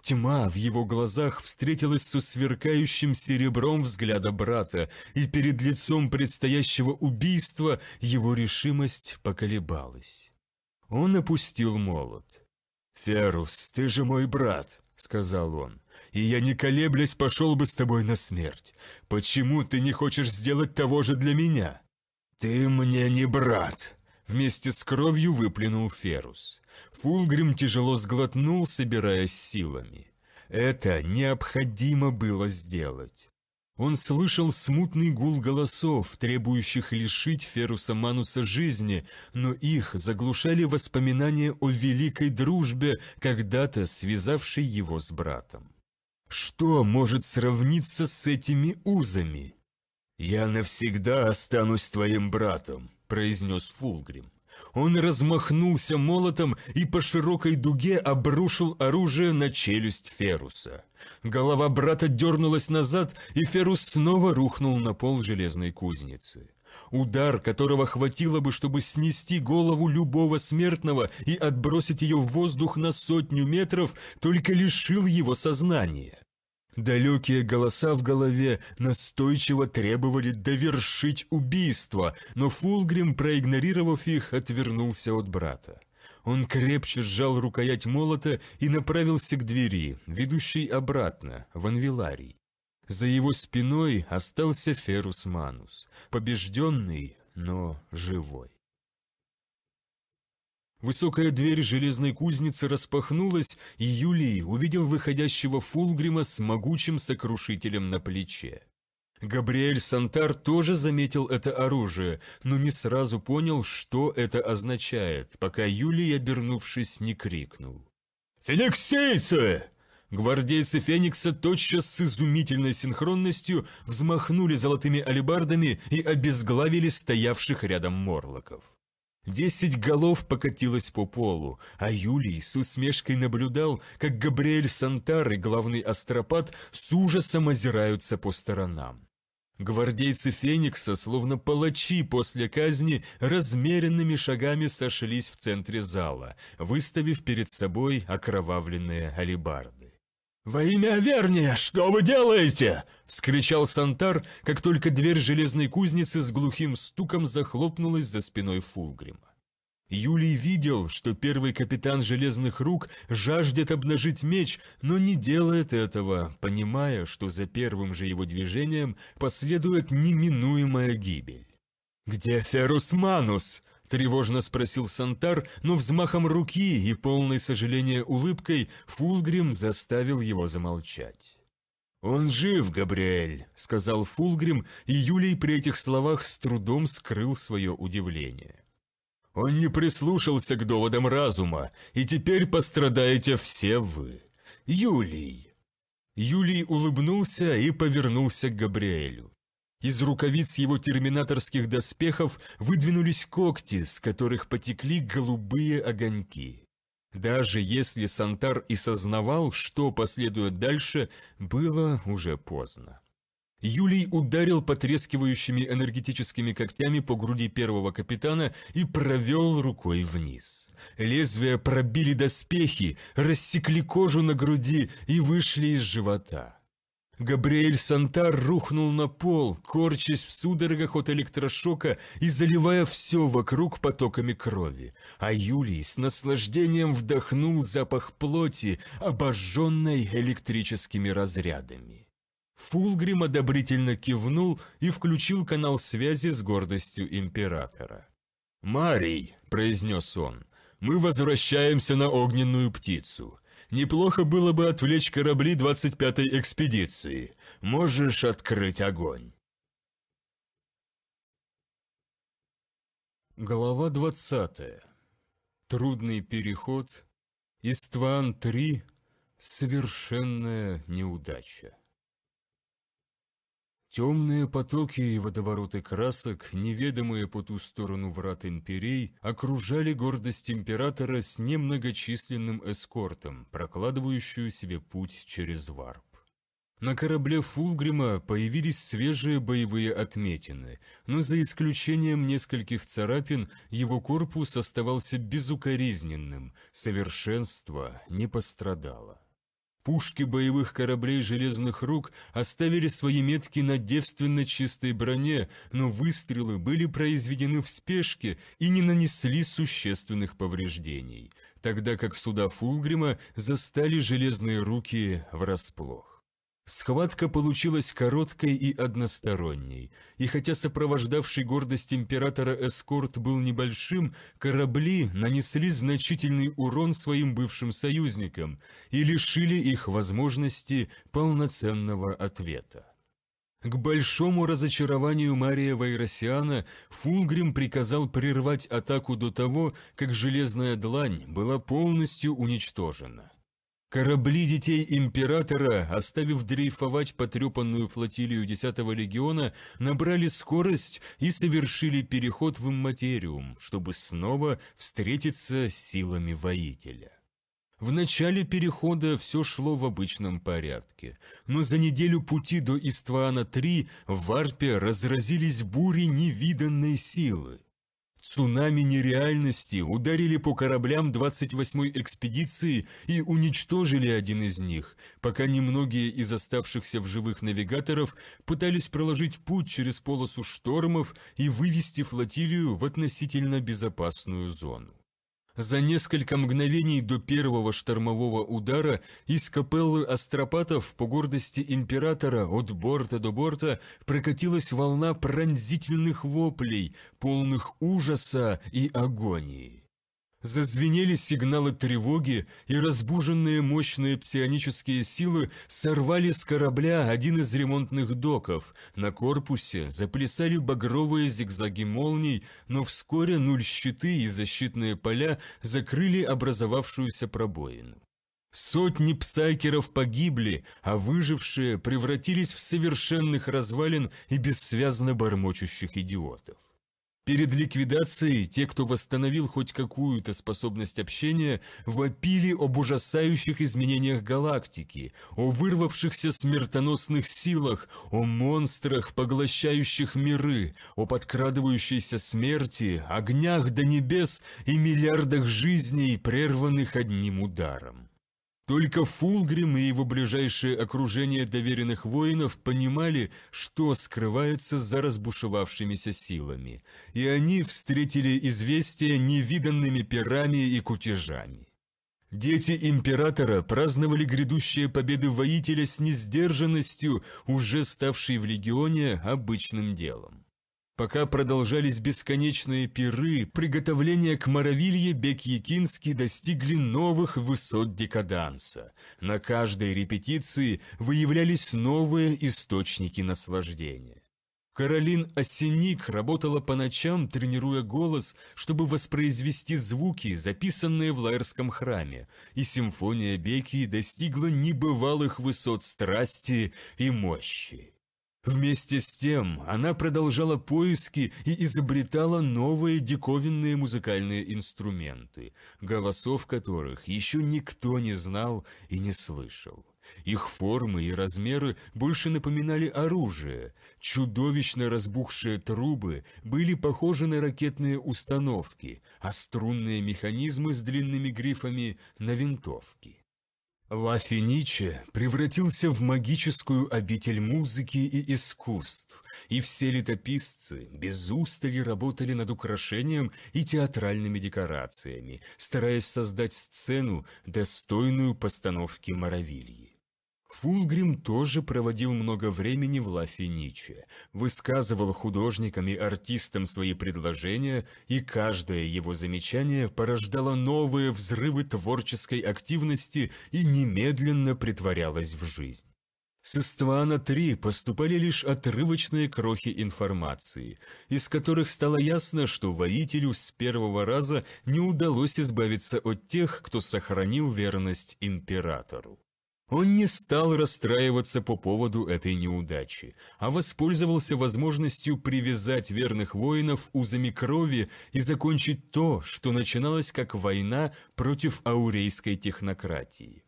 S1: Тьма в его глазах встретилась со сверкающим серебром взгляда брата, и перед лицом предстоящего убийства его решимость поколебалась. Он опустил молот. «Ферус, ты же мой брат», — сказал он и я, не колеблясь, пошел бы с тобой на смерть. Почему ты не хочешь сделать того же для меня?» «Ты мне не брат!» Вместе с кровью выплюнул Ферус. Фулгрим тяжело сглотнул, собираясь силами. Это необходимо было сделать. Он слышал смутный гул голосов, требующих лишить Феруса Мануса жизни, но их заглушали воспоминания о великой дружбе, когда-то связавшей его с братом. Что может сравниться с этими узами? «Я навсегда останусь твоим братом», – произнес Фулгрим. Он размахнулся молотом и по широкой дуге обрушил оружие на челюсть Феруса. Голова брата дернулась назад, и Ферус снова рухнул на пол железной кузницы. Удар, которого хватило бы, чтобы снести голову любого смертного и отбросить ее в воздух на сотню метров, только лишил его сознания. Далекие голоса в голове настойчиво требовали довершить убийство, но Фулгрим, проигнорировав их, отвернулся от брата. Он крепче сжал рукоять молота и направился к двери, ведущей обратно, в анвиларий. За его спиной остался Ферус Манус, побежденный, но живой. Высокая дверь железной кузницы распахнулась, и Юлий увидел выходящего Фулгрима с могучим сокрушителем на плече. Габриэль Сантар тоже заметил это оружие, но не сразу понял, что это означает, пока Юлий, обернувшись, не крикнул. «Фениксейцы!» Гвардейцы Феникса тотчас с изумительной синхронностью взмахнули золотыми алебардами и обезглавили стоявших рядом морлоков. Десять голов покатилось по полу, а Юлий с усмешкой наблюдал, как Габриэль Сантар и главный астропат с ужасом озираются по сторонам. Гвардейцы Феникса, словно палачи после казни, размеренными шагами сошлись в центре зала, выставив перед собой окровавленные алебарды. «Во имя Верния, что вы делаете?» — вскричал Сантар, как только дверь железной кузницы с глухим стуком захлопнулась за спиной Фулгрима. Юлий видел, что первый капитан Железных Рук жаждет обнажить меч, но не делает этого, понимая, что за первым же его движением последует неминуемая гибель. «Где Ферус Манус?» Тревожно спросил Сантар, но взмахом руки и полной сожаления улыбкой Фулгрим заставил его замолчать. «Он жив, Габриэль», — сказал Фулгрим, и Юлий при этих словах с трудом скрыл свое удивление. «Он не прислушался к доводам разума, и теперь пострадаете все вы. Юлий!» Юлий улыбнулся и повернулся к Габриэлю. Из рукавиц его терминаторских доспехов выдвинулись когти, с которых потекли голубые огоньки. Даже если Сантар и сознавал, что последует дальше, было уже поздно. Юлий ударил потрескивающими энергетическими когтями по груди первого капитана и провел рукой вниз. Лезвия пробили доспехи, рассекли кожу на груди и вышли из живота. Габриэль Сантар рухнул на пол, корчась в судорогах от электрошока и заливая все вокруг потоками крови. А Юлий с наслаждением вдохнул запах плоти, обожженной электрическими разрядами. Фулгрим одобрительно кивнул и включил канал связи с гордостью императора. «Марий», — произнес он, — «мы возвращаемся на огненную птицу. Неплохо было бы отвлечь корабли 25-й экспедиции. Можешь открыть огонь. Глава 20. Трудный переход. Истван-3. Совершенная неудача. Темные потоки и водовороты красок, неведомые по ту сторону врат империй, окружали гордость императора с немногочисленным эскортом, прокладывающую себе путь через варп. На корабле Фулгрима появились свежие боевые отметины, но за исключением нескольких царапин его корпус оставался безукоризненным, совершенство не пострадало. Пушки боевых кораблей железных рук оставили свои метки на девственно чистой броне, но выстрелы были произведены в спешке и не нанесли существенных повреждений, тогда как суда Фулгрима застали железные руки врасплох. Схватка получилась короткой и односторонней, и хотя сопровождавший гордость императора эскорт был небольшим, корабли нанесли значительный урон своим бывшим союзникам и лишили их возможности полноценного ответа. К большому разочарованию Мария Вайросиана Фулгрим приказал прервать атаку до того, как Железная Длань была полностью уничтожена. Корабли детей императора, оставив дрейфовать потрепанную флотилию 10-го легиона, набрали скорость и совершили переход в имматериум, чтобы снова встретиться с силами воителя. В начале перехода все шло в обычном порядке, но за неделю пути до Иствана-3 в Варпе разразились бури невиданной силы. Цунами нереальности ударили по кораблям 28-й экспедиции и уничтожили один из них, пока немногие из оставшихся в живых навигаторов пытались проложить путь через полосу штормов и вывести флотилию в относительно безопасную зону. За несколько мгновений до первого штормового удара из капеллы астропатов по гордости императора от борта до борта прокатилась волна пронзительных воплей, полных ужаса и агонии. Зазвенели сигналы тревоги, и разбуженные мощные псионические силы сорвали с корабля один из ремонтных доков. На корпусе заплясали багровые зигзаги молний, но вскоре нуль щиты и защитные поля закрыли образовавшуюся пробоину. Сотни псайкеров погибли, а выжившие превратились в совершенных развалин и бессвязно бормочущих идиотов. Перед ликвидацией те, кто восстановил хоть какую-то способность общения, вопили об ужасающих изменениях галактики, о вырвавшихся смертоносных силах, о монстрах, поглощающих миры, о подкрадывающейся смерти, огнях до небес и миллиардах жизней, прерванных одним ударом. Только Фулгрим и его ближайшее окружение доверенных воинов понимали, что скрывается за разбушевавшимися силами, и они встретили известие невиданными пирами и кутежами. Дети императора праздновали грядущие победы воителя с несдержанностью, уже ставшей в легионе обычным делом. Пока продолжались бесконечные пиры, приготовления к Моровилье Бекьякинский достигли новых высот декаданса. На каждой репетиции выявлялись новые источники наслаждения. Каролин Осеник работала по ночам, тренируя голос, чтобы воспроизвести звуки, записанные в Лаерском храме, и симфония Бекии достигла небывалых высот страсти и мощи. Вместе с тем она продолжала поиски и изобретала новые диковинные музыкальные инструменты, голосов которых еще никто не знал и не слышал. Их формы и размеры больше напоминали оружие. Чудовищно разбухшие трубы были похожи на ракетные установки, а струнные механизмы с длинными грифами – на винтовки. Ла Финиче превратился в магическую обитель музыки и искусств, и все летописцы без устали работали над украшением и театральными декорациями, стараясь создать сцену, достойную постановки Моровильи. Фулгрим тоже проводил много времени в Ла высказывал художникам и артистам свои предложения, и каждое его замечание порождало новые взрывы творческой активности и немедленно притворялось в жизнь. С Иствана-3 поступали лишь отрывочные крохи информации, из которых стало ясно, что воителю с первого раза не удалось избавиться от тех, кто сохранил верность императору. Он не стал расстраиваться по поводу этой неудачи, а воспользовался возможностью привязать верных воинов узами крови и закончить то, что начиналось как война против аурейской технократии.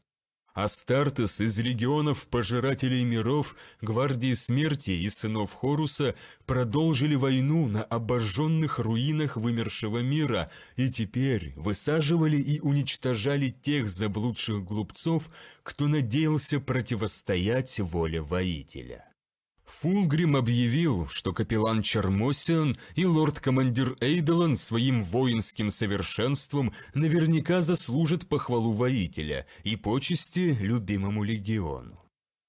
S1: Астартес из легионов Пожирателей Миров, Гвардии Смерти и Сынов Хоруса продолжили войну на обожженных руинах вымершего мира и теперь высаживали и уничтожали тех заблудших глупцов, кто надеялся противостоять воле воителя. Фулгрим объявил, что капеллан Чармосиан и лорд-командир Эйдолан своим воинским совершенством наверняка заслужат похвалу воителя и почести любимому легиону.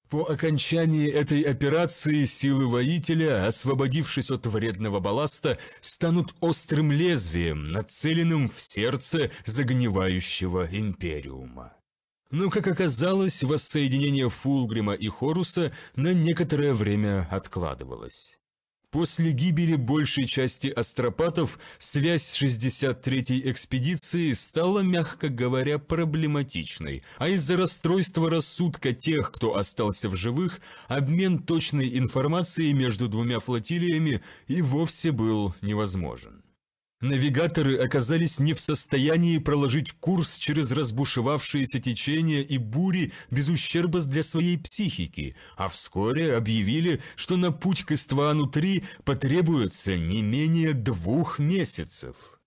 S1: По окончании этой операции силы воителя, освободившись от вредного балласта, станут острым лезвием, нацеленным в сердце загнивающего империума. Но, как оказалось, воссоединение Фулгрима и Хоруса на некоторое время откладывалось. После гибели большей части астропатов связь 63-й экспедиции стала, мягко говоря, проблематичной, а из-за расстройства рассудка тех, кто остался в живых, обмен точной информацией между двумя флотилиями и вовсе был невозможен. Навигаторы оказались не в состоянии проложить курс через разбушевавшиеся течения и бури без ущерба для своей психики, а вскоре объявили, что на путь к Иствану-3 потребуется не менее двух месяцев.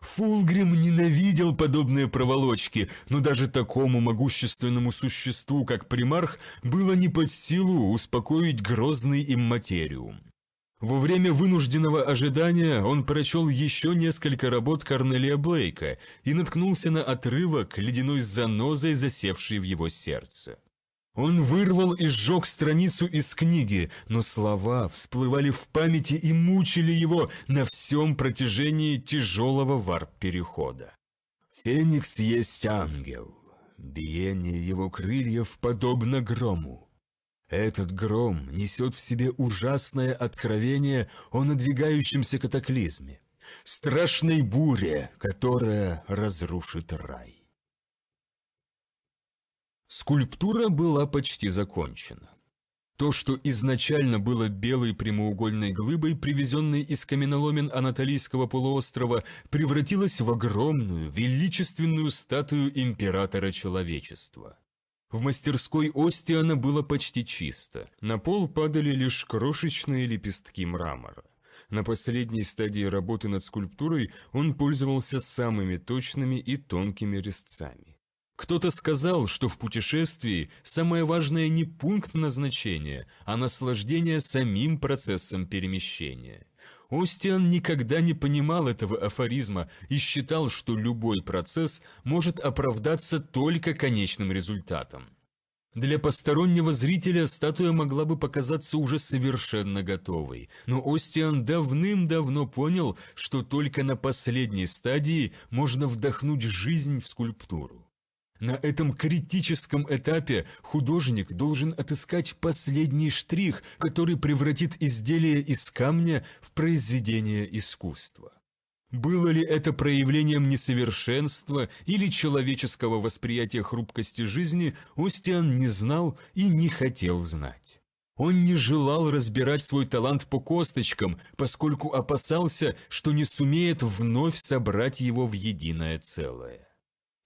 S1: Фулгрим ненавидел подобные проволочки, но даже такому могущественному существу, как примарх, было не под силу успокоить грозный им материум. Во время вынужденного ожидания он прочел еще несколько работ Корнелия Блейка и наткнулся на отрывок ледяной занозой, засевший в его сердце. Он вырвал и сжег страницу из книги, но слова всплывали в памяти и мучили его на всем протяжении тяжелого варп-перехода. «Феникс есть ангел, биение его крыльев подобно грому, этот гром несет в себе ужасное откровение о надвигающемся катаклизме, страшной буре, которая разрушит рай. Скульптура была почти закончена. То, что изначально было белой прямоугольной глыбой, привезенной из каменоломен Анатолийского полуострова, превратилось в огромную, величественную статую императора человечества. В мастерской Остиана было почти чисто. На пол падали лишь крошечные лепестки мрамора. На последней стадии работы над скульптурой он пользовался самыми точными и тонкими резцами. Кто-то сказал, что в путешествии самое важное не пункт назначения, а наслаждение самим процессом перемещения. Остиан никогда не понимал этого афоризма и считал, что любой процесс может оправдаться только конечным результатом. Для постороннего зрителя статуя могла бы показаться уже совершенно готовой, но Остиан давным-давно понял, что только на последней стадии можно вдохнуть жизнь в скульптуру. На этом критическом этапе художник должен отыскать последний штрих, который превратит изделие из камня в произведение искусства. Было ли это проявлением несовершенства или человеческого восприятия хрупкости жизни, Остиан не знал и не хотел знать. Он не желал разбирать свой талант по косточкам, поскольку опасался, что не сумеет вновь собрать его в единое целое.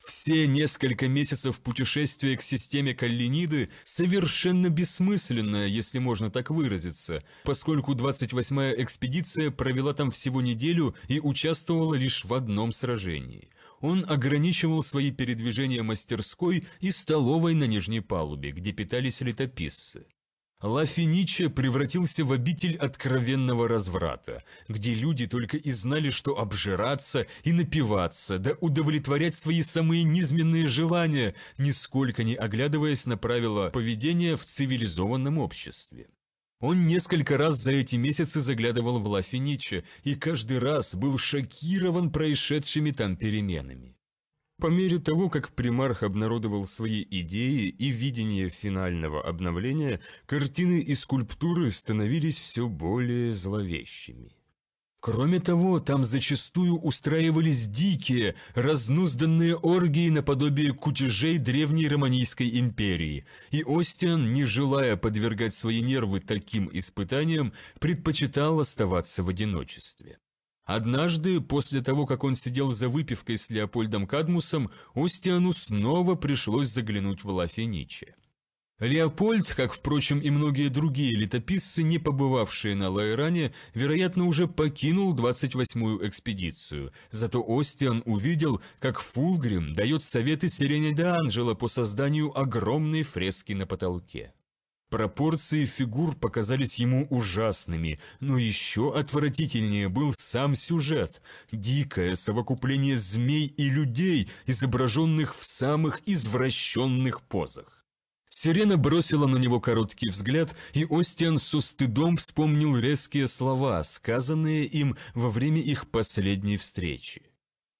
S1: Все несколько месяцев путешествия к системе Каллиниды совершенно бессмысленно, если можно так выразиться, поскольку 28-я экспедиция провела там всего неделю и участвовала лишь в одном сражении. Он ограничивал свои передвижения мастерской и столовой на нижней палубе, где питались летописцы. Ла Финича превратился в обитель откровенного разврата, где люди только и знали, что обжираться и напиваться, да удовлетворять свои самые низменные желания, нисколько не оглядываясь на правила поведения в цивилизованном обществе. Он несколько раз за эти месяцы заглядывал в Ла Финича и каждый раз был шокирован происшедшими там переменами. По мере того, как примарх обнародовал свои идеи и видение финального обновления, картины и скульптуры становились все более зловещими. Кроме того, там зачастую устраивались дикие, разнузданные оргии наподобие кутежей древней Романийской империи, и Остиан, не желая подвергать свои нервы таким испытаниям, предпочитал оставаться в одиночестве. Однажды, после того, как он сидел за выпивкой с Леопольдом Кадмусом, Остиану снова пришлось заглянуть в Лафениче. Леопольд, как, впрочем, и многие другие летописцы, не побывавшие на Лайране, вероятно, уже покинул 28-ю экспедицию. Зато Остиан увидел, как Фулгрим дает советы Сирене де Анджело по созданию огромной фрески на потолке. Пропорции фигур показались ему ужасными, но еще отвратительнее был сам сюжет. Дикое совокупление змей и людей, изображенных в самых извращенных позах. Сирена бросила на него короткий взгляд, и Остиан со стыдом вспомнил резкие слова, сказанные им во время их последней встречи.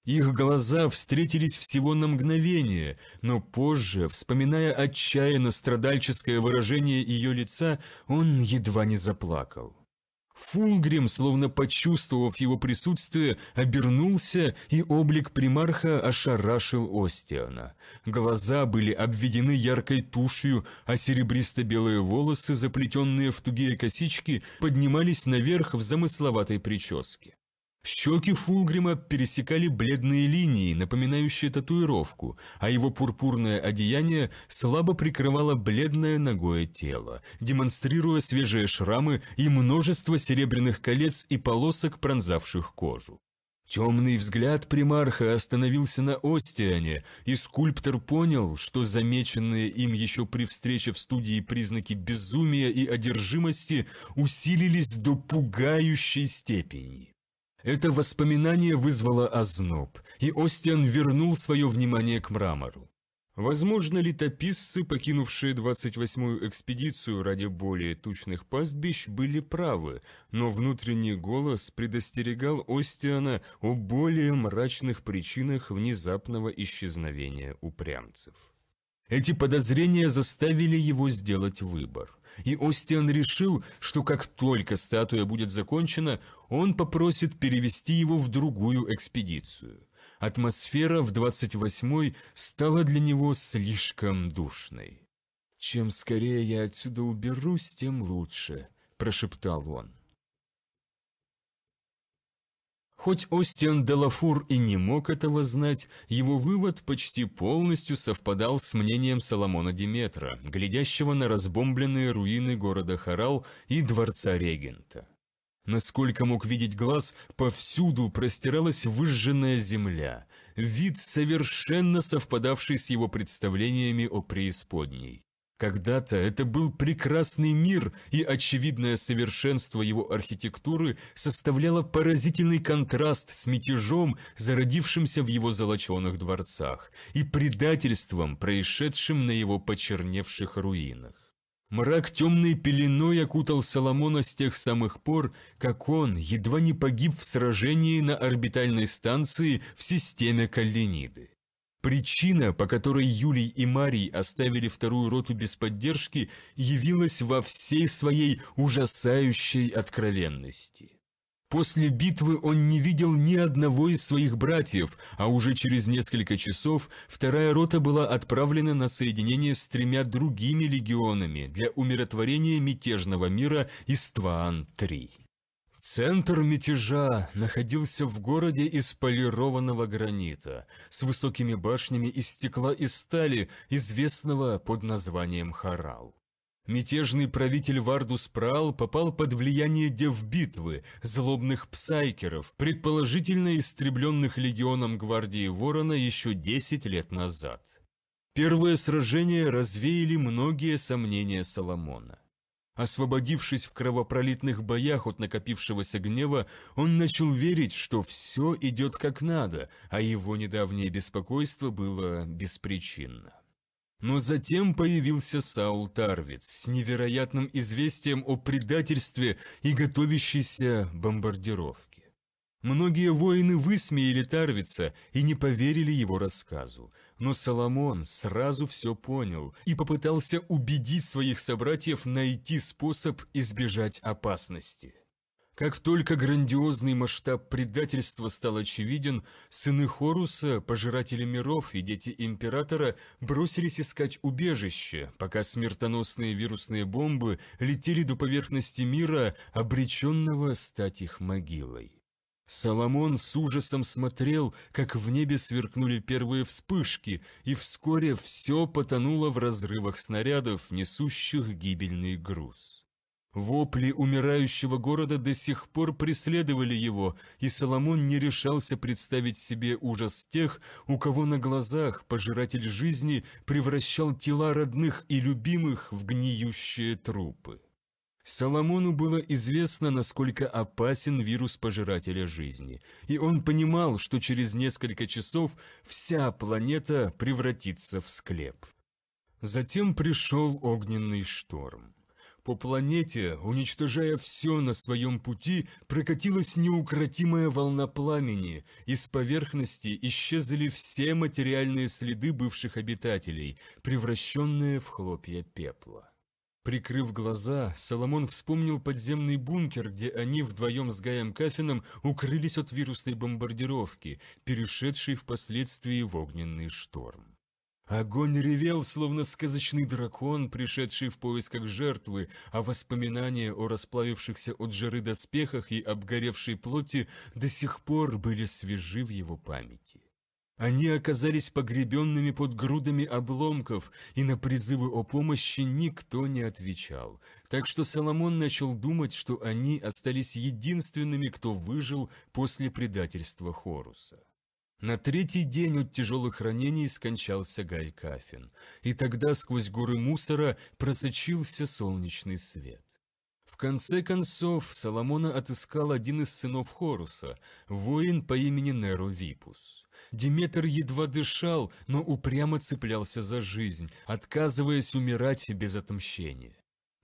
S1: Их глаза встретились всего на мгновение, но позже, вспоминая отчаянно страдальческое выражение ее лица, он едва не заплакал. Фулгрим, словно почувствовав его присутствие, обернулся, и облик примарха ошарашил Остиана. Глаза были обведены яркой тушью, а серебристо-белые волосы, заплетенные в тугие косички, поднимались наверх в замысловатой прическе. Щеки Фулгрима пересекали бледные линии, напоминающие татуировку, а его пурпурное одеяние слабо прикрывало бледное ногое тело, демонстрируя свежие шрамы и множество серебряных колец и полосок, пронзавших кожу. Темный взгляд примарха остановился на Остиане, и скульптор понял, что замеченные им еще при встрече в студии признаки безумия и одержимости усилились до пугающей степени. Это воспоминание вызвало озноб, и Остиан вернул свое внимание к мрамору. Возможно, летописцы, покинувшие 28-ю экспедицию ради более тучных пастбищ, были правы, но внутренний голос предостерегал Остиана о более мрачных причинах внезапного исчезновения упрямцев. Эти подозрения заставили его сделать выбор и Остиан решил, что как только статуя будет закончена, он попросит перевести его в другую экспедицию. Атмосфера в 28-й стала для него слишком душной. «Чем скорее я отсюда уберусь, тем лучше», – прошептал он. Хоть Остиан Делафур и не мог этого знать, его вывод почти полностью совпадал с мнением Соломона Диметра, глядящего на разбомбленные руины города Харал и дворца регента. Насколько мог видеть глаз, повсюду простиралась выжженная земля, вид, совершенно совпадавший с его представлениями о преисподней. Когда-то это был прекрасный мир, и очевидное совершенство его архитектуры составляло поразительный контраст с мятежом, зародившимся в его золоченых дворцах, и предательством, происшедшим на его почерневших руинах. Мрак темной пеленой окутал Соломона с тех самых пор, как он едва не погиб в сражении на орбитальной станции в системе Каллиниды. Причина, по которой Юлий и Марий оставили вторую роту без поддержки, явилась во всей своей ужасающей откровенности. После битвы он не видел ни одного из своих братьев, а уже через несколько часов вторая рота была отправлена на соединение с тремя другими легионами для умиротворения мятежного мира Истваан-3. Центр мятежа находился в городе из полированного гранита, с высокими башнями из стекла и стали, известного под названием Харал. Мятежный правитель Вардус Прал попал под влияние дев битвы, злобных псайкеров, предположительно истребленных легионом гвардии Ворона еще 10 лет назад. Первое сражение развеяли многие сомнения Соломона. Освободившись в кровопролитных боях от накопившегося гнева, он начал верить, что все идет как надо, а его недавнее беспокойство было беспричинно. Но затем появился Саул Тарвиц с невероятным известием о предательстве и готовящейся бомбардировке. Многие воины высмеяли Тарвица и не поверили его рассказу, но Соломон сразу все понял и попытался убедить своих собратьев найти способ избежать опасности. Как только грандиозный масштаб предательства стал очевиден, сыны Хоруса, пожиратели миров и дети императора бросились искать убежище, пока смертоносные вирусные бомбы летели до поверхности мира, обреченного стать их могилой. Соломон с ужасом смотрел, как в небе сверкнули первые вспышки, и вскоре все потонуло в разрывах снарядов, несущих гибельный груз. Вопли умирающего города до сих пор преследовали его, и Соломон не решался представить себе ужас тех, у кого на глазах пожиратель жизни превращал тела родных и любимых в гниющие трупы. Соломону было известно, насколько опасен вирус пожирателя жизни, и он понимал, что через несколько часов вся планета превратится в склеп. Затем пришел огненный шторм. По планете, уничтожая все на своем пути, прокатилась неукротимая волна пламени, и с поверхности исчезли все материальные следы бывших обитателей, превращенные в хлопья пепла. Прикрыв глаза, Соломон вспомнил подземный бункер, где они вдвоем с Гаем Кафином укрылись от вирусной бомбардировки, перешедшей впоследствии в огненный шторм. Огонь ревел, словно сказочный дракон, пришедший в поисках жертвы, а воспоминания о расплавившихся от жары доспехах и обгоревшей плоти до сих пор были свежи в его памяти. Они оказались погребенными под грудами обломков, и на призывы о помощи никто не отвечал. Так что Соломон начал думать, что они остались единственными, кто выжил после предательства Хоруса. На третий день от тяжелых ранений скончался Гай Кафин, и тогда сквозь горы мусора просочился солнечный свет. В конце концов, Соломона отыскал один из сынов Хоруса, воин по имени Неро Випус. Диметр едва дышал, но упрямо цеплялся за жизнь, отказываясь умирать без отмщения.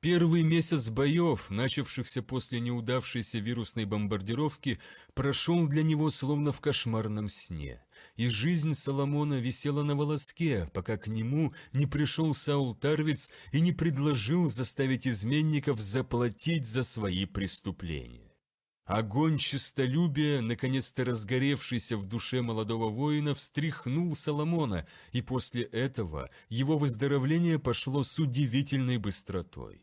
S1: Первый месяц боев, начавшихся после неудавшейся вирусной бомбардировки, прошел для него словно в кошмарном сне. И жизнь Соломона висела на волоске, пока к нему не пришел Саул Тарвиц и не предложил заставить изменников заплатить за свои преступления. Огонь честолюбия, наконец-то разгоревшийся в душе молодого воина, встряхнул Соломона, и после этого его выздоровление пошло с удивительной быстротой.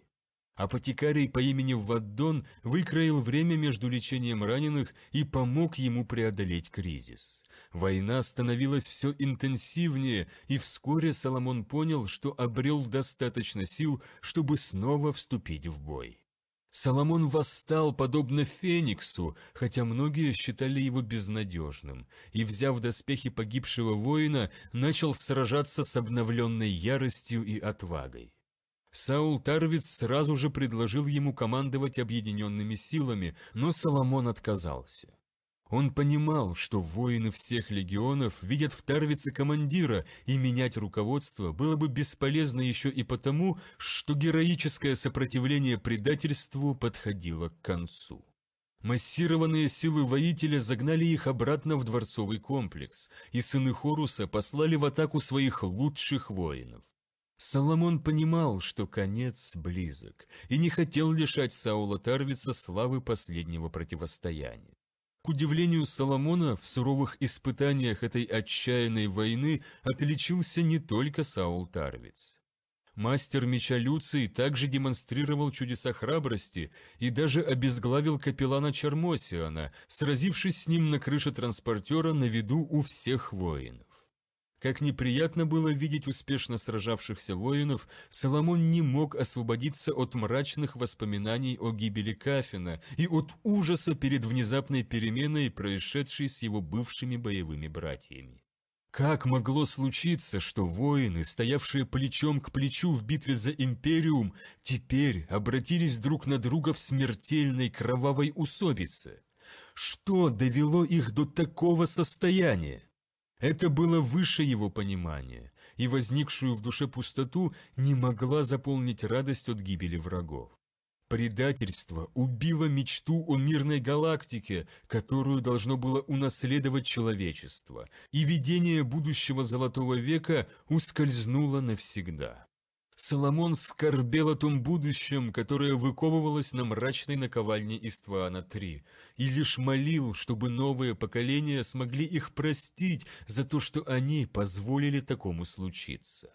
S1: Апотекарий по имени Ваддон выкроил время между лечением раненых и помог ему преодолеть кризис. Война становилась все интенсивнее, и вскоре Соломон понял, что обрел достаточно сил, чтобы снова вступить в бой. Соломон восстал подобно Фениксу, хотя многие считали его безнадежным, и, взяв доспехи погибшего воина, начал сражаться с обновленной яростью и отвагой. Саул Тарвиц сразу же предложил ему командовать объединенными силами, но Соломон отказался. Он понимал, что воины всех легионов видят в Тарвице командира, и менять руководство было бы бесполезно еще и потому, что героическое сопротивление предательству подходило к концу. Массированные силы воителя загнали их обратно в дворцовый комплекс, и сыны Хоруса послали в атаку своих лучших воинов. Соломон понимал, что конец близок, и не хотел лишать Саула Тарвица славы последнего противостояния. К удивлению Соломона, в суровых испытаниях этой отчаянной войны отличился не только Саул Тарвиц. Мастер меча Люций также демонстрировал чудеса храбрости и даже обезглавил капеллана Чармосиана, сразившись с ним на крыше транспортера на виду у всех воинов. Как неприятно было видеть успешно сражавшихся воинов, Соломон не мог освободиться от мрачных воспоминаний о гибели Кафина и от ужаса перед внезапной переменой, происшедшей с его бывшими боевыми братьями. Как могло случиться, что воины, стоявшие плечом к плечу в битве за Империум, теперь обратились друг на друга в смертельной кровавой усобице? Что довело их до такого состояния? Это было выше его понимания, и возникшую в душе пустоту не могла заполнить радость от гибели врагов. Предательство убило мечту о мирной галактике, которую должно было унаследовать человечество, и видение будущего Золотого века ускользнуло навсегда. Соломон скорбел о том будущем, которое выковывалось на мрачной наковальне Иствана-3, и лишь молил, чтобы новые поколения смогли их простить за то, что они позволили такому случиться.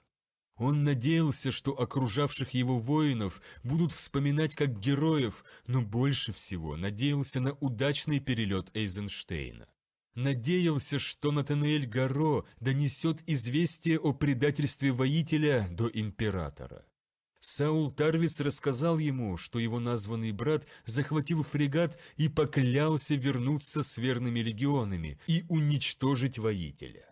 S1: Он надеялся, что окружавших его воинов будут вспоминать как героев, но больше всего надеялся на удачный перелет Эйзенштейна надеялся, что Натанаэль Гаро донесет известие о предательстве воителя до императора. Саул Тарвис рассказал ему, что его названный брат захватил фрегат и поклялся вернуться с верными легионами и уничтожить воителя.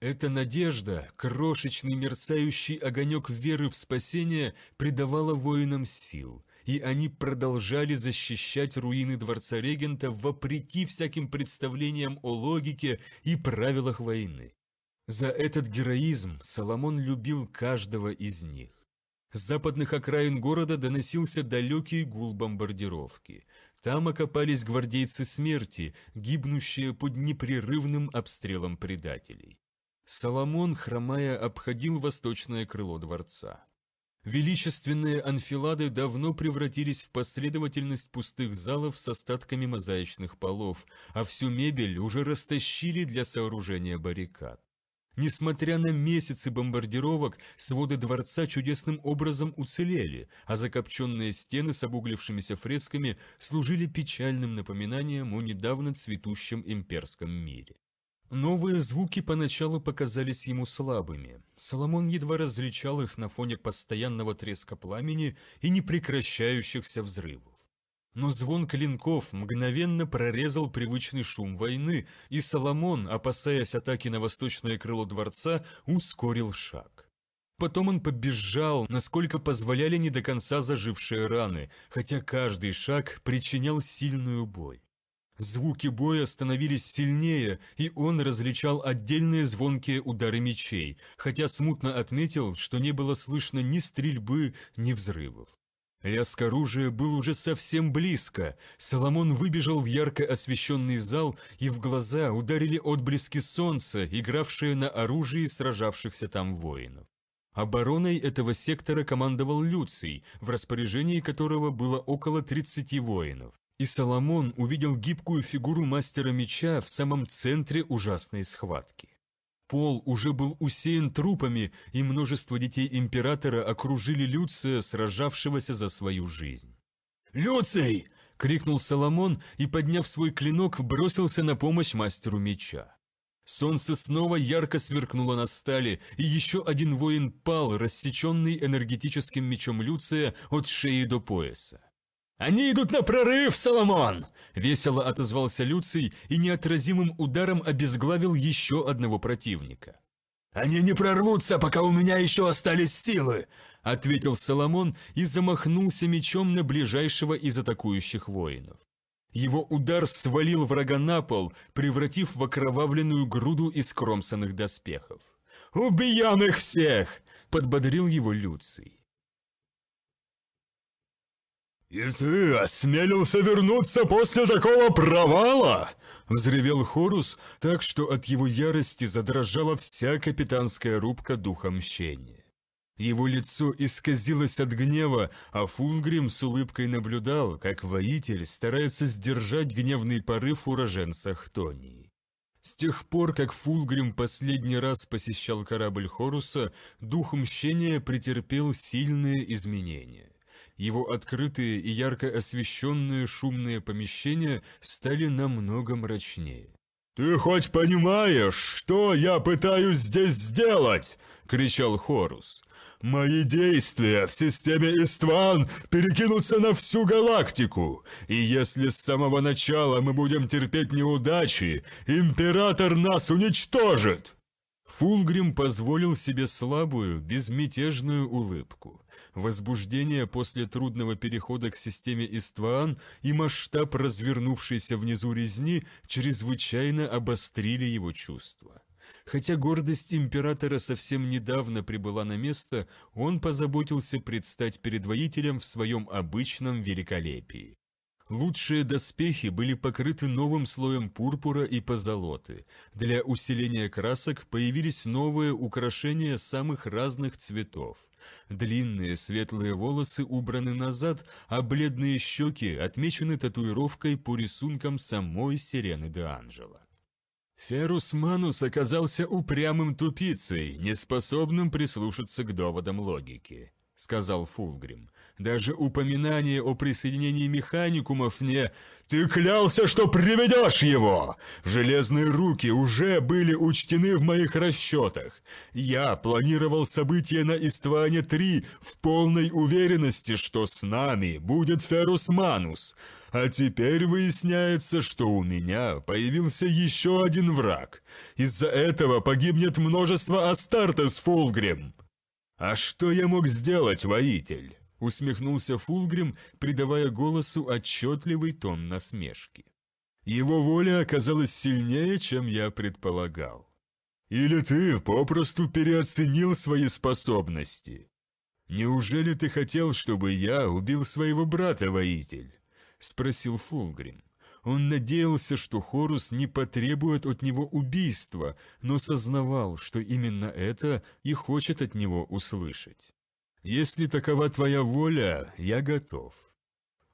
S1: Эта надежда, крошечный мерцающий огонек веры в спасение, придавала воинам сил – и они продолжали защищать руины Дворца Регента вопреки всяким представлениям о логике и правилах войны. За этот героизм Соломон любил каждого из них. С западных окраин города доносился далекий гул бомбардировки. Там окопались гвардейцы смерти, гибнущие под непрерывным обстрелом предателей. Соломон, хромая, обходил восточное крыло дворца. Величественные анфилады давно превратились в последовательность пустых залов с остатками мозаичных полов, а всю мебель уже растащили для сооружения баррикад. Несмотря на месяцы бомбардировок, своды дворца чудесным образом уцелели, а закопченные стены с обуглившимися фресками служили печальным напоминанием о недавно цветущем имперском мире. Новые звуки поначалу показались ему слабыми. Соломон едва различал их на фоне постоянного треска пламени и непрекращающихся взрывов. Но звон клинков мгновенно прорезал привычный шум войны, и Соломон, опасаясь атаки на восточное крыло дворца, ускорил шаг. Потом он побежал, насколько позволяли не до конца зажившие раны, хотя каждый шаг причинял сильную боль. Звуки боя становились сильнее, и он различал отдельные звонкие удары мечей, хотя смутно отметил, что не было слышно ни стрельбы, ни взрывов. Лязг оружия был уже совсем близко. Соломон выбежал в ярко освещенный зал, и в глаза ударили отблески солнца, игравшие на оружии сражавшихся там воинов. Обороной этого сектора командовал Люций, в распоряжении которого было около 30 воинов и Соломон увидел гибкую фигуру мастера меча в самом центре ужасной схватки. Пол уже был усеян трупами, и множество детей императора окружили Люция, сражавшегося за свою жизнь. «Люций!» — крикнул Соломон и, подняв свой клинок, бросился на помощь мастеру меча. Солнце снова ярко сверкнуло на стали, и еще один воин пал, рассеченный энергетическим мечом Люция от шеи до пояса. «Они идут на прорыв, Соломон!» – весело отозвался Люций и неотразимым ударом обезглавил еще одного противника. «Они не прорвутся, пока у меня еще остались силы!» – ответил Соломон и замахнулся мечом на ближайшего из атакующих воинов. Его удар свалил врага на пол, превратив в окровавленную груду из кромсанных доспехов. Убьем их всех!» – подбодрил его Люций. «И ты осмелился вернуться после такого провала?» Взревел Хорус так, что от его ярости задрожала вся капитанская рубка духа мщения. Его лицо исказилось от гнева, а Фулгрим с улыбкой наблюдал, как воитель старается сдержать гневный порыв уроженца Хтонии. С тех пор, как Фулгрим последний раз посещал корабль Хоруса, дух мщения претерпел сильные изменения. Его открытые и ярко освещенные шумные помещения стали намного мрачнее. «Ты хоть понимаешь, что я пытаюсь здесь сделать?» – кричал Хорус. «Мои действия в системе Истван перекинутся на всю галактику, и если с самого начала мы будем терпеть неудачи, Император нас уничтожит!» Фулгрим позволил себе слабую, безмятежную улыбку возбуждение после трудного перехода к системе Истваан и масштаб развернувшейся внизу резни чрезвычайно обострили его чувства. Хотя гордость императора совсем недавно прибыла на место, он позаботился предстать перед воителем в своем обычном великолепии. Лучшие доспехи были покрыты новым слоем пурпура и позолоты. Для усиления красок появились новые украшения самых разных цветов. Длинные светлые волосы убраны назад, а бледные щеки отмечены татуировкой по рисункам самой Сирены де Анжела. Ферус Манус оказался упрямым тупицей, неспособным прислушаться к доводам логики, сказал Фулгрим. Даже упоминание о присоединении механикумов мне... Ты клялся, что приведешь его! Железные руки уже были учтены в моих расчетах. Я планировал события на Истване-3 в полной уверенности, что с нами будет Ферус Манус. А теперь выясняется, что у меня появился еще один враг. Из-за этого погибнет множество Астарта с Фулгрим. А что я мог сделать, воитель? усмехнулся Фулгрим, придавая голосу отчетливый тон насмешки. «Его воля оказалась сильнее, чем я предполагал. Или ты попросту переоценил свои способности? Неужели ты хотел, чтобы я убил своего брата-воитель?» – спросил Фулгрим. Он надеялся, что Хорус не потребует от него убийства, но сознавал, что именно это и хочет от него услышать. Если такова твоя воля, я готов».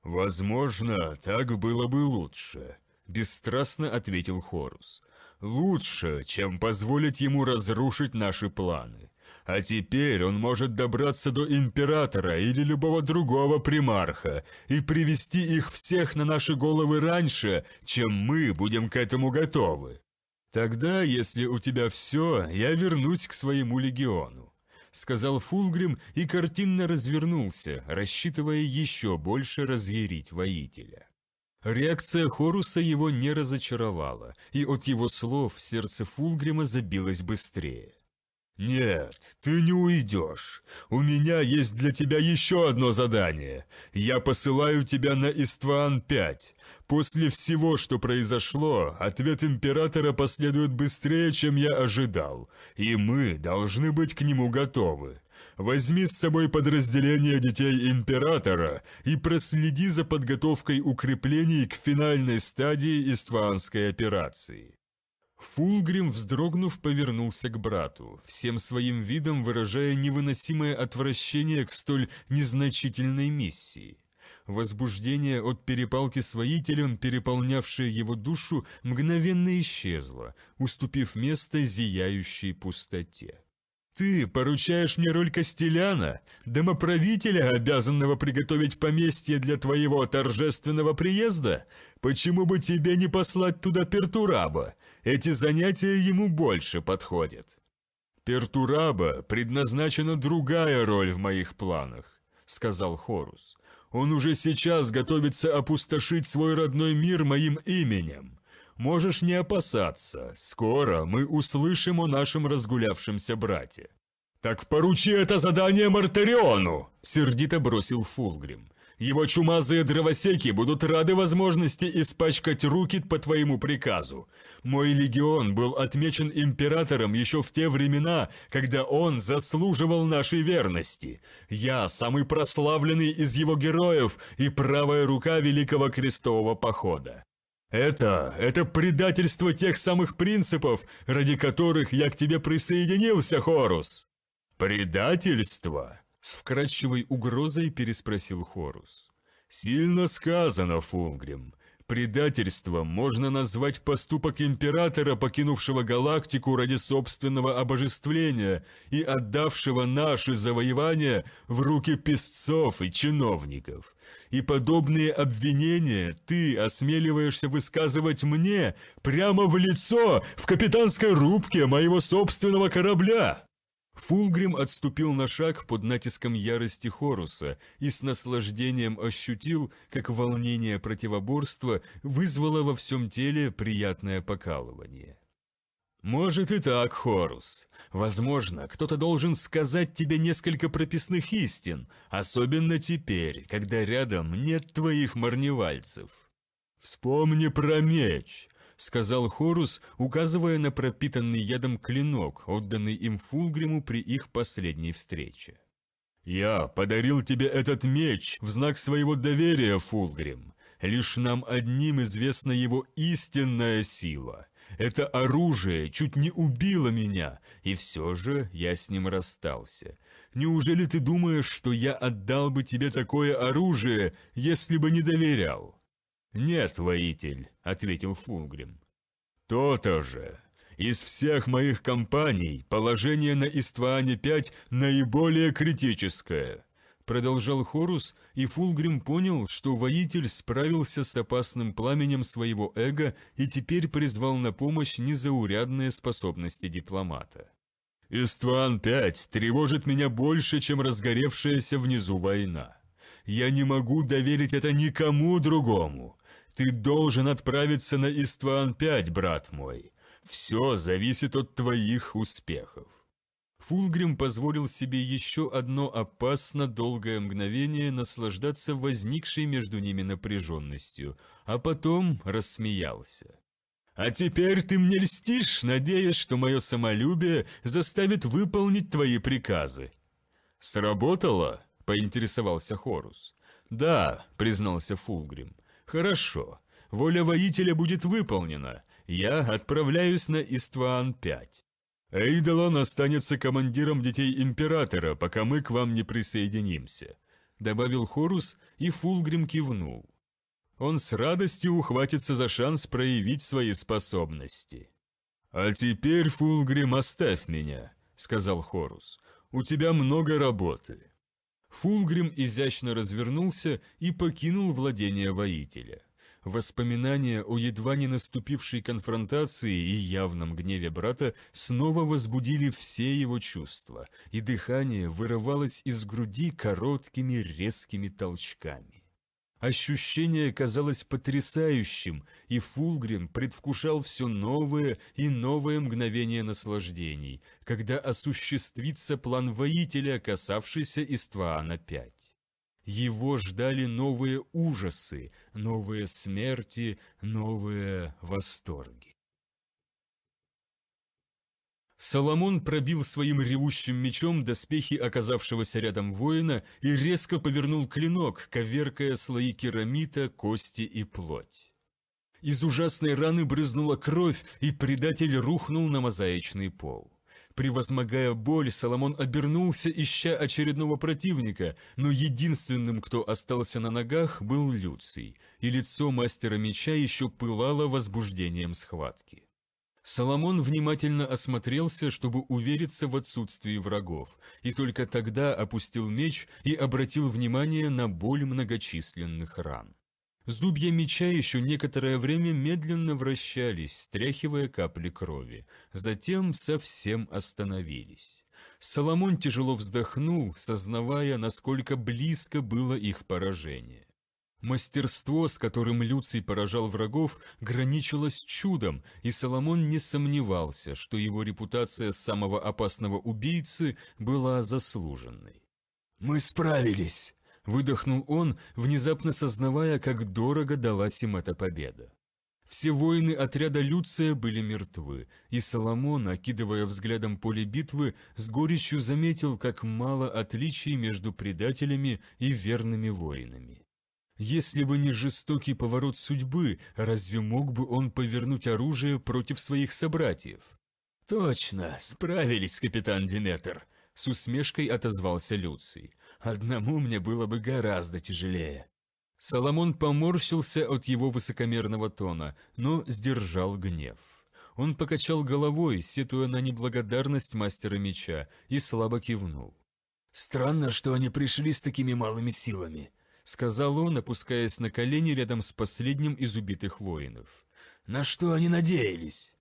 S1: «Возможно, так было бы лучше», – бесстрастно ответил Хорус. «Лучше, чем позволить ему разрушить наши планы. А теперь он может добраться до Императора или любого другого примарха и привести их всех на наши головы раньше, чем мы будем к этому готовы. Тогда, если у тебя все, я вернусь к своему легиону сказал Фулгрим и картинно развернулся, рассчитывая еще больше разъярить воителя. Реакция Хоруса его не разочаровала, и от его слов сердце Фулгрима забилось быстрее. «Нет, ты не уйдешь. У меня есть для тебя еще одно задание. Я посылаю тебя на Истван-5. После всего, что произошло, ответ Императора последует быстрее, чем я ожидал, и мы должны быть к нему готовы. Возьми с собой подразделение детей Императора и проследи за подготовкой укреплений к финальной стадии Истванской операции». Фулгрим, вздрогнув, повернулся к брату, всем своим видом выражая невыносимое отвращение к столь незначительной миссии. Возбуждение от перепалки с воителем, переполнявшее его душу, мгновенно исчезло, уступив место зияющей пустоте. «Ты поручаешь мне роль Костеляна, домоправителя, обязанного приготовить поместье для твоего торжественного приезда? Почему бы тебе не послать туда Пертураба?» эти занятия ему больше подходят. «Пертураба предназначена другая роль в моих планах», — сказал Хорус. «Он уже сейчас готовится опустошить свой родной мир моим именем. Можешь не опасаться, скоро мы услышим о нашем разгулявшемся брате». «Так поручи это задание Мартариону!» — сердито бросил Фулгрим. Его чумазые дровосеки будут рады возможности испачкать руки по твоему приказу. Мой легион был отмечен императором еще в те времена, когда он заслуживал нашей верности. Я самый прославленный из его героев и правая рука Великого Крестового Похода. Это, это предательство тех самых принципов, ради которых я к тебе присоединился, Хорус. Предательство? С вкрадчивой угрозой переспросил Хорус. «Сильно сказано, Фулгрим. Предательство можно назвать поступок императора, покинувшего галактику ради собственного обожествления и отдавшего наши завоевания в руки песцов и чиновников. И подобные обвинения ты осмеливаешься высказывать мне прямо в лицо в капитанской рубке моего собственного корабля!» Фулгрим отступил на шаг под натиском ярости Хоруса и с наслаждением ощутил, как волнение противоборства вызвало во всем теле приятное покалывание. «Может и так, Хорус. Возможно, кто-то должен сказать тебе несколько прописных истин, особенно теперь, когда рядом нет твоих марневальцев. Вспомни про меч сказал Хорус, указывая на пропитанный ядом клинок, отданный им Фулгриму при их последней встрече. «Я подарил тебе этот меч в знак своего доверия, Фулгрим. Лишь нам одним известна его истинная сила. Это оружие чуть не убило меня, и все же я с ним расстался. Неужели ты думаешь, что я отдал бы тебе такое оружие, если бы не доверял?» «Нет, воитель», – ответил Фулгрим. «То-то же. Из всех моих компаний положение на Истване-5 наиболее критическое», – продолжал Хорус, и Фулгрим понял, что воитель справился с опасным пламенем своего эго и теперь призвал на помощь незаурядные способности дипломата. «Истван-5 тревожит меня больше, чем разгоревшаяся внизу война. Я не могу доверить это никому другому, ты должен отправиться на Истван-5, брат мой. Все зависит от твоих успехов». Фулгрим позволил себе еще одно опасно долгое мгновение наслаждаться возникшей между ними напряженностью, а потом рассмеялся. «А теперь ты мне льстишь, надеясь, что мое самолюбие заставит выполнить твои приказы». «Сработало?» – поинтересовался Хорус. «Да», – признался Фулгрим, «Хорошо, воля воителя будет выполнена. Я отправляюсь на Истван-5. Эйдолон останется командиром детей Императора, пока мы к вам не присоединимся», добавил Хорус, и Фулгрим кивнул. Он с радостью ухватится за шанс проявить свои способности. «А теперь, Фулгрим, оставь меня», — сказал Хорус. «У тебя много работы». Фулгрим изящно развернулся и покинул владение воителя. Воспоминания о едва не наступившей конфронтации и явном гневе брата снова возбудили все его чувства, и дыхание вырывалось из груди короткими резкими толчками. Ощущение казалось потрясающим, и Фулгрим предвкушал все новое и новое мгновение наслаждений, когда осуществится план воителя, касавшийся Иствана-5. Его ждали новые ужасы, новые смерти, новые восторги. Соломон пробил своим ревущим мечом доспехи оказавшегося рядом воина и резко повернул клинок, коверкая слои керамита, кости и плоть. Из ужасной раны брызнула кровь, и предатель рухнул на мозаичный пол. Превозмогая боль, Соломон обернулся, ища очередного противника, но единственным, кто остался на ногах, был Люций, и лицо мастера меча еще пылало возбуждением схватки. Соломон внимательно осмотрелся, чтобы увериться в отсутствии врагов, и только тогда опустил меч и обратил внимание на боль многочисленных ран. Зубья меча еще некоторое время медленно вращались, стряхивая капли крови, затем совсем остановились. Соломон тяжело вздохнул, сознавая, насколько близко было их поражение. Мастерство, с которым Люций поражал врагов, граничилось чудом, и Соломон не сомневался, что его репутация самого опасного убийцы была заслуженной. «Мы справились!» – выдохнул он, внезапно сознавая, как дорого далась им эта победа. Все воины отряда Люция были мертвы, и Соломон, окидывая взглядом поле битвы, с горечью заметил, как мало отличий между предателями и верными воинами. Если бы не жестокий поворот судьбы, разве мог бы он повернуть оружие против своих собратьев? «Точно, справились, капитан Диметр», — с усмешкой отозвался Люций. «Одному мне было бы гораздо тяжелее». Соломон поморщился от его высокомерного тона, но сдержал гнев. Он покачал головой, сетуя на неблагодарность мастера меча, и слабо кивнул. «Странно, что они пришли с такими малыми силами», сказал он, опускаясь на колени рядом с последним из убитых воинов. «На что они надеялись?»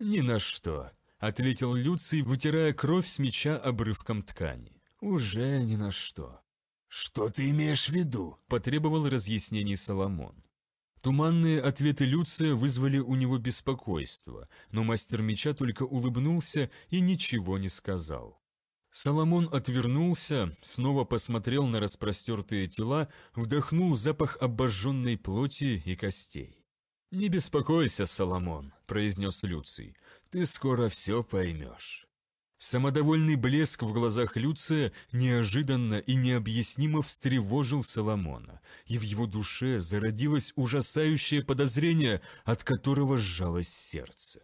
S1: «Ни на что», — ответил Люций, вытирая кровь с меча обрывком ткани. «Уже ни на что». «Что ты имеешь в виду?» – потребовал разъяснений Соломон. Туманные ответы Люция вызвали у него беспокойство, но мастер меча только улыбнулся и ничего не сказал. Соломон отвернулся, снова посмотрел на распростертые тела, вдохнул запах обожженной плоти и костей. «Не беспокойся, Соломон», – произнес Люций, – «ты скоро все поймешь». Самодовольный блеск в глазах Люция неожиданно и необъяснимо встревожил Соломона, и в его душе зародилось ужасающее подозрение, от которого сжалось сердце.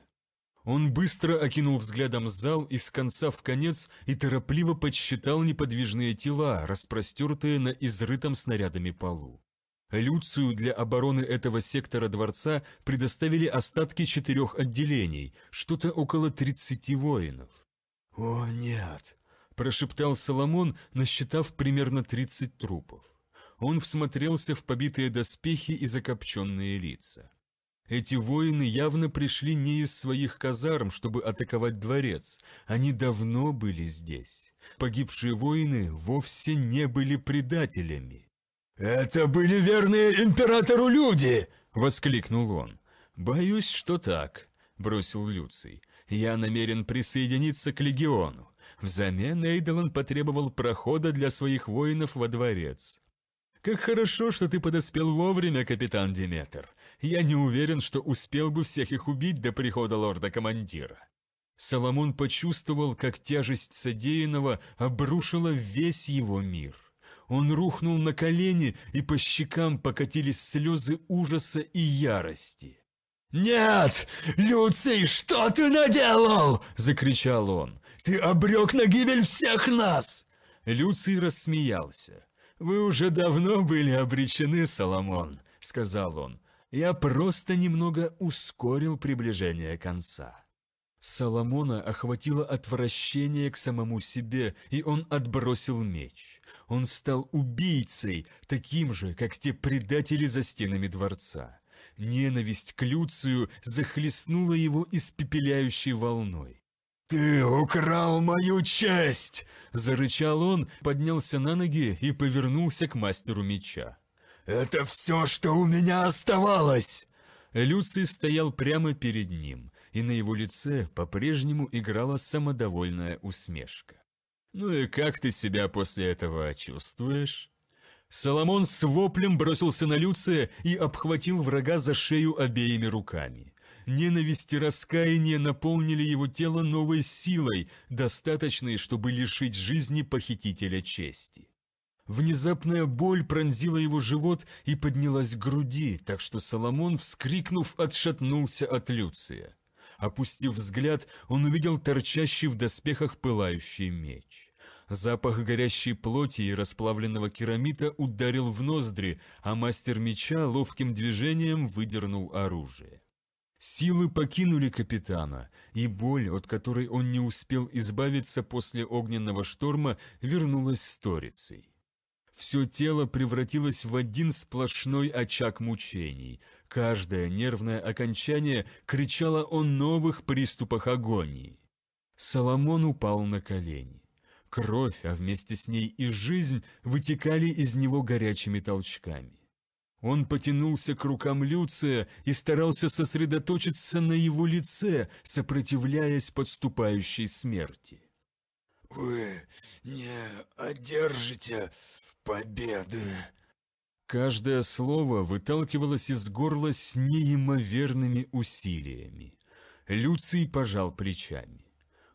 S1: Он быстро окинул взглядом зал из конца в конец и торопливо подсчитал неподвижные тела, распростертые на изрытом снарядами полу. Люцию для обороны этого сектора дворца предоставили остатки четырех отделений, что-то около 30 воинов. «О, нет!» – прошептал Соломон, насчитав примерно 30 трупов. Он всмотрелся в побитые доспехи и закопченные лица. Эти воины явно пришли не из своих казарм, чтобы атаковать дворец. Они давно были здесь. Погибшие воины вовсе не были предателями. «Это были верные императору люди!» — воскликнул он. «Боюсь, что так», — бросил Люций. «Я намерен присоединиться к легиону. Взамен Эйдолан потребовал прохода для своих воинов во дворец». «Как хорошо, что ты подоспел вовремя, капитан Диметр я не уверен, что успел бы всех их убить до прихода лорда-командира. Соломон почувствовал, как тяжесть содеянного обрушила весь его мир. Он рухнул на колени, и по щекам покатились слезы ужаса и ярости. «Нет! Люций, что ты наделал?» – закричал он. «Ты обрек на гибель всех нас!» Люций рассмеялся. «Вы уже давно были обречены, Соломон», – сказал он. Я просто немного ускорил приближение конца. Соломона охватило отвращение к самому себе, и он отбросил меч. Он стал убийцей, таким же, как те предатели за стенами дворца. Ненависть к Люцию захлестнула его испепеляющей волной. «Ты украл мою честь!» – зарычал он, поднялся на ноги и повернулся к мастеру меча. «Это все, что у меня оставалось!» Люций стоял прямо перед ним, и на его лице по-прежнему играла самодовольная усмешка. «Ну и как ты себя после этого чувствуешь?» Соломон с воплем бросился на Люция и обхватил врага за шею обеими руками. Ненависть и раскаяние наполнили его тело новой силой, достаточной, чтобы лишить жизни похитителя чести. Внезапная боль пронзила его живот и поднялась к груди, так что Соломон, вскрикнув, отшатнулся от Люция. Опустив взгляд, он увидел торчащий в доспехах пылающий меч. Запах горящей плоти и расплавленного керамита ударил в ноздри, а мастер меча ловким движением выдернул оружие. Силы покинули капитана, и боль, от которой он не успел избавиться после огненного шторма, вернулась с торицей. Все тело превратилось в один сплошной очаг мучений. Каждое нервное окончание кричало о новых приступах агонии. Соломон упал на колени. Кровь, а вместе с ней и жизнь, вытекали из него горячими толчками. Он потянулся к рукам Люция и старался сосредоточиться на его лице, сопротивляясь подступающей смерти. «Вы не одержите победы!» Каждое слово выталкивалось из горла с неимоверными усилиями. Люций пожал плечами.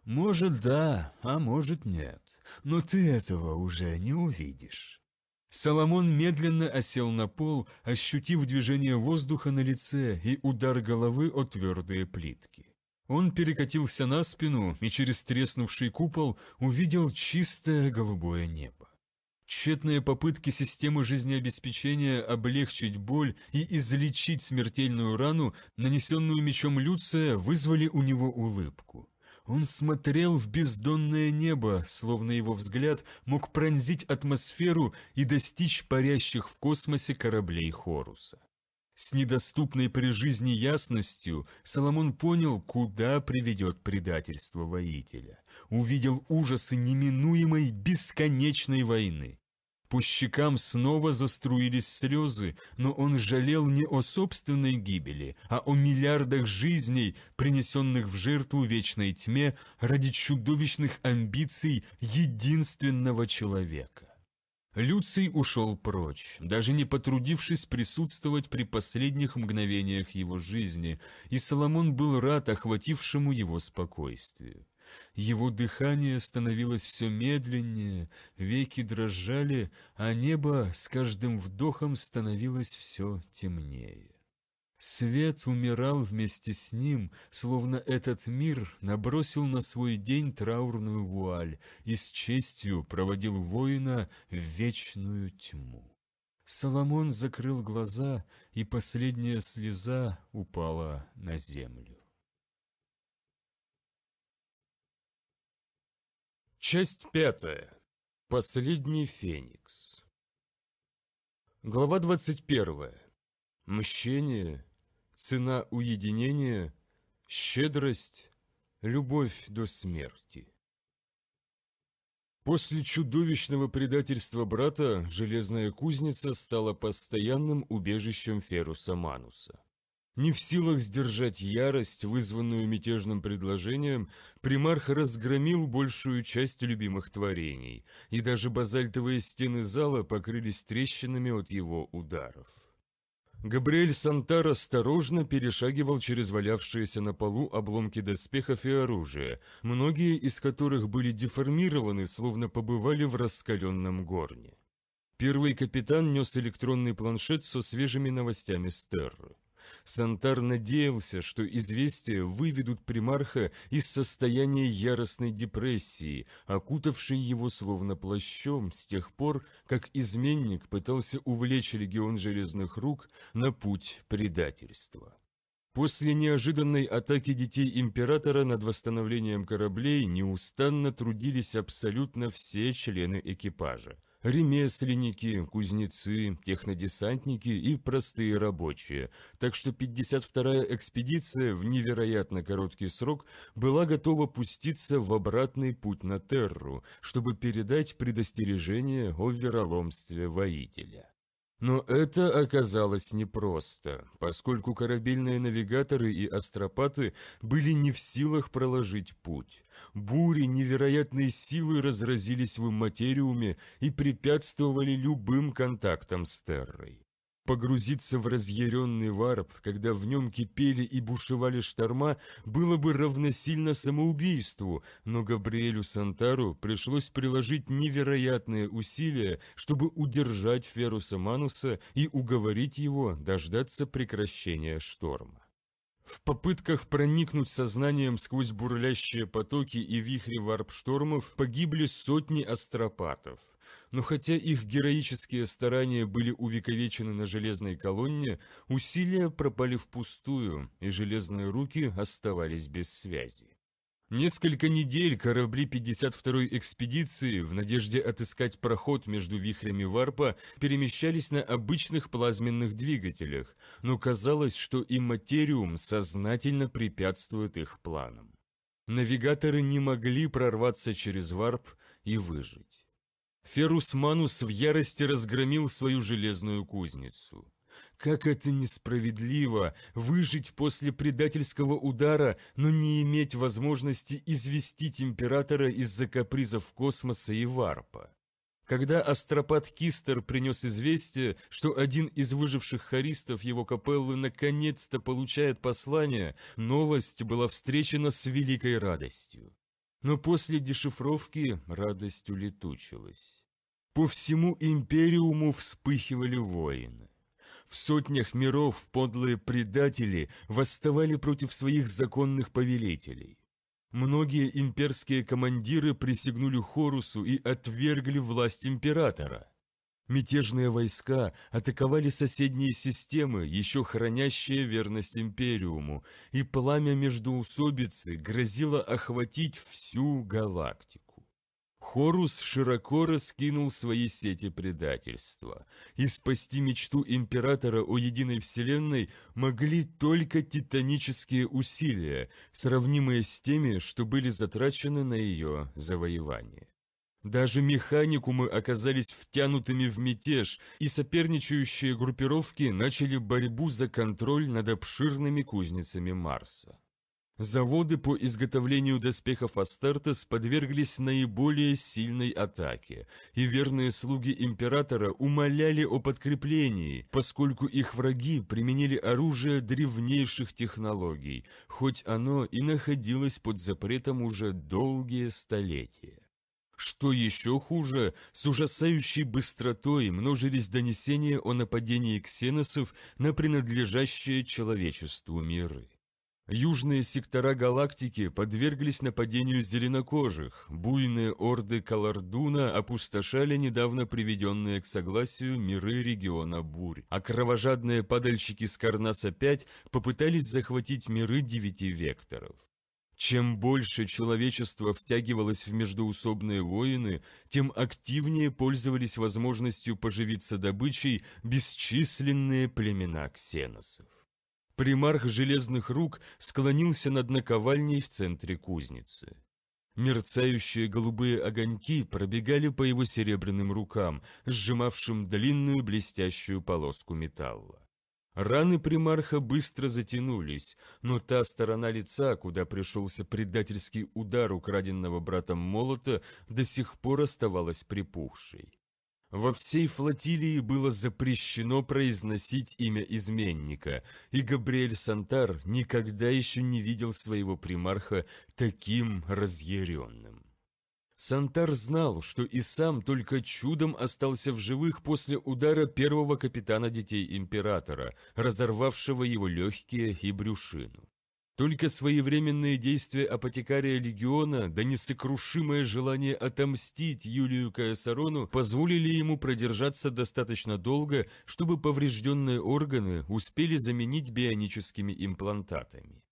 S1: «Может, да, а может, нет. Но ты этого уже не увидишь». Соломон медленно осел на пол, ощутив движение воздуха на лице и удар головы о твердые плитки. Он перекатился на спину и через треснувший купол увидел чистое голубое небо. Тщетные попытки системы жизнеобеспечения облегчить боль и излечить смертельную рану, нанесенную мечом Люция, вызвали у него улыбку. Он смотрел в бездонное небо, словно его взгляд мог пронзить атмосферу и достичь парящих в космосе кораблей Хоруса. С недоступной при жизни ясностью Соломон понял, куда приведет предательство воителя. Увидел ужасы неминуемой бесконечной войны. По щекам снова заструились слезы, но он жалел не о собственной гибели, а о миллиардах жизней, принесенных в жертву вечной тьме ради чудовищных амбиций единственного человека. Люций ушел прочь, даже не потрудившись присутствовать при последних мгновениях его жизни, и Соломон был рад охватившему его спокойствию. Его дыхание становилось все медленнее, веки дрожали, а небо с каждым вдохом становилось все темнее. Свет умирал вместе с ним, словно этот мир набросил на свой день траурную вуаль и с честью проводил воина в вечную тьму. Соломон закрыл глаза, и последняя слеза упала на землю. Часть пятая. Последний феникс. Глава двадцать первая. Мщение, цена уединения, щедрость, любовь до смерти. После чудовищного предательства брата, Железная Кузница стала постоянным убежищем Феруса Мануса. Не в силах сдержать ярость, вызванную мятежным предложением, примарх разгромил большую часть любимых творений, и даже базальтовые стены зала покрылись трещинами от его ударов. Габриэль Сантар осторожно перешагивал через валявшиеся на полу обломки доспехов и оружия, многие из которых были деформированы, словно побывали в раскаленном горне. Первый капитан нес электронный планшет со свежими новостями Стерры. Сантар надеялся, что известия выведут примарха из состояния яростной депрессии, окутавшей его словно плащом с тех пор, как изменник пытался увлечь легион железных рук на путь предательства. После неожиданной атаки детей Императора над восстановлением кораблей неустанно трудились абсолютно все члены экипажа – ремесленники, кузнецы, технодесантники и простые рабочие, так что 52-я экспедиция в невероятно короткий срок была готова пуститься в обратный путь на Терру, чтобы передать предостережение о вероломстве воителя. Но это оказалось непросто, поскольку корабельные навигаторы и астропаты были не в силах проложить путь. Бури невероятной силы разразились в материуме и препятствовали любым контактам с Террой. Погрузиться в разъяренный варп, когда в нем кипели и бушевали шторма, было бы равносильно самоубийству, но Габриэлю Сантару пришлось приложить невероятные усилия, чтобы удержать Феруса Мануса и уговорить его дождаться прекращения шторма. В попытках проникнуть сознанием сквозь бурлящие потоки и вихри варп-штормов погибли сотни астропатов но хотя их героические старания были увековечены на железной колонне, усилия пропали впустую, и железные руки оставались без связи. Несколько недель корабли 52-й экспедиции в надежде отыскать проход между вихрями варпа перемещались на обычных плазменных двигателях, но казалось, что и материум сознательно препятствует их планам. Навигаторы не могли прорваться через варп и выжить. Ферус Манус в ярости разгромил свою железную кузницу. Как это несправедливо выжить после предательского удара, но не иметь возможности известить императора из-за капризов космоса и варпа. Когда астропат Кистер принес известие, что один из выживших хористов его капеллы наконец-то получает послание, новость была встречена с великой радостью. Но после дешифровки радость улетучилась. По всему Империуму вспыхивали воины. В сотнях миров подлые предатели восставали против своих законных повелителей. Многие имперские командиры присягнули Хорусу и отвергли власть императора. Мятежные войска атаковали соседние системы, еще хранящие верность Империуму, и пламя междоусобицы грозило охватить всю галактику. Хорус широко раскинул свои сети предательства, и спасти мечту Императора о единой Вселенной могли только титанические усилия, сравнимые с теми, что были затрачены на ее завоевание. Даже механикумы оказались втянутыми в мятеж, и соперничающие группировки начали борьбу за контроль над обширными кузницами Марса. Заводы по изготовлению доспехов Астартес подверглись наиболее сильной атаке, и верные слуги императора умоляли о подкреплении, поскольку их враги применили оружие древнейших технологий, хоть оно и находилось под запретом уже долгие столетия. Что еще хуже, с ужасающей быстротой множились донесения о нападении ксеносов на принадлежащие человечеству миры. Южные сектора галактики подверглись нападению зеленокожих, буйные орды Калардуна опустошали недавно приведенные к согласию миры региона Бурь, а кровожадные падальщики с Карнаса-5 попытались захватить миры девяти векторов. Чем больше человечество втягивалось в междоусобные войны, тем активнее пользовались возможностью поживиться добычей бесчисленные племена ксеносов. Примарх железных рук склонился над наковальней в центре кузницы. Мерцающие голубые огоньки пробегали по его серебряным рукам, сжимавшим длинную блестящую полоску металла. Раны примарха быстро затянулись, но та сторона лица, куда пришелся предательский удар украденного братом молота, до сих пор оставалась припухшей. Во всей флотилии было запрещено произносить имя изменника, и Габриэль Сантар никогда еще не видел своего примарха таким разъяренным. Сантар знал, что и сам только чудом остался в живых после удара первого капитана детей императора, разорвавшего его легкие и брюшину. Только своевременные действия апотекария Легиона, да несокрушимое желание отомстить Юлию Каесарону позволили ему продержаться достаточно долго, чтобы поврежденные органы успели заменить бионическими имплантатами.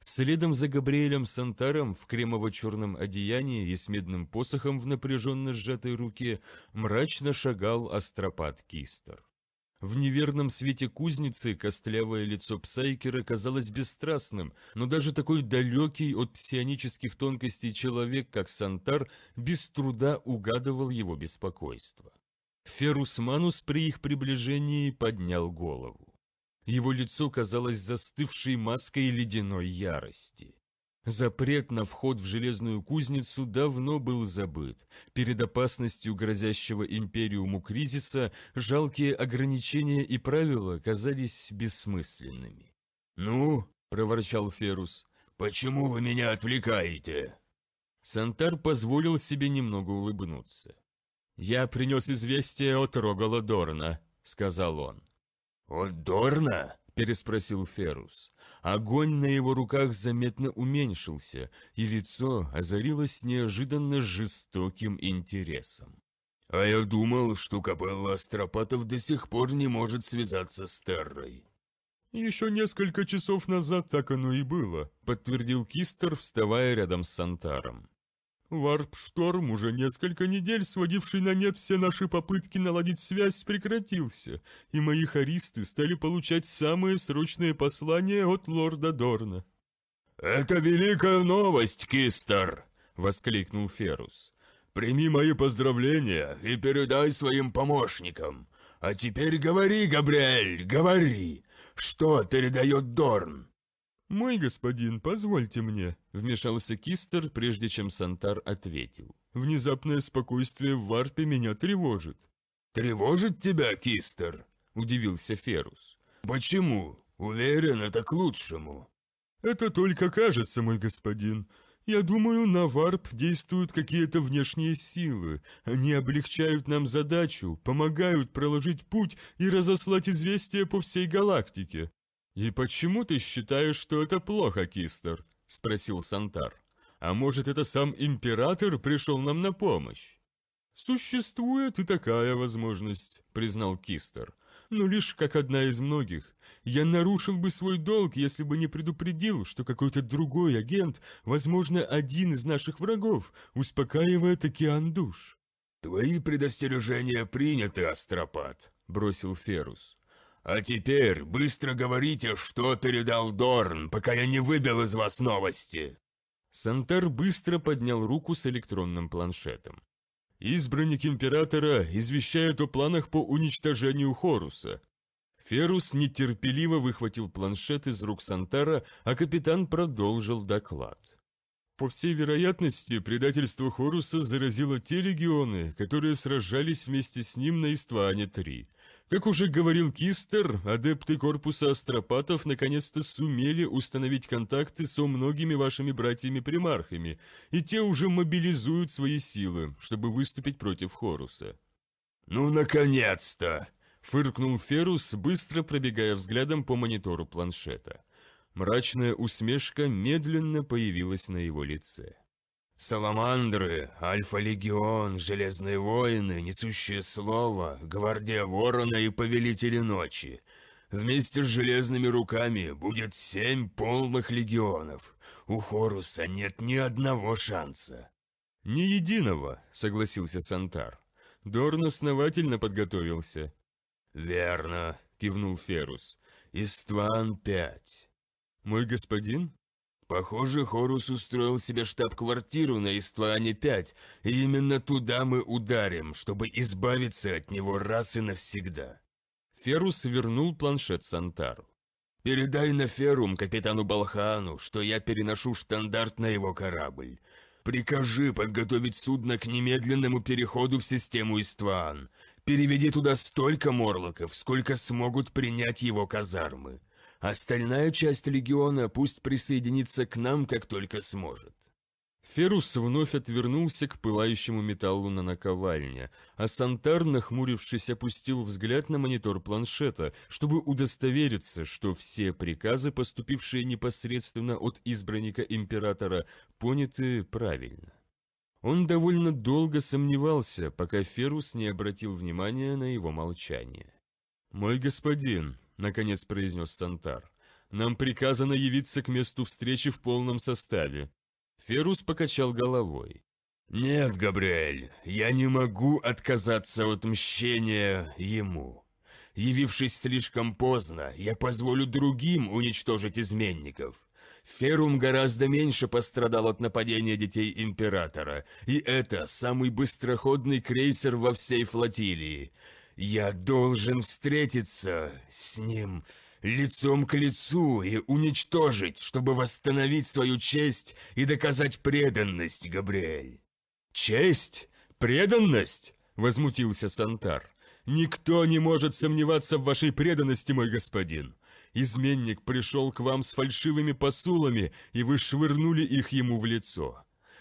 S1: Следом за Габриэлем Сантаром в кремово-черном одеянии и с медным посохом в напряженно сжатой руке мрачно шагал астропат Кистер. В неверном свете кузницы костлявое лицо Псайкера казалось бесстрастным, но даже такой далекий от псионических тонкостей человек, как Сантар, без труда угадывал его беспокойство. Ферус Манус при их приближении поднял голову. Его лицо казалось застывшей маской ледяной ярости. Запрет на вход в железную кузницу давно был забыт. Перед опасностью грозящего империуму кризиса жалкие ограничения и правила казались бессмысленными. «Ну?» – проворчал Ферус. «Почему вы меня отвлекаете?» Сантар позволил себе немного улыбнуться. «Я принес известие от Рога Ладорна», – сказал он. «От Дорна?» – переспросил Ферус. Огонь на его руках заметно уменьшился, и лицо озарилось неожиданно жестоким интересом. «А я думал, что капелла Астропатов до сих пор не может связаться с Террой». «Еще несколько часов назад так оно и было», – подтвердил Кистер, вставая рядом с Сантаром. Варп-шторм, уже несколько недель сводивший на нет все наши попытки наладить связь, прекратился, и мои харисты стали получать самые срочные послания от лорда Дорна. «Это великая новость, Кистер!» — воскликнул Ферус. «Прими мои поздравления и передай своим помощникам. А теперь говори, Габриэль, говори, что передает Дорн?» «Мой господин, позвольте мне», — вмешался Кистер, прежде чем Сантар ответил. «Внезапное спокойствие в варпе меня тревожит». «Тревожит тебя, Кистер?» — удивился Ферус. «Почему? Уверен, это к лучшему». «Это только кажется, мой господин. Я думаю, на варп действуют какие-то внешние силы. Они облегчают нам задачу, помогают проложить путь и разослать известия по всей галактике. «И почему ты считаешь, что это плохо, Кистер?» – спросил Сантар. «А может, это сам император пришел нам на помощь?» «Существует и такая возможность», – признал Кистер. «Но лишь как одна из многих. Я нарушил бы свой долг, если бы не предупредил, что какой-то другой агент, возможно, один из наших врагов, успокаивает океан душ». «Твои предостережения приняты, Астропат», – бросил Ферус. «А теперь быстро говорите, что передал Дорн, пока я не выбил из вас новости!» Сантар быстро поднял руку с электронным планшетом. «Избранник Императора извещает о планах по уничтожению Хоруса». Ферус нетерпеливо выхватил планшет из рук Сантара, а капитан продолжил доклад. По всей вероятности, предательство Хоруса заразило те легионы, которые сражались вместе с ним на Истване-3. Как уже говорил Кистер, адепты корпуса астропатов наконец-то сумели установить контакты со многими вашими братьями-примархами, и те уже мобилизуют свои силы, чтобы выступить против Хоруса». «Ну, наконец-то!» — фыркнул Ферус, быстро пробегая взглядом по монитору планшета. Мрачная усмешка медленно появилась на его лице. Саламандры, Альфа-легион, Железные воины, несущие слово, Гвардия Ворона и Повелители Ночи. Вместе с Железными руками будет семь полных легионов. У Хоруса нет ни одного шанса. «Ни единого», — согласился Сантар. Дорн основательно подготовился. «Верно», — кивнул Ферус. «Истван пять». «Мой господин?» Похоже, Хорус устроил себе штаб-квартиру на Истване-5, и именно туда мы ударим, чтобы избавиться от него раз и навсегда. Ферус вернул планшет Сантару. «Передай на Ферум капитану Балхану, что я переношу штандарт на его корабль. Прикажи подготовить судно к немедленному переходу в систему Истван. Переведи туда столько морлоков, сколько смогут принять его казармы. Остальная часть легиона пусть присоединится к нам, как только сможет». Ферус вновь отвернулся к пылающему металлу на наковальне, а Сантар, нахмурившись, опустил взгляд на монитор планшета, чтобы удостовериться, что все приказы, поступившие непосредственно от избранника императора, поняты правильно. Он довольно долго сомневался, пока Ферус не обратил внимания на его молчание. «Мой господин», наконец произнес Сантар. «Нам приказано явиться к месту встречи в полном составе». Ферус покачал головой. «Нет, Габриэль, я не могу отказаться от мщения ему. Явившись слишком поздно, я позволю другим уничтожить изменников. Ферум гораздо меньше пострадал от нападения детей Императора, и это самый быстроходный крейсер во всей флотилии. Я должен встретиться с ним лицом к лицу и уничтожить, чтобы восстановить свою честь и доказать преданность, Габриэль». «Честь? Преданность?» – возмутился Сантар. «Никто не может сомневаться в вашей преданности, мой господин. Изменник пришел к вам с фальшивыми посулами, и вы швырнули их ему в лицо.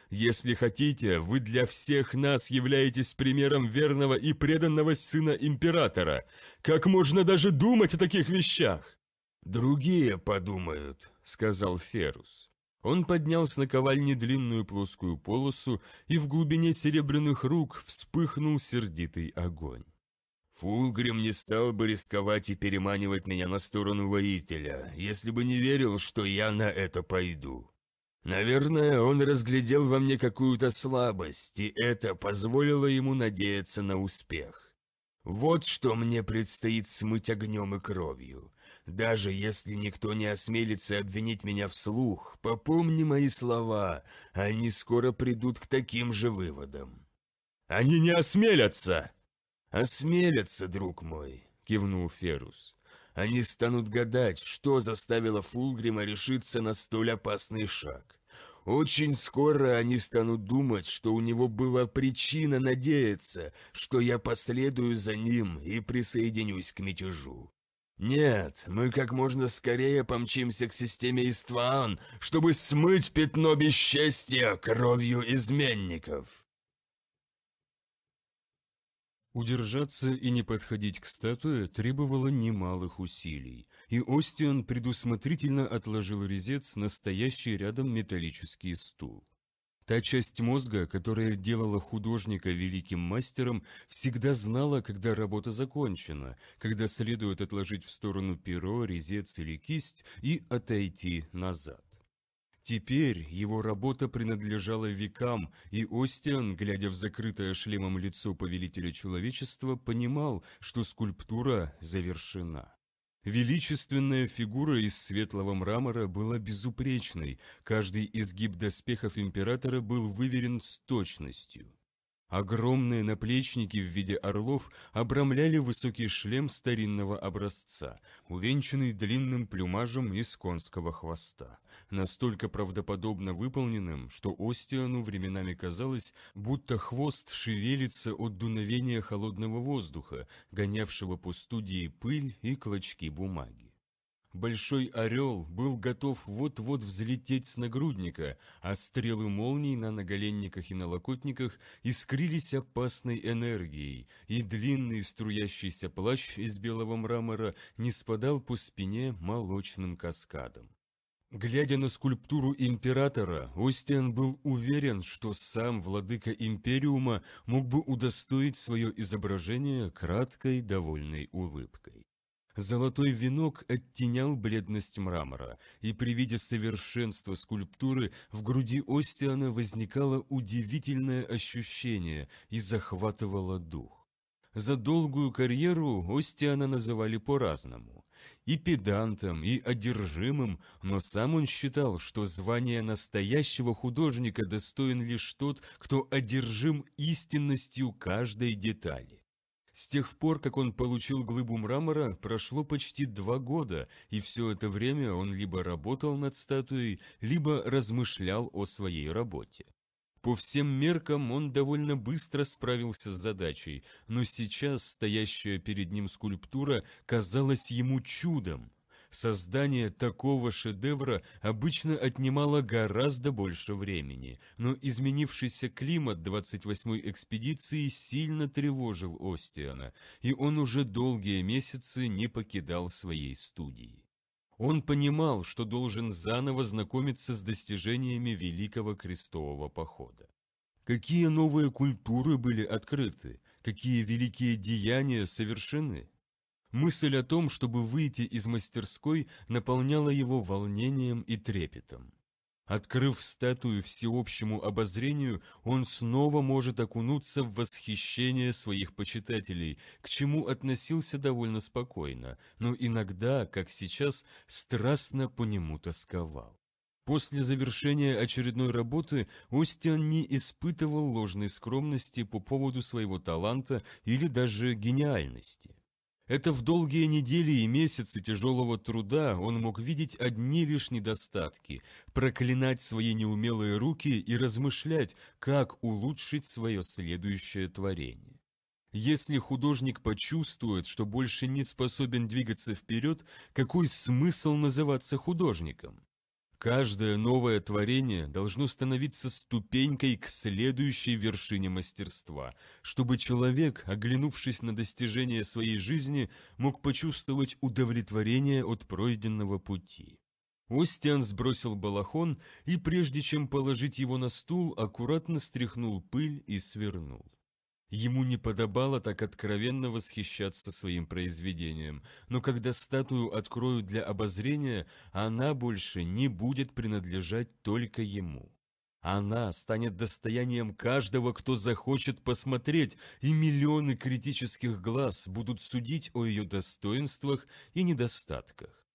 S1: Если хотите, вы для всех нас являетесь примером верного и преданного сына императора. Как можно даже думать о таких вещах?» «Другие подумают», — сказал Ферус. Он поднял с наковальни длинную плоскую полосу, и в глубине серебряных рук вспыхнул сердитый огонь. Фулгрим не стал бы рисковать и переманивать меня на сторону воителя, если бы не верил, что я на это пойду. Наверное, он разглядел во мне какую-то слабость, и это позволило ему надеяться на успех. Вот что мне предстоит смыть огнем и кровью. Даже если никто не осмелится обвинить меня вслух, попомни мои слова, они скоро придут к таким же выводам. «Они не осмелятся!» «Осмелятся, друг мой», — кивнул Ферус. Они станут гадать, что заставило Фулгрима решиться на столь опасный шаг. Очень скоро они станут думать, что у него была причина надеяться, что я последую за ним и присоединюсь к мятежу. Нет, мы как можно скорее помчимся к системе Истваан, чтобы смыть пятно бесчестия кровью изменников. Удержаться и не подходить к статуе требовало немалых усилий, и Остиан предусмотрительно отложил резец на стоящий рядом металлический стул. Та часть мозга, которая делала художника великим мастером, всегда знала, когда работа закончена, когда следует отложить в сторону перо, резец или кисть и отойти назад. Теперь его работа принадлежала векам, и Остиан, глядя в закрытое шлемом лицо повелителя человечества, понимал, что скульптура завершена. Величественная фигура из светлого мрамора была безупречной, каждый изгиб доспехов императора был выверен с точностью. Огромные наплечники в виде орлов обрамляли высокий шлем старинного образца, увенчанный длинным плюмажем из конского хвоста, настолько правдоподобно выполненным, что Остиану временами казалось, будто хвост шевелится от дуновения холодного воздуха, гонявшего по студии пыль и клочки бумаги. Большой орел был готов вот-вот взлететь с нагрудника, а стрелы молний на наголенниках и на локотниках искрились опасной энергией, и длинный струящийся плащ из белого мрамора не спадал по спине молочным каскадом. Глядя на скульптуру императора, Остиан был уверен, что сам владыка Империума мог бы удостоить свое изображение краткой довольной улыбкой. Золотой венок оттенял бледность мрамора, и при виде совершенства скульптуры в груди Остиана возникало удивительное ощущение и захватывало дух. За долгую карьеру Остиана называли по-разному. И педантом, и одержимым, но сам он считал, что звание настоящего художника достоин лишь тот, кто одержим истинностью каждой детали. С тех пор, как он получил глыбу мрамора, прошло почти два года, и все это время он либо работал над статуей, либо размышлял о своей работе. По всем меркам он довольно быстро справился с задачей, но сейчас стоящая перед ним скульптура казалась ему чудом – Создание такого шедевра обычно отнимало гораздо больше времени, но изменившийся климат 28-й экспедиции сильно тревожил Остиана, и он уже долгие месяцы не покидал своей студии. Он понимал, что должен заново знакомиться с достижениями Великого Крестового Похода. Какие новые культуры были открыты, какие великие деяния совершены – Мысль о том, чтобы выйти из мастерской, наполняла его волнением и трепетом. Открыв статую всеобщему обозрению, он снова может окунуться в восхищение своих почитателей, к чему относился довольно спокойно, но иногда, как сейчас, страстно по нему тосковал. После завершения очередной работы Остиан не испытывал ложной скромности по поводу своего таланта или даже гениальности. Это в долгие недели и месяцы тяжелого труда он мог видеть одни лишь недостатки, проклинать свои неумелые руки и размышлять, как улучшить свое следующее творение. Если художник почувствует, что больше не способен двигаться вперед, какой смысл называться художником? Каждое новое творение должно становиться ступенькой к следующей вершине мастерства, чтобы человек, оглянувшись на достижение своей жизни, мог почувствовать удовлетворение от пройденного пути. Остиан сбросил балахон и, прежде чем положить его на стул, аккуратно стряхнул пыль и свернул. Ему не подобало так откровенно восхищаться своим произведением, но когда статую откроют для обозрения, она больше не будет принадлежать только ему. Она станет достоянием каждого, кто захочет посмотреть, и миллионы критических глаз будут судить о ее достоинствах и недостатках.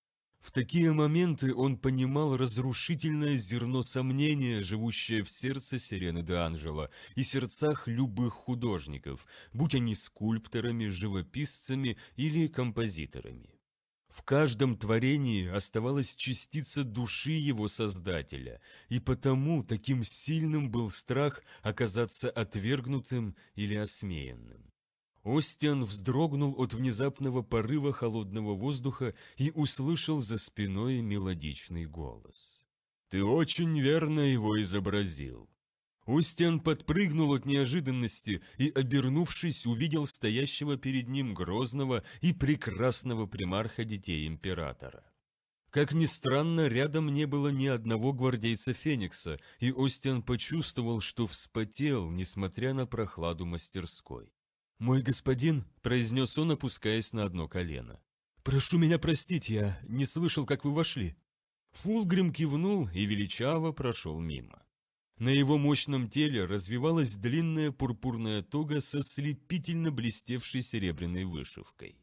S1: В такие моменты он понимал разрушительное зерно сомнения, живущее в сердце Сирены де Анжело и сердцах любых художников, будь они скульпторами, живописцами или композиторами. В каждом творении оставалась частица души его создателя, и потому таким сильным был страх оказаться отвергнутым или осмеянным. Остиан вздрогнул от внезапного порыва холодного воздуха и услышал за спиной мелодичный голос. «Ты очень верно его изобразил». Остиан подпрыгнул от неожиданности и, обернувшись, увидел стоящего перед ним грозного и прекрасного примарха детей императора. Как ни странно, рядом не было ни одного гвардейца Феникса, и Остиан почувствовал, что вспотел, несмотря на прохладу мастерской. «Мой господин», – произнес он, опускаясь на одно колено. «Прошу меня простить, я не слышал, как вы вошли». Фулгрим кивнул и величаво прошел мимо. На его мощном теле развивалась длинная пурпурная тога со слепительно блестевшей серебряной вышивкой.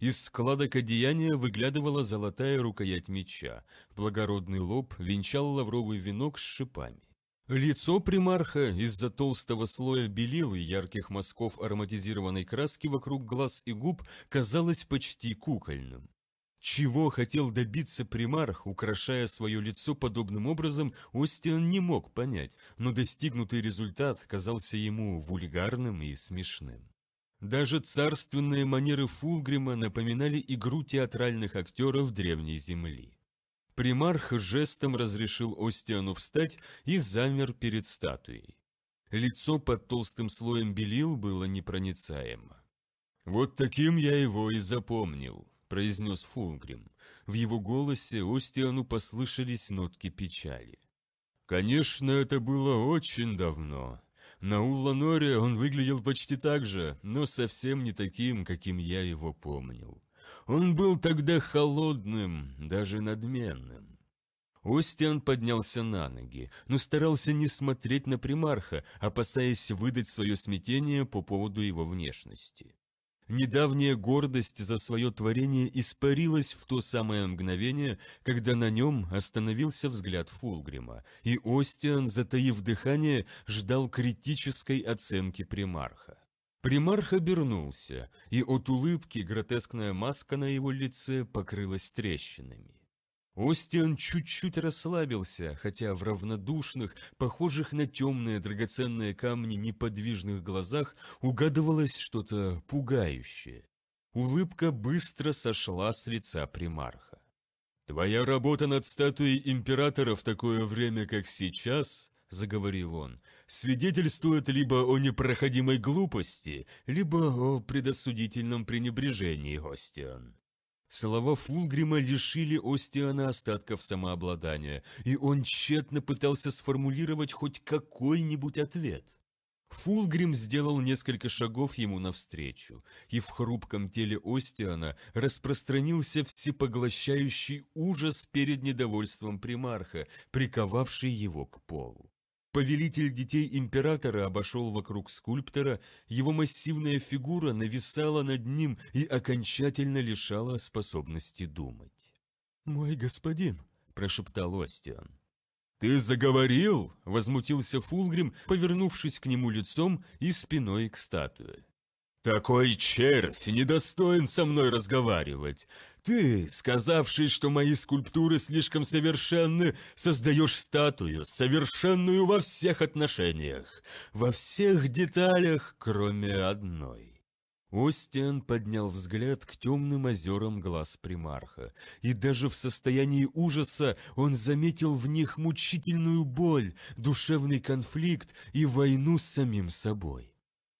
S1: Из складок одеяния выглядывала золотая рукоять меча, благородный лоб венчал лавровый венок с шипами. Лицо примарха из-за толстого слоя белил и ярких мазков ароматизированной краски вокруг глаз и губ казалось почти кукольным. Чего хотел добиться примарх, украшая свое лицо подобным образом, Остиан не мог понять, но достигнутый результат казался ему вульгарным и смешным. Даже царственные манеры Фулгрима напоминали игру театральных актеров Древней Земли. Примарх жестом разрешил Остиану встать и замер перед статуей. Лицо под толстым слоем белил было непроницаемо. «Вот таким я его и запомнил», — произнес Фулгрим. В его голосе Остиану послышались нотки печали. «Конечно, это было очень давно. На Улланоре он выглядел почти так же, но совсем не таким, каким я его помнил. Он был тогда холодным, даже надменным. Остиан поднялся на ноги, но старался не смотреть на примарха, опасаясь выдать свое смятение по поводу его внешности. Недавняя гордость за свое творение испарилась в то самое мгновение, когда на нем остановился взгляд Фулгрима, и Остиан, затаив дыхание, ждал критической оценки примарха. Примарх обернулся, и от улыбки гротескная маска на его лице покрылась трещинами. Остиан чуть-чуть расслабился, хотя в равнодушных, похожих на темные драгоценные камни неподвижных глазах угадывалось что-то пугающее. Улыбка быстро сошла с лица примарха. «Твоя работа над статуей императора в такое время, как сейчас», — заговорил он, свидетельствует либо о непроходимой глупости, либо о предосудительном пренебрежении Остиан. Слова Фулгрима лишили Остиана остатков самообладания, и он тщетно пытался сформулировать хоть какой-нибудь ответ. Фулгрим сделал несколько шагов ему навстречу, и в хрупком теле Остиана распространился всепоглощающий ужас перед недовольством примарха, приковавший его к полу. Повелитель детей императора обошел вокруг скульптора, его массивная фигура нависала над ним и окончательно лишала способности думать. «Мой господин», — прошептал Остиан. «Ты заговорил?» — возмутился Фулгрим, повернувшись к нему лицом и спиной к статуе. «Такой червь недостоин со мной разговаривать. Ты, сказавший, что мои скульптуры слишком совершенны, создаешь статую, совершенную во всех отношениях, во всех деталях, кроме одной». Остин поднял взгляд к темным озерам глаз примарха, и даже в состоянии ужаса он заметил в них мучительную боль, душевный конфликт и войну с самим собой.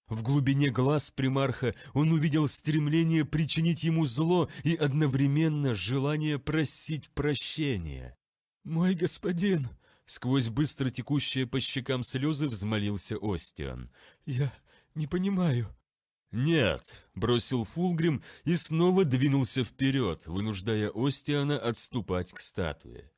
S1: В глубине глаз примарха он увидел стремление причинить ему зло и одновременно желание просить прощения. «Мой господин!» — сквозь быстро текущие по щекам слезы взмолился Остиан. «Я не понимаю». «Нет!» — бросил Фулгрим и снова двинулся вперед, вынуждая Остиана отступать к статуе.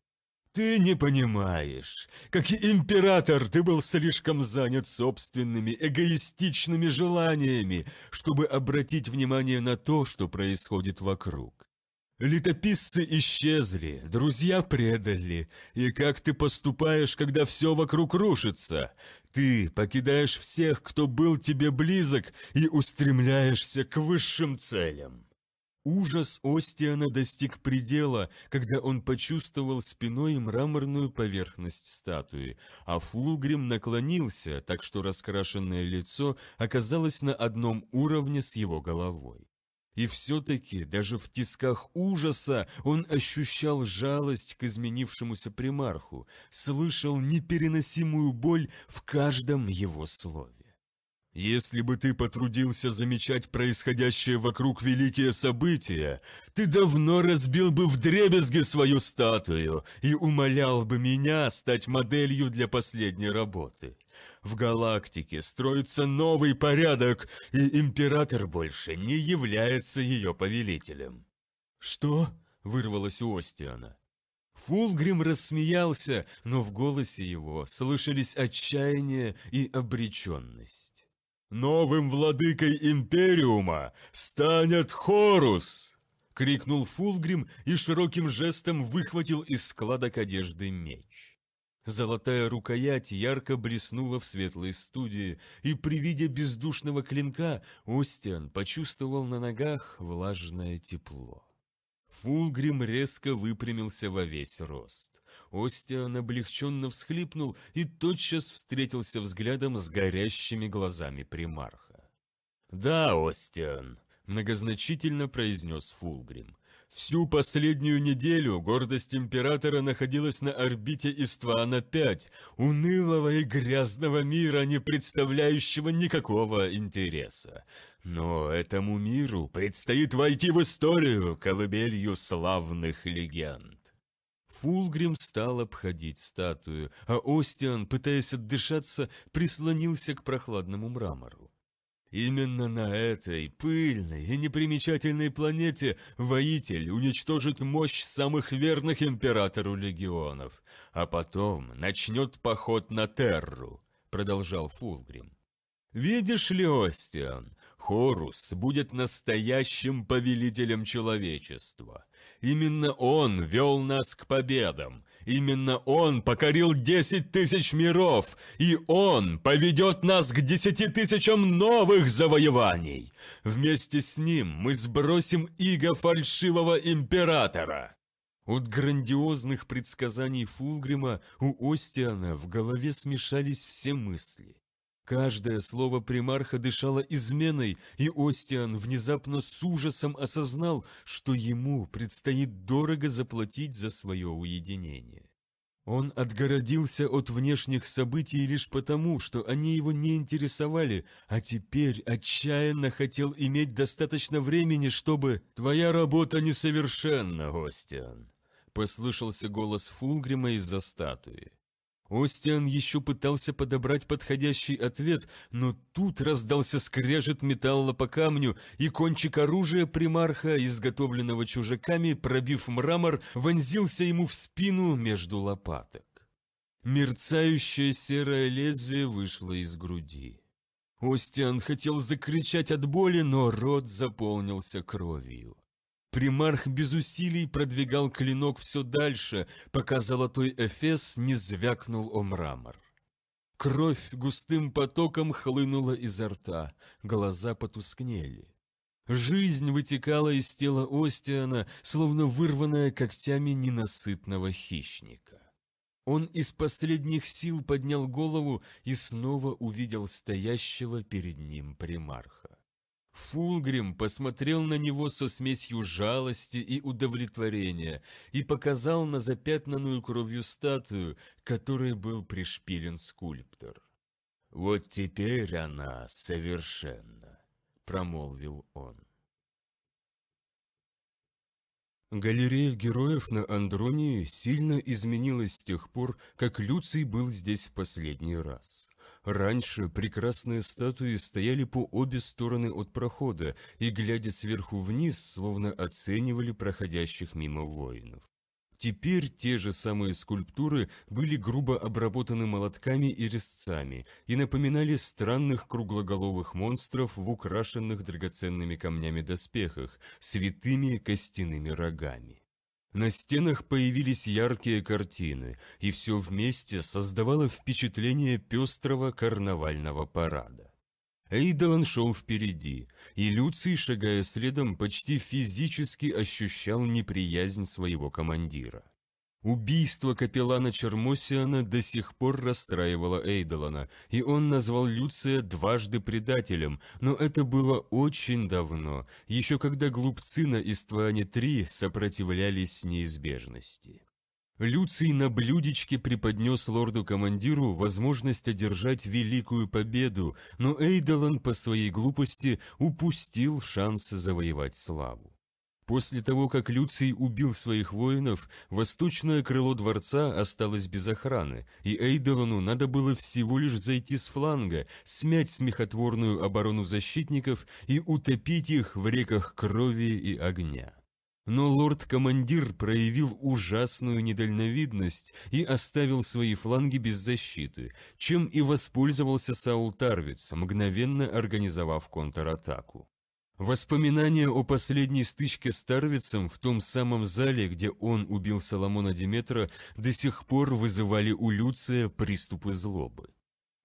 S1: «Ты не понимаешь. Как император, ты был слишком занят собственными эгоистичными желаниями, чтобы обратить внимание на то, что происходит вокруг. Летописцы исчезли, друзья предали, и как ты поступаешь, когда все вокруг рушится? Ты покидаешь всех, кто был тебе близок, и устремляешься к высшим целям». Ужас Остиана достиг предела, когда он почувствовал спиной мраморную поверхность статуи, а Фулгрим наклонился, так что раскрашенное лицо оказалось на одном уровне с его головой. И все-таки, даже в тисках ужаса, он ощущал жалость к изменившемуся примарху, слышал непереносимую боль в каждом его слове. Если бы ты потрудился замечать происходящее вокруг великие события, ты давно разбил бы вдребезги свою статую и умолял бы меня стать моделью для последней работы. В галактике строится новый порядок, и император больше не является ее повелителем». «Что?» – вырвалось у Остиана. Фулгрим рассмеялся, но в голосе его слышались отчаяние и обреченность. «Новым владыкой Империума станет Хорус!» — крикнул Фулгрим и широким жестом выхватил из складок одежды меч. Золотая рукоять ярко блеснула в светлой студии, и при виде бездушного клинка Остиан почувствовал на ногах влажное тепло. Фулгрим резко выпрямился во весь рост. Остиан облегченно всхлипнул и тотчас встретился взглядом с горящими глазами примарха. «Да, Остиан», — многозначительно произнес Фулгрим. «Всю последнюю неделю гордость Императора находилась на орбите Иствана-5, унылого и грязного мира, не представляющего никакого интереса. Но этому миру предстоит войти в историю колыбелью славных легенд». Фулгрим стал обходить статую, а Остиан, пытаясь отдышаться, прислонился к прохладному мрамору. Именно на этой пыльной и непримечательной планете воитель уничтожит мощь самых верных императору легионов, а потом начнет поход на Терру, продолжал Фулгрим. Видишь ли, Остиан, Хорус будет настоящим повелителем человечества. Именно он вел нас к победам. Именно он покорил десять тысяч миров. И он поведет нас к десяти тысячам новых завоеваний. Вместе с ним мы сбросим иго фальшивого императора. От грандиозных предсказаний Фулгрима у Остиана в голове смешались все мысли. Каждое слово примарха дышало изменой, и Остиан внезапно с ужасом осознал, что ему предстоит дорого заплатить за свое уединение. Он отгородился от внешних событий лишь потому, что они его не интересовали, а теперь отчаянно хотел иметь достаточно времени, чтобы... «Твоя работа несовершенна, Остиан!» Послышался голос Фулгрима из-за статуи. Остиан еще пытался подобрать подходящий ответ, но тут раздался скрежет металла по камню, и кончик оружия примарха, изготовленного чужаками, пробив мрамор, вонзился ему в спину между лопаток. Мерцающее серое лезвие вышло из груди. Остиан хотел закричать от боли, но рот заполнился кровью. Примарх без усилий продвигал клинок все дальше, пока золотой эфес не звякнул о мрамор. Кровь густым потоком хлынула изо рта, глаза потускнели. Жизнь вытекала из тела Остиана, словно вырванная когтями ненасытного хищника. Он из последних сил поднял голову и снова увидел стоящего перед ним примарха. Фулгрим посмотрел на него со смесью жалости и удовлетворения и показал на запятнанную кровью статую, которой был пришпилен скульптор. «Вот теперь она совершенно», — промолвил он. Галерея героев на Андронии сильно изменилась с тех пор, как Люций был здесь в последний раз. Раньше прекрасные статуи стояли по обе стороны от прохода и, глядя сверху вниз, словно оценивали проходящих мимо воинов. Теперь те же самые скульптуры были грубо обработаны молотками и резцами и напоминали странных круглоголовых монстров в украшенных драгоценными камнями доспехах, святыми костяными рогами. На стенах появились яркие картины, и все вместе создавало впечатление пестрого карнавального парада. Эйдолан шел впереди, и Люций, шагая следом, почти физически ощущал неприязнь своего командира. Убийство капеллана Чермосиана до сих пор расстраивало Эйдолана, и он назвал Люция дважды предателем, но это было очень давно, еще когда глупцина из Туани-3 сопротивлялись неизбежности. Люций на блюдечке преподнес лорду-командиру возможность одержать великую победу, но Эйдолан по своей глупости упустил шанс завоевать славу. После того, как Люций убил своих воинов, восточное крыло дворца осталось без охраны, и Эйдолону надо было всего лишь зайти с фланга, смять смехотворную оборону защитников и утопить их в реках крови и огня. Но лорд-командир проявил ужасную недальновидность и оставил свои фланги без защиты, чем и воспользовался Саул Тарвиц, мгновенно организовав контратаку. Воспоминания о последней стычке с Тарвицем в том самом зале, где он убил Соломона Диметра, до сих пор вызывали у Люция приступы злобы.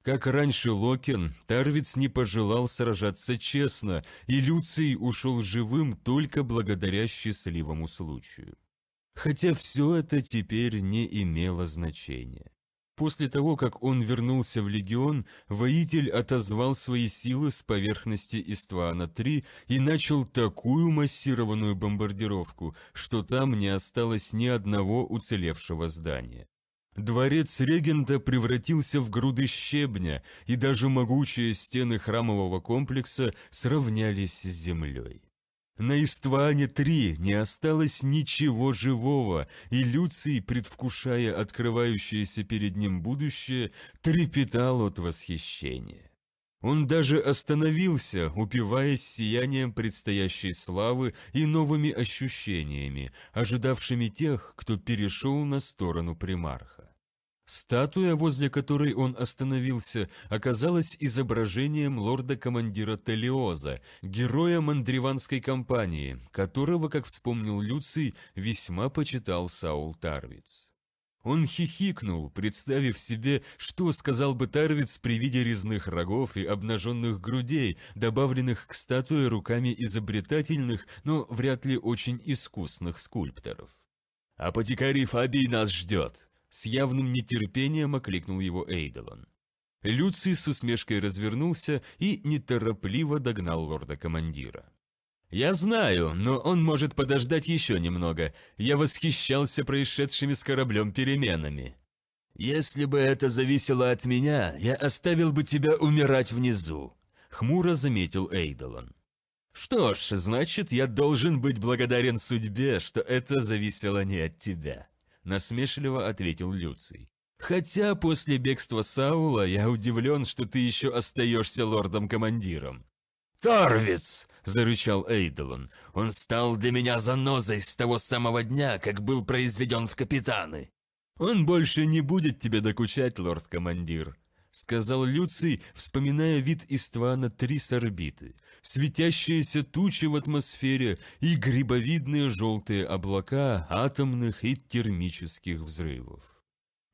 S1: Как раньше Локен, Тарвиц не пожелал сражаться честно, и Люций ушел живым только благодаря счастливому случаю. Хотя все это теперь не имело значения. После того, как он вернулся в Легион, воитель отозвал свои силы с поверхности Иствана-3 и начал такую массированную бомбардировку, что там не осталось ни одного уцелевшего здания. Дворец регента превратился в груды щебня, и даже могучие стены храмового комплекса сравнялись с землей. На Истване-3 не осталось ничего живого, и Люций, предвкушая открывающееся перед ним будущее, трепетал от восхищения. Он даже остановился, упиваясь сиянием предстоящей славы и новыми ощущениями, ожидавшими тех, кто перешел на сторону примарха. Статуя, возле которой он остановился, оказалась изображением лорда-командира Телиоза, героя мандриванской кампании, которого, как вспомнил Люций, весьма почитал Саул Тарвиц. Он хихикнул, представив себе, что сказал бы Тарвиц при виде резных рогов и обнаженных грудей, добавленных к статуе руками изобретательных, но вряд ли очень искусных скульпторов. «Апотекарий Фабий нас ждет!» С явным нетерпением окликнул его Эйдолон. Люций с усмешкой развернулся и неторопливо догнал лорда-командира. «Я знаю, но он может подождать еще немного. Я восхищался происшедшими с кораблем переменами». «Если бы это зависело от меня, я оставил бы тебя умирать внизу», — хмуро заметил Эйдолон. «Что ж, значит, я должен быть благодарен судьбе, что это зависело не от тебя». – насмешливо ответил Люций. «Хотя после бегства Саула я удивлен, что ты еще остаешься лордом-командиром». «Торвиц!» – зарычал Эйдолон. «Он стал для меня занозой с того самого дня, как был произведен в капитаны!» «Он больше не будет тебе докучать, лорд-командир», — сказал Люций, вспоминая вид Иствана Трисорбиты, светящиеся тучи в атмосфере и грибовидные желтые облака атомных и термических взрывов.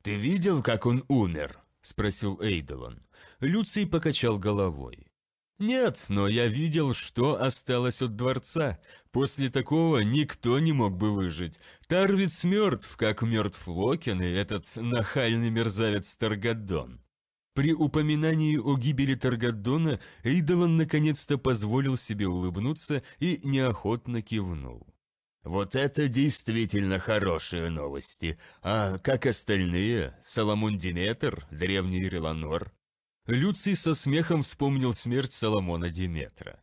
S1: «Ты видел, как он умер?» – спросил Эйдолон. Люций покачал головой. «Нет, но я видел, что осталось от дворца. После такого никто не мог бы выжить. Тарвиц мертв, как мертв Локин и этот нахальный мерзавец Таргадон. При упоминании о гибели Таргаддона Эйдолан наконец-то позволил себе улыбнуться и неохотно кивнул. «Вот это действительно хорошие новости. А как остальные? Соломон Диметр, древний Реланор?» Люций со смехом вспомнил смерть Соломона Диметра.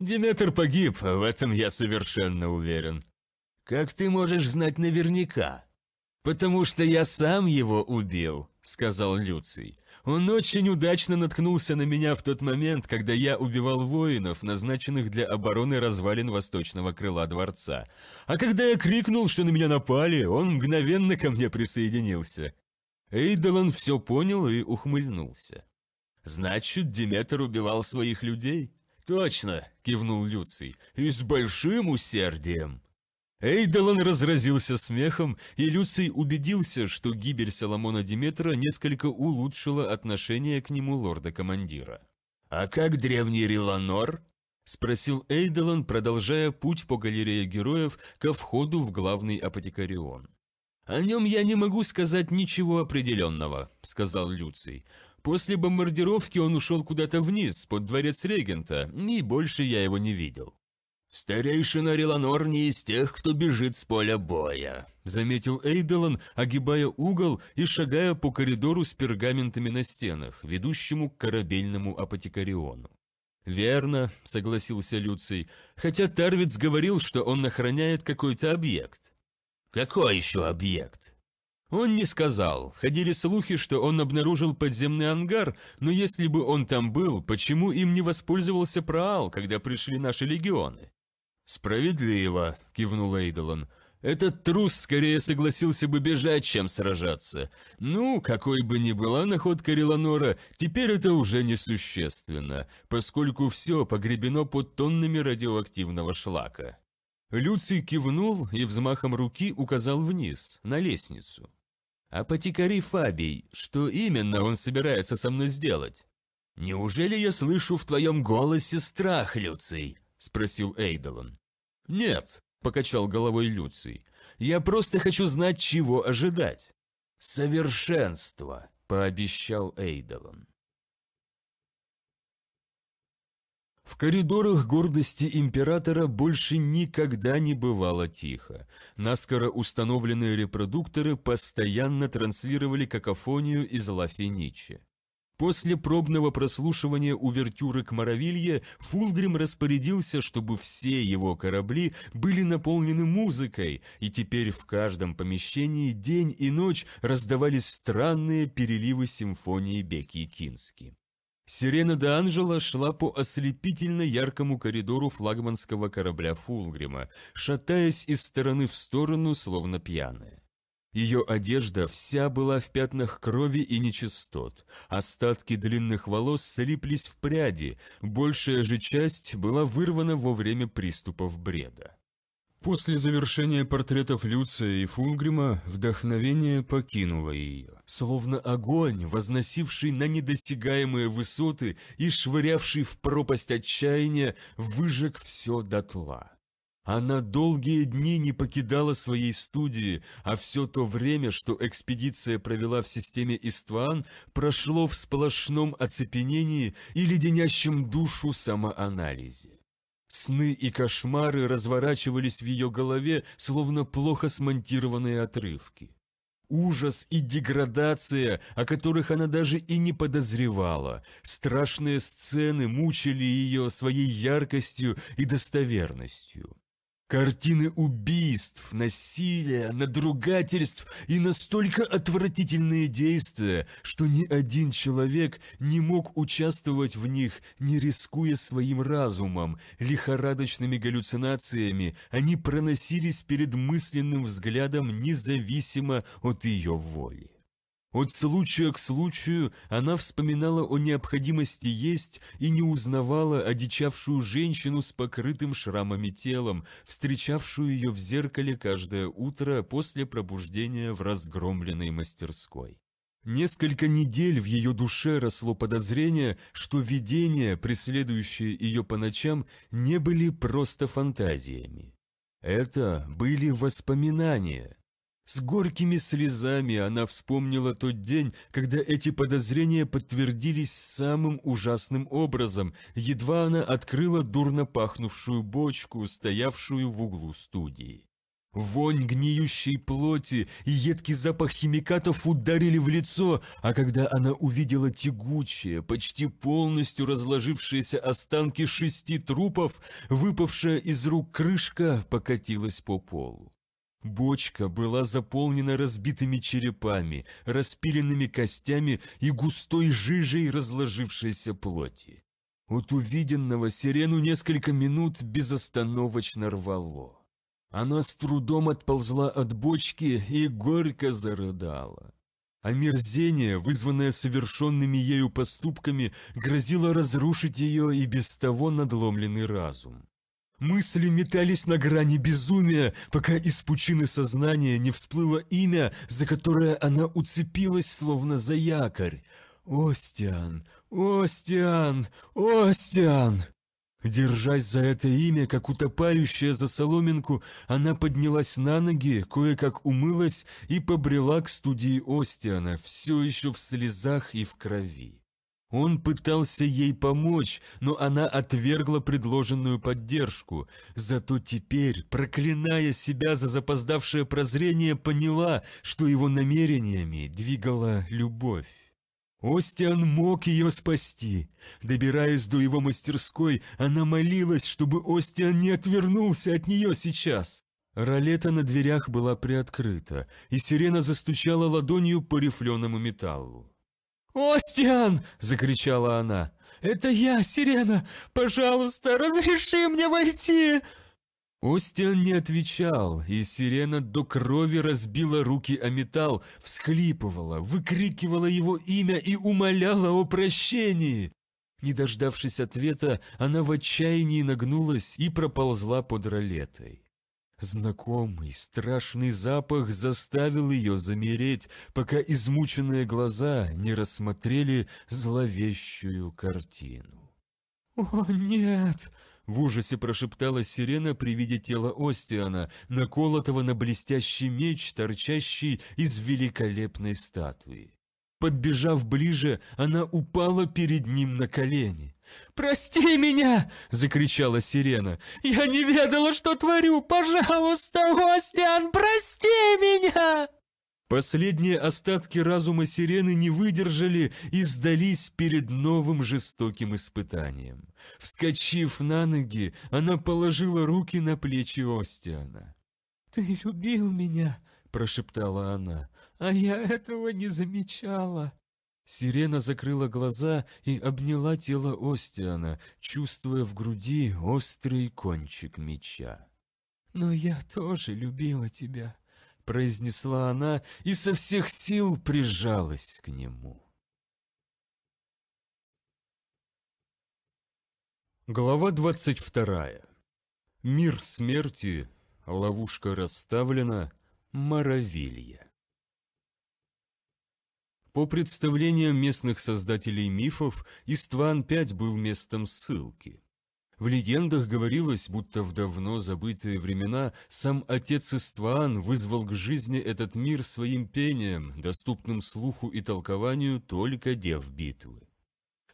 S1: «Диметр погиб, в этом я совершенно уверен». «Как ты можешь знать наверняка?» «Потому что я сам его убил», — сказал Люций. Он очень удачно наткнулся на меня в тот момент, когда я убивал воинов, назначенных для обороны развалин восточного крыла дворца. А когда я крикнул, что на меня напали, он мгновенно ко мне присоединился. Эйдолан все понял и ухмыльнулся. «Значит, Диметр убивал своих людей?» «Точно!» – кивнул Люций. «И с большим усердием!» Эйдолон разразился смехом, и Люций убедился, что гибель Соломона Диметра несколько улучшила отношение к нему лорда-командира. «А как древний Риланор? – спросил Эйдолон, продолжая путь по галерее героев ко входу в главный апотекарион. «О нем я не могу сказать ничего определенного», – сказал Люций. «После бомбардировки он ушел куда-то вниз, под дворец регента, и больше я его не видел». «Старейшина Реланор не из тех, кто бежит с поля боя», — заметил Эйдолан, огибая угол и шагая по коридору с пергаментами на стенах, ведущему к корабельному апотекариону. «Верно», — согласился Люций, хотя Тарвиц говорил, что он охраняет какой-то объект. «Какой еще объект?» Он не сказал. Ходили слухи, что он обнаружил подземный ангар, но если бы он там был, почему им не воспользовался Праал, когда пришли наши легионы? «Справедливо», – кивнул Эйдолон. «Этот трус скорее согласился бы бежать, чем сражаться. Ну, какой бы ни была находка Реланора, теперь это уже несущественно, поскольку все погребено под тоннами радиоактивного шлака». Люций кивнул и взмахом руки указал вниз, на лестницу. «Апотекарий Фабий, что именно он собирается со мной сделать?» «Неужели я слышу в твоем голосе страх, Люций?» спросил Эйдолон. «Нет», – покачал головой Люций, – «я просто хочу знать, чего ожидать». «Совершенство», – пообещал Эйдолон. В коридорах гордости императора больше никогда не бывало тихо. Наскоро установленные репродукторы постоянно транслировали какофонию из Ла Феничи. После пробного прослушивания увертюры к Моровилье Фулгрим распорядился, чтобы все его корабли были наполнены музыкой, и теперь в каждом помещении день и ночь раздавались странные переливы симфонии Бекки Кински. Сирена де Анжела шла по ослепительно яркому коридору флагманского корабля Фулгрима, шатаясь из стороны в сторону, словно пьяная. Ее одежда вся была в пятнах крови и нечистот, остатки длинных волос слиплись в пряди, большая же часть была вырвана во время приступов бреда. После завершения портретов Люция и Фулгрима вдохновение покинуло ее, словно огонь, возносивший на недосягаемые высоты и швырявший в пропасть отчаяния, выжег все дотла. Она долгие дни не покидала своей студии, а все то время, что экспедиция провела в системе Истван, прошло в сплошном оцепенении и леденящем душу самоанализе. Сны и кошмары разворачивались в ее голове, словно плохо смонтированные отрывки. Ужас и деградация, о которых она даже и не подозревала. Страшные сцены мучили ее своей яркостью и достоверностью. Картины убийств, насилия, надругательств и настолько отвратительные действия, что ни один человек не мог участвовать в них, не рискуя своим разумом. Лихорадочными галлюцинациями они проносились перед мысленным взглядом независимо от ее воли. От случая к случаю она вспоминала о необходимости есть и не узнавала одичавшую женщину с покрытым шрамами телом, встречавшую ее в зеркале каждое утро после пробуждения в разгромленной мастерской. Несколько недель в ее душе росло подозрение, что видения, преследующие ее по ночам, не были просто фантазиями. Это были воспоминания, с горькими слезами она вспомнила тот день, когда эти подозрения подтвердились самым ужасным образом, едва она открыла дурно пахнувшую бочку, стоявшую в углу студии. Вонь гниющей плоти и едкий запах химикатов ударили в лицо, а когда она увидела тягучие, почти полностью разложившиеся останки шести трупов, выпавшая из рук крышка покатилась по полу. Бочка была заполнена разбитыми черепами, распиленными костями и густой жижей разложившейся плоти. От увиденного сирену несколько минут безостановочно рвало. Она с трудом отползла от бочки и горько зарыдала. Омерзение, вызванное совершенными ею поступками, грозило разрушить ее и без того надломленный разум. Мысли метались на грани безумия, пока из пучины сознания не всплыло имя, за которое она уцепилась, словно за якорь. «Остиан! Остиан! Остиан!» Держась за это имя, как утопающая за соломинку, она поднялась на ноги, кое-как умылась и побрела к студии Остиана, все еще в слезах и в крови. Он пытался ей помочь, но она отвергла предложенную поддержку. Зато теперь, проклиная себя за запоздавшее прозрение, поняла, что его намерениями двигала любовь. Остиан мог ее спасти. Добираясь до его мастерской, она молилась, чтобы Остиан не отвернулся от нее сейчас. Ролета на дверях была приоткрыта, и сирена застучала ладонью по рифленому металлу. «Остиан!» – закричала она. «Это я, Сирена! Пожалуйста, разреши мне войти!» Остиан не отвечал, и сирена до крови разбила руки о металл, всхлипывала, выкрикивала его имя и умоляла о прощении. Не дождавшись ответа, она в отчаянии нагнулась и проползла под ролетой. Знакомый, страшный запах заставил ее замереть, пока измученные глаза не рассмотрели зловещую картину. «О, нет!» — в ужасе прошептала сирена при виде тела Остиана, наколотого на блестящий меч, торчащий из великолепной статуи. Подбежав ближе, она упала перед ним на колени. «Прости меня!» – закричала сирена. «Я не ведала, что творю! Пожалуйста, Остиан, прости меня!» Последние остатки разума сирены не выдержали и сдались перед новым жестоким испытанием. Вскочив на ноги, она положила руки на плечи Остиана. «Ты любил меня!» – прошептала она а я этого не замечала». Сирена закрыла глаза и обняла тело Остиана, чувствуя в груди острый кончик меча. «Но я тоже любила тебя», — произнесла она и со всех сил прижалась к нему. Глава двадцать вторая. Мир смерти, ловушка расставлена, моровилья. По представлениям местных создателей мифов, Истван-5 был местом ссылки. В легендах говорилось, будто в давно забытые времена сам отец Истван вызвал к жизни этот мир своим пением, доступным слуху и толкованию только дев битвы.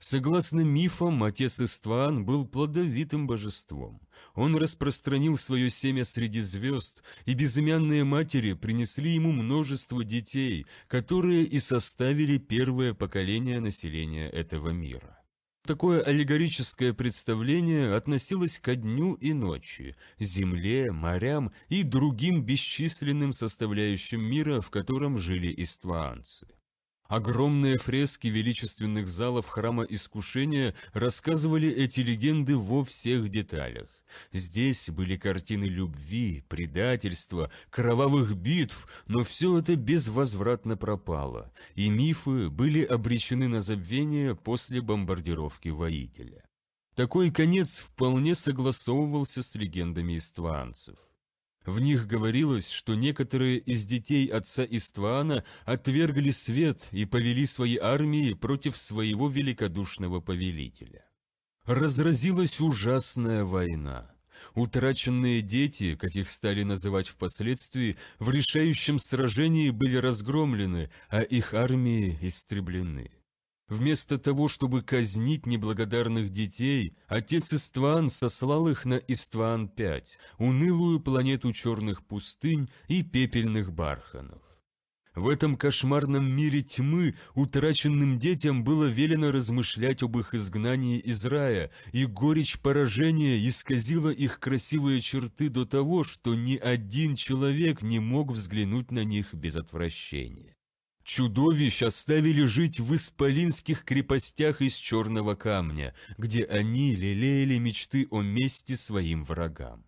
S1: Согласно мифам, отец Истваан был плодовитым божеством. Он распространил свое семя среди звезд, и безымянные матери принесли ему множество детей, которые и составили первое поколение населения этого мира. Такое аллегорическое представление относилось ко дню и ночи, земле, морям и другим бесчисленным составляющим мира, в котором жили истваанцы. Огромные фрески величественных залов храма искушения рассказывали эти легенды во всех деталях. Здесь были картины любви, предательства, кровавых битв, но все это безвозвратно пропало, и мифы были обречены на забвение после бомбардировки воителя. Такой конец вполне согласовывался с легендами истванцев. В них говорилось, что некоторые из детей отца Иствана отвергли свет и повели свои армии против своего великодушного повелителя. Разразилась ужасная война. Утраченные дети, как их стали называть впоследствии, в решающем сражении были разгромлены, а их армии истреблены. Вместо того, чтобы казнить неблагодарных детей, отец Истван сослал их на Истван-5, унылую планету черных пустынь и пепельных барханов. В этом кошмарном мире тьмы утраченным детям было велено размышлять об их изгнании из рая, и горечь поражения исказила их красивые черты до того, что ни один человек не мог взглянуть на них без отвращения. Чудовищ оставили жить в исполинских крепостях из черного камня, где они лелеяли мечты о мести своим врагам.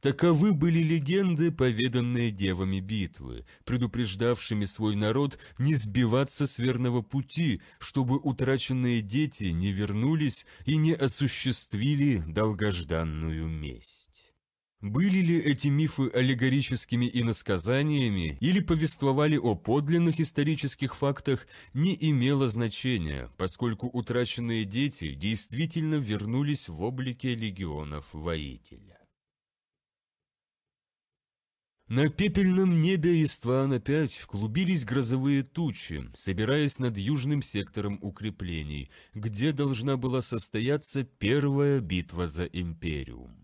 S1: Таковы были легенды, поведанные девами битвы, предупреждавшими свой народ не сбиваться с верного пути, чтобы утраченные дети не вернулись и не осуществили долгожданную месть. Были ли эти мифы аллегорическими иносказаниями или повествовали о подлинных исторических фактах, не имело значения, поскольку утраченные дети действительно вернулись в облике легионов воителя. На пепельном небе Иствана-5 клубились грозовые тучи, собираясь над южным сектором укреплений, где должна была состояться первая битва за Империум.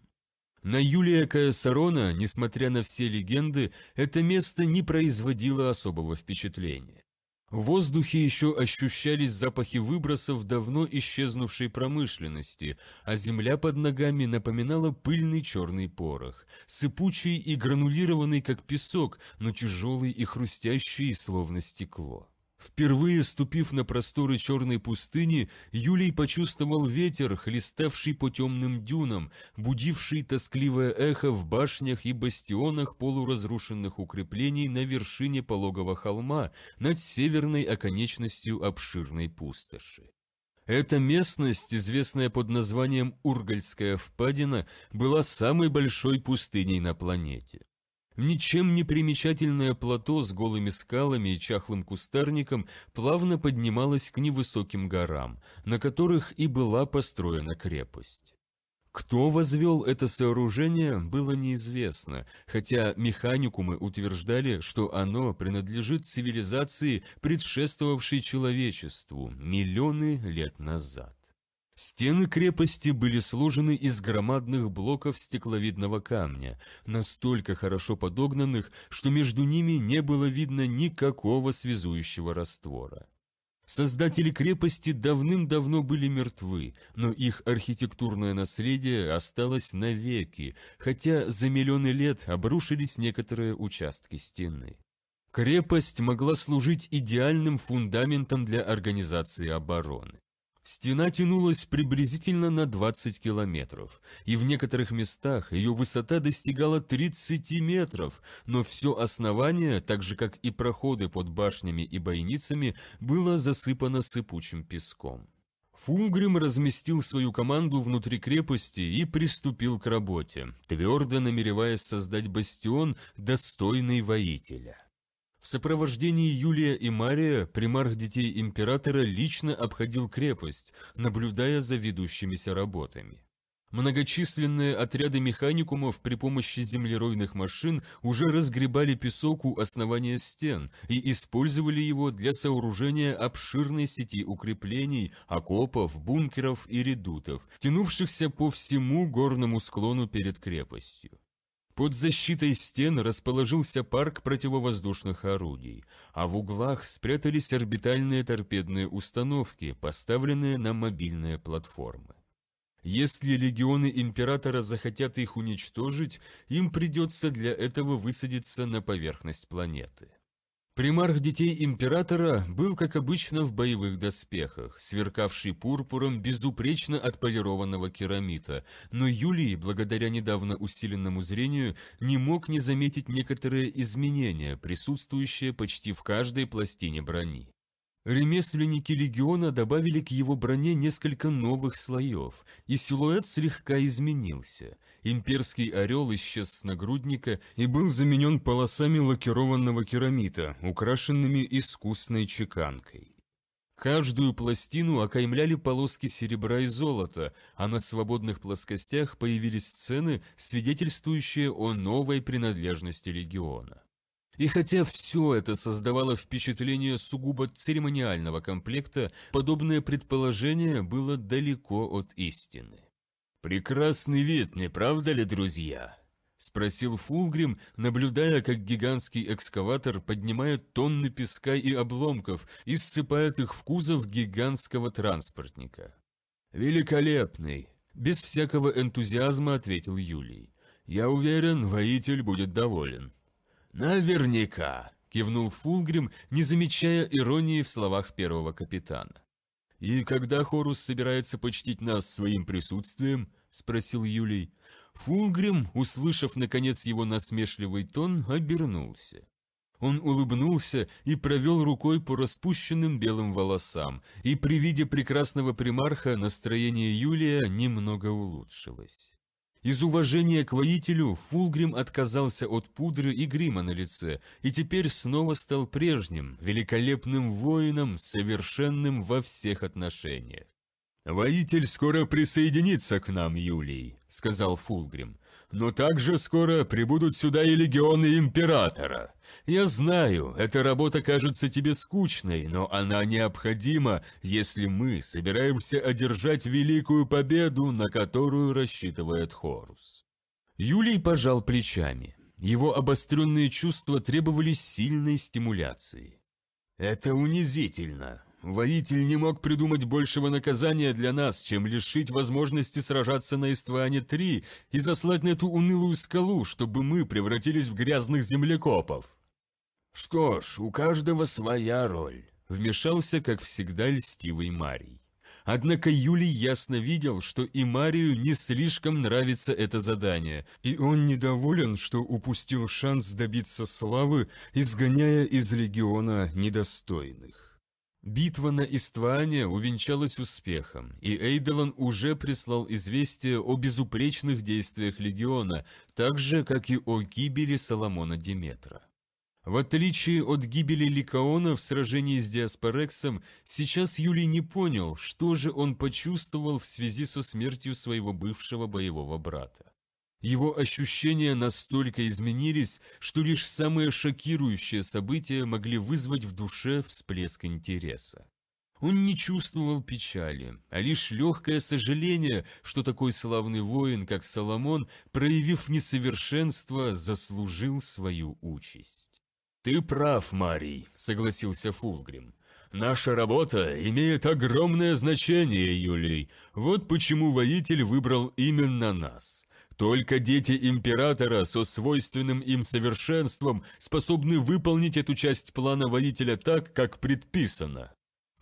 S1: На Юлия Каесарона, несмотря на все легенды, это место не производило особого впечатления. В воздухе еще ощущались запахи выбросов давно исчезнувшей промышленности, а земля под ногами напоминала пыльный черный порох, сыпучий и гранулированный, как песок, но тяжелый и хрустящий, словно стекло. Впервые ступив на просторы черной пустыни, Юлий почувствовал ветер, хлеставший по темным дюнам, будивший тоскливое эхо в башнях и бастионах полуразрушенных укреплений на вершине пологого холма над северной оконечностью обширной пустоши. Эта местность, известная под названием Ургальская впадина, была самой большой пустыней на планете. Ничем не примечательное плато с голыми скалами и чахлым кустарником плавно поднималось к невысоким горам, на которых и была построена крепость. Кто возвел это сооружение, было неизвестно, хотя механикумы утверждали, что оно принадлежит цивилизации, предшествовавшей человечеству миллионы лет назад. Стены крепости были сложены из громадных блоков стекловидного камня, настолько хорошо подогнанных, что между ними не было видно никакого связующего раствора. Создатели крепости давным-давно были мертвы, но их архитектурное наследие осталось навеки, хотя за миллионы лет обрушились некоторые участки стены. Крепость могла служить идеальным фундаментом для организации обороны. Стена тянулась приблизительно на 20 километров, и в некоторых местах ее высота достигала 30 метров, но все основание, так же как и проходы под башнями и бойницами, было засыпано сыпучим песком. Фунгрим разместил свою команду внутри крепости и приступил к работе, твердо намереваясь создать бастион, достойный воителя. В сопровождении Юлия и Мария примарх детей императора лично обходил крепость, наблюдая за ведущимися работами. Многочисленные отряды механикумов при помощи землеройных машин уже разгребали песок у основания стен и использовали его для сооружения обширной сети укреплений, окопов, бункеров и редутов, тянувшихся по всему горному склону перед крепостью. Под защитой стен расположился парк противовоздушных орудий, а в углах спрятались орбитальные торпедные установки, поставленные на мобильные платформы. Если легионы Императора захотят их уничтожить, им придется для этого высадиться на поверхность планеты. Примарх детей императора был, как обычно, в боевых доспехах, сверкавший пурпуром безупречно отполированного керамита, но Юлий, благодаря недавно усиленному зрению, не мог не заметить некоторые изменения, присутствующие почти в каждой пластине брони. Ремесленники легиона добавили к его броне несколько новых слоев, и силуэт слегка изменился. Имперский орел исчез с нагрудника и был заменен полосами лакированного керамита, украшенными искусной чеканкой. Каждую пластину окаймляли полоски серебра и золота, а на свободных плоскостях появились сцены, свидетельствующие о новой принадлежности легиона. И хотя все это создавало впечатление сугубо церемониального комплекта, подобное предположение было далеко от истины. «Прекрасный вид, не правда ли, друзья?» – спросил Фулгрим, наблюдая, как гигантский экскаватор поднимает тонны песка и обломков и ссыпает их в кузов гигантского транспортника. «Великолепный!» – без всякого энтузиазма ответил Юлий. «Я уверен, воитель будет доволен». «Наверняка!» – кивнул Фулгрим, не замечая иронии в словах первого капитана. «И когда Хорус собирается почтить нас своим присутствием?» – спросил Юлий. Фулгрим, услышав, наконец, его насмешливый тон, обернулся. Он улыбнулся и провел рукой по распущенным белым волосам, и при виде прекрасного примарха настроение Юлия немного улучшилось. Из уважения к воителю Фулгрим отказался от пудры и грима на лице и теперь снова стал прежним, великолепным воином, совершенным во всех отношениях. «Воитель скоро присоединится к нам, Юлий», — сказал Фулгрим. Но также скоро прибудут сюда и легионы Императора. Я знаю, эта работа кажется тебе скучной, но она необходима, если мы собираемся одержать великую победу, на которую рассчитывает Хорус». Юлий пожал плечами. Его обостренные чувства требовали сильной стимуляции. «Это унизительно», Воитель не мог придумать большего наказания для нас, чем лишить возможности сражаться на Истване-3 и заслать на эту унылую скалу, чтобы мы превратились в грязных землекопов. «Что ж, у каждого своя роль», — вмешался, как всегда, льстивый Марий. Однако Юлий ясно видел, что и Марию не слишком нравится это задание, и он недоволен, что упустил шанс добиться славы, изгоняя из легиона недостойных. Битва на Истване увенчалась успехом, и Эйдолан уже прислал известие о безупречных действиях легиона, так же, как и о гибели Соломона Диметра. В отличие от гибели Ликаона в сражении с Диаспорексом, сейчас Юлий не понял, что же он почувствовал в связи со смертью своего бывшего боевого брата. Его ощущения настолько изменились, что лишь самые шокирующие события могли вызвать в душе всплеск интереса. Он не чувствовал печали, а лишь легкое сожаление, что такой славный воин, как Соломон, проявив несовершенство, заслужил свою участь. «Ты прав, Марий», — согласился Фулгрим. «Наша работа имеет огромное значение, Юлий. Вот почему воитель выбрал именно нас. Только дети императора со свойственным им совершенством способны выполнить эту часть плана водителя так, как предписано.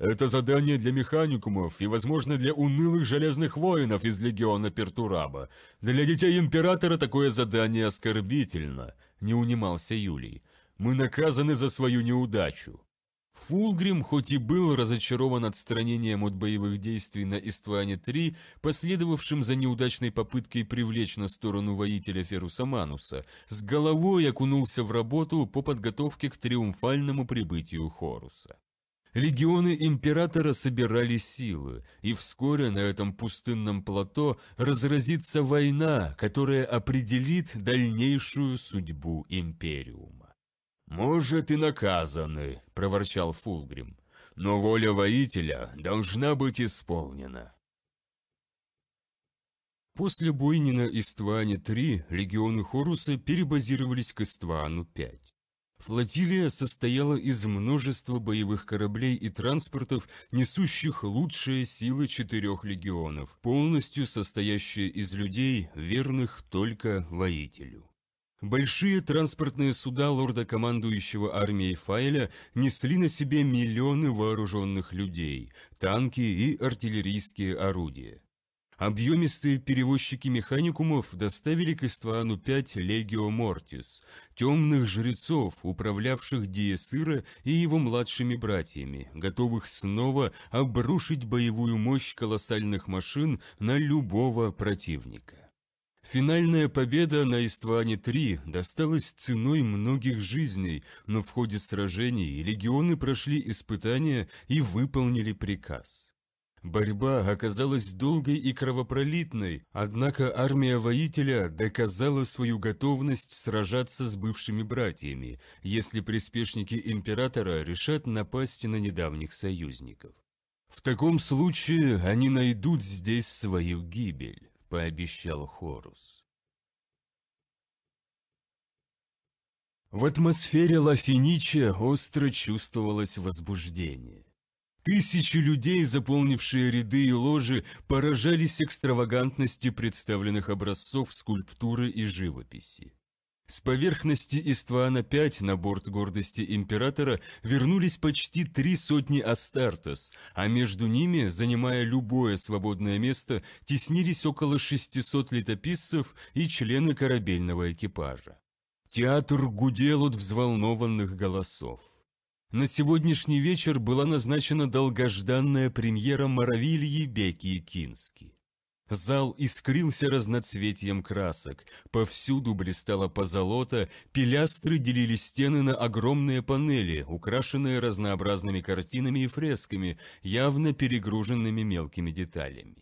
S1: Это задание для механикумов и, возможно, для унылых железных воинов из легиона Пертураба. Для детей императора такое задание оскорбительно, не унимался Юлий. Мы наказаны за свою неудачу. Фулгрим, хоть и был разочарован отстранением от боевых действий на Истване-3, последовавшим за неудачной попыткой привлечь на сторону воителя Феруса Мануса, с головой окунулся в работу по подготовке к триумфальному прибытию Хоруса. Легионы императора собирали силы, и вскоре на этом пустынном плато разразится война, которая определит дальнейшую судьбу Империума. «Может, и наказаны», – проворчал Фулгрим, – «но воля воителя должна быть исполнена». После Буйнина и Стване-3 легионы Хоруса перебазировались к Иствану-5. Флотилия состояла из множества боевых кораблей и транспортов, несущих лучшие силы четырех легионов, полностью состоящие из людей, верных только воителю. Большие транспортные суда лорда-командующего армией Файля несли на себе миллионы вооруженных людей, танки и артиллерийские орудия. Объемистые перевозчики механикумов доставили к Иствану-5 Легио Мортис, темных жрецов, управлявших Диесыра и его младшими братьями, готовых снова обрушить боевую мощь колоссальных машин на любого противника. Финальная победа на Истване-3 досталась ценой многих жизней, но в ходе сражений легионы прошли испытания и выполнили приказ. Борьба оказалась долгой и кровопролитной, однако армия воителя доказала свою готовность сражаться с бывшими братьями, если приспешники императора решат напасть на недавних союзников. В таком случае они найдут здесь свою гибель. — пообещал Хорус. В атмосфере Лафиничи остро чувствовалось возбуждение. Тысячи людей, заполнившие ряды и ложи, поражались экстравагантности представленных образцов скульптуры и живописи. С поверхности Иствана-5 на борт гордости императора вернулись почти три сотни Астартес, а между ними, занимая любое свободное место, теснились около 600 летописцев и члены корабельного экипажа. Театр гудел от взволнованных голосов. На сегодняшний вечер была назначена долгожданная премьера Моравильи Бекии Кински. Зал искрился разноцветием красок. Повсюду блистало позолота, пилястры делили стены на огромные панели, украшенные разнообразными картинами и фресками, явно перегруженными мелкими деталями.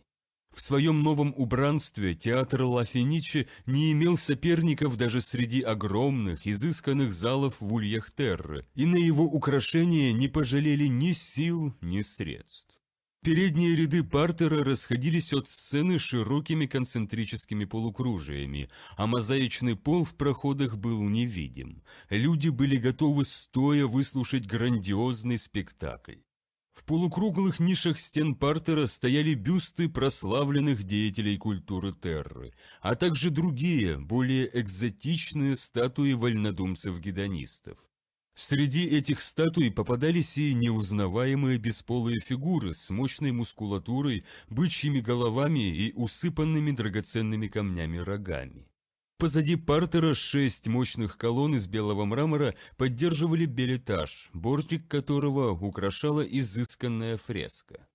S1: В своем новом убранстве театр Ла Финичи не имел соперников даже среди огромных, изысканных залов в Ульях Терры, и на его украшение не пожалели ни сил, ни средств. Передние ряды партера расходились от сцены широкими концентрическими полукружиями, а мозаичный пол в проходах был невидим. Люди были готовы стоя выслушать грандиозный спектакль. В полукруглых нишах стен партера стояли бюсты прославленных деятелей культуры Терры, а также другие, более экзотичные статуи вольнодумцев-гедонистов. Среди этих статуй попадались и неузнаваемые бесполые фигуры с мощной мускулатурой, бычьими головами и усыпанными драгоценными камнями рогами. Позади партера шесть мощных колонн из белого мрамора поддерживали белетаж, бортик которого украшала изысканная фреска.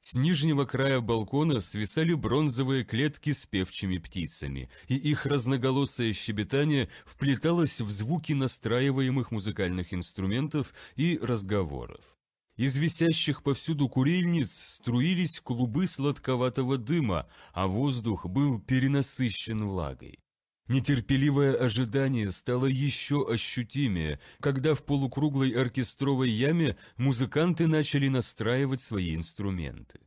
S1: С нижнего края балкона свисали бронзовые клетки с певчими птицами, и их разноголосое щебетание вплеталось в звуки настраиваемых музыкальных инструментов и разговоров. Из висящих повсюду курильниц струились клубы сладковатого дыма, а воздух был перенасыщен влагой. Нетерпеливое ожидание стало еще ощутимее, когда в полукруглой оркестровой яме музыканты начали настраивать свои инструменты.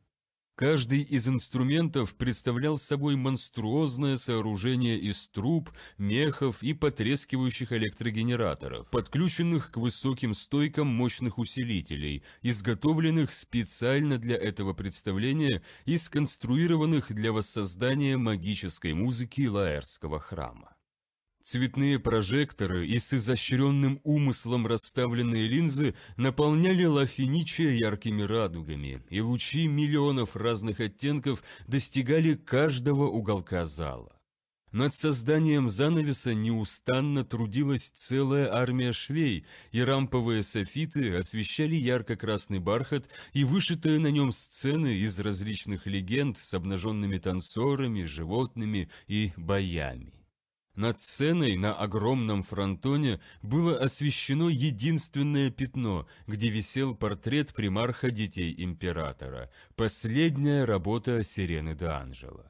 S1: Каждый из инструментов представлял собой монструозное сооружение из труб, мехов и потрескивающих электрогенераторов, подключенных к высоким стойкам мощных усилителей, изготовленных специально для этого представления и сконструированных для воссоздания магической музыки Лаэрского храма. Цветные прожекторы и с изощренным умыслом расставленные линзы наполняли Лафиничия яркими радугами, и лучи миллионов разных оттенков достигали каждого уголка зала. Над созданием занавеса неустанно трудилась целая армия швей, и рамповые софиты освещали ярко-красный бархат и вышитые на нем сцены из различных легенд с обнаженными танцорами, животными и боями. Над сценой на огромном фронтоне было освещено единственное пятно, где висел портрет примарха детей императора, последняя работа Сирены де Анжела.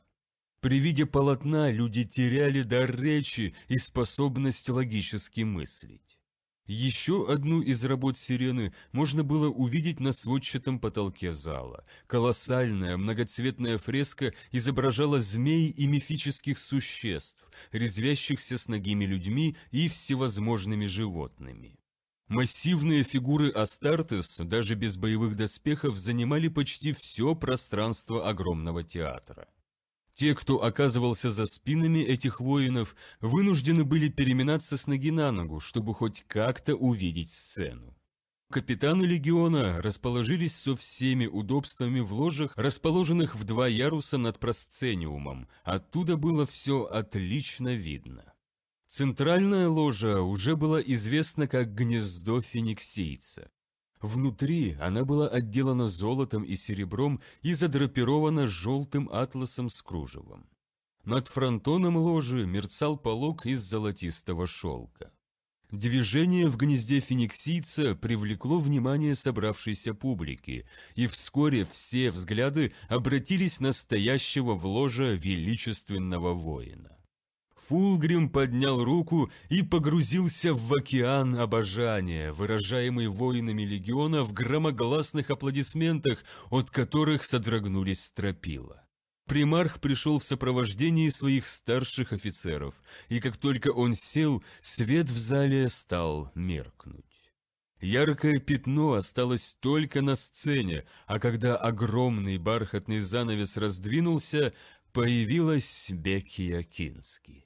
S1: При виде полотна люди теряли дар речи и способность логически мыслить. Еще одну из работ сирены можно было увидеть на сводчатом потолке зала. Колоссальная многоцветная фреска изображала змей и мифических существ, резвящихся с ногими людьми и всевозможными животными. Массивные фигуры Астартес, даже без боевых доспехов, занимали почти все пространство огромного театра. Те, кто оказывался за спинами этих воинов, вынуждены были переминаться с ноги на ногу, чтобы хоть как-то увидеть сцену. Капитаны легиона расположились со всеми удобствами в ложах, расположенных в два яруса над просцениумом. Оттуда было все отлично видно. Центральная ложа уже была известна как гнездо фениксийца. Внутри она была отделана золотом и серебром и задрапирована желтым атласом с кружевом. Над фронтоном ложи мерцал полог из золотистого шелка. Движение в гнезде фениксийца привлекло внимание собравшейся публики, и вскоре все взгляды обратились на стоящего в ложе величественного воина. Фулгрим поднял руку и погрузился в океан обожания, выражаемый воинами легиона в громогласных аплодисментах, от которых содрогнулись стропила. Примарх пришел в сопровождении своих старших офицеров, и как только он сел, свет в зале стал меркнуть. Яркое пятно осталось только на сцене, а когда огромный бархатный занавес раздвинулся, появилась Бекия Кински.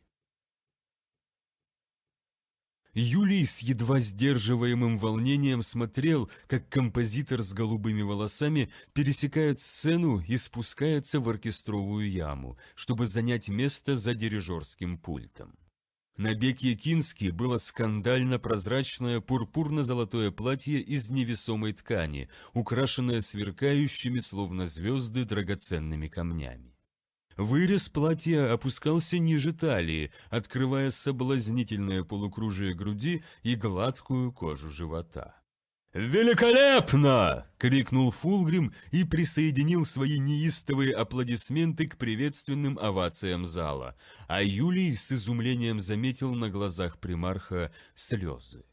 S1: Юлий с едва сдерживаемым волнением смотрел, как композитор с голубыми волосами пересекает сцену и спускается в оркестровую яму, чтобы занять место за дирижерским пультом. На Бекье Кински было скандально прозрачное пурпурно-золотое платье из невесомой ткани, украшенное сверкающими, словно звезды, драгоценными камнями. Вырез платья опускался ниже талии, открывая соблазнительное полукружие груди и гладкую кожу живота. «Великолепно!» — крикнул Фулгрим и присоединил свои неистовые аплодисменты к приветственным овациям зала, а Юлий с изумлением заметил на глазах примарха слезы.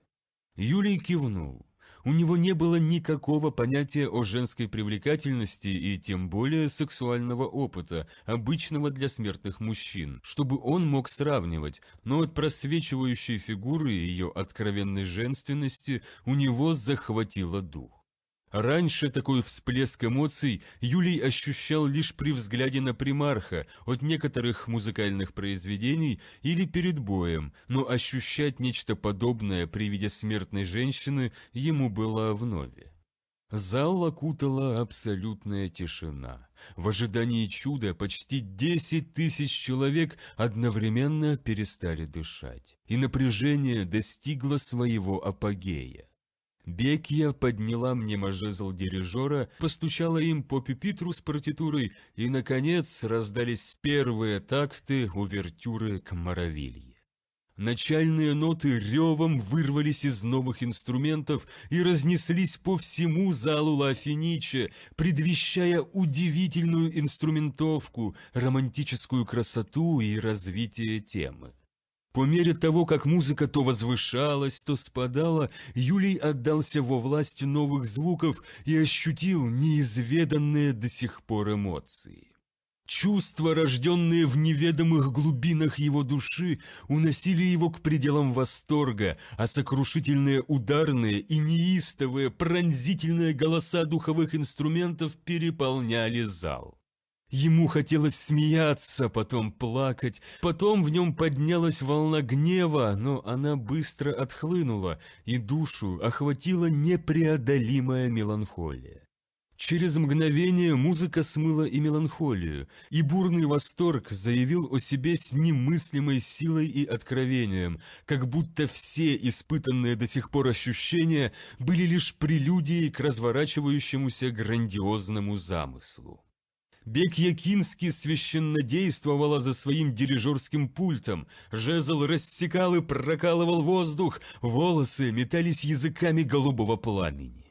S1: Юлий кивнул. У него не было никакого понятия о женской привлекательности и тем более сексуального опыта, обычного для смертных мужчин, чтобы он мог сравнивать, но от просвечивающей фигуры и ее откровенной женственности у него захватило дух. Раньше такой всплеск эмоций Юлий ощущал лишь при взгляде на примарха от некоторых музыкальных произведений или перед боем, но ощущать нечто подобное при виде смертной женщины ему было вновь. Зал окутала абсолютная тишина. В ожидании чуда почти 10 тысяч человек одновременно перестали дышать, и напряжение достигло своего апогея. Бекия подняла мне мажезл дирижера, постучала им по пюпитру с партитурой, и, наконец, раздались первые такты увертюры к Моровилье. Начальные ноты ревом вырвались из новых инструментов и разнеслись по всему залу Лафинича, предвещая удивительную инструментовку, романтическую красоту и развитие темы. По мере того, как музыка то возвышалась, то спадала, Юлий отдался во власть новых звуков и ощутил неизведанные до сих пор эмоции. Чувства, рожденные в неведомых глубинах его души, уносили его к пределам восторга, а сокрушительные ударные и неистовые пронзительные голоса духовых инструментов переполняли зал. Ему хотелось смеяться, потом плакать, потом в нем поднялась волна гнева, но она быстро отхлынула, и душу охватила непреодолимая меланхолия. Через мгновение музыка смыла и меланхолию, и бурный восторг заявил о себе с немыслимой силой и откровением, как будто все испытанные до сих пор ощущения были лишь прелюдией к разворачивающемуся грандиозному замыслу. Бек Якинский священно действовала за своим дирижерским пультом. Жезл рассекал и прокалывал воздух, волосы метались языками голубого пламени.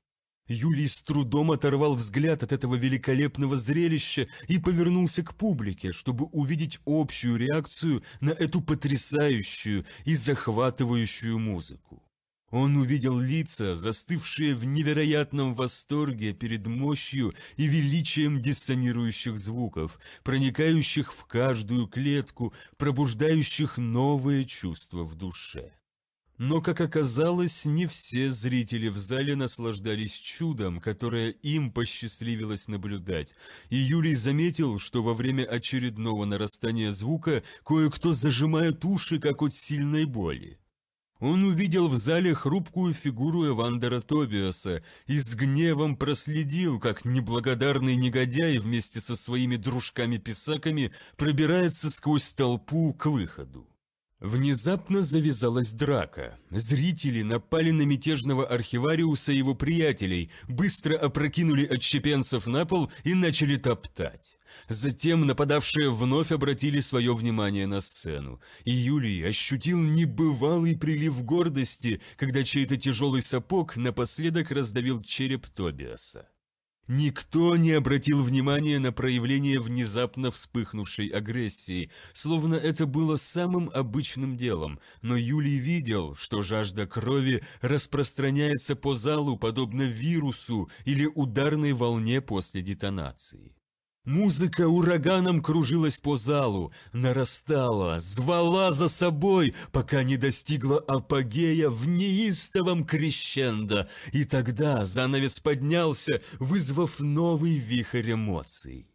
S1: Юлий с трудом оторвал взгляд от этого великолепного зрелища и повернулся к публике, чтобы увидеть общую реакцию на эту потрясающую и захватывающую музыку. Он увидел лица, застывшие в невероятном восторге перед мощью и величием диссонирующих звуков, проникающих в каждую клетку, пробуждающих новые чувства в душе. Но, как оказалось, не все зрители в зале наслаждались чудом, которое им посчастливилось наблюдать, и Юрий заметил, что во время очередного нарастания звука кое-кто зажимает уши, как от сильной боли. Он увидел в зале хрупкую фигуру Эвандера Тобиаса и с гневом проследил, как неблагодарный негодяй вместе со своими дружками-писаками пробирается сквозь толпу к выходу. Внезапно завязалась драка. Зрители напали на мятежного архивариуса и его приятелей, быстро опрокинули отщепенцев на пол и начали топтать. Затем нападавшие вновь обратили свое внимание на сцену, и Юлий ощутил небывалый прилив гордости, когда чей-то тяжелый сапог напоследок раздавил череп Тобиаса. Никто не обратил внимания на проявление внезапно вспыхнувшей агрессии, словно это было самым обычным делом, но Юлий видел, что жажда крови распространяется по залу подобно вирусу или ударной волне после детонации. Музыка ураганом кружилась по залу, нарастала, звала за собой, пока не достигла апогея в неистовом крещендо, и тогда занавес поднялся, вызвав новый вихрь эмоций.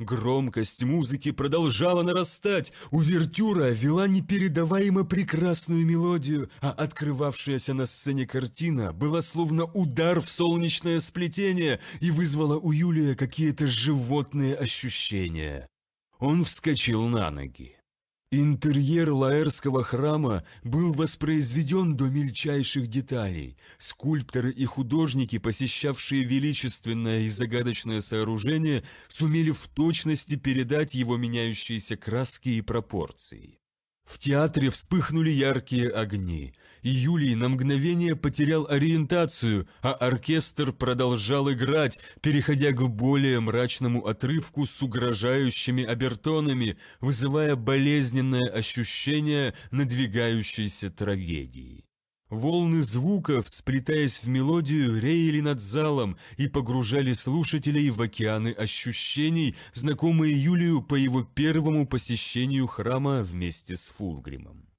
S1: Громкость музыки продолжала нарастать. Увертюра вела непередаваемо прекрасную мелодию, а открывавшаяся на сцене картина была словно удар в солнечное сплетение и вызвала у Юлия какие-то животные ощущения. Он вскочил на ноги. Интерьер Лаэрского храма был воспроизведен до мельчайших деталей. Скульпторы и художники, посещавшие величественное и загадочное сооружение, сумели в точности передать его меняющиеся краски и пропорции. В театре вспыхнули яркие огни. Юлий на мгновение потерял ориентацию, а оркестр продолжал играть, переходя к более мрачному отрывку с угрожающими обертонами, вызывая болезненное ощущение надвигающейся трагедии. Волны звуков, сплетаясь в мелодию, реяли над залом и погружали слушателей в океаны ощущений, знакомые Юлию по его первому посещению храма вместе с Фулгримом.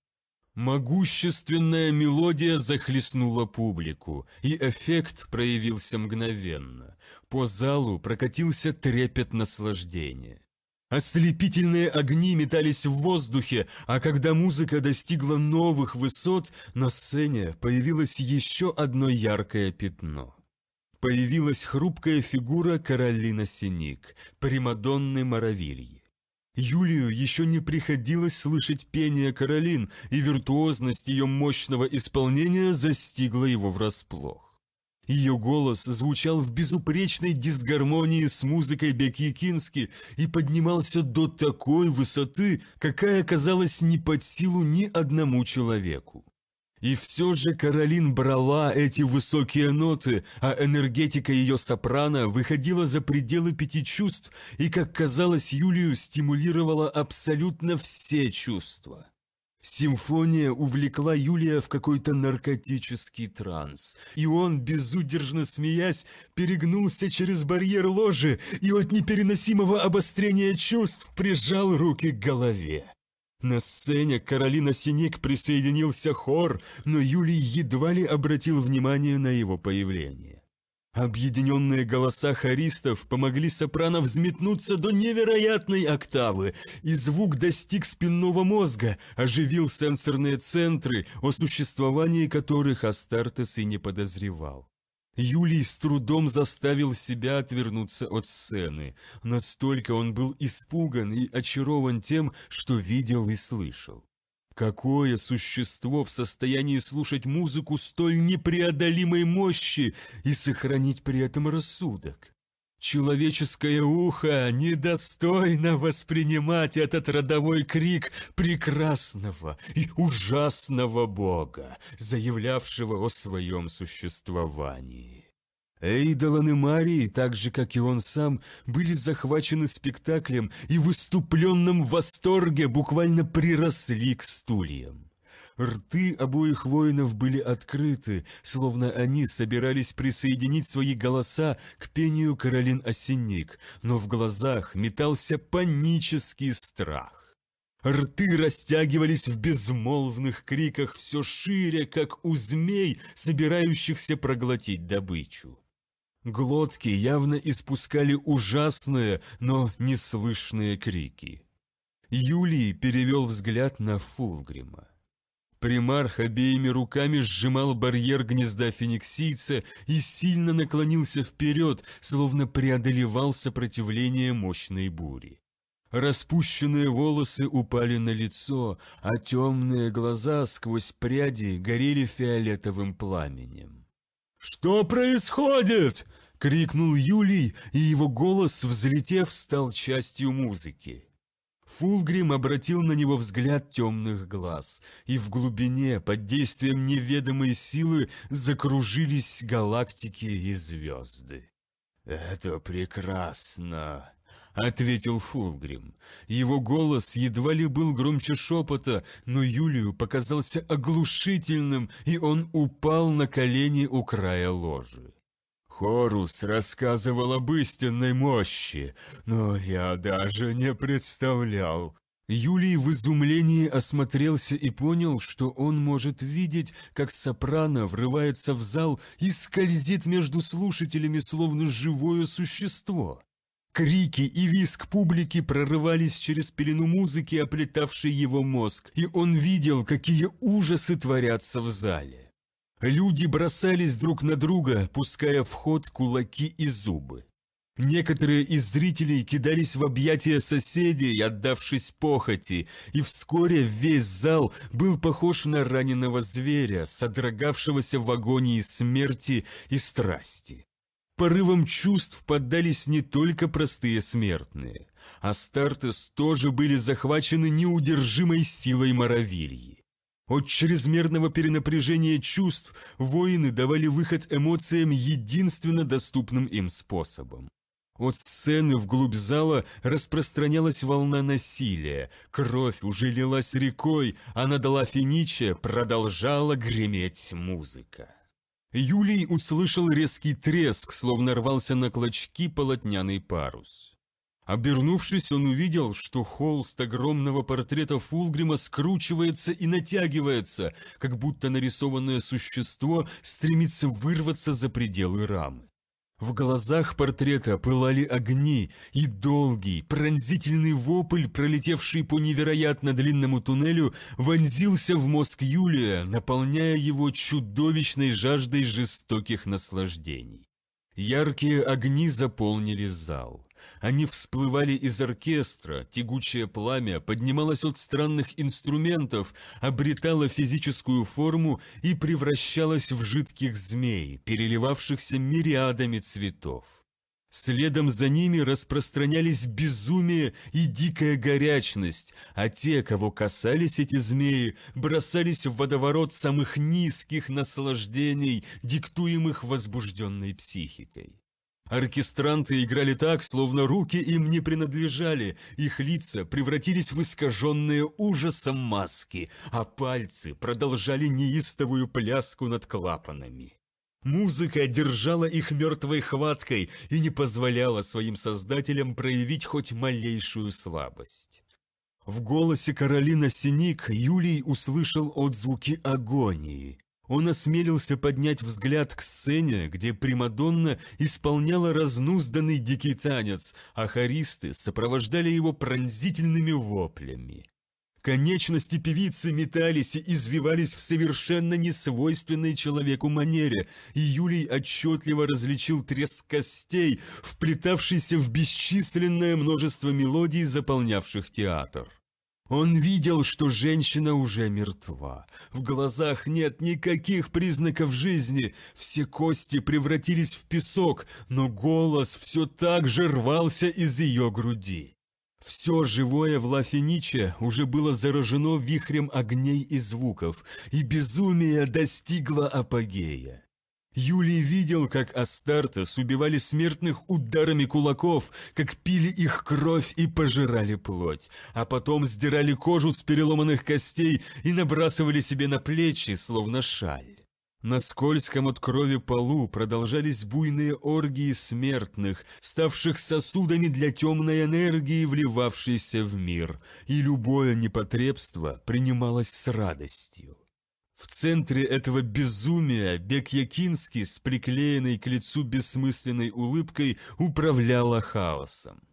S1: Могущественная мелодия захлестнула публику, и эффект проявился мгновенно. По залу прокатился трепет наслаждения. Ослепительные огни метались в воздухе, а когда музыка достигла новых высот, на сцене появилось еще одно яркое пятно. Появилась хрупкая фигура Каролина Синик, Примадонны Моровильи. Юлию еще не приходилось слышать пение Каролин, и виртуозность ее мощного исполнения застигла его врасплох. Ее голос звучал в безупречной дисгармонии с музыкой Беки и поднимался до такой высоты, какая казалась не под силу ни одному человеку. И все же Каролин брала эти высокие ноты, а энергетика ее сопрано выходила за пределы пяти чувств и, как казалось Юлию, стимулировала абсолютно все чувства. Симфония увлекла Юлия в какой-то наркотический транс, и он, безудержно смеясь, перегнулся через барьер ложи и от непереносимого обострения чувств прижал руки к голове. На сцене Каролина Синик присоединился хор, но Юлий едва ли обратил внимание на его появление. Объединенные голоса хористов помогли сопрано взметнуться до невероятной октавы, и звук достиг спинного мозга, оживил сенсорные центры, о существовании которых Астартес и не подозревал. Юлий с трудом заставил себя отвернуться от сцены. Настолько он был испуган и очарован тем, что видел и слышал. Какое существо в состоянии слушать музыку столь непреодолимой мощи и сохранить при этом рассудок? Человеческое ухо недостойно воспринимать этот родовой крик прекрасного и ужасного бога, заявлявшего о своем существовании. Эйдолан и Марии, так же, как и он сам, были захвачены спектаклем и в выступленном восторге буквально приросли к стульям. Рты обоих воинов были открыты, словно они собирались присоединить свои голоса к пению Каролин Осенник, но в глазах метался панический страх. Рты растягивались в безмолвных криках все шире, как у змей, собирающихся проглотить добычу. Глотки явно испускали ужасные, но неслышные крики. Юлий перевел взгляд на Фулгрима. Примарх обеими руками сжимал барьер гнезда фениксийца и сильно наклонился вперед, словно преодолевал сопротивление мощной бури. Распущенные волосы упали на лицо, а темные глаза сквозь пряди горели фиолетовым пламенем. «Что происходит?» — крикнул Юлий, и его голос, взлетев, стал частью музыки. Фулгрим обратил на него взгляд темных глаз, и в глубине, под действием неведомой силы, закружились галактики и звезды. «Это прекрасно!» — ответил Фулгрим. Его голос едва ли был громче шепота, но Юлию показался оглушительным, и он упал на колени у края ложи. Хорус рассказывал об истинной мощи, но я даже не представлял. Юлий в изумлении осмотрелся и понял, что он может видеть, как сопрано врывается в зал и скользит между слушателями, словно живое существо. Крики и визг публики прорывались через пелену музыки, оплетавшей его мозг, и он видел, какие ужасы творятся в зале. Люди бросались друг на друга, пуская в ход кулаки и зубы. Некоторые из зрителей кидались в объятия соседей, отдавшись похоти, и вскоре весь зал был похож на раненого зверя, содрогавшегося в агонии смерти и страсти. Порывом чувств поддались не только простые смертные. а Астартес тоже были захвачены неудержимой силой Моровильи. От чрезмерного перенапряжения чувств воины давали выход эмоциям единственно доступным им способом. От сцены вглубь зала распространялась волна насилия, кровь уже лилась рекой, а на Долафиниче продолжала греметь музыка. Юлий услышал резкий треск, словно рвался на клочки полотняный парус. Обернувшись, он увидел, что холст огромного портрета Фулгрима скручивается и натягивается, как будто нарисованное существо стремится вырваться за пределы рамы. В глазах портрета пылали огни, и долгий, пронзительный вопль, пролетевший по невероятно длинному туннелю, вонзился в мозг Юлия, наполняя его чудовищной жаждой жестоких наслаждений. Яркие огни заполнили зал. Они всплывали из оркестра, тягучее пламя поднималось от странных инструментов, обретало физическую форму и превращалось в жидких змей, переливавшихся мириадами цветов. Следом за ними распространялись безумие и дикая горячность, а те, кого касались эти змеи, бросались в водоворот самых низких наслаждений, диктуемых возбужденной психикой. Оркестранты играли так, словно руки им не принадлежали, их лица превратились в искаженные ужасом маски, а пальцы продолжали неистовую пляску над клапанами. Музыка держала их мертвой хваткой и не позволяла своим создателям проявить хоть малейшую слабость. В голосе Каролина Синик Юлий услышал отзвуки агонии он осмелился поднять взгляд к сцене, где Примадонна исполняла разнузданный дикий танец, а хористы сопровождали его пронзительными воплями. Конечности певицы метались и извивались в совершенно несвойственной человеку манере, и Юлий отчетливо различил треск костей, вплетавшийся в бесчисленное множество мелодий, заполнявших театр. Он видел, что женщина уже мертва. В глазах нет никаких признаков жизни. Все кости превратились в песок, но голос все так же рвался из ее груди. Все живое в Лафиниче уже было заражено вихрем огней и звуков, и безумие достигло апогея. Юлий видел, как Астартес убивали смертных ударами кулаков, как пили их кровь и пожирали плоть, а потом сдирали кожу с переломанных костей и набрасывали себе на плечи, словно шаль. На скользком от крови полу продолжались буйные оргии смертных, ставших сосудами для темной энергии, вливавшейся в мир, и любое непотребство принималось с радостью. В центре этого безумия Бек Якинский с приклеенной к лицу бессмысленной улыбкой управляла хаосом.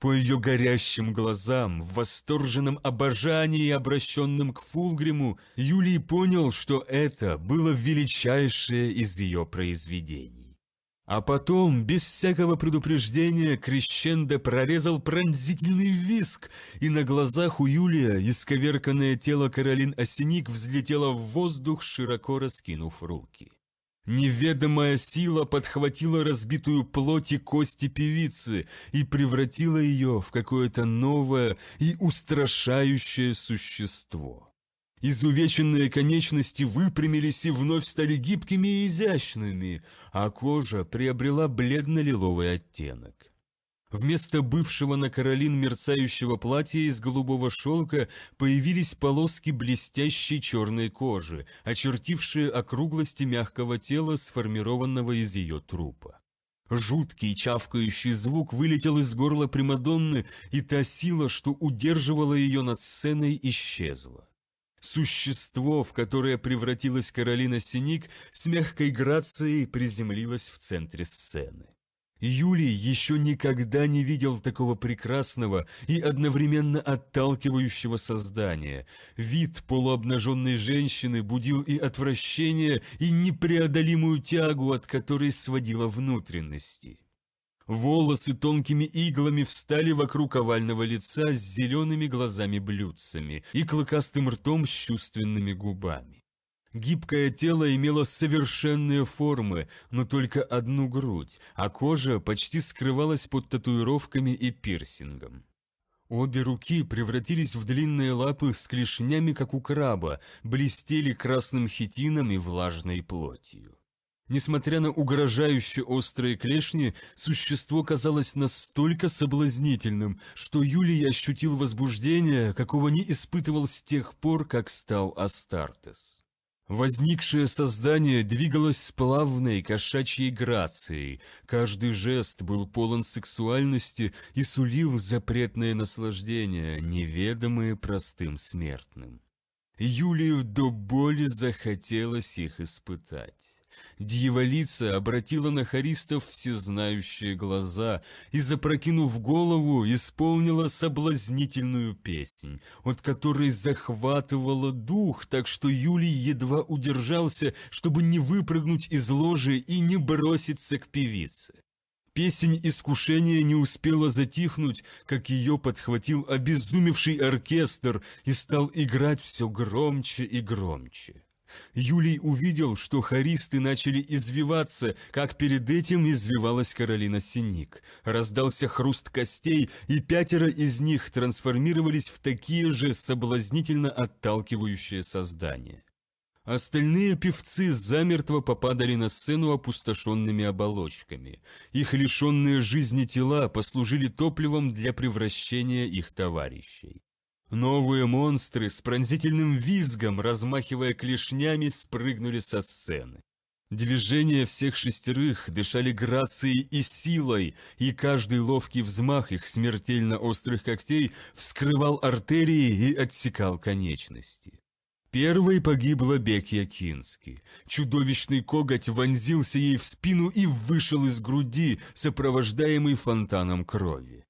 S1: По ее горящим глазам, в восторженном обожании, обращенном к Фулгриму, Юлий понял, что это было величайшее из ее произведений. А потом, без всякого предупреждения, Крещендо прорезал пронзительный виск, и на глазах у Юлия исковерканное тело Каролин Осиник взлетело в воздух, широко раскинув руки. Неведомая сила подхватила разбитую плоть и кости певицы и превратила ее в какое-то новое и устрашающее существо. Изувеченные конечности выпрямились и вновь стали гибкими и изящными, а кожа приобрела бледно-лиловый оттенок. Вместо бывшего на Каролин мерцающего платья из голубого шелка появились полоски блестящей черной кожи, очертившие округлости мягкого тела, сформированного из ее трупа. Жуткий чавкающий звук вылетел из горла Примадонны, и та сила, что удерживала ее над сценой, исчезла. Существо, в которое превратилась Каролина Синик, с мягкой грацией приземлилось в центре сцены. Юлий еще никогда не видел такого прекрасного и одновременно отталкивающего создания. Вид полуобнаженной женщины будил и отвращение, и непреодолимую тягу, от которой сводило внутренности. Волосы тонкими иглами встали вокруг овального лица с зелеными глазами-блюдцами и клыкастым ртом с чувственными губами. Гибкое тело имело совершенные формы, но только одну грудь, а кожа почти скрывалась под татуировками и пирсингом. Обе руки превратились в длинные лапы с клешнями, как у краба, блестели красным хитином и влажной плотью. Несмотря на угрожающие острые клешни, существо казалось настолько соблазнительным, что Юлий ощутил возбуждение, какого не испытывал с тех пор, как стал Астартес. Возникшее создание двигалось с плавной кошачьей грацией, каждый жест был полон сексуальности и сулил запретное наслаждение, неведомое простым смертным. Юлию до боли захотелось их испытать. Дьяволица обратила на харистов всезнающие глаза и, запрокинув голову, исполнила соблазнительную песнь, от которой захватывала дух, так что Юлий едва удержался, чтобы не выпрыгнуть из ложи и не броситься к певице. Песень искушения не успела затихнуть, как ее подхватил обезумевший оркестр и стал играть все громче и громче. Юлий увидел, что харисты начали извиваться, как перед этим извивалась Каролина Синик. Раздался хруст костей, и пятеро из них трансформировались в такие же соблазнительно отталкивающие создания. Остальные певцы замертво попадали на сцену опустошенными оболочками. Их лишенные жизни тела послужили топливом для превращения их товарищей. Новые монстры с пронзительным визгом, размахивая клешнями, спрыгнули со сцены. Движения всех шестерых дышали грацией и силой, и каждый ловкий взмах их смертельно острых когтей вскрывал артерии и отсекал конечности. Первой погибла Бекья Кински. Чудовищный коготь вонзился ей в спину и вышел из груди, сопровождаемый фонтаном крови.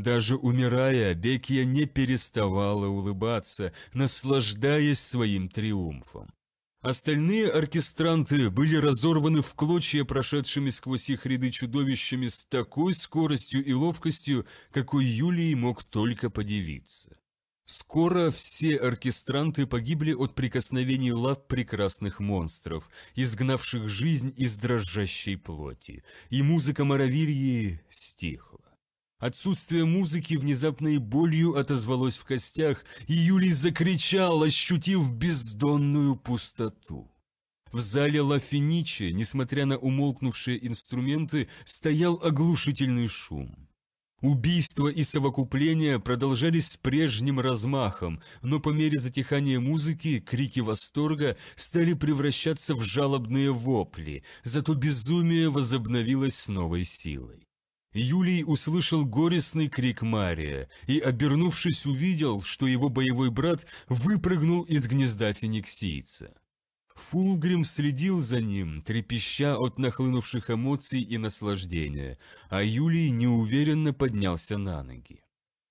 S1: Даже умирая, Бекия не переставала улыбаться, наслаждаясь своим триумфом. Остальные оркестранты были разорваны в клочья прошедшими сквозь их ряды чудовищами с такой скоростью и ловкостью, какой Юлий мог только подивиться. Скоро все оркестранты погибли от прикосновений лап прекрасных монстров, изгнавших жизнь из дрожащей плоти, и музыка Моровирьи стих. Отсутствие музыки внезапной болью отозвалось в костях, и Юлий закричал, ощутив бездонную пустоту. В зале Лафиничи, несмотря на умолкнувшие инструменты, стоял оглушительный шум. Убийство и совокупление продолжались с прежним размахом, но по мере затихания музыки крики восторга стали превращаться в жалобные вопли, зато безумие возобновилось с новой силой. Юлий услышал горестный крик Мария и, обернувшись, увидел, что его боевой брат выпрыгнул из гнезда фениксийца. Фулгрим следил за ним, трепеща от нахлынувших эмоций и наслаждения, а Юлий неуверенно поднялся на ноги.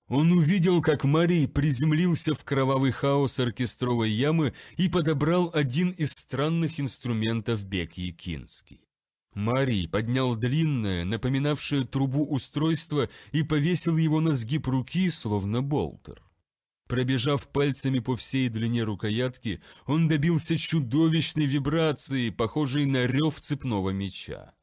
S1: Он увидел, как Марий приземлился в кровавый хаос оркестровой ямы и подобрал один из странных инструментов Бек Якинский. Марий поднял длинное, напоминавшее трубу устройство и повесил его на сгиб руки, словно болтер. Пробежав пальцами по всей длине рукоятки, он добился чудовищной вибрации, похожей на рев цепного меча.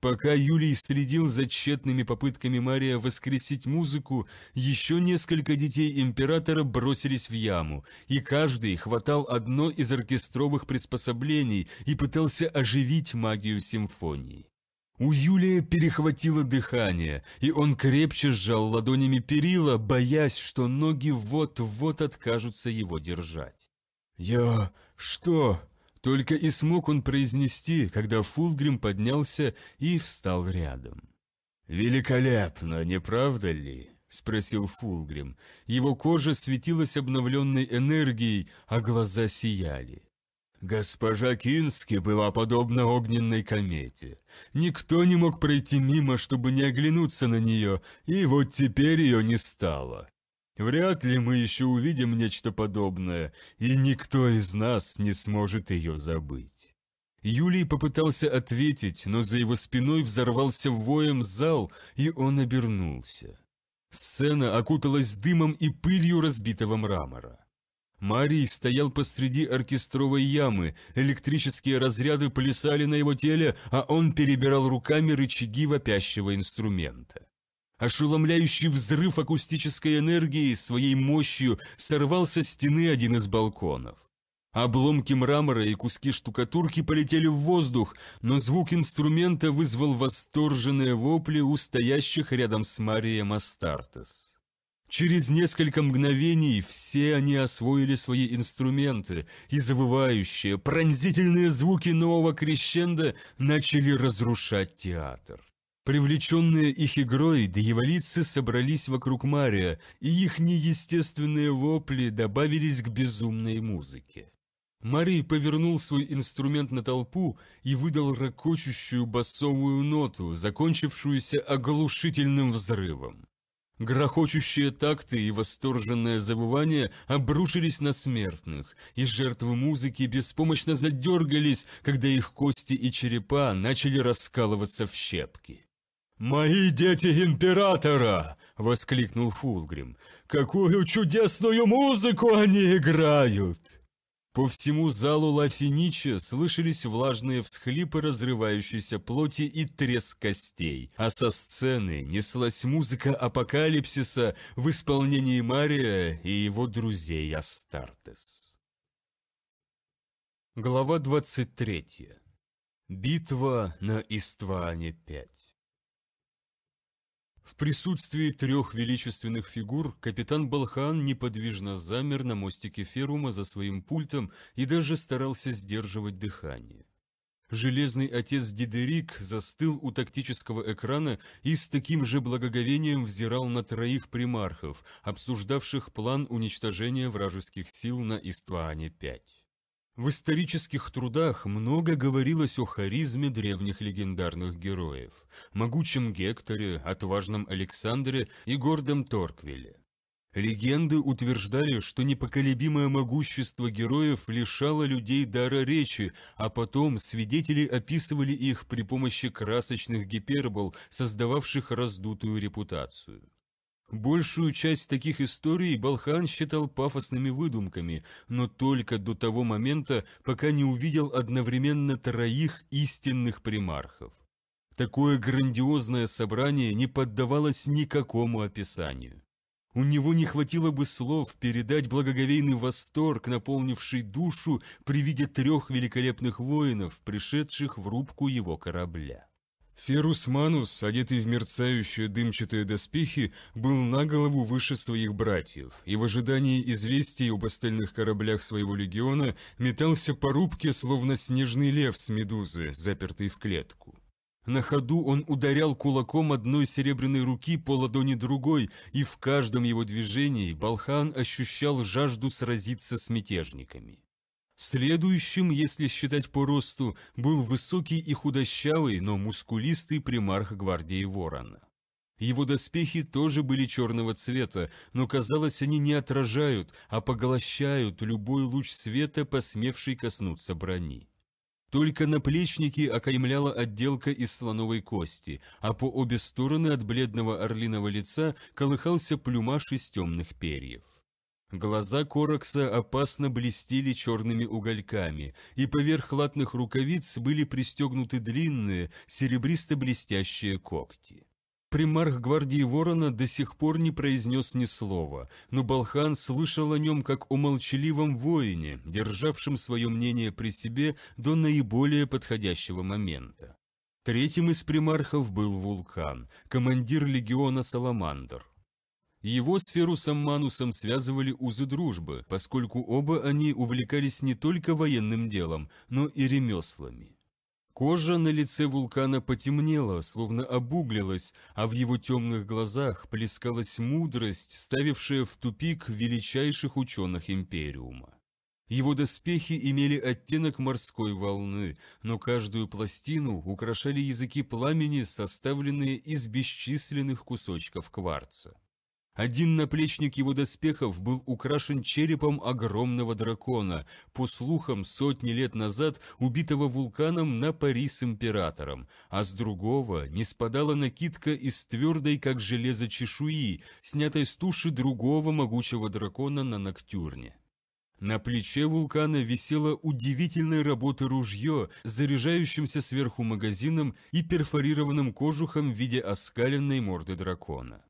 S1: Пока Юлий следил за тщетными попытками Мария воскресить музыку, еще несколько детей императора бросились в яму, и каждый хватал одно из оркестровых приспособлений и пытался оживить магию симфонии. У Юлия перехватило дыхание, и он крепче сжал ладонями перила, боясь, что ноги вот-вот откажутся его держать. «Я... что?» Только и смог он произнести, когда Фулгрим поднялся и встал рядом. «Великолепно, не правда ли?» – спросил Фулгрим. Его кожа светилась обновленной энергией, а глаза сияли. Госпожа Кински была подобна огненной комете. Никто не мог пройти мимо, чтобы не оглянуться на нее, и вот теперь ее не стало. Вряд ли мы еще увидим нечто подобное, и никто из нас не сможет ее забыть. Юлий попытался ответить, но за его спиной взорвался воем зал, и он обернулся. Сцена окуталась дымом и пылью разбитого мрамора. Марий стоял посреди оркестровой ямы, электрические разряды плясали на его теле, а он перебирал руками рычаги вопящего инструмента. Ошеломляющий взрыв акустической энергии своей мощью сорвал со стены один из балконов. Обломки мрамора и куски штукатурки полетели в воздух, но звук инструмента вызвал восторженные вопли у стоящих рядом с Марием Астартес. Через несколько мгновений все они освоили свои инструменты, и завывающие, пронзительные звуки нового крещенда начали разрушать театр. Привлеченные их игрой, дьяволицы собрались вокруг Мария, и их неестественные вопли добавились к безумной музыке. Марий повернул свой инструмент на толпу и выдал ракочущую басовую ноту, закончившуюся оглушительным взрывом. Грохочущие такты и восторженное завывание обрушились на смертных, и жертвы музыки беспомощно задергались, когда их кости и черепа начали раскалываться в щепки. «Мои дети императора!» — воскликнул Фулгрим. «Какую чудесную музыку они играют!» По всему залу Лафиничи слышались влажные всхлипы разрывающейся плоти и треск костей, а со сцены неслась музыка апокалипсиса в исполнении Мария и его друзей Астартес. Глава 23. Битва на Истване 5 в присутствии трех величественных фигур капитан Балхан неподвижно замер на мостике Ферума за своим пультом и даже старался сдерживать дыхание. Железный отец Дидерик застыл у тактического экрана и с таким же благоговением взирал на троих примархов, обсуждавших план уничтожения вражеских сил на Истваане-5. В исторических трудах много говорилось о харизме древних легендарных героев, могучем Гекторе, отважном Александре и гордом Торквилле. Легенды утверждали, что непоколебимое могущество героев лишало людей дара речи, а потом свидетели описывали их при помощи красочных гипербол, создававших раздутую репутацию. Большую часть таких историй Балхан считал пафосными выдумками, но только до того момента, пока не увидел одновременно троих истинных примархов. Такое грандиозное собрание не поддавалось никакому описанию. У него не хватило бы слов передать благоговейный восторг, наполнивший душу при виде трех великолепных воинов, пришедших в рубку его корабля. Ферус Манус, одетый в мерцающие дымчатые доспехи, был на голову выше своих братьев, и в ожидании известий об остальных кораблях своего легиона метался по рубке, словно снежный лев с медузы, запертый в клетку. На ходу он ударял кулаком одной серебряной руки по ладони другой, и в каждом его движении Балхан ощущал жажду сразиться с мятежниками. Следующим, если считать по росту, был высокий и худощавый, но мускулистый примарх гвардии Ворона. Его доспехи тоже были черного цвета, но, казалось, они не отражают, а поглощают любой луч света, посмевший коснуться брони. Только наплечники окаймляла отделка из слоновой кости, а по обе стороны от бледного орлиного лица колыхался плюмаж из темных перьев. Глаза Коракса опасно блестели черными угольками, и поверх латных рукавиц были пристегнуты длинные, серебристо-блестящие когти. Примарх гвардии Ворона до сих пор не произнес ни слова, но Балхан слышал о нем как о молчаливом воине, державшем свое мнение при себе до наиболее подходящего момента. Третьим из примархов был Вулкан, командир легиона Саламандр. Его с Ферусом Манусом связывали узы дружбы, поскольку оба они увлекались не только военным делом, но и ремеслами. Кожа на лице вулкана потемнела, словно обуглилась, а в его темных глазах плескалась мудрость, ставившая в тупик величайших ученых Империума. Его доспехи имели оттенок морской волны, но каждую пластину украшали языки пламени, составленные из бесчисленных кусочков кварца. Один наплечник его доспехов был украшен черепом огромного дракона, по слухам сотни лет назад убитого вулканом на пари с императором, а с другого не спадала накидка из твердой, как железо, чешуи, снятой с туши другого могучего дракона на Ноктюрне. На плече вулкана висело удивительной работы ружье, заряжающимся сверху магазином и перфорированным кожухом в виде оскаленной морды дракона.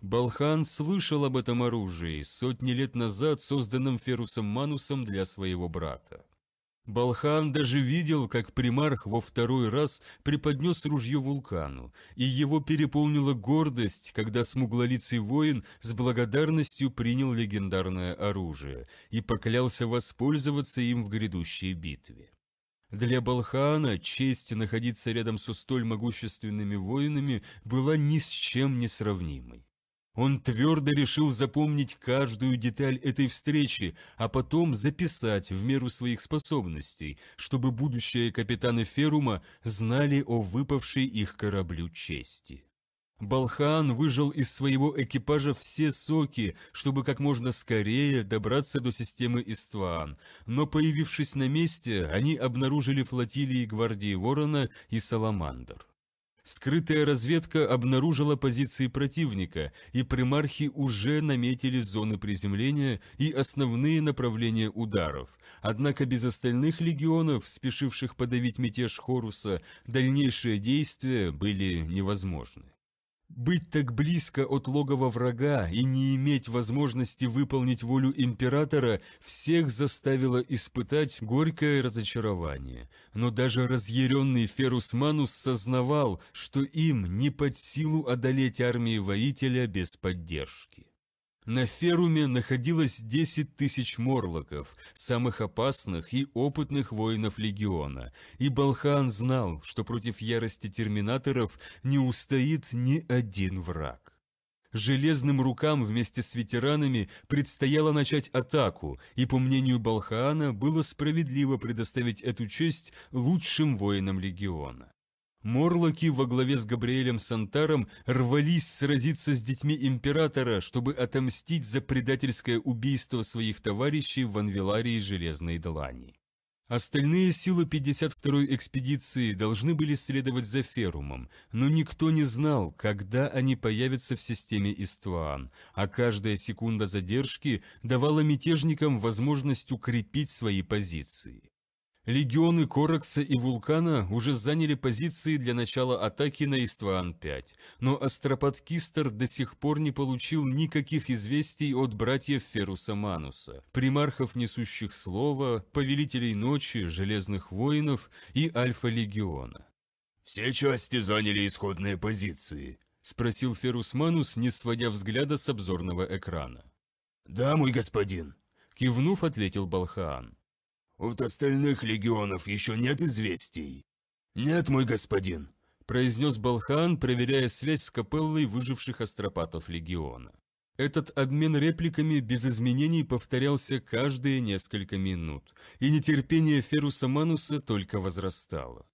S1: Балхан слышал об этом оружии, сотни лет назад созданном Ферусом Манусом для своего брата. Балхан даже видел, как примарх во второй раз преподнес ружье вулкану, и его переполнила гордость, когда смуглолицый воин с благодарностью принял легендарное оружие и поклялся воспользоваться им в грядущей битве. Для Балхана честь находиться рядом со столь могущественными воинами была ни с чем не сравнимой. Он твердо решил запомнить каждую деталь этой встречи, а потом записать в меру своих способностей, чтобы будущие капитаны Ферума знали о выпавшей их кораблю чести. Балхаан выжил из своего экипажа все соки, чтобы как можно скорее добраться до системы Истваан, но появившись на месте, они обнаружили флотилии гвардии Ворона и Саламандр. Скрытая разведка обнаружила позиции противника, и примархи уже наметили зоны приземления и основные направления ударов. Однако без остальных легионов, спешивших подавить мятеж Хоруса, дальнейшие действия были невозможны. Быть так близко от логова врага и не иметь возможности выполнить волю императора всех заставило испытать горькое разочарование. Но даже разъяренный Ферус Манус сознавал, что им не под силу одолеть армии воителя без поддержки. На феруме находилось 10 тысяч морлоков, самых опасных и опытных воинов легиона, и Балхан знал, что против ярости терминаторов не устоит ни один враг. Железным рукам вместе с ветеранами предстояло начать атаку, и, по мнению Балхаана, было справедливо предоставить эту честь лучшим воинам легиона. Морлоки во главе с Габриэлем Сантаром рвались сразиться с детьми императора, чтобы отомстить за предательское убийство своих товарищей в Анвиларии Железной Длани. Остальные силы 52-й экспедиции должны были следовать за Ферумом, но никто не знал, когда они появятся в системе Иствуан, а каждая секунда задержки давала мятежникам возможность укрепить свои позиции. Легионы Коракса и Вулкана уже заняли позиции для начала атаки на Истван-5, но Астропат Кистер до сих пор не получил никаких известий от братьев Феруса Мануса, примархов несущих слова, повелителей ночи, железных воинов и Альфа-Легиона. «Все части заняли исходные позиции», – спросил Ферус Манус, не сводя взгляда с обзорного экрана. «Да, мой господин», – кивнув, ответил Балхаан. От остальных легионов еще нет известий». «Нет, мой господин», – произнес Балхан, проверяя связь с капеллой выживших астропатов легиона. Этот обмен репликами без изменений повторялся каждые несколько минут, и нетерпение Феруса Мануса только возрастало.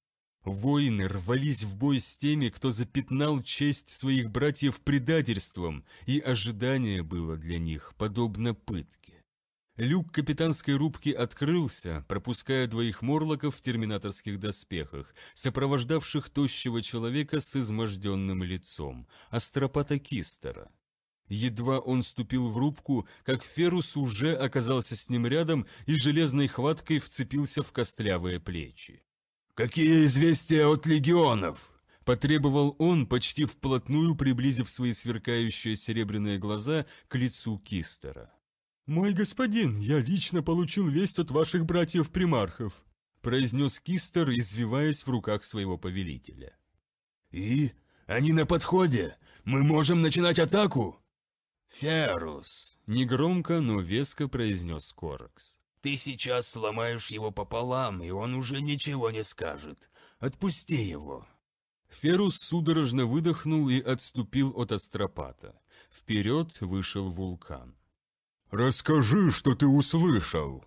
S1: Воины рвались в бой с теми, кто запятнал честь своих братьев предательством, и ожидание было для них подобно пытке. Люк капитанской рубки открылся, пропуская двоих морлоков в терминаторских доспехах, сопровождавших тощего человека с изможденным лицом, астропата Кистера. Едва он ступил в рубку, как Ферус уже оказался с ним рядом и железной хваткой вцепился в костлявые плечи. «Какие известия от легионов?» Потребовал он, почти вплотную приблизив свои сверкающие серебряные глаза к лицу Кистера. «Мой господин, я лично получил весть от ваших братьев-примархов», произнес Кистер, извиваясь в руках своего повелителя. «И? Они на подходе! Мы можем начинать атаку!» «Ферус!» – негромко, но веско произнес Коракс. «Ты сейчас сломаешь его пополам, и он уже ничего не скажет. Отпусти его!» Ферус судорожно выдохнул и отступил от астропата. Вперед вышел вулкан. «Расскажи, что ты услышал».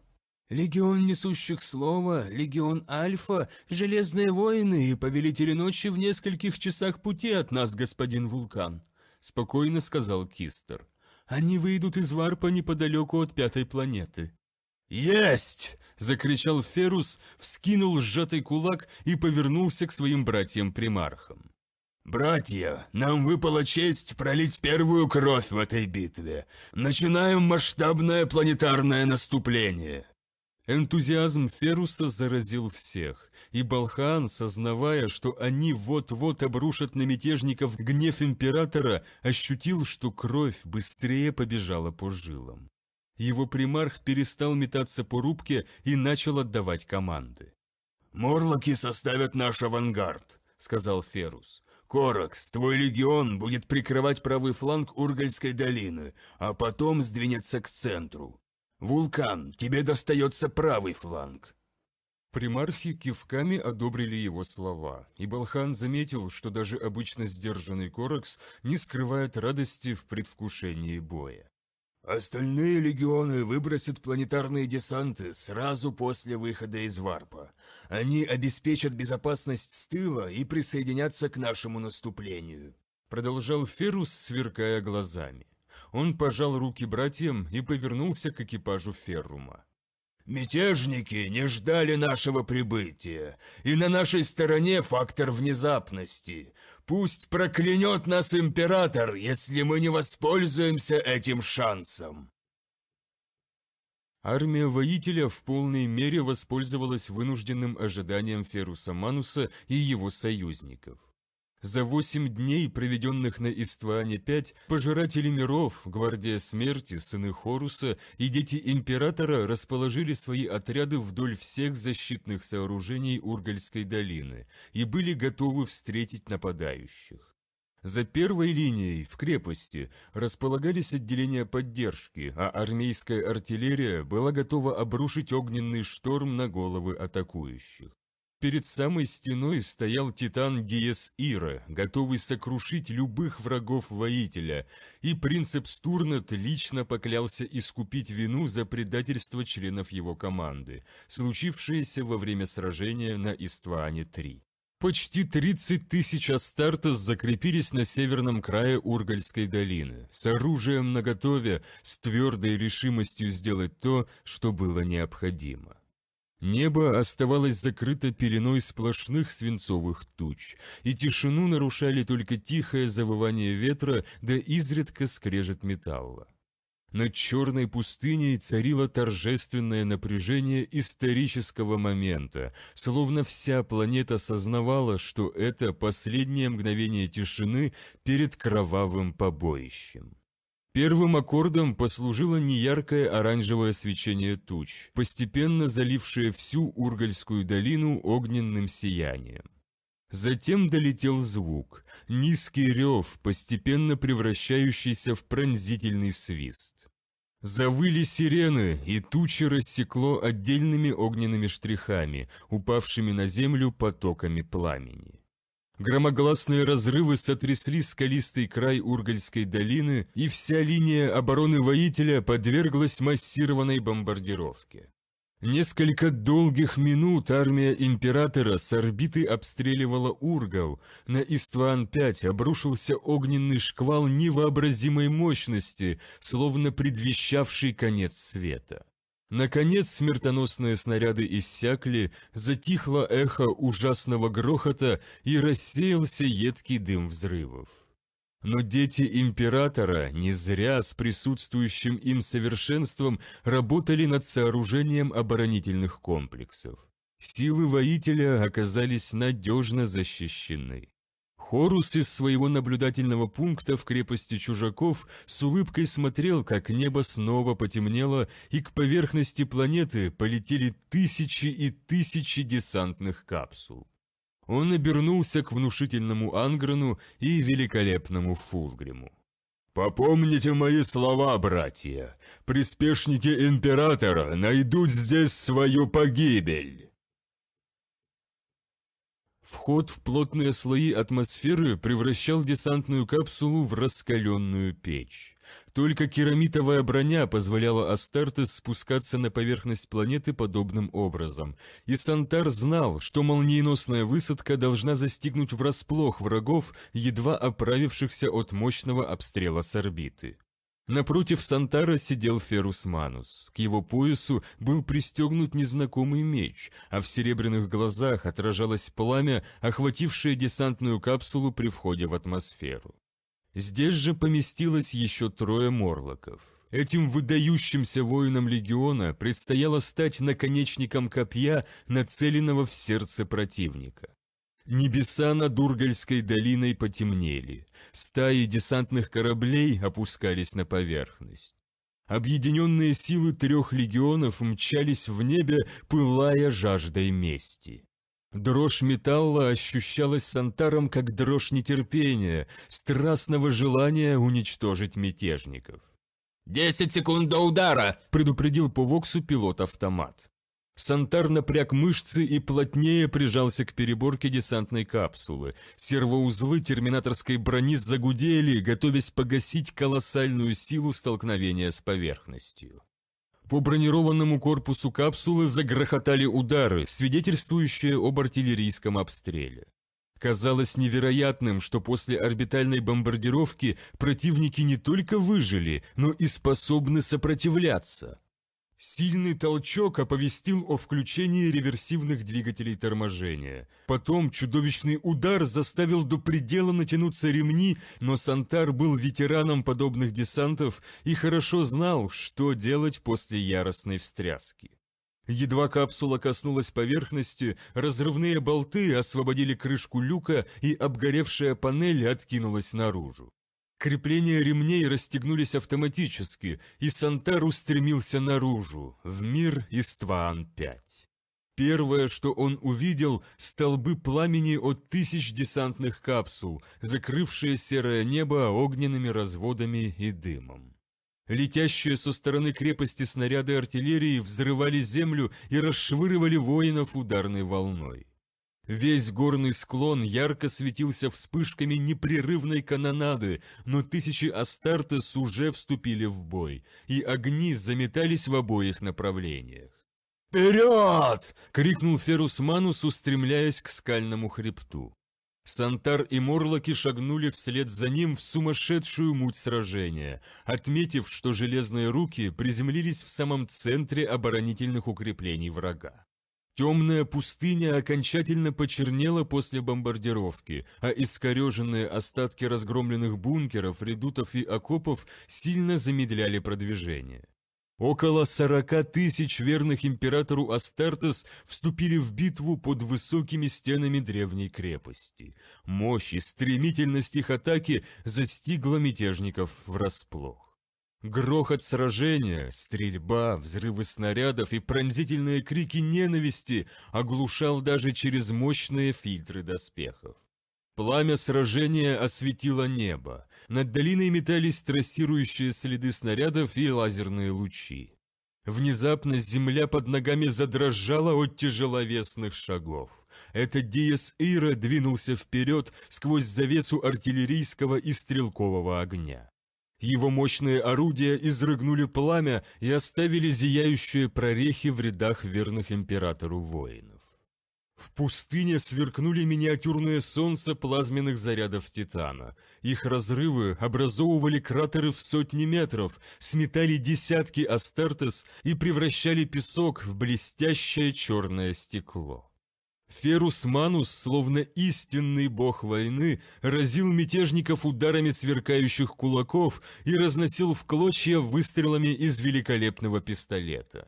S1: «Легион несущих слова, легион Альфа, железные воины и повелители ночи в нескольких часах пути от нас, господин Вулкан», – спокойно сказал Кистер. «Они выйдут из Варпа неподалеку от пятой планеты». «Есть!» – закричал Ферус, вскинул сжатый кулак и повернулся к своим братьям-примархам. «Братья, нам выпала честь пролить первую кровь в этой битве. Начинаем масштабное планетарное наступление!» Энтузиазм Феруса заразил всех, и Балхаан, сознавая, что они вот-вот обрушат на мятежников гнев императора, ощутил, что кровь быстрее побежала по жилам. Его примарх перестал метаться по рубке и начал отдавать команды. «Морлоки составят наш авангард», — сказал Ферус. «Коракс, твой легион будет прикрывать правый фланг Ургальской долины, а потом сдвинется к центру. Вулкан, тебе достается правый фланг». Примархи кивками одобрили его слова, и Балхан заметил, что даже обычно сдержанный Коракс не скрывает радости в предвкушении боя. Остальные легионы выбросят планетарные десанты сразу после выхода из варпа. Они обеспечат безопасность с тыла и присоединятся к нашему наступлению. Продолжал Ферус, сверкая глазами. Он пожал руки братьям и повернулся к экипажу Феррума. «Мятежники не ждали нашего прибытия, и на нашей стороне фактор внезапности. Пусть проклянет нас император, если мы не воспользуемся этим шансом. Армия воителя в полной мере воспользовалась вынужденным ожиданием Феруса Мануса и его союзников. За восемь дней, проведенных на Истване-5, пожиратели миров, гвардия смерти, сыны Хоруса и дети императора расположили свои отряды вдоль всех защитных сооружений Ургальской долины и были готовы встретить нападающих. За первой линией, в крепости, располагались отделения поддержки, а армейская артиллерия была готова обрушить огненный шторм на головы атакующих. Перед самой стеной стоял титан Диес Ира, готовый сокрушить любых врагов воителя, и принцип Стурнет лично поклялся искупить вину за предательство членов его команды, случившееся во время сражения на Истване-3. Почти 30 тысяч Астартес закрепились на северном крае Ургальской долины, с оружием наготове, с твердой решимостью сделать то, что было необходимо. Небо оставалось закрыто пеленой сплошных свинцовых туч, и тишину нарушали только тихое завывание ветра да изредка скрежет металла. Над черной пустыней царило торжественное напряжение исторического момента, словно вся планета сознавала, что это последнее мгновение тишины перед кровавым побоищем. Первым аккордом послужило неяркое оранжевое свечение туч, постепенно залившее всю Ургальскую долину огненным сиянием. Затем долетел звук, низкий рев, постепенно превращающийся в пронзительный свист. Завыли сирены, и тучи рассекло отдельными огненными штрихами, упавшими на землю потоками пламени. Громогласные разрывы сотрясли скалистый край Ургальской долины, и вся линия обороны воителя подверглась массированной бомбардировке. Несколько долгих минут армия императора с орбиты обстреливала Ургал. На Истван-5 обрушился огненный шквал невообразимой мощности, словно предвещавший конец света. Наконец смертоносные снаряды иссякли, затихло эхо ужасного грохота и рассеялся едкий дым взрывов. Но дети императора не зря с присутствующим им совершенством работали над сооружением оборонительных комплексов. Силы воителя оказались надежно защищены. Хорус из своего наблюдательного пункта в крепости чужаков с улыбкой смотрел, как небо снова потемнело, и к поверхности планеты полетели тысячи и тысячи десантных капсул. Он обернулся к внушительному Анграну и великолепному Фулгриму. «Попомните мои слова, братья! Приспешники Императора найдут здесь свою погибель!» Вход в плотные слои атмосферы превращал десантную капсулу в раскаленную печь. Только керамитовая броня позволяла Астартес спускаться на поверхность планеты подобным образом, и Сантар знал, что молниеносная высадка должна застигнуть врасплох врагов, едва оправившихся от мощного обстрела с орбиты. Напротив Сантара сидел Ферус Манус. К его поясу был пристегнут незнакомый меч, а в серебряных глазах отражалось пламя, охватившее десантную капсулу при входе в атмосферу. Здесь же поместилось еще трое морлоков. Этим выдающимся воинам легиона предстояло стать наконечником копья, нацеленного в сердце противника. Небеса над Ургальской долиной потемнели, стаи десантных кораблей опускались на поверхность. Объединенные силы трех легионов мчались в небе, пылая жаждой мести. Дрожь металла ощущалась Сантаром как дрожь нетерпения, страстного желания уничтожить мятежников. «Десять секунд до удара!» – предупредил по Воксу пилот-автомат. Сантар напряг мышцы и плотнее прижался к переборке десантной капсулы. Сервоузлы терминаторской брони загудели, готовясь погасить колоссальную силу столкновения с поверхностью. По бронированному корпусу капсулы загрохотали удары, свидетельствующие об артиллерийском обстреле. Казалось невероятным, что после орбитальной бомбардировки противники не только выжили, но и способны сопротивляться – Сильный толчок оповестил о включении реверсивных двигателей торможения. Потом чудовищный удар заставил до предела натянуться ремни, но Сантар был ветераном подобных десантов и хорошо знал, что делать после яростной встряски. Едва капсула коснулась поверхности, разрывные болты освободили крышку люка, и обгоревшая панель откинулась наружу. Крепления ремней расстегнулись автоматически, и Сантар устремился наружу, в мир Истваан-5. Первое, что он увидел, столбы пламени от тысяч десантных капсул, закрывшие серое небо огненными разводами и дымом. Летящие со стороны крепости снаряды артиллерии взрывали землю и расшвыривали воинов ударной волной. Весь горный склон ярко светился вспышками непрерывной канонады, но тысячи Астартес уже вступили в бой, и огни заметались в обоих направлениях. «Вперед!» — крикнул Ферус Манус, устремляясь к скальному хребту. Сантар и Морлоки шагнули вслед за ним в сумасшедшую муть сражения, отметив, что железные руки приземлились в самом центре оборонительных укреплений врага. Темная пустыня окончательно почернела после бомбардировки, а искореженные остатки разгромленных бункеров, редутов и окопов сильно замедляли продвижение. Около 40 тысяч верных императору Астартес вступили в битву под высокими стенами древней крепости. Мощь и стремительность их атаки застигла мятежников врасплох. Грохот сражения, стрельба, взрывы снарядов и пронзительные крики ненависти оглушал даже через мощные фильтры доспехов. Пламя сражения осветило небо. Над долиной метались трассирующие следы снарядов и лазерные лучи. Внезапно земля под ногами задрожала от тяжеловесных шагов. Этот Диас Ира двинулся вперед сквозь завесу артиллерийского и стрелкового огня. Его мощные орудия изрыгнули пламя и оставили зияющие прорехи в рядах верных императору воинов. В пустыне сверкнули миниатюрные солнца плазменных зарядов Титана. Их разрывы образовывали кратеры в сотни метров, сметали десятки Астертес и превращали песок в блестящее черное стекло. Ферус Манус, словно истинный бог войны, разил мятежников ударами сверкающих кулаков и разносил в клочья выстрелами из великолепного пистолета.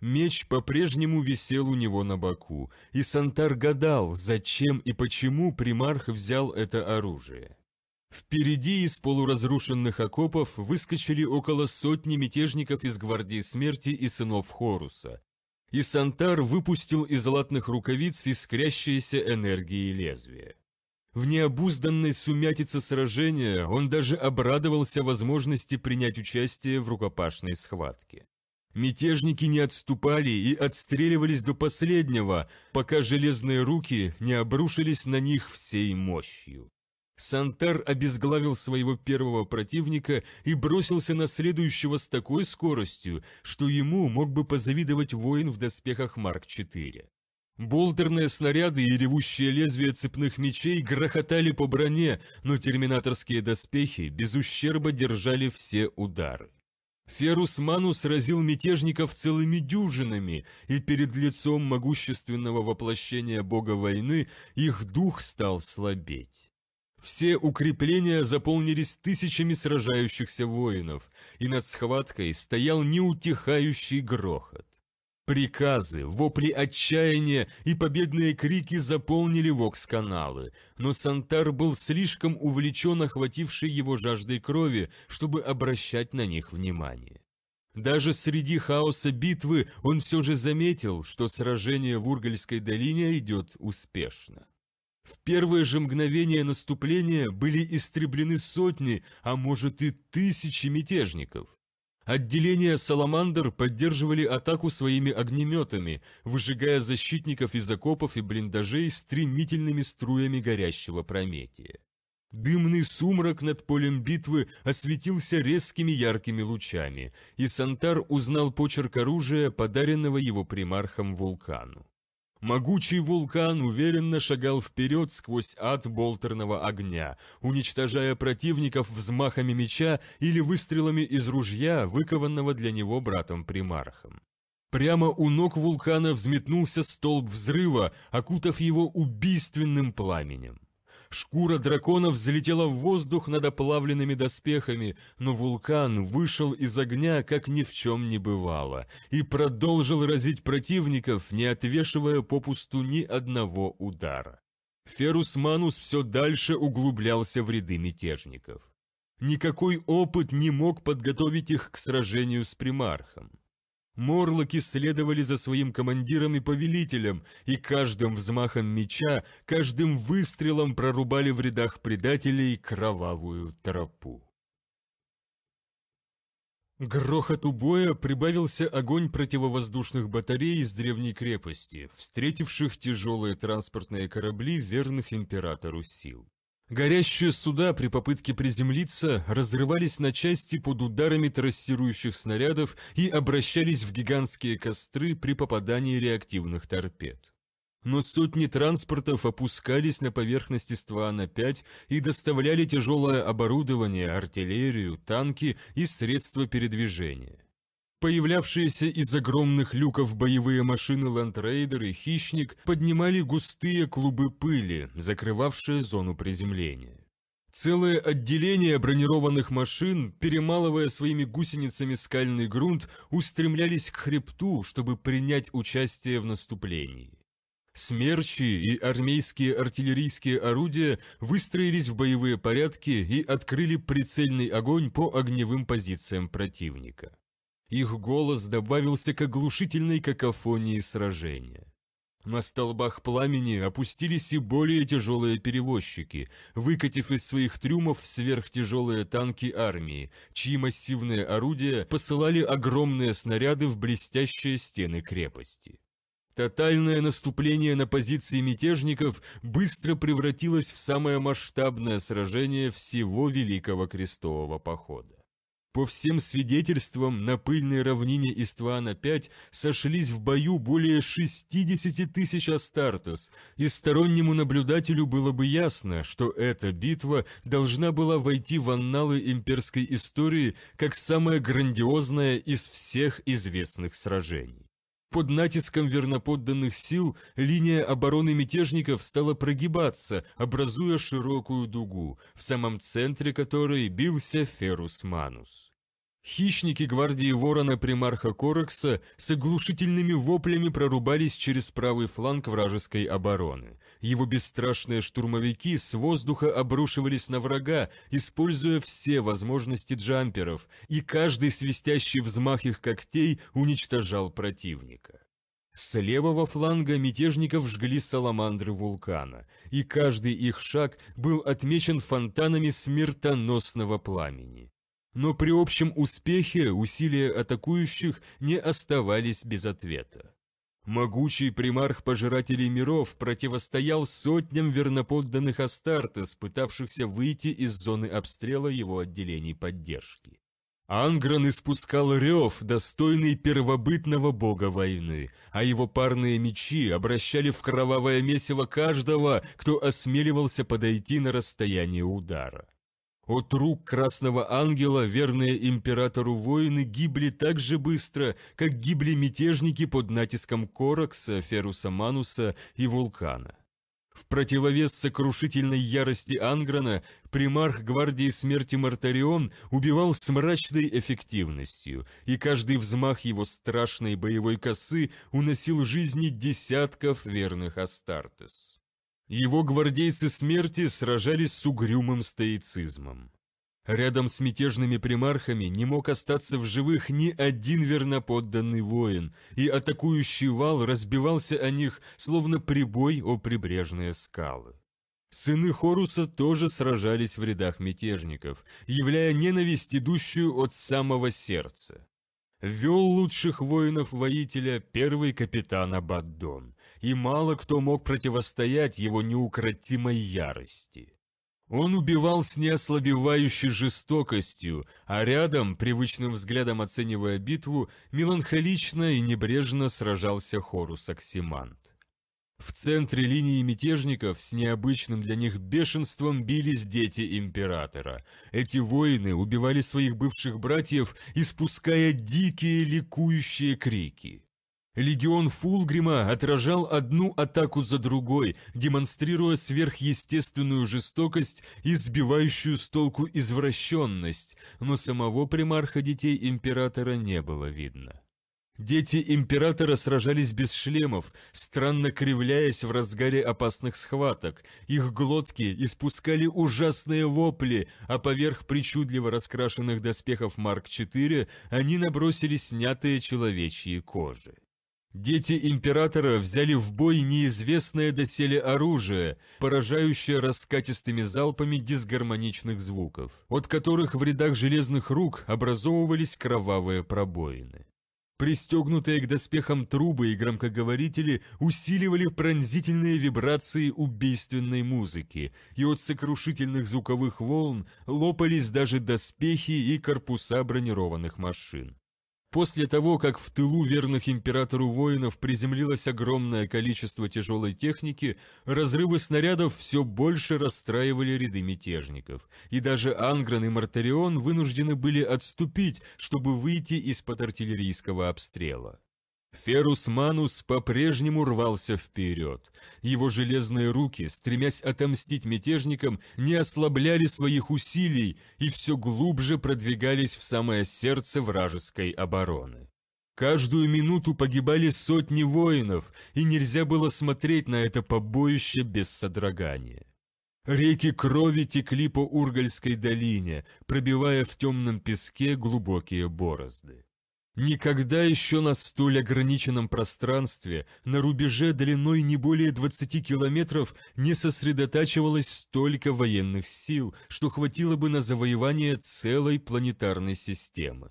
S1: Меч по-прежнему висел у него на боку, и Сантар гадал, зачем и почему примарх взял это оружие. Впереди из полуразрушенных окопов выскочили около сотни мятежников из Гвардии Смерти и сынов Хоруса, и Сантар выпустил из латных рукавиц искрящиеся энергии лезвия. В необузданной сумятице сражения он даже обрадовался возможности принять участие в рукопашной схватке. Мятежники не отступали и отстреливались до последнего, пока железные руки не обрушились на них всей мощью. Сантар обезглавил своего первого противника и бросился на следующего с такой скоростью, что ему мог бы позавидовать воин в доспехах Марк-4. Болтерные снаряды и ревущие лезвия цепных мечей грохотали по броне, но терминаторские доспехи без ущерба держали все удары. Ферус Манус разил мятежников целыми дюжинами, и перед лицом могущественного воплощения бога войны их дух стал слабеть. Все укрепления заполнились тысячами сражающихся воинов, и над схваткой стоял неутихающий грохот. Приказы, вопли отчаяния и победные крики заполнили воксканалы. но Сантар был слишком увлечен охватившей его жаждой крови, чтобы обращать на них внимание. Даже среди хаоса битвы он все же заметил, что сражение в Ургальской долине идет успешно. В первое же мгновение наступления были истреблены сотни, а может и тысячи мятежников. Отделения «Саламандр» поддерживали атаку своими огнеметами, выжигая защитников из окопов и блиндажей стремительными струями горящего прометия. Дымный сумрак над полем битвы осветился резкими яркими лучами, и Сантар узнал почерк оружия, подаренного его примархом вулкану. Могучий вулкан уверенно шагал вперед сквозь ад болтерного огня, уничтожая противников взмахами меча или выстрелами из ружья, выкованного для него братом-примархом. Прямо у ног вулкана взметнулся столб взрыва, окутав его убийственным пламенем. Шкура драконов взлетела в воздух над оплавленными доспехами, но вулкан вышел из огня, как ни в чем не бывало, и продолжил разить противников, не отвешивая попусту ни одного удара. Ферус Манус все дальше углублялся в ряды мятежников. Никакой опыт не мог подготовить их к сражению с примархом. Морлоки следовали за своим командиром и повелителем, и каждым взмахом меча, каждым выстрелом прорубали в рядах предателей кровавую тропу. Грохоту боя прибавился огонь противовоздушных батарей из древней крепости, встретивших тяжелые транспортные корабли верных императору сил. Горящие суда при попытке приземлиться разрывались на части под ударами трассирующих снарядов и обращались в гигантские костры при попадании реактивных торпед. Но сотни транспортов опускались на поверхность Иствана-5 и доставляли тяжелое оборудование, артиллерию, танки и средства передвижения. Появлявшиеся из огромных люков боевые машины Ландрейдер и Хищник поднимали густые клубы пыли, закрывавшие зону приземления. Целое отделение бронированных машин, перемалывая своими гусеницами скальный грунт, устремлялись к хребту, чтобы принять участие в наступлении. Смерчи и армейские артиллерийские орудия выстроились в боевые порядки и открыли прицельный огонь по огневым позициям противника. Их голос добавился к оглушительной какофонии сражения. На столбах пламени опустились и более тяжелые перевозчики, выкатив из своих трюмов сверхтяжелые танки армии, чьи массивные орудия посылали огромные снаряды в блестящие стены крепости. Тотальное наступление на позиции мятежников быстро превратилось в самое масштабное сражение всего Великого Крестового Похода. По всем свидетельствам, на пыльной равнине Иствана-5 сошлись в бою более 60 тысяч Астартес, и стороннему наблюдателю было бы ясно, что эта битва должна была войти в анналы имперской истории как самая грандиозная из всех известных сражений. Под натиском верноподданных сил линия обороны мятежников стала прогибаться, образуя широкую дугу, в самом центре которой бился Ферус Манус. Хищники гвардии ворона примарха Коракса с оглушительными воплями прорубались через правый фланг вражеской обороны. Его бесстрашные штурмовики с воздуха обрушивались на врага, используя все возможности джамперов, и каждый свистящий взмах их когтей уничтожал противника. С левого фланга мятежников жгли саламандры вулкана, и каждый их шаг был отмечен фонтанами смертоносного пламени. Но при общем успехе усилия атакующих не оставались без ответа. Могучий примарх пожирателей миров противостоял сотням верноподданных Астартес, пытавшихся выйти из зоны обстрела его отделений поддержки. Ангран испускал рев, достойный первобытного бога войны, а его парные мечи обращали в кровавое месиво каждого, кто осмеливался подойти на расстояние удара. От рук Красного Ангела верные императору воины гибли так же быстро, как гибли мятежники под натиском Коракса, Феруса Мануса и Вулкана. В противовес сокрушительной ярости Анграна примарх гвардии смерти Мартарион убивал с мрачной эффективностью, и каждый взмах его страшной боевой косы уносил жизни десятков верных Астартес. Его гвардейцы смерти сражались с угрюмым стоицизмом. Рядом с мятежными примархами не мог остаться в живых ни один верноподданный воин, и атакующий вал разбивался о них, словно прибой о прибрежные скалы. Сыны Хоруса тоже сражались в рядах мятежников, являя ненависть, идущую от самого сердца. Вел лучших воинов-воителя первый капитан Абаддон и мало кто мог противостоять его неукротимой ярости. Он убивал с неослабевающей жестокостью, а рядом, привычным взглядом оценивая битву, меланхолично и небрежно сражался Хорус Оксимант. В центре линии мятежников с необычным для них бешенством бились дети императора. Эти воины убивали своих бывших братьев, испуская дикие ликующие крики. Легион Фулгрима отражал одну атаку за другой, демонстрируя сверхъестественную жестокость и сбивающую с толку извращенность, но самого примарха детей императора не было видно. Дети императора сражались без шлемов, странно кривляясь в разгаре опасных схваток. Их глотки испускали ужасные вопли, а поверх причудливо раскрашенных доспехов Марк-4 они набросили снятые человечьи кожи. Дети императора взяли в бой неизвестное доселе оружие, поражающее раскатистыми залпами дисгармоничных звуков, от которых в рядах железных рук образовывались кровавые пробоины. Пристегнутые к доспехам трубы и громкоговорители усиливали пронзительные вибрации убийственной музыки, и от сокрушительных звуковых волн лопались даже доспехи и корпуса бронированных машин. После того, как в тылу верных императору воинов приземлилось огромное количество тяжелой техники, разрывы снарядов все больше расстраивали ряды мятежников, и даже Ангран и Мартарион вынуждены были отступить, чтобы выйти из-под артиллерийского обстрела. Ферус Манус по-прежнему рвался вперед. Его железные руки, стремясь отомстить мятежникам, не ослабляли своих усилий и все глубже продвигались в самое сердце вражеской обороны. Каждую минуту погибали сотни воинов, и нельзя было смотреть на это побоище без содрогания. Реки крови текли по Ургальской долине, пробивая в темном песке глубокие борозды. Никогда еще на столь ограниченном пространстве, на рубеже длиной не более 20 километров, не сосредотачивалось столько военных сил, что хватило бы на завоевание целой планетарной системы.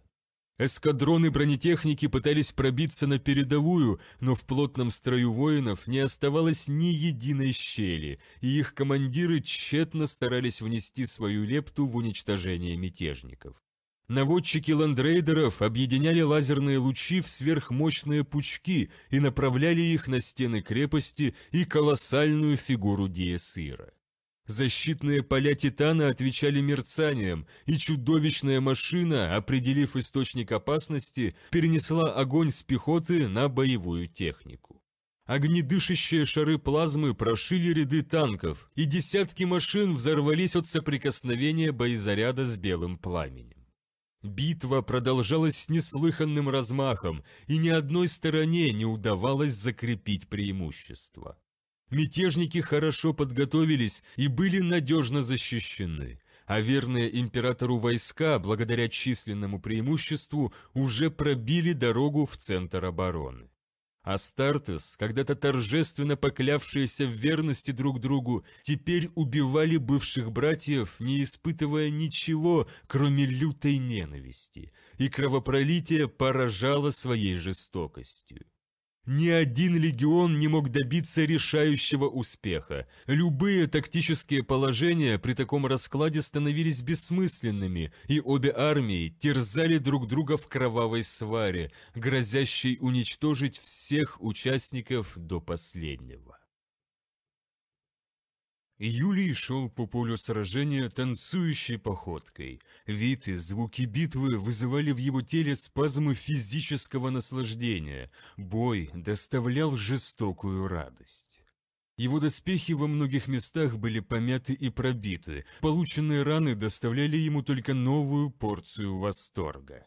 S1: Эскадроны бронетехники пытались пробиться на передовую, но в плотном строю воинов не оставалось ни единой щели, и их командиры тщетно старались внести свою лепту в уничтожение мятежников. Наводчики ландрейдеров объединяли лазерные лучи в сверхмощные пучки и направляли их на стены крепости и колоссальную фигуру Диесира. Защитные поля Титана отвечали мерцанием, и чудовищная машина, определив источник опасности, перенесла огонь с пехоты на боевую технику. Огнедышащие шары плазмы прошили ряды танков, и десятки машин взорвались от соприкосновения боезаряда с белым пламенем. Битва продолжалась с неслыханным размахом, и ни одной стороне не удавалось закрепить преимущество. Мятежники хорошо подготовились и были надежно защищены, а верные императору войска, благодаря численному преимуществу, уже пробили дорогу в центр обороны. Астартес, когда-то торжественно поклявшиеся в верности друг другу, теперь убивали бывших братьев, не испытывая ничего, кроме лютой ненависти, и кровопролитие поражало своей жестокостью. Ни один легион не мог добиться решающего успеха. Любые тактические положения при таком раскладе становились бессмысленными, и обе армии терзали друг друга в кровавой сваре, грозящей уничтожить всех участников до последнего. Юлий шел по полю сражения танцующей походкой. Вид звуки битвы вызывали в его теле спазмы физического наслаждения. Бой доставлял жестокую радость. Его доспехи во многих местах были помяты и пробиты, полученные раны доставляли ему только новую порцию восторга.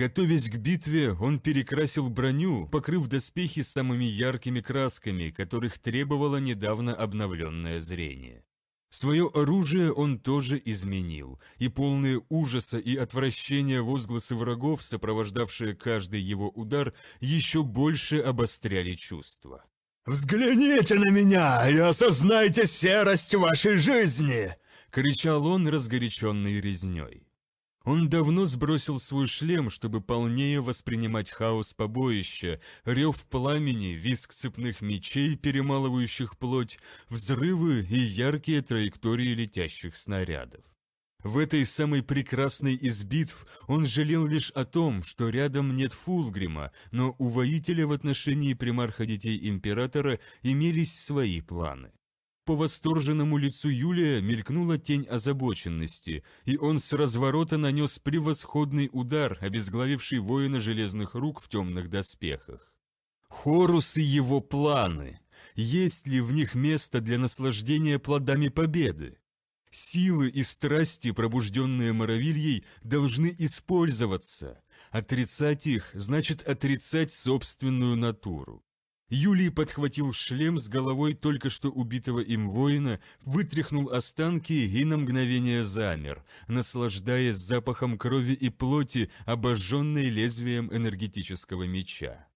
S1: Готовясь к битве, он перекрасил броню, покрыв доспехи самыми яркими красками, которых требовало недавно обновленное зрение. Свое оружие он тоже изменил, и полные ужаса и отвращения возгласы врагов, сопровождавшие каждый его удар, еще больше обостряли чувства. «Взгляните на меня и осознайте серость вашей жизни!» – кричал он разгоряченный резней. Он давно сбросил свой шлем, чтобы полнее воспринимать хаос побоища, рев пламени, визг цепных мечей, перемалывающих плоть, взрывы и яркие траектории летящих снарядов. В этой самой прекрасной из битв он жалел лишь о том, что рядом нет Фулгрима, но у воителя в отношении примарха детей императора имелись свои планы. По восторженному лицу Юлия мелькнула тень озабоченности, и он с разворота нанес превосходный удар, обезглавивший воина железных рук в темных доспехах. Хорус и его планы. Есть ли в них место для наслаждения плодами победы? Силы и страсти, пробужденные Моровильей, должны использоваться. Отрицать их значит отрицать собственную натуру. Юлий подхватил шлем с головой только что убитого им воина, вытряхнул останки и на мгновение замер, наслаждаясь запахом крови и плоти, обожженной лезвием энергетического меча.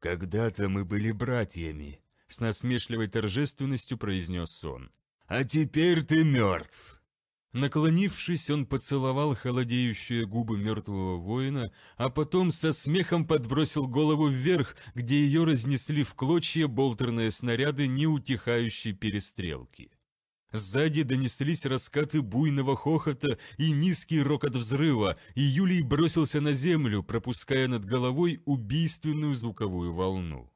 S1: «Когда-то мы были братьями», — с насмешливой торжественностью произнес он. «А теперь ты мертв!» Наклонившись, он поцеловал холодеющие губы мертвого воина, а потом со смехом подбросил голову вверх, где ее разнесли в клочья болтерные снаряды неутихающей перестрелки. Сзади донеслись раскаты буйного хохота и низкий рокот взрыва, и Юлий бросился на землю, пропуская над головой убийственную звуковую волну.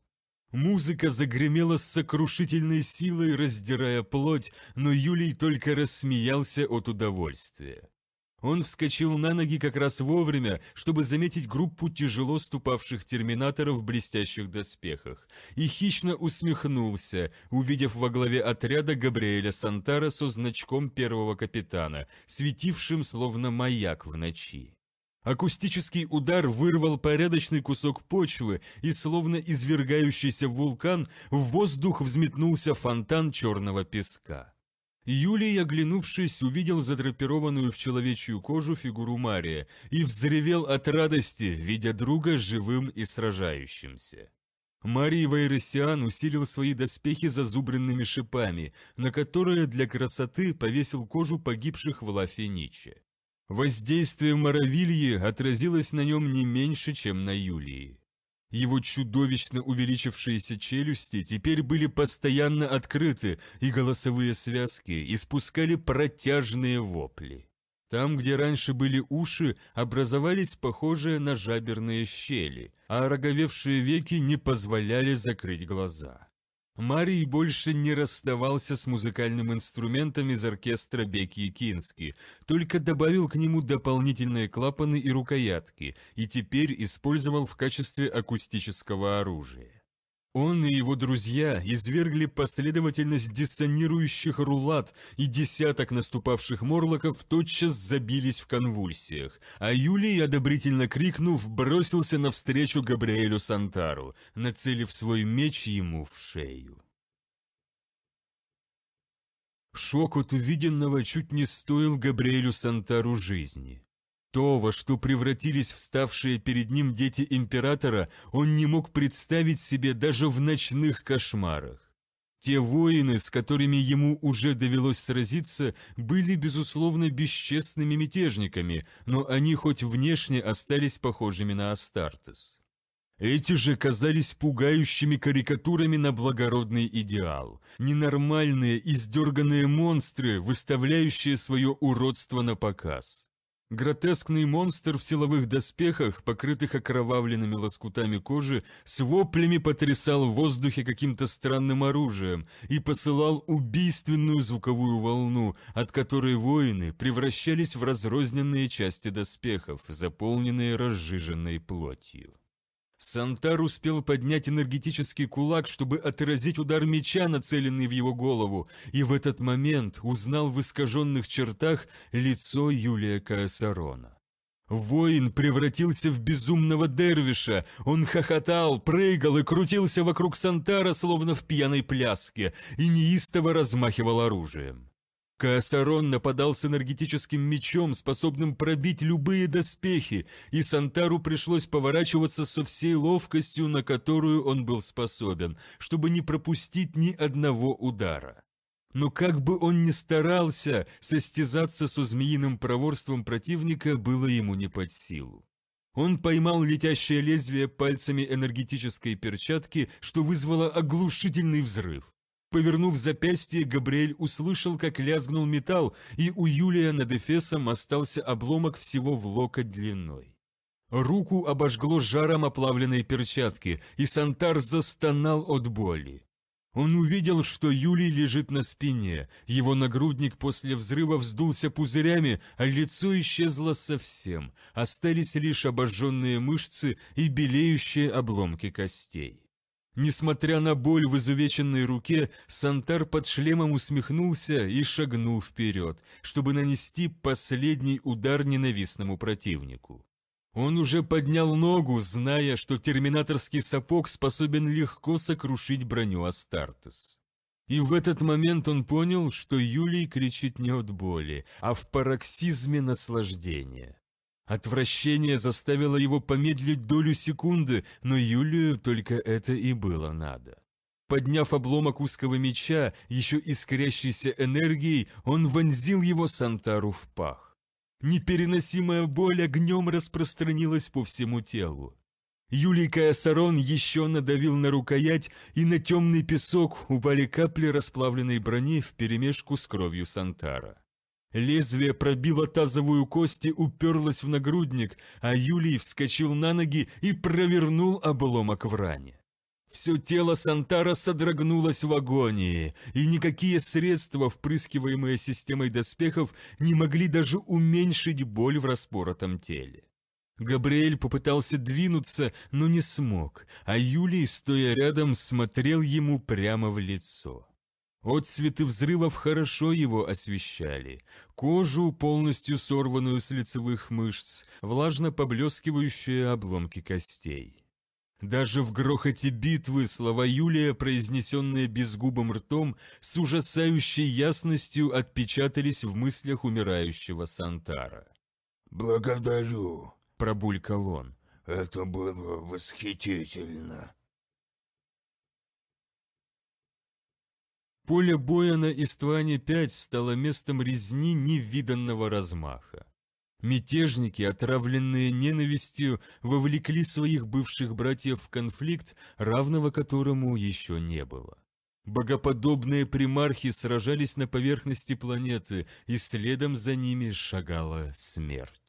S1: Музыка загремела с сокрушительной силой, раздирая плоть, но Юлий только рассмеялся от удовольствия. Он вскочил на ноги как раз вовремя, чтобы заметить группу тяжело ступавших терминаторов в блестящих доспехах, и хищно усмехнулся, увидев во главе отряда Габриэля Сантара со значком первого капитана, светившим словно маяк в ночи. Акустический удар вырвал порядочный кусок почвы, и словно извергающийся вулкан в воздух взметнулся фонтан черного песка. Юлий, оглянувшись, увидел задрапированную в человечью кожу фигуру Мария и взревел от радости, видя друга живым и сражающимся. Марий Вайресиан усилил свои доспехи зазубренными шипами, на которые для красоты повесил кожу погибших в Лафениче. Воздействие Моровильи отразилось на нем не меньше, чем на Юлии. Его чудовищно увеличившиеся челюсти теперь были постоянно открыты, и голосовые связки испускали протяжные вопли. Там, где раньше были уши, образовались похожие на жаберные щели, а роговевшие веки не позволяли закрыть глаза. Марий больше не расставался с музыкальным инструментом из оркестра Бекки Кински, только добавил к нему дополнительные клапаны и рукоятки, и теперь использовал в качестве акустического оружия. Он и его друзья извергли последовательность диссонирующих рулат, и десяток наступавших морлоков тотчас забились в конвульсиях, а Юлий, одобрительно крикнув, бросился навстречу Габриэлю Сантару, нацелив свой меч ему в шею. Шок от увиденного чуть не стоил Габриэлю Сантару жизни. То, во что превратились вставшие перед ним дети императора, он не мог представить себе даже в ночных кошмарах. Те воины, с которыми ему уже довелось сразиться, были, безусловно, бесчестными мятежниками, но они хоть внешне остались похожими на Астартес. Эти же казались пугающими карикатурами на благородный идеал. Ненормальные, издерганные монстры, выставляющие свое уродство на показ. Гротескный монстр в силовых доспехах, покрытых окровавленными лоскутами кожи, с воплями потрясал в воздухе каким-то странным оружием и посылал убийственную звуковую волну, от которой воины превращались в разрозненные части доспехов, заполненные разжиженной плотью. Сантар успел поднять энергетический кулак, чтобы отразить удар меча, нацеленный в его голову, и в этот момент узнал в искаженных чертах лицо Юлия Каосарона. Воин превратился в безумного дервиша. Он хохотал, прыгал и крутился вокруг Сантара, словно в пьяной пляске, и неистово размахивал оружием. Каосарон нападал с энергетическим мечом, способным пробить любые доспехи, и Сантару пришлось поворачиваться со всей ловкостью, на которую он был способен, чтобы не пропустить ни одного удара. Но как бы он ни старался, состязаться со змеиным проворством противника было ему не под силу. Он поймал летящее лезвие пальцами энергетической перчатки, что вызвало оглушительный взрыв. Повернув запястье, Габриэль услышал, как лязгнул металл, и у Юлия над Эфесом остался обломок всего в локоть длиной. Руку обожгло жаром оплавленной перчатки, и Сантар застонал от боли. Он увидел, что Юлий лежит на спине, его нагрудник после взрыва вздулся пузырями, а лицо исчезло совсем, остались лишь обожженные мышцы и белеющие обломки костей. Несмотря на боль в изувеченной руке, Сантар под шлемом усмехнулся и шагнул вперед, чтобы нанести последний удар ненавистному противнику. Он уже поднял ногу, зная, что терминаторский сапог способен легко сокрушить броню Астартес. И в этот момент он понял, что Юлий кричит не от боли, а в пароксизме наслаждения. Отвращение заставило его помедлить долю секунды, но Юлию только это и было надо. Подняв обломок узкого меча, еще искрящейся энергией, он вонзил его Сантару в пах. Непереносимая боль огнем распространилась по всему телу. Юлий Каосарон еще надавил на рукоять, и на темный песок упали капли расплавленной брони вперемешку с кровью Сантара. Лезвие пробило тазовую кость и уперлось в нагрудник, а Юлий вскочил на ноги и провернул обломок в ране. Все тело Сантара содрогнулось в агонии, и никакие средства, впрыскиваемые системой доспехов, не могли даже уменьшить боль в распоротом теле. Габриэль попытался двинуться, но не смог, а Юлий, стоя рядом, смотрел ему прямо в лицо. Отцветы взрывов хорошо его освещали. Кожу, полностью сорванную с лицевых мышц, влажно поблескивающие обломки костей. Даже в грохоте битвы слова Юлия, произнесенные безгубым ртом, с ужасающей ясностью отпечатались в мыслях умирающего Сантара. «Благодарю», – пробулькал он. «Это было восхитительно». Поле боя на Истване-5 стало местом резни невиданного размаха. Мятежники, отравленные ненавистью, вовлекли своих бывших братьев в конфликт, равного которому еще не было. Богоподобные примархи сражались на поверхности планеты, и следом за ними шагала смерть.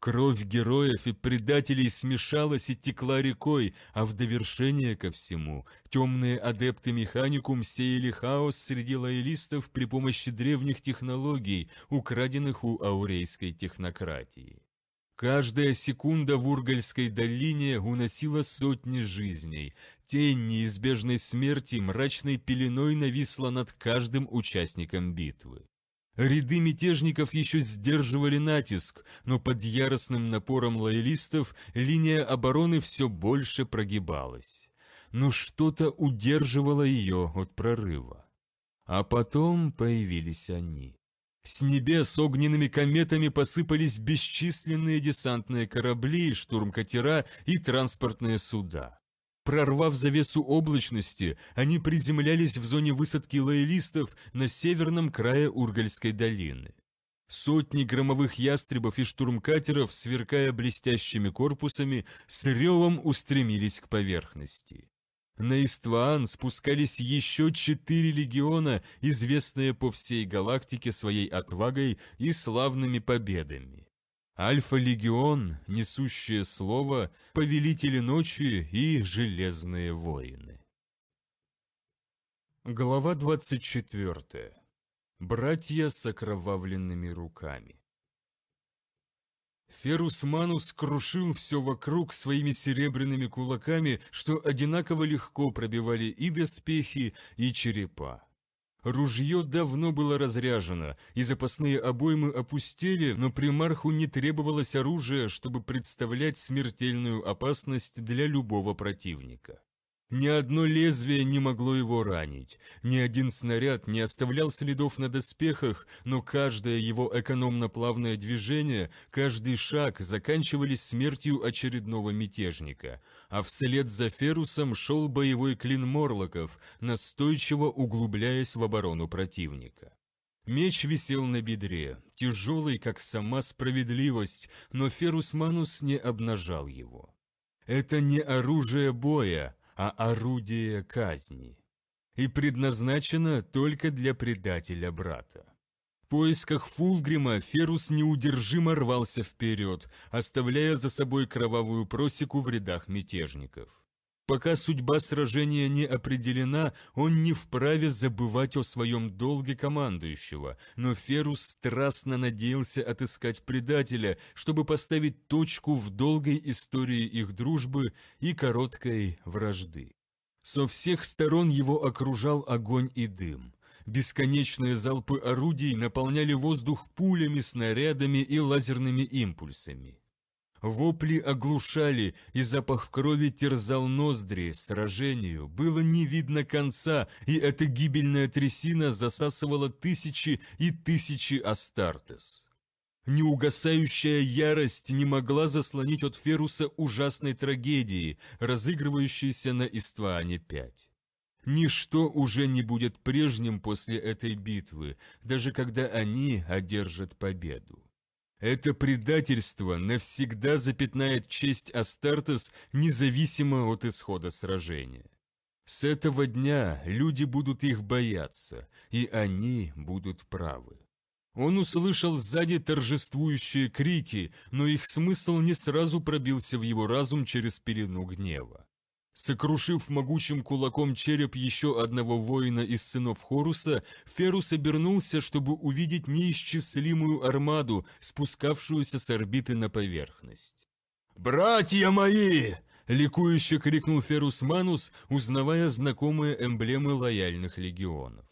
S1: Кровь героев и предателей смешалась и текла рекой, а в довершение ко всему темные адепты Механикум сеяли хаос среди лоялистов при помощи древних технологий, украденных у аурейской технократии. Каждая секунда в Ургальской долине уносила сотни жизней. Тень неизбежной смерти мрачной пеленой нависла над каждым участником битвы. Ряды мятежников еще сдерживали натиск, но под яростным напором лоялистов линия обороны все больше прогибалась. Но что-то удерживало ее от прорыва. А потом появились они. С небес огненными кометами посыпались бесчисленные десантные корабли, штурмкатера и транспортные суда. Прорвав завесу облачности, они приземлялись в зоне высадки лоялистов на северном крае Ургальской долины. Сотни громовых ястребов и штурмкатеров, сверкая блестящими корпусами, с ревом устремились к поверхности. На Истваан спускались еще четыре легиона, известные по всей галактике своей отвагой и славными победами. Альфа-легион, несущее слово, повелители ночи и железные воины. Глава 24. Братья с окровавленными руками. Ферус Манус крушил все вокруг своими серебряными кулаками, что одинаково легко пробивали и доспехи, и черепа. Ружье давно было разряжено, и запасные обоймы опустили, но примарху не требовалось оружия, чтобы представлять смертельную опасность для любого противника. Ни одно лезвие не могло его ранить, ни один снаряд не оставлял следов на доспехах, но каждое его экономно-плавное движение, каждый шаг заканчивались смертью очередного мятежника – а вслед за Ферусом шел боевой клин Морлоков, настойчиво углубляясь в оборону противника. Меч висел на бедре, тяжелый, как сама справедливость, но Ферус Манус не обнажал его. Это не оружие боя, а орудие казни. И предназначено только для предателя брата. В поисках Фулгрима Ферус неудержимо рвался вперед, оставляя за собой кровавую просеку в рядах мятежников. Пока судьба сражения не определена, он не вправе забывать о своем долге командующего, но Ферус страстно надеялся отыскать предателя, чтобы поставить точку в долгой истории их дружбы и короткой вражды. Со всех сторон его окружал огонь и дым. Бесконечные залпы орудий наполняли воздух пулями, снарядами и лазерными импульсами. Вопли оглушали, и запах крови терзал ноздри, сражению было не видно конца, и эта гибельная трясина засасывала тысячи и тысячи Астартес. Неугасающая ярость не могла заслонить от Феруса ужасной трагедии, разыгрывающейся на Истване-5. Ничто уже не будет прежним после этой битвы, даже когда они одержат победу. Это предательство навсегда запятнает честь Астартес, независимо от исхода сражения. С этого дня люди будут их бояться, и они будут правы. Он услышал сзади торжествующие крики, но их смысл не сразу пробился в его разум через перену гнева. Сокрушив могучим кулаком череп еще одного воина из сынов Хоруса, Ферус обернулся, чтобы увидеть неисчислимую армаду, спускавшуюся с орбиты на поверхность. «Братья мои!» – ликующе крикнул Ферус Манус, узнавая знакомые эмблемы лояльных легионов.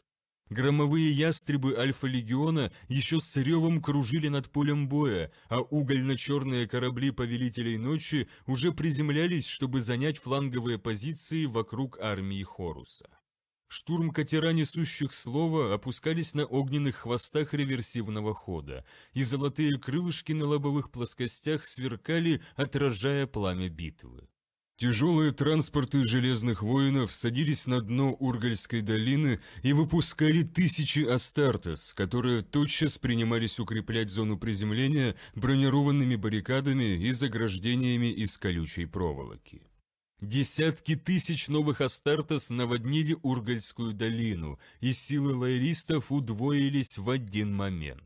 S1: Громовые ястребы Альфа-легиона еще с ревом кружили над полем боя, а угольно-черные корабли Повелителей Ночи уже приземлялись, чтобы занять фланговые позиции вокруг армии Хоруса. Штурм катера несущих слова опускались на огненных хвостах реверсивного хода, и золотые крылышки на лобовых плоскостях сверкали, отражая пламя битвы. Тяжелые транспорты железных воинов садились на дно Ургальской долины и выпускали тысячи Астартес, которые тотчас принимались укреплять зону приземления бронированными баррикадами и заграждениями из колючей проволоки. Десятки тысяч новых Астартес наводнили Ургальскую долину, и силы лайристов удвоились в один момент.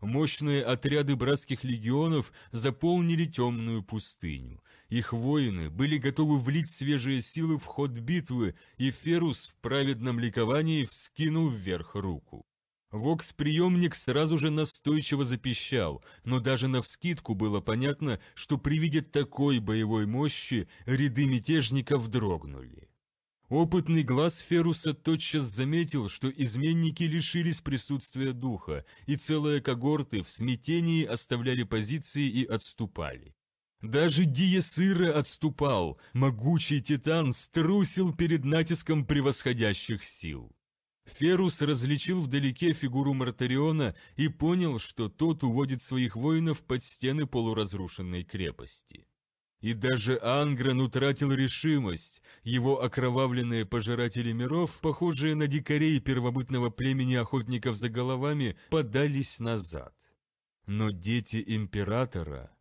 S1: Мощные отряды братских легионов заполнили темную пустыню. Их воины были готовы влить свежие силы в ход битвы, и Ферус в праведном ликовании вскинул вверх руку. Вокс-приемник сразу же настойчиво запищал, но даже навскидку было понятно, что при виде такой боевой мощи ряды мятежников дрогнули. Опытный глаз Феруса тотчас заметил, что изменники лишились присутствия духа, и целые когорты в смятении оставляли позиции и отступали. Даже Диесыра отступал, могучий титан струсил перед натиском превосходящих сил. Ферус различил вдалеке фигуру Мартариона и понял, что тот уводит своих воинов под стены полуразрушенной крепости. И даже Ангран утратил решимость. Его окровавленные пожиратели миров, похожие на дикарей первобытного племени охотников за головами, подались назад. Но дети императора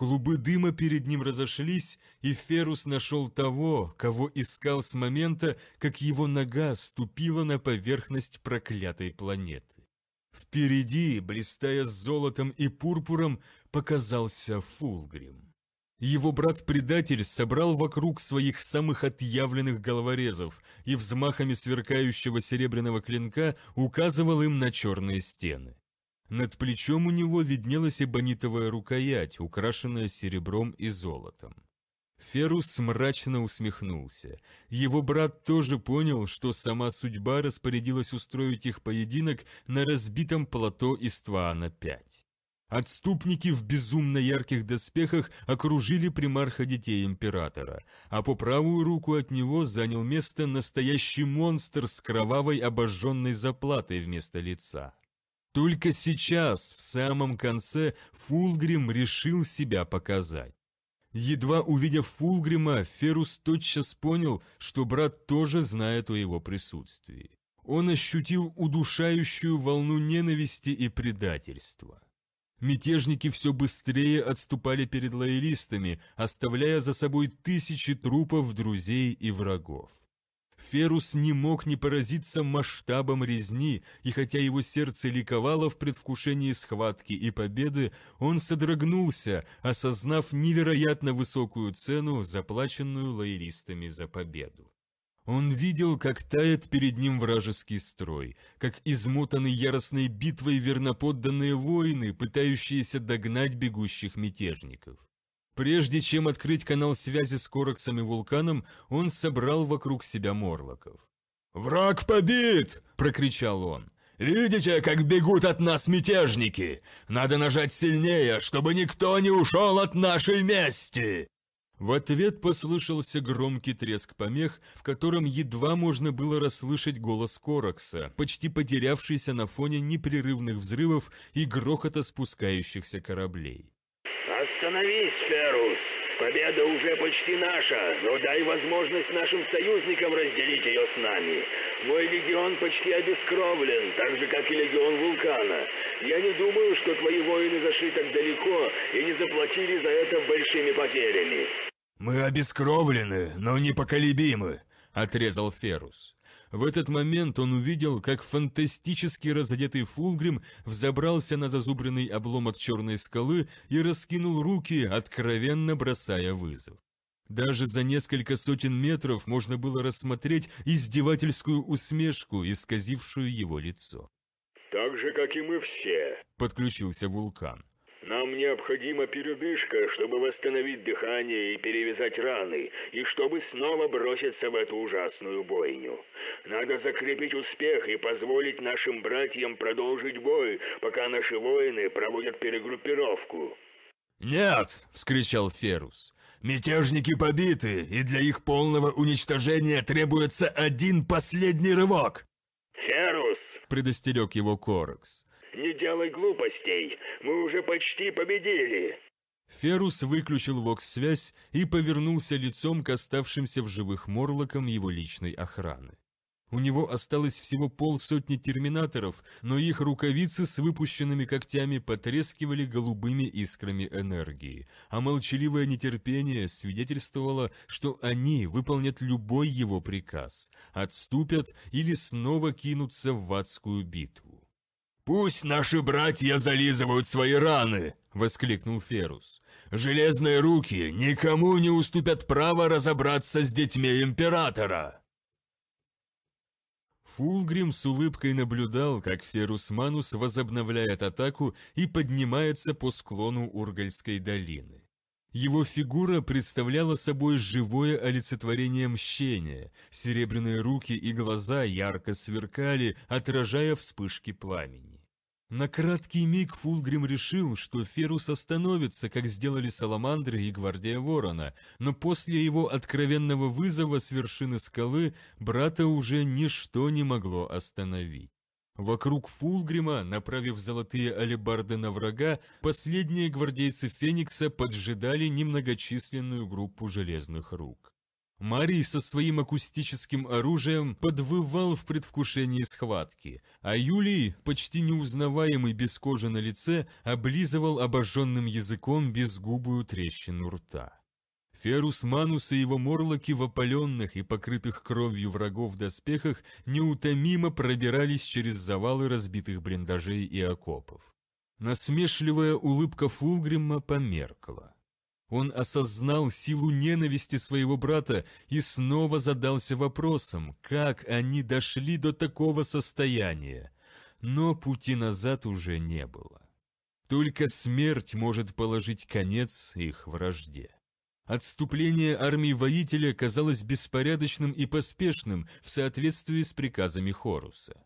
S1: Клубы дыма перед ним разошлись, и Ферус нашел того, кого искал с момента, как его нога ступила на поверхность проклятой планеты. Впереди, блистая золотом и пурпуром, показался Фулгрим. Его брат-предатель собрал вокруг своих самых отъявленных головорезов и взмахами сверкающего серебряного клинка указывал им на черные стены. Над плечом у него виднелась эбонитовая рукоять, украшенная серебром и золотом. Ферус мрачно усмехнулся. Его брат тоже понял, что сама судьба распорядилась устроить их поединок на разбитом плато из Иствана-5. Отступники в безумно ярких доспехах окружили примарха детей императора, а по правую руку от него занял место настоящий монстр с кровавой обожженной заплатой вместо лица. Только сейчас, в самом конце, Фулгрим решил себя показать. Едва увидев Фулгрима, Ферус тотчас понял, что брат тоже знает о его присутствии. Он ощутил удушающую волну ненависти и предательства. Мятежники все быстрее отступали перед лоялистами, оставляя за собой тысячи трупов друзей и врагов. Ферус не мог не поразиться масштабом резни, и хотя его сердце ликовало в предвкушении схватки и победы, он содрогнулся, осознав невероятно высокую цену, заплаченную лоялистами за победу. Он видел, как тает перед ним вражеский строй, как измотанный яростной битвой верноподданные воины, пытающиеся догнать бегущих мятежников. Прежде чем открыть канал связи с Короксом и Вулканом, он собрал вокруг себя Морлоков. «Враг побит!» – прокричал он. «Видите, как бегут от нас мятежники? Надо нажать сильнее, чтобы никто не ушел от нашей мести!» В ответ послышался громкий треск помех, в котором едва можно было расслышать голос Корокса, почти потерявшийся на фоне непрерывных взрывов и грохота спускающихся кораблей. Остановись, Ферус! Победа уже почти наша, но дай возможность нашим союзникам разделить ее с нами. Мой легион почти обескровлен, так же, как и легион Вулкана. Я не думаю, что твои воины зашли так далеко и не заплатили за это большими потерями. «Мы обескровлены, но непоколебимы», — отрезал Ферус. В этот момент он увидел, как фантастически разодетый Фулгрим взобрался на зазубренный обломок черной скалы и раскинул руки, откровенно бросая вызов. Даже за несколько сотен метров можно было рассмотреть издевательскую усмешку, исказившую его лицо. «Так же, как и мы все», — подключился вулкан. Нам необходима передышка, чтобы восстановить дыхание и перевязать раны, и чтобы снова броситься в эту ужасную бойню. Надо закрепить успех и позволить нашим братьям продолжить бой, пока наши воины проводят перегруппировку». «Нет!» — вскричал Ферус. «Мятежники побиты, и для их полного уничтожения требуется один последний рывок!» «Ферус!» — предостерег его Коракс. Не делай глупостей. Мы уже почти победили!» Ферус выключил вокс-связь и повернулся лицом к оставшимся в живых морлокам его личной охраны. У него осталось всего полсотни терминаторов, но их рукавицы с выпущенными когтями потрескивали голубыми искрами энергии, а молчаливое нетерпение свидетельствовало, что они выполнят любой его приказ, отступят или снова кинутся в адскую битву. «Пусть наши братья зализывают свои раны!» – воскликнул Ферус. «Железные руки никому не уступят право разобраться с детьми Императора!» Фулгрим с улыбкой наблюдал, как Ферус Манус возобновляет атаку и поднимается по склону Ургальской долины. Его фигура представляла собой живое олицетворение мщения, серебряные руки и глаза ярко сверкали, отражая вспышки пламени. На краткий миг Фулгрим решил, что Ферус остановится, как сделали Саламандры и Гвардия Ворона, но после его откровенного вызова с вершины скалы брата уже ничто не могло остановить. Вокруг Фулгрима, направив золотые алебарды на врага, последние гвардейцы Феникса поджидали немногочисленную группу железных рук. Марий со своим акустическим оружием подвывал в предвкушении схватки, а Юлий, почти неузнаваемый без кожи на лице, облизывал обожженным языком безгубую трещину рта. Ферус Манус и его морлоки в опаленных и покрытых кровью врагов доспехах неутомимо пробирались через завалы разбитых блиндажей и окопов. Насмешливая улыбка Фулгрима померкла. Он осознал силу ненависти своего брата и снова задался вопросом, как они дошли до такого состояния. Но пути назад уже не было. Только смерть может положить конец их вражде. Отступление армии воителя казалось беспорядочным и поспешным в соответствии с приказами Хоруса.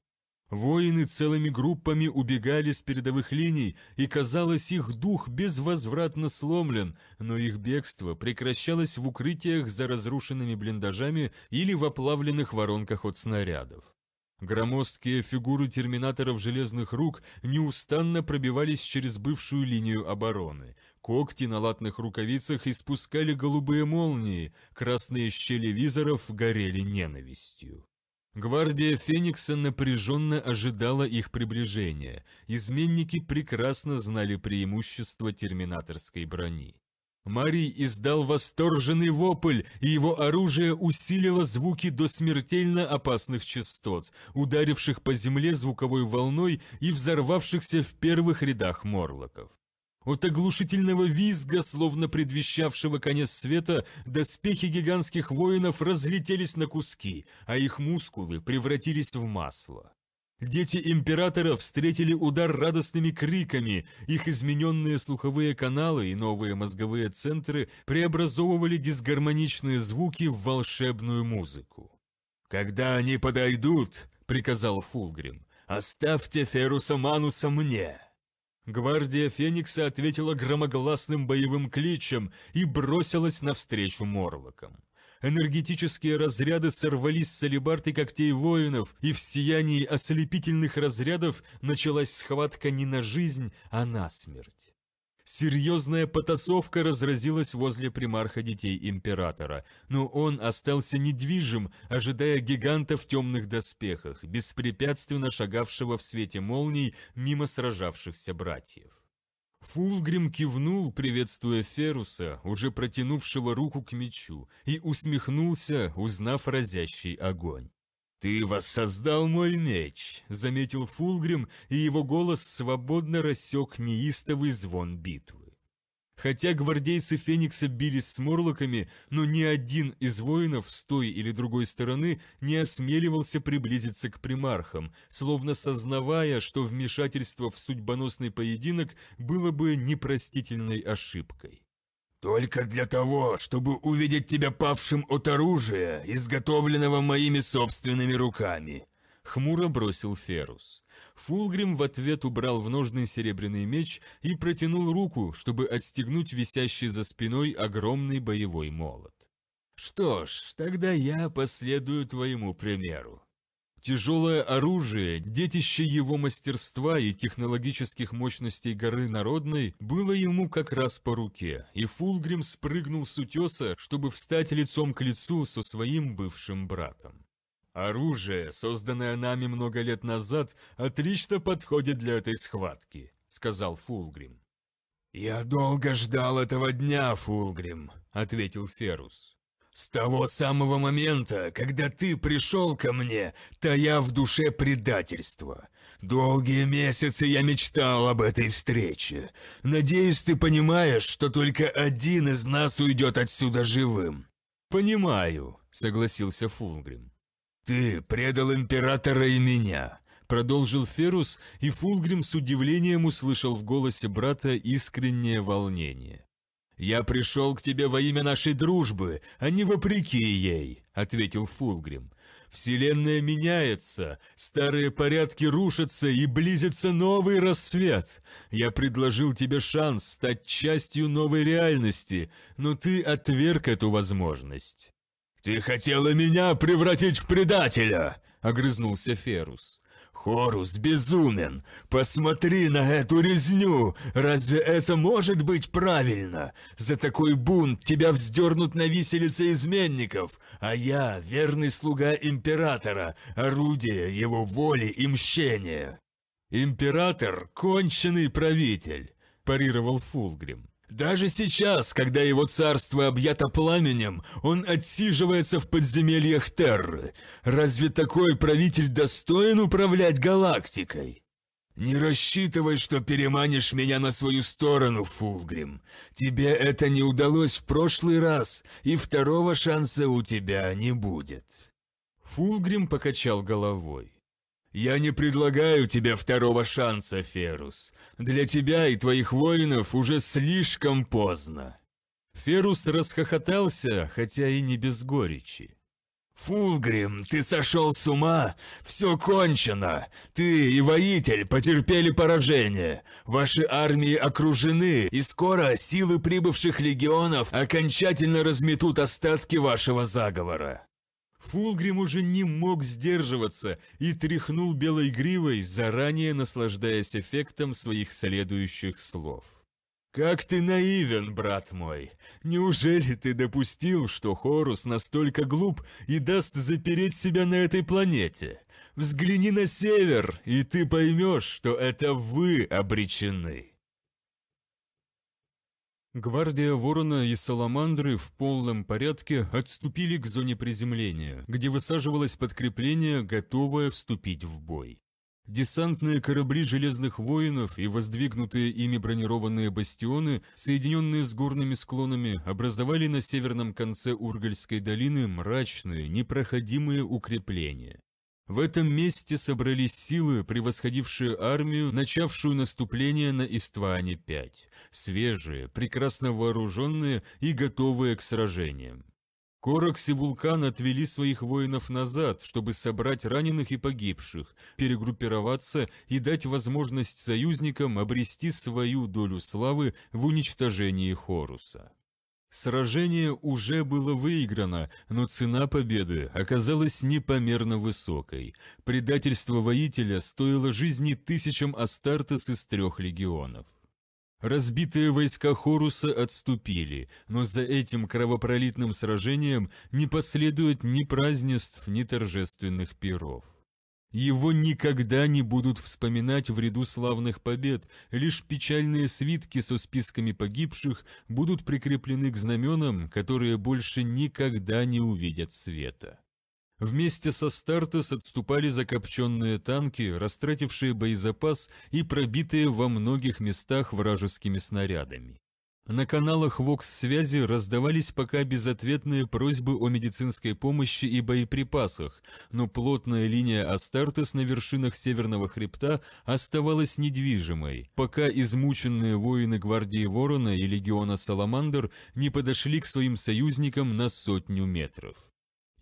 S1: Воины целыми группами убегали с передовых линий, и, казалось, их дух безвозвратно сломлен, но их бегство прекращалось в укрытиях за разрушенными блиндажами или в оплавленных воронках от снарядов. Громоздкие фигуры терминаторов железных рук неустанно пробивались через бывшую линию обороны. Когти на латных рукавицах испускали голубые молнии, красные щели визоров горели ненавистью. Гвардия Феникса напряженно ожидала их приближения. Изменники прекрасно знали преимущество терминаторской брони. Марий издал восторженный вопль, и его оружие усилило звуки до смертельно опасных частот, ударивших по земле звуковой волной и взорвавшихся в первых рядах морлоков. От оглушительного визга, словно предвещавшего конец света, доспехи гигантских воинов разлетелись на куски, а их мускулы превратились в масло. Дети императора встретили удар радостными криками, их измененные слуховые каналы и новые мозговые центры преобразовывали дисгармоничные звуки в волшебную музыку. «Когда они подойдут», — приказал Фулгрим, — «оставьте Феруса Мануса мне!» Гвардия Феникса ответила громогласным боевым кличем и бросилась навстречу Морлокам. Энергетические разряды сорвались с алебард и когтей воинов, и в сиянии ослепительных разрядов началась схватка не на жизнь, а на смерть. Серьезная потасовка разразилась возле примарха детей императора, но он остался недвижим, ожидая гиганта в темных доспехах, беспрепятственно шагавшего в свете молний мимо сражавшихся братьев. Фулгрим кивнул, приветствуя Феруса, уже протянувшего руку к мечу, и усмехнулся, узнав разящий огонь. «Ты воссоздал мой меч», — заметил Фулгрим, и его голос свободно рассек неистовый звон битвы. Хотя гвардейцы Феникса бились с морлоками, но ни один из воинов с той или другой стороны не осмеливался приблизиться к примархам, словно сознавая, что вмешательство в судьбоносный поединок было бы непростительной ошибкой. Только для того, чтобы увидеть тебя павшим от оружия, изготовленного моими собственными руками. Хмуро бросил Ферус. Фулгрим в ответ убрал в ножны серебряный меч и протянул руку, чтобы отстегнуть висящий за спиной огромный боевой молот. «Что ж, тогда я последую твоему примеру. Тяжелое оружие, детище его мастерства и технологических мощностей горы Народной, было ему как раз по руке, и Фулгрим спрыгнул с утеса, чтобы встать лицом к лицу со своим бывшим братом. «Оружие, созданное нами много лет назад, отлично подходит для этой схватки», — сказал Фулгрим. «Я долго ждал этого дня, Фулгрим», — ответил Ферус. С того самого момента, когда ты пришел ко мне, тая в душе предательство. Долгие месяцы я мечтал об этой встрече. Надеюсь, ты понимаешь, что только один из нас уйдет отсюда живым. Понимаю, согласился Фулгрим. Ты предал императора и меня. Продолжил Ферус, и Фулгрим с удивлением услышал в голосе брата искреннее волнение. «Я пришел к тебе во имя нашей дружбы, а не вопреки ей», — ответил Фулгрим. «Вселенная меняется, старые порядки рушатся и близится новый рассвет. Я предложил тебе шанс стать частью новой реальности, но ты отверг эту возможность». «Ты хотела меня превратить в предателя!» — огрызнулся Ферус. Хорус безумен! Посмотри на эту резню! Разве это может быть правильно? За такой бунт тебя вздернут на виселице изменников, а я, верный слуга императора, орудие его воли и мщения!» «Император – конченый правитель!» – парировал Фулгрим. Даже сейчас, когда его царство объято пламенем, он отсиживается в подземельях Терры. Разве такой правитель достоин управлять галактикой? «Не рассчитывай, что переманишь меня на свою сторону, Фулгрим. Тебе это не удалось в прошлый раз, и второго шанса у тебя не будет». Фулгрим покачал головой. Я не предлагаю тебе второго шанса, Ферус. Для тебя и твоих воинов уже слишком поздно. Ферус расхохотался, хотя и не без горечи. «Фулгрим, ты сошел с ума? Все кончено! Ты и воитель потерпели поражение! Ваши армии окружены, и скоро силы прибывших легионов окончательно разметут остатки вашего заговора!» Фулгрим уже не мог сдерживаться и тряхнул белой гривой, заранее наслаждаясь эффектом своих следующих слов. «Как ты наивен, брат мой! Неужели ты допустил, что Хорус настолько глуп и даст запереть себя на этой планете? Взгляни на север, и ты поймешь, что это вы обречены!» Гвардия Ворона и Саламандры в полном порядке отступили к зоне приземления, где высаживалось подкрепление, готовое вступить в бой. Десантные корабли Железных Воинов и воздвигнутые ими бронированные бастионы, соединенные с горными склонами, образовали на северном конце Ургальской долины мрачные, непроходимые укрепления. В этом месте собрались силы, превосходившие армию, начавшую наступление на Истване-5, свежие, прекрасно вооруженные и готовые к сражениям. Коракс и Вулкан отвели своих воинов назад, чтобы собрать раненых и погибших, перегруппироваться и дать возможность союзникам обрести свою долю славы в уничтожении Хоруса. Сражение уже было выиграно, но цена победы оказалась непомерно высокой. Предательство воителя стоило жизни тысячам Астартес из трех легионов. Разбитые войска Хоруса отступили, но за этим кровопролитным сражением не последует ни празднеств, ни торжественных пиров. Его никогда не будут вспоминать в ряду славных побед, лишь печальные свитки со списками погибших будут прикреплены к знаменам, которые больше никогда не увидят света. Вместе со Стартес отступали закопченные танки, растратившие боезапас и пробитые во многих местах вражескими снарядами. На каналах ВОКС-связи раздавались пока безответные просьбы о медицинской помощи и боеприпасах, но плотная линия Астартес на вершинах Северного хребта оставалась недвижимой, пока измученные воины Гвардии Ворона и Легиона Саламандр не подошли к своим союзникам на сотню метров.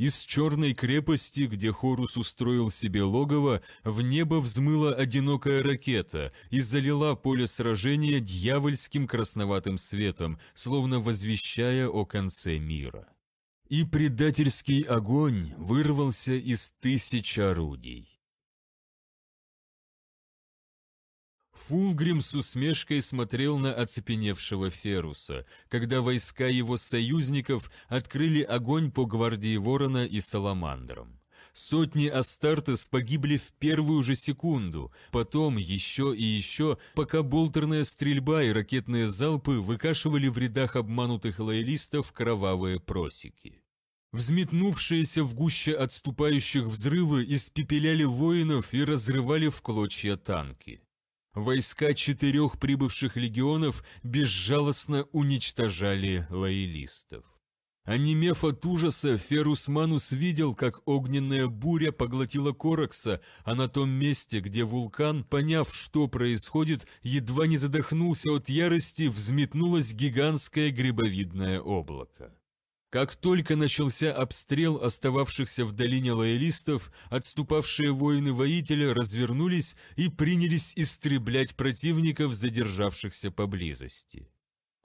S1: Из черной крепости, где Хорус устроил себе логово, в небо взмыла одинокая ракета и залила поле сражения дьявольским красноватым светом, словно возвещая о конце мира. И предательский огонь вырвался из тысяч орудий. Фулгрим с усмешкой смотрел на оцепеневшего Феруса, когда войска его союзников открыли огонь по гвардии Ворона и Саламандрам. Сотни Астартес погибли в первую же секунду, потом еще и еще, пока болтерная стрельба и ракетные залпы выкашивали в рядах обманутых лоялистов кровавые просеки. Взметнувшиеся в гуще отступающих взрывы испепеляли воинов и разрывали в клочья танки. Войска четырех прибывших легионов безжалостно уничтожали лоялистов. Онемев от ужаса, Ферус Манус видел, как огненная буря поглотила Коракса, а на том месте, где вулкан, поняв, что происходит, едва не задохнулся от ярости, взметнулось гигантское грибовидное облако. Как только начался обстрел остававшихся в долине лоялистов, отступавшие воины воителя развернулись и принялись истреблять противников, задержавшихся поблизости.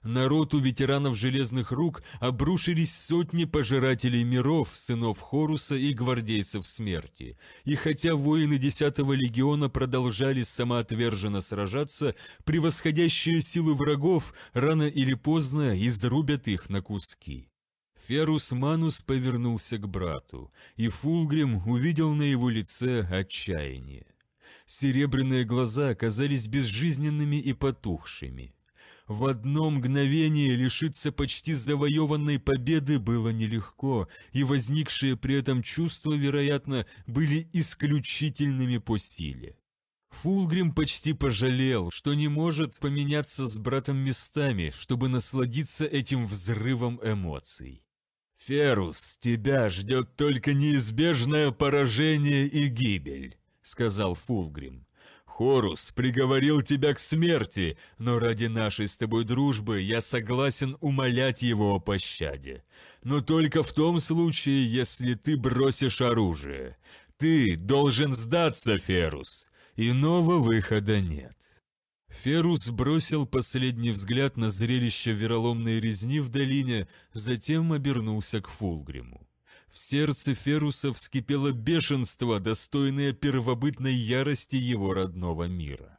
S1: На роту ветеранов Железных Рук обрушились сотни пожирателей миров, сынов Хоруса и гвардейцев смерти. И хотя воины Десятого Легиона продолжали самоотверженно сражаться, превосходящие силы врагов рано или поздно изрубят их на куски. Ферус Манус повернулся к брату, и Фулгрим увидел на его лице отчаяние. Серебряные глаза казались безжизненными и потухшими. В одно мгновение лишиться почти завоеванной победы было нелегко, и возникшие при этом чувства, вероятно, были исключительными по силе. Фулгрим почти пожалел, что не может поменяться с братом местами, чтобы насладиться этим взрывом эмоций. «Ферус, тебя ждет только неизбежное поражение и гибель», — сказал Фулгрим. «Хорус приговорил тебя к смерти, но ради нашей с тобой дружбы я согласен умолять его о пощаде. Но только в том случае, если ты бросишь оружие. Ты должен сдаться, Ферус. Иного выхода нет». Ферус бросил последний взгляд на зрелище вероломной резни в долине, затем обернулся к Фулгриму. В сердце Феруса вскипело бешенство, достойное первобытной ярости его родного мира.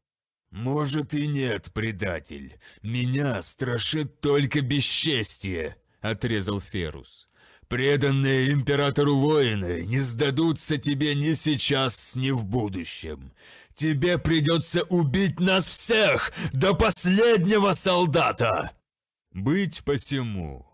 S1: «Может и нет, предатель. Меня страшит только бесчестие», — отрезал Ферус. Преданные императору воины не сдадутся тебе ни сейчас, ни в будущем. Тебе придется убить нас всех, до последнего солдата!» «Быть посему!»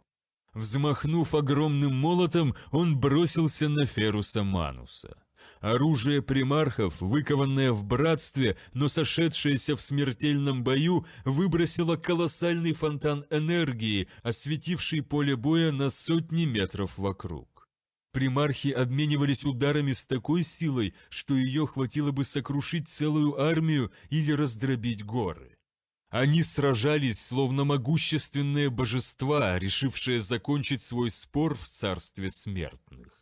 S1: Взмахнув огромным молотом, он бросился на Феруса Мануса. Оружие примархов, выкованное в братстве, но сошедшееся в смертельном бою, выбросило колоссальный фонтан энергии, осветивший поле боя на сотни метров вокруг. Примархи обменивались ударами с такой силой, что ее хватило бы сокрушить целую армию или раздробить горы. Они сражались, словно могущественные божества, решившие закончить свой спор в царстве смертных.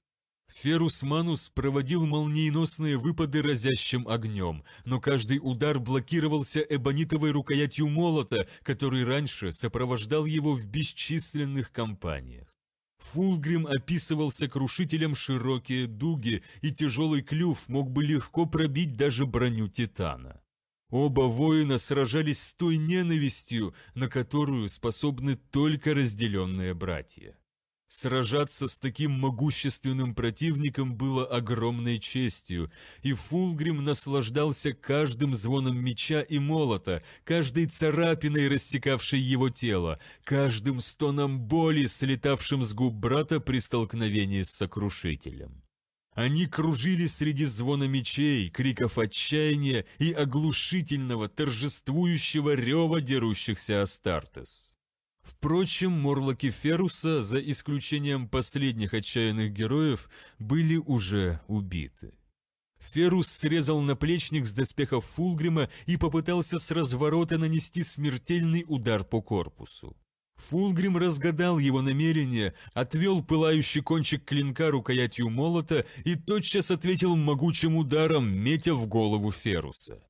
S1: Ферус Манус проводил молниеносные выпады разящим огнем, но каждый удар блокировался эбонитовой рукоятью молота, который раньше сопровождал его в бесчисленных кампаниях. Фулгрим описывался крушителем широкие дуги, и тяжелый клюв мог бы легко пробить даже броню Титана. Оба воина сражались с той ненавистью, на которую способны только разделенные братья. Сражаться с таким могущественным противником было огромной честью, и Фулгрим наслаждался каждым звоном меча и молота, каждой царапиной, рассекавшей его тело, каждым стоном боли, слетавшим с губ брата при столкновении с сокрушителем. Они кружили среди звона мечей, криков отчаяния и оглушительного, торжествующего рева дерущихся Астартес. Впрочем, морлоки Феруса, за исключением последних отчаянных героев, были уже убиты. Ферус срезал наплечник с доспехов Фулгрима и попытался с разворота нанести смертельный удар по корпусу. Фулгрим разгадал его намерение, отвел пылающий кончик клинка рукоятью молота и тотчас ответил могучим ударом, метя в голову Феруса.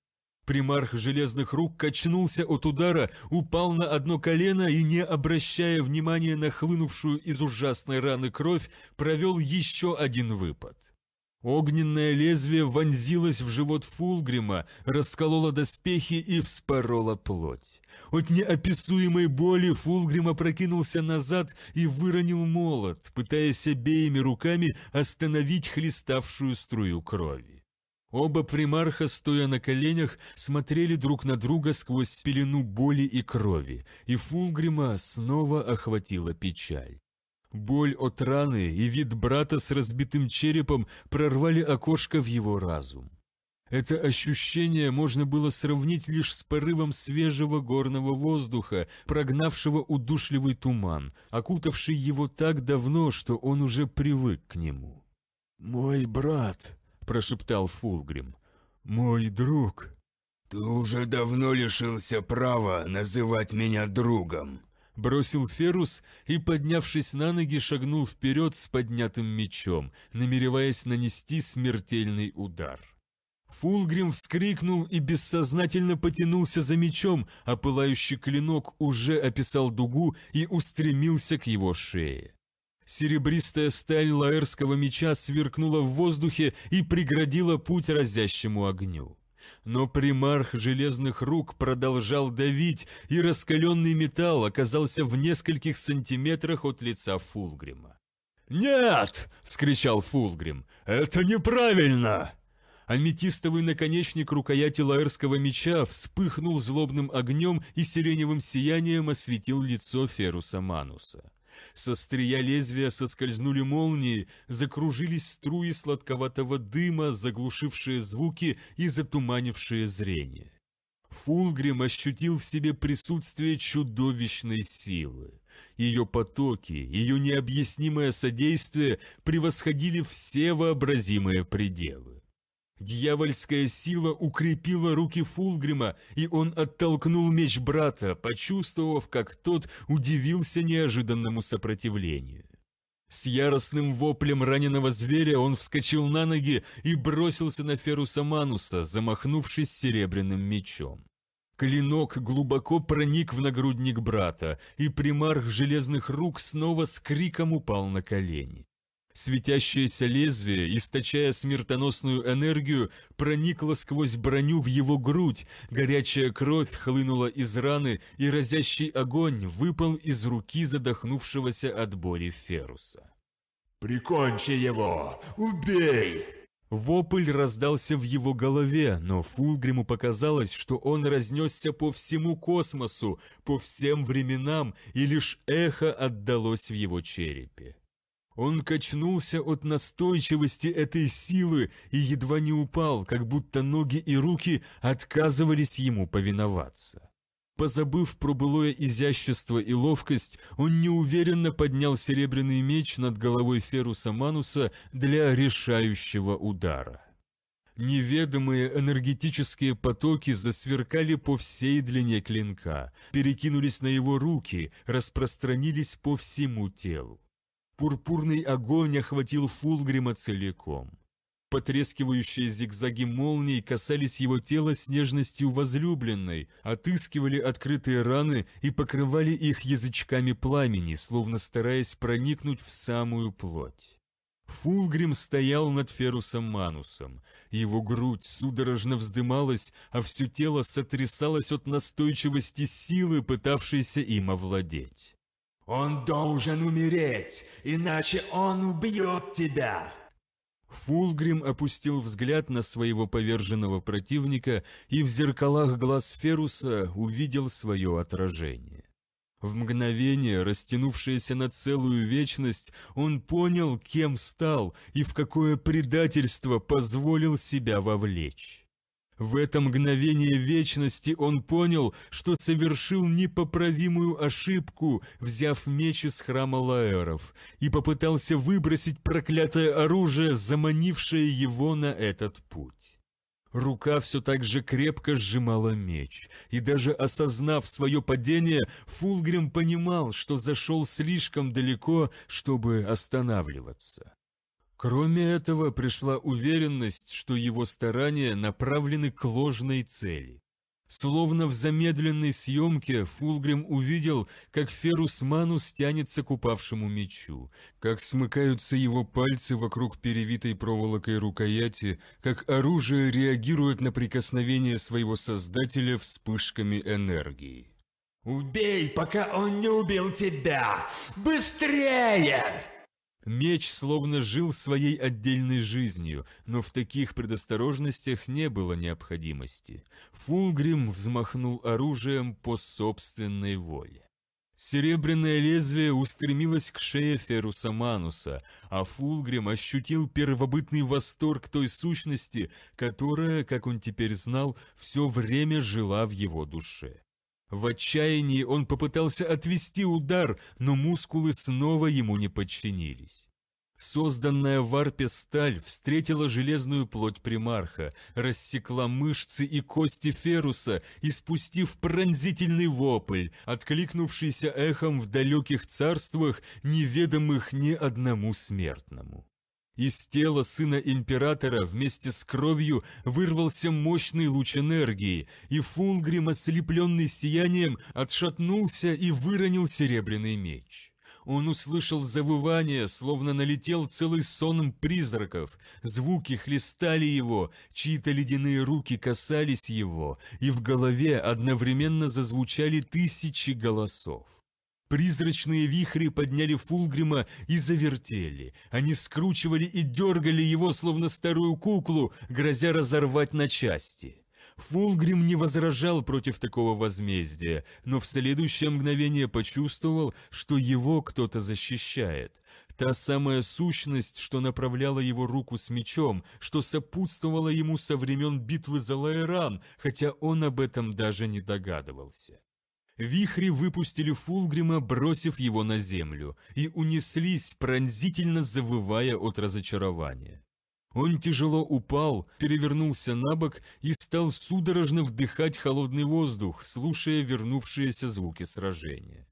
S1: Примарх железных рук качнулся от удара, упал на одно колено и, не обращая внимания на хлынувшую из ужасной раны кровь, провел еще один выпад. Огненное лезвие вонзилось в живот Фулгрима, раскололо доспехи и вспороло плоть. От неописуемой боли Фулгрим опрокинулся назад и выронил молот, пытаясь обеими руками остановить хлеставшую струю крови. Оба примарха, стоя на коленях, смотрели друг на друга сквозь пелену боли и крови, и Фулгрима снова охватила печаль. Боль от раны и вид брата с разбитым черепом прорвали окошко в его разум. Это ощущение можно было сравнить лишь с порывом свежего горного воздуха, прогнавшего удушливый туман, окутавший его так давно, что он уже привык к нему. «Мой брат!» прошептал Фулгрим. «Мой друг!» «Ты уже давно лишился права называть меня другом!» Бросил Ферус и, поднявшись на ноги, шагнул вперед с поднятым мечом, намереваясь нанести смертельный удар. Фулгрим вскрикнул и бессознательно потянулся за мечом, а пылающий клинок уже описал дугу и устремился к его шее. Серебристая сталь лаэрского меча сверкнула в воздухе и преградила путь разящему огню. Но примарх железных рук продолжал давить, и раскаленный металл оказался в нескольких сантиметрах от лица Фулгрима. «Нет!» — вскричал Фулгрим. «Это неправильно!» Аметистовый наконечник рукояти лаэрского меча вспыхнул злобным огнем и сиреневым сиянием осветил лицо Феруса Мануса. Со стрия лезвия соскользнули молнии, закружились струи сладковатого дыма, заглушившие звуки и затуманившие зрение. Фулгрим ощутил в себе присутствие чудовищной силы. Ее потоки, ее необъяснимое содействие превосходили все вообразимые пределы. Дьявольская сила укрепила руки Фулгрима, и он оттолкнул меч брата, почувствовав, как тот удивился неожиданному сопротивлению. С яростным воплем раненого зверя он вскочил на ноги и бросился на Феруса Мануса, замахнувшись серебряным мечом. Клинок глубоко проник в нагрудник брата, и примарх железных рук снова с криком упал на колени. Светящееся лезвие, источая смертоносную энергию, проникло сквозь броню в его грудь, горячая кровь хлынула из раны, и разящий огонь выпал из руки задохнувшегося от боли Феруса. «Прикончи его! Убей!» Вопль раздался в его голове, но Фулгриму показалось, что он разнесся по всему космосу, по всем временам, и лишь эхо отдалось в его черепе. Он качнулся от настойчивости этой силы и едва не упал, как будто ноги и руки отказывались ему повиноваться. Позабыв про былое изящество и ловкость, он неуверенно поднял серебряный меч над головой Феруса Мануса для решающего удара. Неведомые энергетические потоки засверкали по всей длине клинка, перекинулись на его руки, распространились по всему телу. Пурпурный огонь охватил Фулгрима целиком. Потрескивающие зигзаги молний касались его тела с нежностью возлюбленной, отыскивали открытые раны и покрывали их язычками пламени, словно стараясь проникнуть в самую плоть. Фулгрим стоял над Ферусом Манусом. Его грудь судорожно вздымалась, а все тело сотрясалось от настойчивости силы, пытавшейся им овладеть. Он должен умереть, иначе он убьет тебя!» Фулгрим опустил взгляд на своего поверженного противника и в зеркалах глаз Феруса увидел свое отражение. В мгновение, растянувшееся на целую вечность, он понял, кем стал и в какое предательство позволил себя вовлечь. В это мгновение вечности он понял, что совершил непоправимую ошибку, взяв меч из храма Лаэров, и попытался выбросить проклятое оружие, заманившее его на этот путь. Рука все так же крепко сжимала меч, и даже осознав свое падение, Фулгрим понимал, что зашел слишком далеко, чтобы останавливаться. Кроме этого, пришла уверенность, что его старания направлены к ложной цели. Словно в замедленной съемке Фулгрим увидел, как Ферус Манус тянется к упавшему мечу, как смыкаются его пальцы вокруг перевитой проволокой рукояти, как оружие реагирует на прикосновение своего создателя вспышками энергии. «Убей, пока он не убил тебя! Быстрее!» Меч словно жил своей отдельной жизнью, но в таких предосторожностях не было необходимости. Фулгрим взмахнул оружием по собственной воле. Серебряное лезвие устремилось к шее Феруса Мануса, а Фулгрим ощутил первобытный восторг той сущности, которая, как он теперь знал, все время жила в его душе. В отчаянии он попытался отвести удар, но мускулы снова ему не подчинились. Созданная в арпе сталь встретила железную плоть примарха, рассекла мышцы и кости феруса, испустив пронзительный вопль, откликнувшийся эхом в далеких царствах, неведомых ни одному смертному. Из тела сына императора вместе с кровью вырвался мощный луч энергии, и Фулгрим, ослепленный сиянием, отшатнулся и выронил серебряный меч. Он услышал завывание, словно налетел целый сон призраков. Звуки хлестали его, чьи-то ледяные руки касались его, и в голове одновременно зазвучали тысячи голосов. Призрачные вихри подняли Фулгрима и завертели. Они скручивали и дергали его, словно старую куклу, грозя разорвать на части. Фулгрим не возражал против такого возмездия, но в следующее мгновение почувствовал, что его кто-то защищает. Та самая сущность, что направляла его руку с мечом, что сопутствовала ему со времен битвы за Лаэран, хотя он об этом даже не догадывался. Вихри выпустили Фулгрима, бросив его на землю, и унеслись, пронзительно завывая от разочарования. Он тяжело упал, перевернулся на бок и стал судорожно вдыхать холодный воздух, слушая вернувшиеся звуки сражения.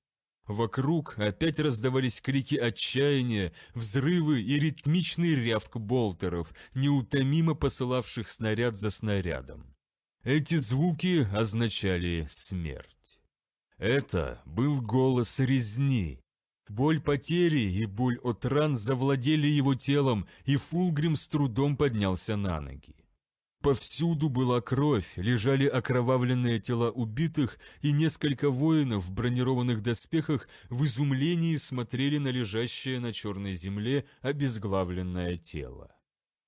S1: Вокруг опять раздавались крики отчаяния, взрывы и ритмичный рявк болтеров, неутомимо посылавших снаряд за снарядом. Эти звуки означали смерть. Это был голос резни. Боль потери и боль от ран завладели его телом, и Фулгрим с трудом поднялся на ноги. Повсюду была кровь, лежали окровавленные тела убитых, и несколько воинов в бронированных доспехах в изумлении смотрели на лежащее на черной земле обезглавленное тело.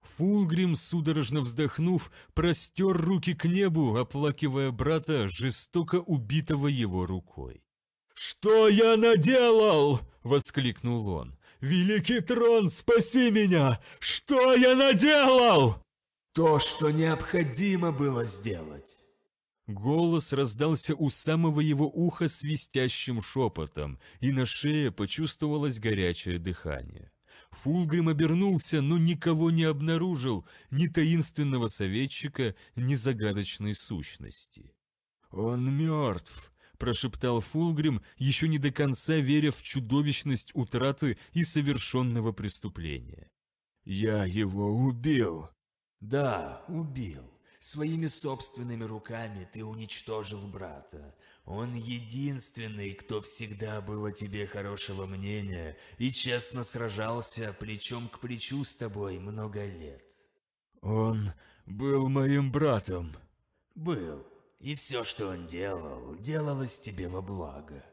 S1: Фулгрим, судорожно вздохнув, простер руки к небу, оплакивая брата, жестоко убитого его рукой. «Что я наделал?» – воскликнул он. «Великий трон, спаси меня! Что я наделал?» «То, что необходимо было сделать!» Голос раздался у самого его уха свистящим шепотом, и на шее почувствовалось горячее дыхание. Фулгрим обернулся, но никого не обнаружил, ни таинственного советчика, ни загадочной сущности. «Он мертв!» – прошептал Фулгрим, еще не до конца веря в чудовищность утраты и совершенного преступления. «Я его убил!» «Да, убил. Своими собственными руками ты уничтожил брата. Он единственный, кто всегда был о тебе хорошего мнения и честно сражался плечом к плечу с тобой много лет. Он был моим братом. Был. И все, что он делал, делалось тебе во благо.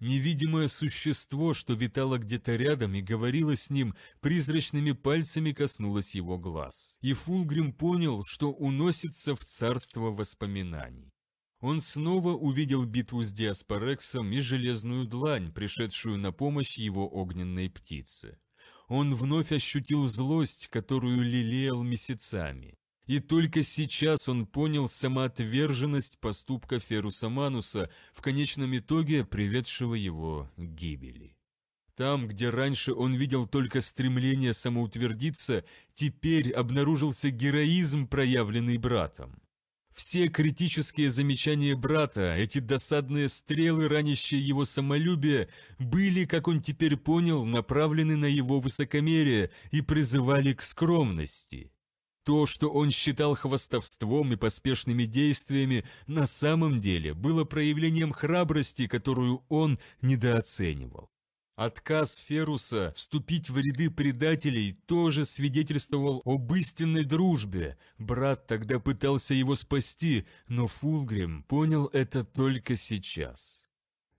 S1: Невидимое существо, что витало где-то рядом и говорило с ним, призрачными пальцами коснулось его глаз. И Фулгрим понял, что уносится в царство воспоминаний. Он снова увидел битву с Диаспорексом и железную длань, пришедшую на помощь его огненной птице. Он вновь ощутил злость, которую лелеял месяцами. И только сейчас он понял самоотверженность поступка Феруса Мануса, в конечном итоге приведшего его к гибели. Там, где раньше он видел только стремление самоутвердиться, теперь обнаружился героизм, проявленный братом. Все критические замечания брата, эти досадные стрелы, ранящие его самолюбие, были, как он теперь понял, направлены на его высокомерие и призывали к скромности. То, что он считал хвастовством и поспешными действиями, на самом деле было проявлением храбрости, которую он недооценивал. Отказ Феруса вступить в ряды предателей тоже свидетельствовал об истинной дружбе. Брат тогда пытался его спасти, но Фулгрим понял это только сейчас.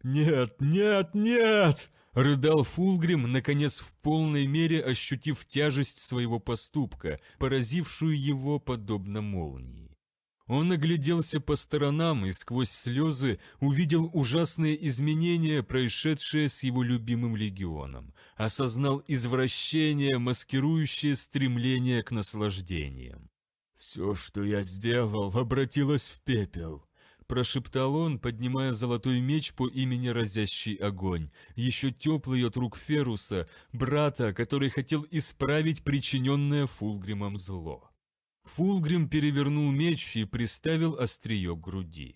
S1: «Нет, нет, нет!» – рыдал Фулгрим, наконец в полной мере ощутив тяжесть своего поступка, поразившую его подобно молнии. Он огляделся по сторонам и сквозь слезы увидел ужасные изменения, происшедшие с его любимым легионом, осознал извращение, маскирующее стремление к наслаждениям. «Все, что я сделал, обратилось в пепел», – прошептал он, поднимая золотой меч по имени Разящий Огонь, еще теплый от рук Феруса, брата, который хотел исправить причиненное Фулгримом зло. Фулгрим перевернул меч и приставил острие к груди.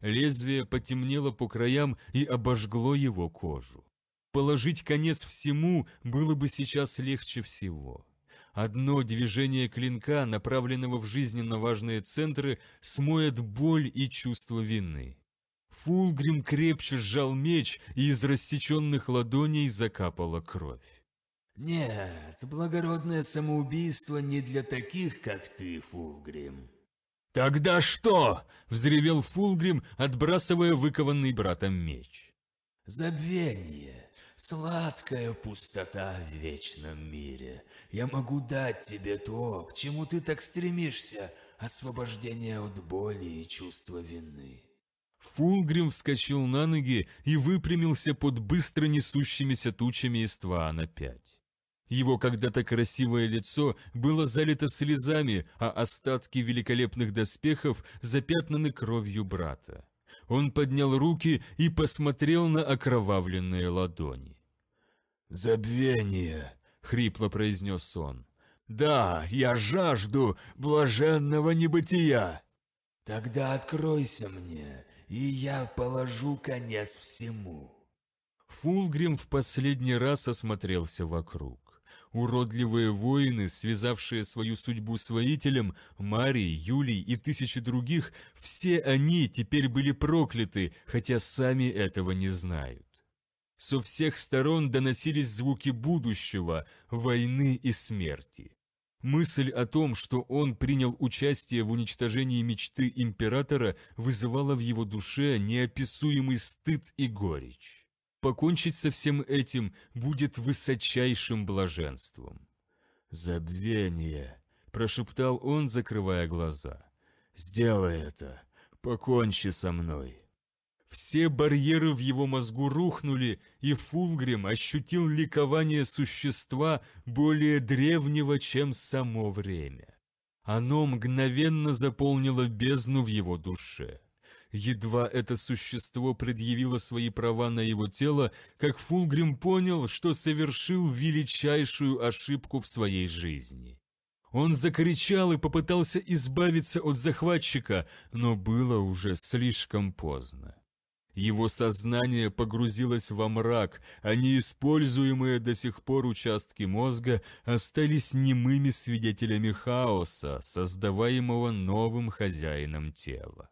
S1: Лезвие потемнело по краям и обожгло его кожу. Положить конец всему было бы сейчас легче всего. Одно движение клинка, направленного в жизненно важные центры, смоет боль и чувство вины. Фулгрим крепче сжал меч, и из рассеченных ладоней закапала кровь. «Нет, благородное самоубийство не для таких, как ты, Фулгрим». «Тогда что?» – взревел Фулгрим, отбрасывая выкованный братом меч. «Забвение, сладкая пустота в вечном мире. Я могу дать тебе то, к чему ты так стремишься, освобождение от боли и чувства вины». Фулгрим вскочил на ноги и выпрямился под быстро несущимися тучами из Тваана-5. Его когда-то красивое лицо было залито слезами, а остатки великолепных доспехов запятнаны кровью брата. Он поднял руки и посмотрел на окровавленные ладони. «Забвение!» — хрипло произнес он. «Да, я жажду блаженного небытия!» «Тогда откройся мне, и я положу конец всему!» Фулгрим в последний раз осмотрелся вокруг. Уродливые воины, связавшие свою судьбу с воителем, Марией, Юлей и тысячи других, все они теперь были прокляты, хотя сами этого не знают. Со всех сторон доносились звуки будущего, войны и смерти. Мысль о том, что он принял участие в уничтожении мечты императора, вызывала в его душе неописуемый стыд и горечь покончить со всем этим будет высочайшим блаженством. «Забвение!» – прошептал он, закрывая глаза. «Сделай это! Покончи со мной!» Все барьеры в его мозгу рухнули, и Фулгрим ощутил ликование существа более древнего, чем само время. Оно мгновенно заполнило бездну в его душе. Едва это существо предъявило свои права на его тело, как Фулгрим понял, что совершил величайшую ошибку в своей жизни. Он закричал и попытался избавиться от захватчика, но было уже слишком поздно. Его сознание погрузилось во мрак, а неиспользуемые до сих пор участки мозга остались немыми свидетелями хаоса, создаваемого новым хозяином тела.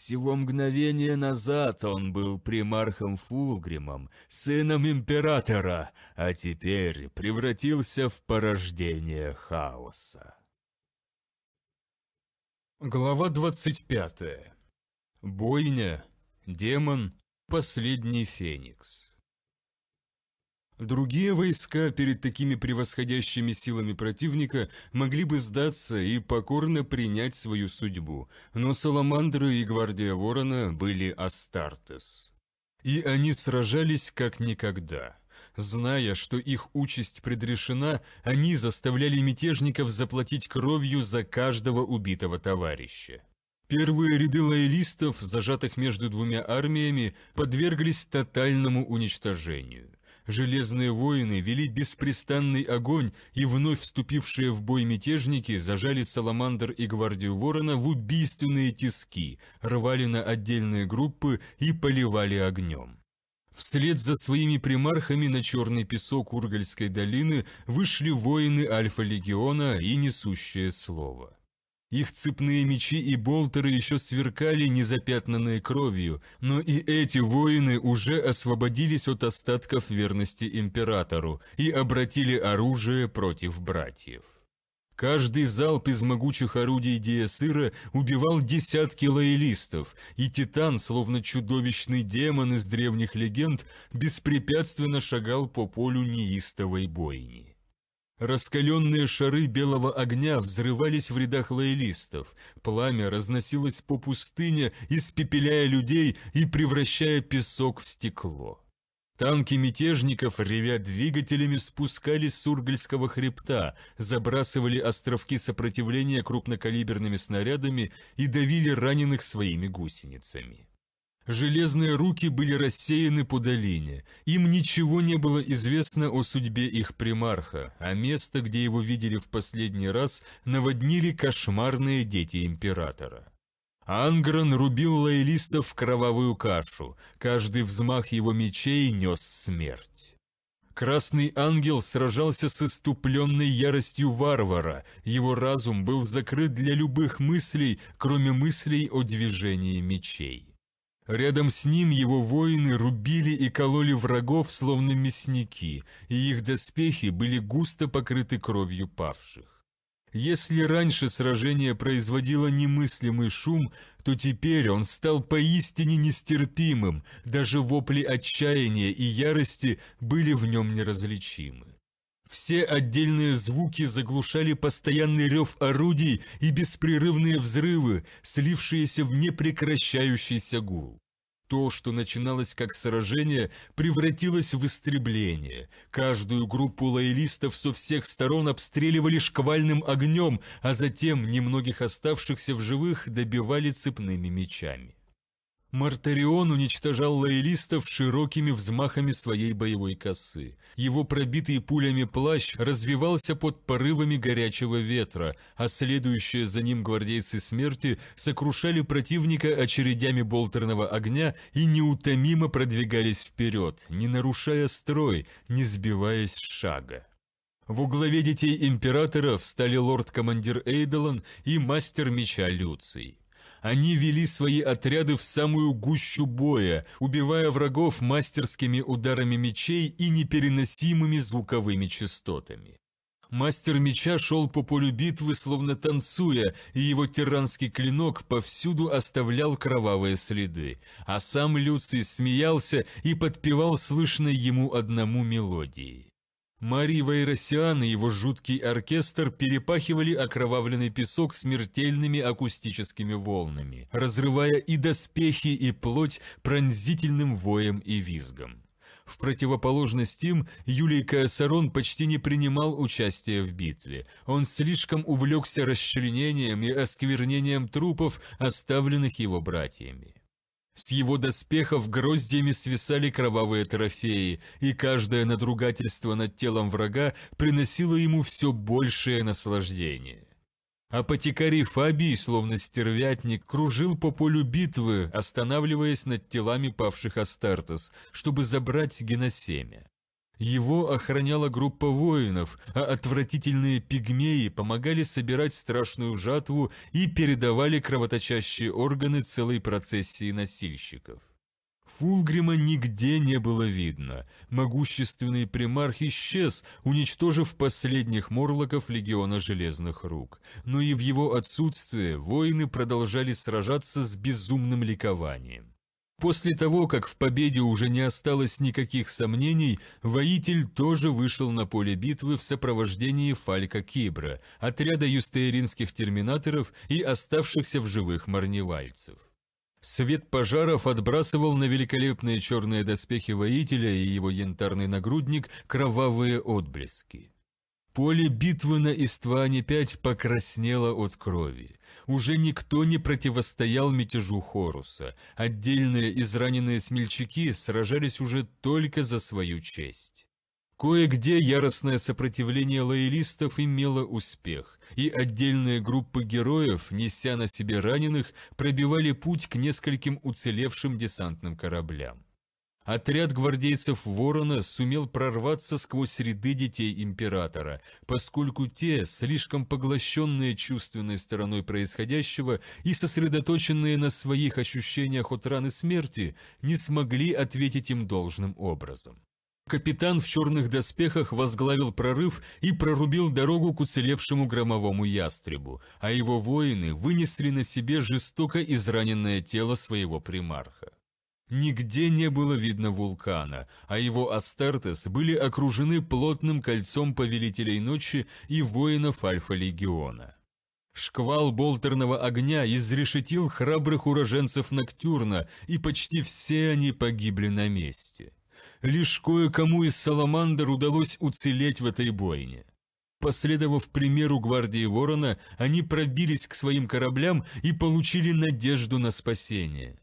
S1: Всего мгновение назад он был примархом Фулгримом, сыном императора, а теперь превратился в порождение хаоса. Глава 25. Бойня, демон, последний феникс. Другие войска перед такими превосходящими силами противника могли бы сдаться и покорно принять свою судьбу, но Саламандры и Гвардия Ворона были Астартес. И они сражались как никогда. Зная, что их участь предрешена, они заставляли мятежников заплатить кровью за каждого убитого товарища. Первые ряды лоялистов, зажатых между двумя армиями, подверглись тотальному уничтожению. Железные воины вели беспрестанный огонь, и вновь вступившие в бой мятежники зажали Саламандр и гвардию Ворона в убийственные тиски, рвали на отдельные группы и поливали огнем. Вслед за своими примархами на черный песок Ургальской долины вышли воины Альфа-легиона и несущее слово. Их цепные мечи и болтеры еще сверкали, незапятнанной кровью, но и эти воины уже освободились от остатков верности императору и обратили оружие против братьев. Каждый залп из могучих орудий Диасыра убивал десятки лоялистов, и Титан, словно чудовищный демон из древних легенд, беспрепятственно шагал по полю неистовой бойни. Раскаленные шары белого огня взрывались в рядах лоялистов. Пламя разносилось по пустыне, испепеляя людей и превращая песок в стекло. Танки мятежников, ревя двигателями, спускались с Ургальского хребта, забрасывали островки сопротивления крупнокалиберными снарядами и давили раненых своими гусеницами. Железные руки были рассеяны по долине. Им ничего не было известно о судьбе их примарха, а место, где его видели в последний раз, наводнили кошмарные дети императора. Ангран рубил лоялистов в кровавую кашу, каждый взмах его мечей нес смерть. Красный ангел сражался с иступленной яростью варвара, его разум был закрыт для любых мыслей, кроме мыслей о движении мечей. Рядом с ним его воины рубили и кололи врагов, словно мясники, и их доспехи были густо покрыты кровью павших. Если раньше сражение производило немыслимый шум, то теперь он стал поистине нестерпимым, даже вопли отчаяния и ярости были в нем неразличимы. Все отдельные звуки заглушали постоянный рев орудий и беспрерывные взрывы, слившиеся в непрекращающийся гул. То, что начиналось как сражение, превратилось в истребление. Каждую группу лоялистов со всех сторон обстреливали шквальным огнем, а затем немногих оставшихся в живых добивали цепными мечами. Мартарион уничтожал лоялистов широкими взмахами своей боевой косы. Его пробитый пулями плащ развивался под порывами горячего ветра, а следующие за ним гвардейцы смерти сокрушали противника очередями болтерного огня и неутомимо продвигались вперед, не нарушая строй, не сбиваясь с шага. В углове детей императора встали лорд-командир Эйдолан и мастер меча Люций. Они вели свои отряды в самую гущу боя, убивая врагов мастерскими ударами мечей и непереносимыми звуковыми частотами. Мастер меча шел по полю битвы, словно танцуя, и его тиранский клинок повсюду оставлял кровавые следы, а сам Люций смеялся и подпевал слышной ему одному мелодии. Мари Вайросиан и его жуткий оркестр перепахивали окровавленный песок смертельными акустическими волнами, разрывая и доспехи, и плоть пронзительным воем и визгом. В противоположность им, Юлий Каосарон почти не принимал участия в битве. Он слишком увлекся расчленением и осквернением трупов, оставленных его братьями. С его доспехов гроздьями свисали кровавые трофеи, и каждое надругательство над телом врага приносило ему все большее наслаждение. Апотекарий Фабий, словно стервятник, кружил по полю битвы, останавливаясь над телами павших Астартес, чтобы забрать геносемя. Его охраняла группа воинов, а отвратительные пигмеи помогали собирать страшную жатву и передавали кровоточащие органы целой процессии носильщиков. Фулгрима нигде не было видно. Могущественный примарх исчез, уничтожив последних морлоков легиона Железных Рук. Но и в его отсутствие воины продолжали сражаться с безумным ликованием. После того, как в победе уже не осталось никаких сомнений, воитель тоже вышел на поле битвы в сопровождении Фалька Кибра, отряда юстееринских терминаторов и оставшихся в живых марневальцев. Свет пожаров отбрасывал на великолепные черные доспехи воителя и его янтарный нагрудник кровавые отблески. Поле битвы на Истване-5 покраснело от крови. Уже никто не противостоял мятежу Хоруса. Отдельные израненные смельчаки сражались уже только за свою честь. Кое-где яростное сопротивление лоялистов имело успех, и отдельные группы героев, неся на себе раненых, пробивали путь к нескольким уцелевшим десантным кораблям. Отряд гвардейцев Ворона сумел прорваться сквозь ряды детей императора, поскольку те, слишком поглощенные чувственной стороной происходящего и сосредоточенные на своих ощущениях от раны смерти, не смогли ответить им должным образом. Капитан в черных доспехах возглавил прорыв и прорубил дорогу к уцелевшему громовому ястребу, а его воины вынесли на себе жестоко израненное тело своего примарха. Нигде не было видно вулкана, а его Астартес были окружены плотным кольцом Повелителей Ночи и воинов Альфа-Легиона. Шквал болтерного огня изрешетил храбрых уроженцев Ноктюрна, и почти все они погибли на месте. Лишь кое-кому из Саламандр удалось уцелеть в этой бойне. Последовав примеру гвардии Ворона, они пробились к своим кораблям и получили надежду на спасение.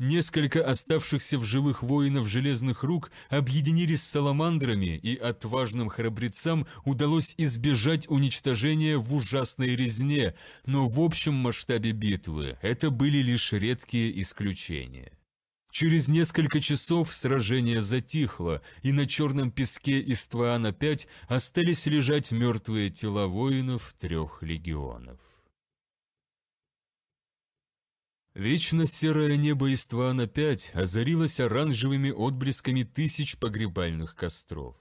S1: Несколько оставшихся в живых воинов железных рук объединились с саламандрами, и отважным храбрецам удалось избежать уничтожения в ужасной резне, но в общем масштабе битвы это были лишь редкие исключения. Через несколько часов сражение затихло, и на черном песке из Иствана-5 остались лежать мертвые тела воинов трех легионов. Вечно серое небо Иствана-5 озарилось оранжевыми отблесками тысяч погребальных костров.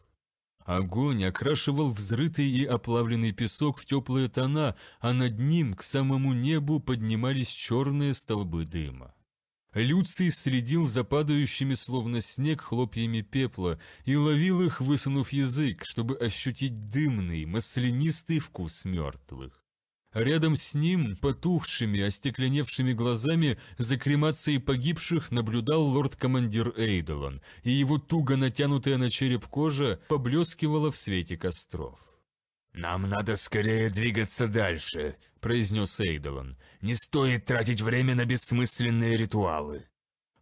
S1: Огонь окрашивал взрытый и оплавленный песок в теплые тона, а над ним к самому небу поднимались черные столбы дыма. Люций следил за падающими словно снег хлопьями пепла и ловил их, высунув язык, чтобы ощутить дымный, маслянистый вкус мертвых. Рядом с ним, потухшими, остекленевшими глазами, за кремацией погибших наблюдал лорд-командир Эйдолан, и его туго натянутая на череп кожа поблескивала в свете костров. «Нам надо скорее двигаться дальше», – произнес Эйдолан. «Не стоит тратить время на бессмысленные ритуалы».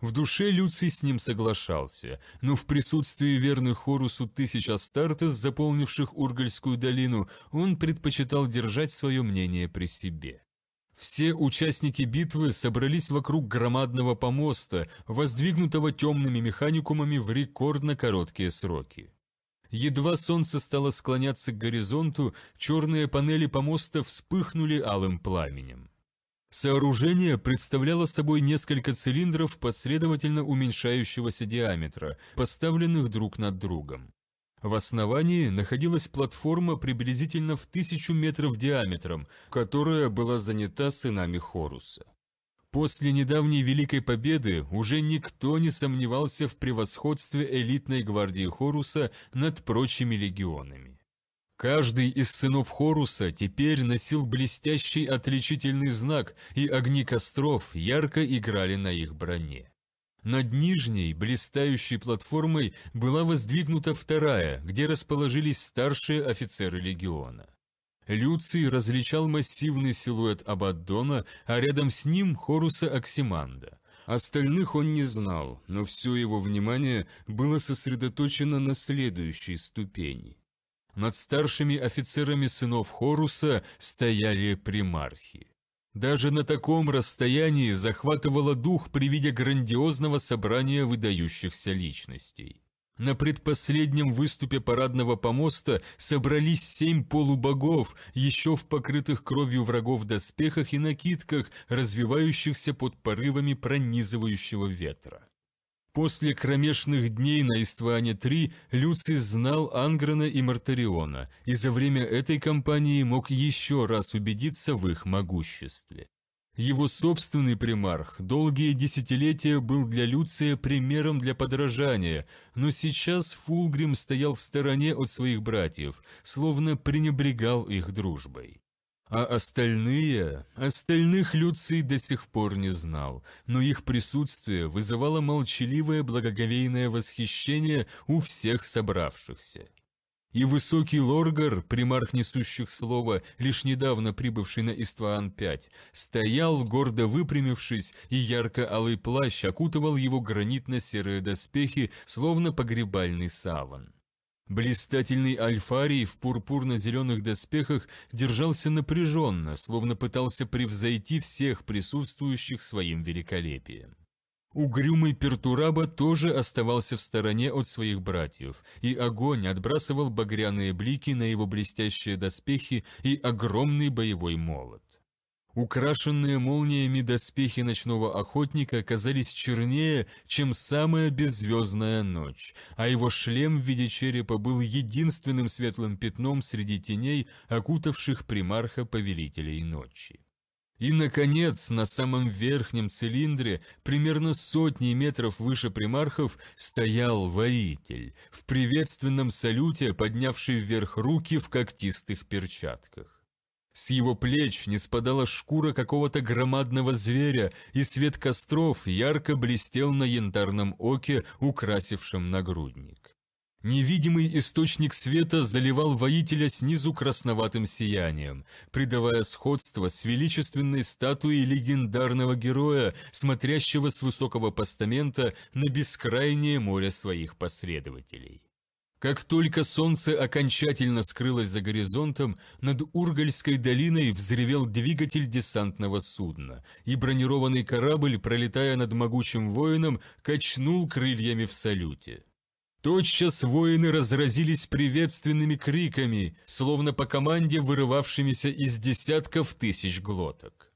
S1: В душе Люций с ним соглашался, но в присутствии верных Хорусу тысяч Астартес, заполнивших Ургальскую долину, он предпочитал держать свое мнение при себе. Все участники битвы собрались вокруг громадного помоста, воздвигнутого темными механикумами в рекордно короткие сроки. Едва солнце стало склоняться к горизонту, черные панели помоста вспыхнули алым пламенем. Сооружение представляло собой несколько цилиндров последовательно уменьшающегося диаметра, поставленных друг над другом. В основании находилась платформа приблизительно в тысячу метров диаметром, которая была занята сынами Хоруса. После недавней Великой Победы уже никто не сомневался в превосходстве элитной гвардии Хоруса над прочими легионами. Каждый из сынов Хоруса теперь носил блестящий отличительный знак, и огни костров ярко играли на их броне. Над нижней, блистающей платформой была воздвигнута вторая, где расположились старшие офицеры легиона. Люций различал массивный силуэт Абаддона, а рядом с ним Хоруса Оксиманда. Остальных он не знал, но все его внимание было сосредоточено на следующей ступени. Над старшими офицерами сынов Хоруса стояли примархи. Даже на таком расстоянии захватывало дух при виде грандиозного собрания выдающихся личностей. На предпоследнем выступе парадного помоста собрались семь полубогов, еще в покрытых кровью врагов доспехах и накидках, развивающихся под порывами пронизывающего ветра. После кромешных дней на Истване-3 Люций знал Анграна и Мартариона, и за время этой кампании мог еще раз убедиться в их могуществе. Его собственный примарх долгие десятилетия был для Люция примером для подражания, но сейчас Фулгрим стоял в стороне от своих братьев, словно пренебрегал их дружбой. А остальные... Остальных Люций до сих пор не знал, но их присутствие вызывало молчаливое благоговейное восхищение у всех собравшихся. И высокий лоргар, примарх несущих слова, лишь недавно прибывший на Истваан-5, стоял, гордо выпрямившись, и ярко-алый плащ окутывал его гранитно-серые доспехи, словно погребальный саван. Блистательный Альфарий в пурпурно-зеленых доспехах держался напряженно, словно пытался превзойти всех присутствующих своим великолепием. Угрюмый Пертураба тоже оставался в стороне от своих братьев, и огонь отбрасывал багряные блики на его блестящие доспехи и огромный боевой молот. Украшенные молниями доспехи ночного охотника казались чернее, чем самая беззвездная ночь, а его шлем в виде черепа был единственным светлым пятном среди теней, окутавших примарха повелителей ночи. И, наконец, на самом верхнем цилиндре, примерно сотни метров выше примархов, стоял воитель, в приветственном салюте поднявший вверх руки в когтистых перчатках. С его плеч не спадала шкура какого-то громадного зверя, и свет костров ярко блестел на янтарном оке, украсившем нагрудник. Невидимый источник света заливал воителя снизу красноватым сиянием, придавая сходство с величественной статуей легендарного героя, смотрящего с высокого постамента на бескрайнее море своих последователей. Как только солнце окончательно скрылось за горизонтом, над Ургальской долиной взревел двигатель десантного судна, и бронированный корабль, пролетая над могучим воином, качнул крыльями в салюте. Тотчас воины разразились приветственными криками, словно по команде вырывавшимися из десятков тысяч глоток.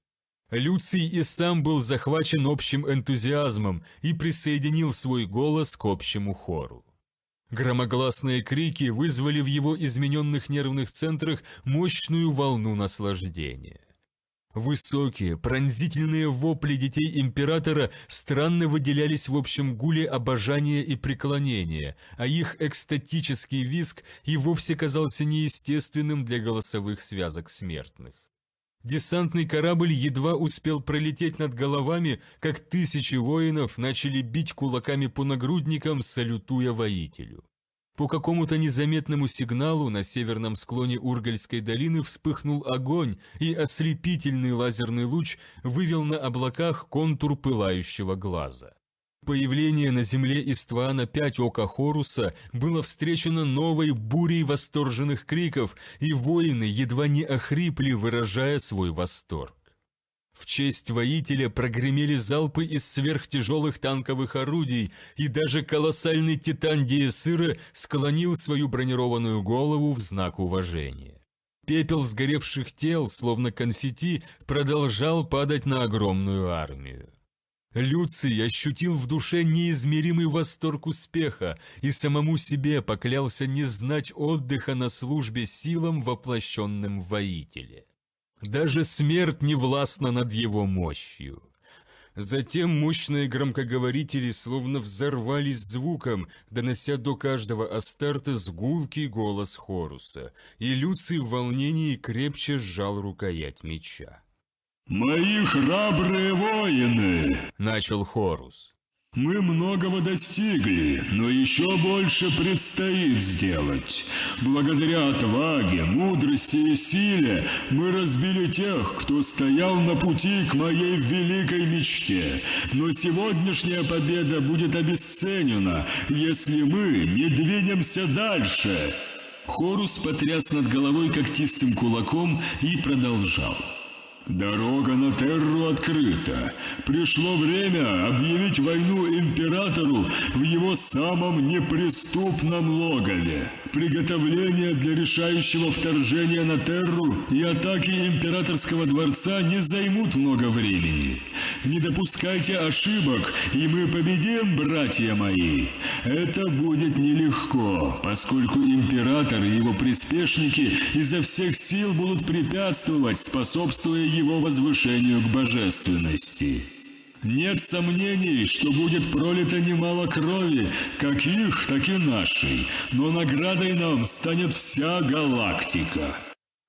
S1: Люций и сам был захвачен общим энтузиазмом и присоединил свой голос к общему хору. Громогласные крики вызвали в его измененных нервных центрах мощную волну наслаждения. Высокие, пронзительные вопли детей императора странно выделялись в общем гуле обожания и преклонения, а их экстатический визг и вовсе казался неестественным для голосовых связок смертных. Десантный корабль едва успел пролететь над головами, как тысячи воинов начали бить кулаками по нагрудникам, салютуя воителю. По какому-то незаметному сигналу на северном склоне Ургальской долины вспыхнул огонь, и ослепительный лазерный луч вывел на облаках контур пылающего глаза. Появление на земле Иствана пять ока Хоруса было встречено новой бурей восторженных криков, и воины едва не охрипли, выражая свой восторг. В честь воителя прогремели залпы из сверхтяжелых танковых орудий, и даже колоссальный титан Диесыра склонил свою бронированную голову в знак уважения. Пепел сгоревших тел, словно конфетти, продолжал падать на огромную армию. Люций ощутил в душе неизмеримый восторг успеха и самому себе поклялся не знать отдыха на службе силам, воплощенным в воителе. Даже смерть не властна над его мощью. Затем мощные громкоговорители словно взорвались звуком, донося до каждого Астарта сгулкий голос Хоруса, и Люций в волнении крепче сжал рукоять меча. «Мои храбрые воины!» – начал Хорус. Мы многого достигли, но еще больше предстоит сделать. Благодаря отваге, мудрости и силе мы разбили тех, кто стоял на пути к моей великой мечте. Но сегодняшняя победа будет обесценена, если мы не двинемся дальше. Хорус потряс над головой когтистым кулаком и продолжал. Дорога на Терру открыта. Пришло время объявить войну императору в его самом неприступном логове. Приготовления для решающего вторжения на Терру и атаки императорского дворца не займут много времени. Не допускайте ошибок, и мы победим, братья мои. Это будет нелегко, поскольку император и его приспешники изо всех сил будут препятствовать, способствуя его возвышению к божественности. Нет сомнений, что будет пролито немало крови, как их, так и нашей, но наградой нам станет вся галактика.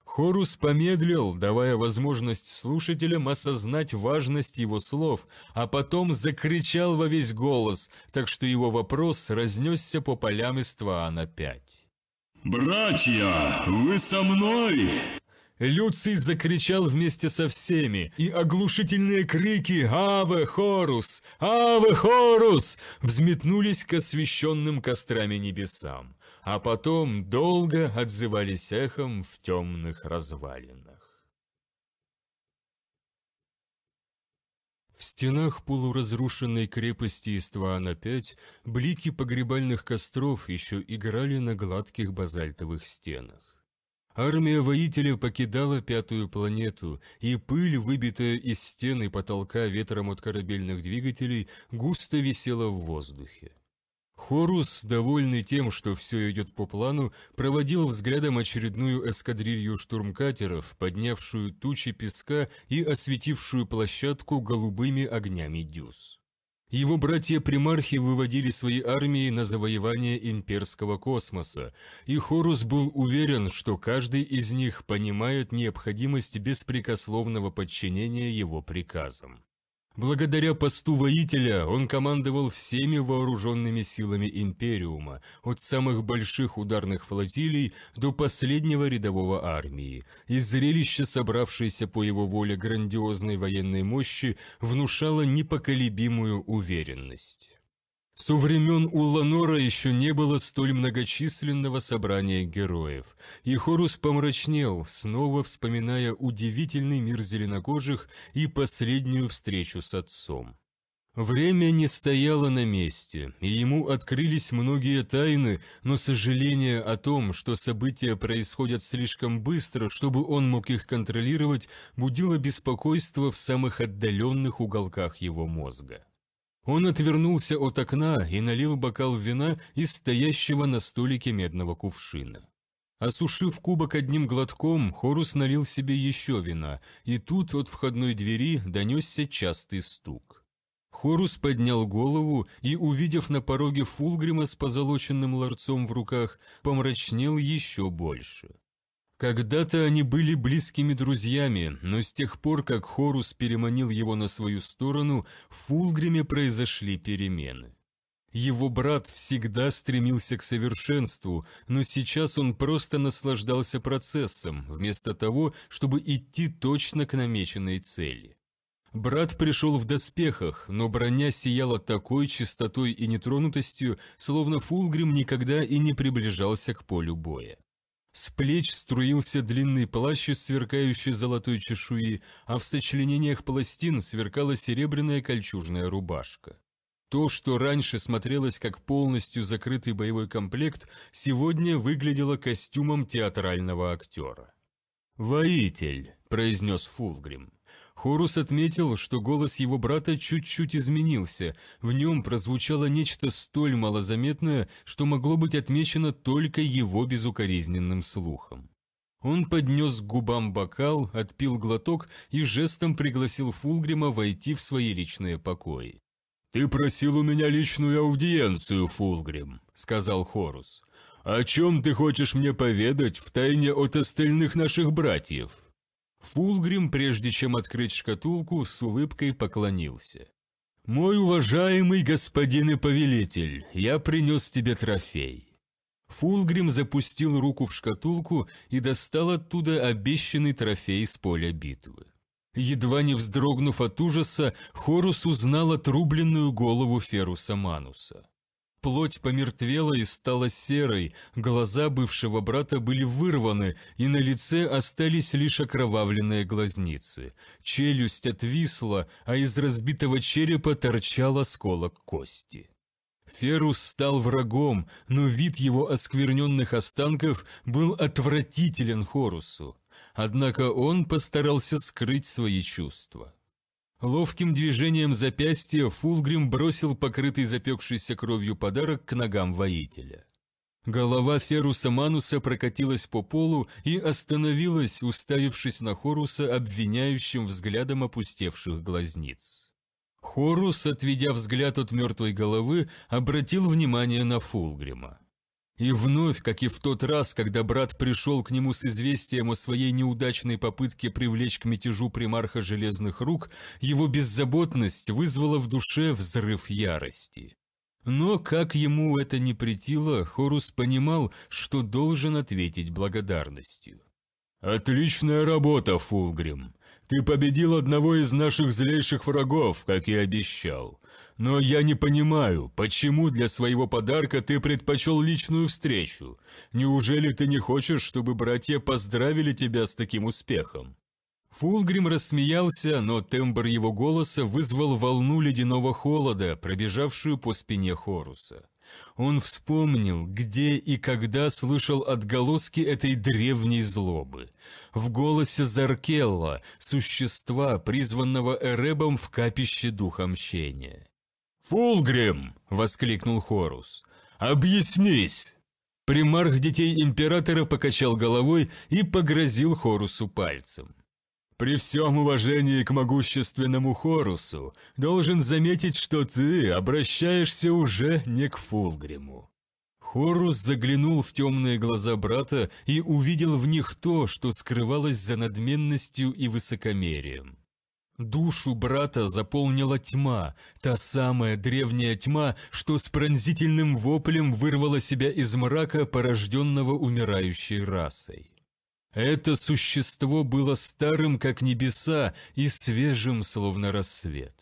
S1: Хорус помедлил, давая возможность слушателям осознать важность его слов, а потом закричал во весь голос, так что его вопрос разнесся по полям из Тваана-5. «Братья, вы со мной?» Люций закричал вместе со всеми, и оглушительные крики «Аве Хорус! Аве Хорус!» взметнулись к освещенным кострами небесам, а потом долго отзывались эхом в темных развалинах. В стенах полуразрушенной крепости Иствана-5 блики погребальных костров еще играли на гладких базальтовых стенах. Армия воителя покидала пятую планету, и пыль, выбитая из стены потолка ветром от корабельных двигателей, густо висела в воздухе. Хорус, довольный тем, что все идет по плану, проводил взглядом очередную эскадрилью штурмкатеров, поднявшую тучи песка и осветившую площадку голубыми огнями дюз. Его братья-примархи выводили свои армии на завоевание имперского космоса, и Хорус был уверен, что каждый из них понимает необходимость беспрекословного подчинения его приказам. Благодаря посту воителя он командовал всеми вооруженными силами Империума, от самых больших ударных флотилий до последнего рядового армии, и зрелище, собравшееся по его воле грандиозной военной мощи, внушало непоколебимую уверенность. Со времен Улланора еще не было столь многочисленного собрания героев, и Хорус помрачнел, снова вспоминая удивительный мир зеленокожих и последнюю встречу с отцом. Время не стояло на месте, и ему открылись многие тайны, но сожаление о том, что события происходят слишком быстро, чтобы он мог их контролировать, будило беспокойство в самых отдаленных уголках его мозга. Он отвернулся от окна и налил бокал вина из стоящего на столике медного кувшина. Осушив кубок одним глотком, Хорус налил себе еще вина, и тут от входной двери донесся частый стук. Хорус поднял голову и, увидев на пороге Фулгрима с позолоченным ларцом в руках, помрачнел еще больше. Когда-то они были близкими друзьями, но с тех пор, как Хорус переманил его на свою сторону, в Фулгриме произошли перемены. Его брат всегда стремился к совершенству, но сейчас он просто наслаждался процессом, вместо того, чтобы идти точно к намеченной цели. Брат пришел в доспехах, но броня сияла такой чистотой и нетронутостью, словно Фулгрим никогда и не приближался к полю боя. С плеч струился длинный плащ из сверкающей золотой чешуи, а в сочленениях пластин сверкала серебряная кольчужная рубашка. То, что раньше смотрелось как полностью закрытый боевой комплект, сегодня выглядело костюмом театрального актера. «Воитель», — произнес Фулгрим. Хорус отметил, что голос его брата чуть-чуть изменился, в нем прозвучало нечто столь малозаметное, что могло быть отмечено только его безукоризненным слухом. Он поднес к губам бокал, отпил глоток и жестом пригласил Фулгрима войти в свои личные покои. «Ты просил у меня личную аудиенцию, Фулгрим», — сказал Хорус. «О чем ты хочешь мне поведать в тайне от остальных наших братьев?» Фулгрим, прежде чем открыть шкатулку, с улыбкой поклонился. «Мой уважаемый господин и повелитель, я принес тебе трофей». Фулгрим запустил руку в шкатулку и достал оттуда обещанный трофей с поля битвы. Едва не вздрогнув от ужаса, Хорус узнал отрубленную голову Феруса Мануса. Плоть помертвела и стала серой, глаза бывшего брата были вырваны, и на лице остались лишь окровавленные глазницы. Челюсть отвисла, а из разбитого черепа торчал осколок кости. Ферус стал врагом, но вид его оскверненных останков был отвратителен Хорусу. Однако он постарался скрыть свои чувства. Ловким движением запястья Фулгрим бросил покрытый запекшейся кровью подарок к ногам воителя. Голова Феруса Мануса прокатилась по полу и остановилась, уставившись на Хоруса обвиняющим взглядом опустевших глазниц. Хорус, отведя взгляд от мертвой головы, обратил внимание на Фулгрима. И вновь, как и в тот раз, когда брат пришел к нему с известием о своей неудачной попытке привлечь к мятежу примарха железных рук, его беззаботность вызвала в душе взрыв ярости. Но, как ему это не претило, Хорус понимал, что должен ответить благодарностью. «Отличная работа, Фулгрим! Ты победил одного из наших злейших врагов, как и обещал. Но я не понимаю, почему для своего подарка ты предпочел личную встречу? Неужели ты не хочешь, чтобы братья поздравили тебя с таким успехом?» Фулгрим рассмеялся, но тембр его голоса вызвал волну ледяного холода, пробежавшую по спине Хоруса. Он вспомнил, где и когда слышал отголоски этой древней злобы. В голосе Заркелла, существа, призванного Эребом в капище духа мщения. «Фулгрим!» – воскликнул Хорус. «Объяснись!» Примарх детей императора покачал головой и погрозил Хорусу пальцем. «При всем уважении к могущественному Хорусу, должен заметить, что ты обращаешься уже не к Фулгриму». Хорус заглянул в темные глаза брата и увидел в них то, что скрывалось за надменностью и высокомерием. Душу брата заполнила тьма, та самая древняя тьма, что с пронзительным воплем вырвала себя из мрака, порожденного умирающей расой. Это существо было старым, как небеса, и свежим, словно рассвет.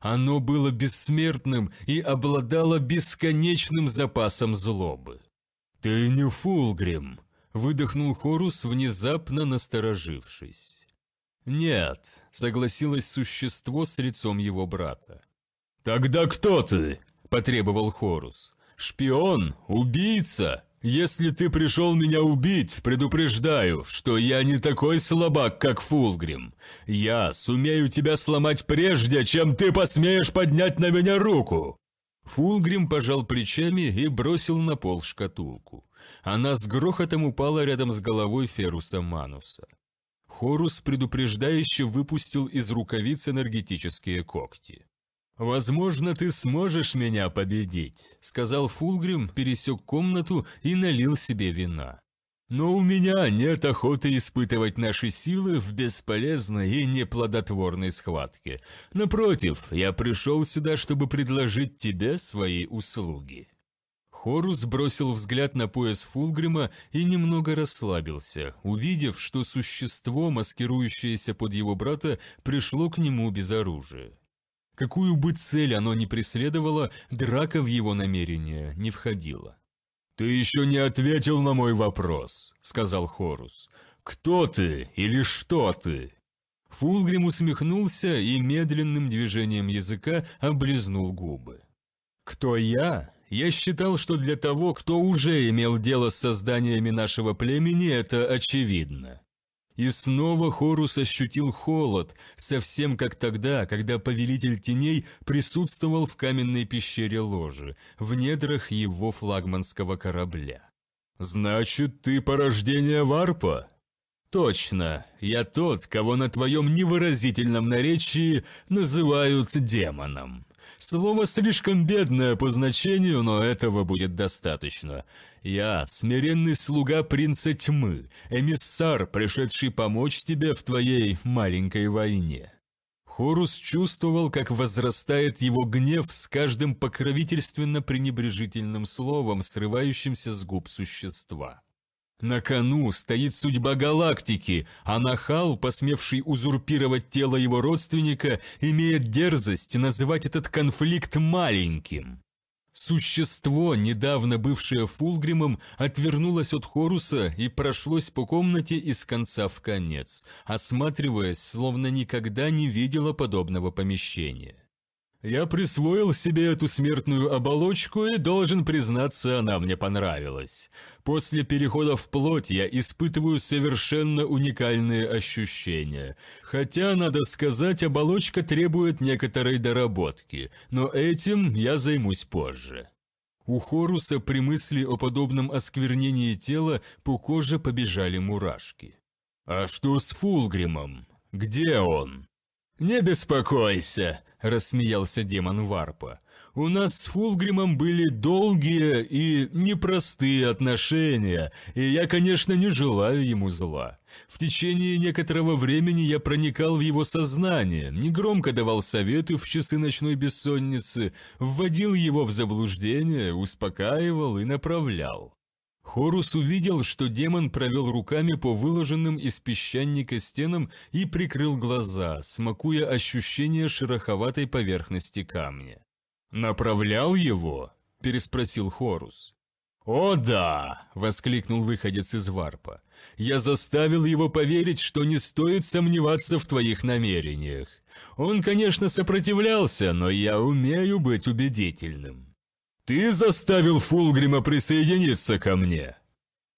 S1: Оно было бессмертным и обладало бесконечным запасом злобы. «Ты не Фулгрим!» – выдохнул Хорус, внезапно насторожившись. «Нет», — согласилось существо с лицом его брата. «Тогда кто ты?» — потребовал Хорус. «Шпион? Убийца? Если ты пришел меня убить, предупреждаю, что я не такой слабак, как Фулгрим. Я сумею тебя сломать прежде, чем ты посмеешь поднять на меня руку!» Фулгрим пожал плечами и бросил на пол шкатулку. Она с грохотом упала рядом с головой Феруса Мануса. Хорус предупреждающе выпустил из рукавиц энергетические когти. «Возможно, ты сможешь меня победить», — сказал Фулгрим, пересек комнату и налил себе вина. «Но у меня нет охоты испытывать наши силы в бесполезной и неплодотворной схватке. Напротив, я пришел сюда, чтобы предложить тебе свои услуги». Хорус бросил взгляд на пояс Фулгрима и немного расслабился, увидев, что существо, маскирующееся под его брата, пришло к нему без оружия. Какую бы цель оно ни преследовало, драка в его намерения не входила. «Ты еще не ответил на мой вопрос», — сказал Хорус. «Кто ты или что ты?» Фулгрим усмехнулся и медленным движением языка облизнул губы. «Кто я?» Я считал, что для того, кто уже имел дело с созданиями нашего племени, это очевидно. И снова Хорус ощутил холод, совсем как тогда, когда Повелитель Теней присутствовал в каменной пещере ложи, в недрах его флагманского корабля. «Значит, ты порождение Варпа?» «Точно, я тот, кого на твоем невыразительном наречии называют демоном». Слово слишком бедное по значению, но этого будет достаточно. Я – смиренный слуга принца тьмы, эмиссар, пришедший помочь тебе в твоей маленькой войне». Хорус чувствовал, как возрастает его гнев с каждым покровительственно-пренебрежительным словом, срывающимся с губ существа. На кону стоит судьба галактики, а нахал, посмевший узурпировать тело его родственника, имеет дерзость называть этот конфликт маленьким. Существо, недавно бывшее Фулгримом, отвернулось от Хоруса и прошлось по комнате из конца в конец, осматриваясь, словно никогда не видела подобного помещения. Я присвоил себе эту смертную оболочку и, должен признаться, она мне понравилась. После перехода в плоть я испытываю совершенно уникальные ощущения. Хотя, надо сказать, оболочка требует некоторой доработки, но этим я займусь позже. У Хоруса при мысли о подобном осквернении тела по коже побежали мурашки. «А что с Фулгримом? Где он?» «Не беспокойся!» – рассмеялся демон Варпа. «У нас с Фулгримом были долгие и непростые отношения, и я, конечно, не желаю ему зла. В течение некоторого времени я проникал в его сознание, негромко давал советы в часы ночной бессонницы, вводил его в заблуждение, успокаивал и направлял. Хорус увидел, что демон провел руками по выложенным из песчаника стенам и прикрыл глаза, смакуя ощущение шероховатой поверхности камня. «Направлял его?» – переспросил Хорус. «О да!» – воскликнул выходец из варпа. «Я заставил его поверить, что не стоит сомневаться в твоих намерениях. Он, конечно, сопротивлялся, но я умею быть убедительным». Ты заставил Фулгрима присоединиться ко мне?»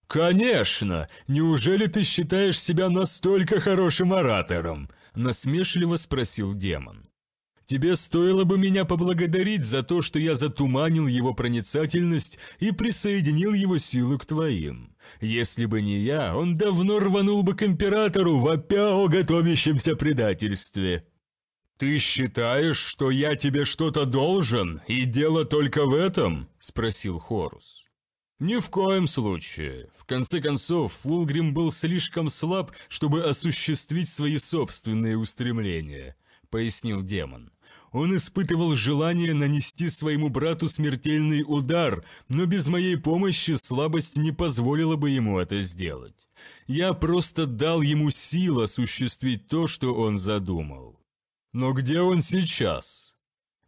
S1: «Конечно! Неужели ты считаешь себя настолько хорошим оратором?» – насмешливо спросил демон. «Тебе стоило бы меня поблагодарить за то, что я затуманил его проницательность и присоединил его силу к твоим. Если бы не я, он давно рванул бы к императору, вопя о готовящемся предательстве». «Ты считаешь, что я тебе что-то должен, и дело только в этом?» – спросил Хорус. «Ни в коем случае. В конце концов, Фулгрим был слишком слаб, чтобы осуществить свои собственные устремления», – пояснил демон. «Он испытывал желание нанести своему брату смертельный удар, но без моей помощи слабость не позволила бы ему это сделать. Я просто дал ему сил осуществить то, что он задумал». Но где он сейчас?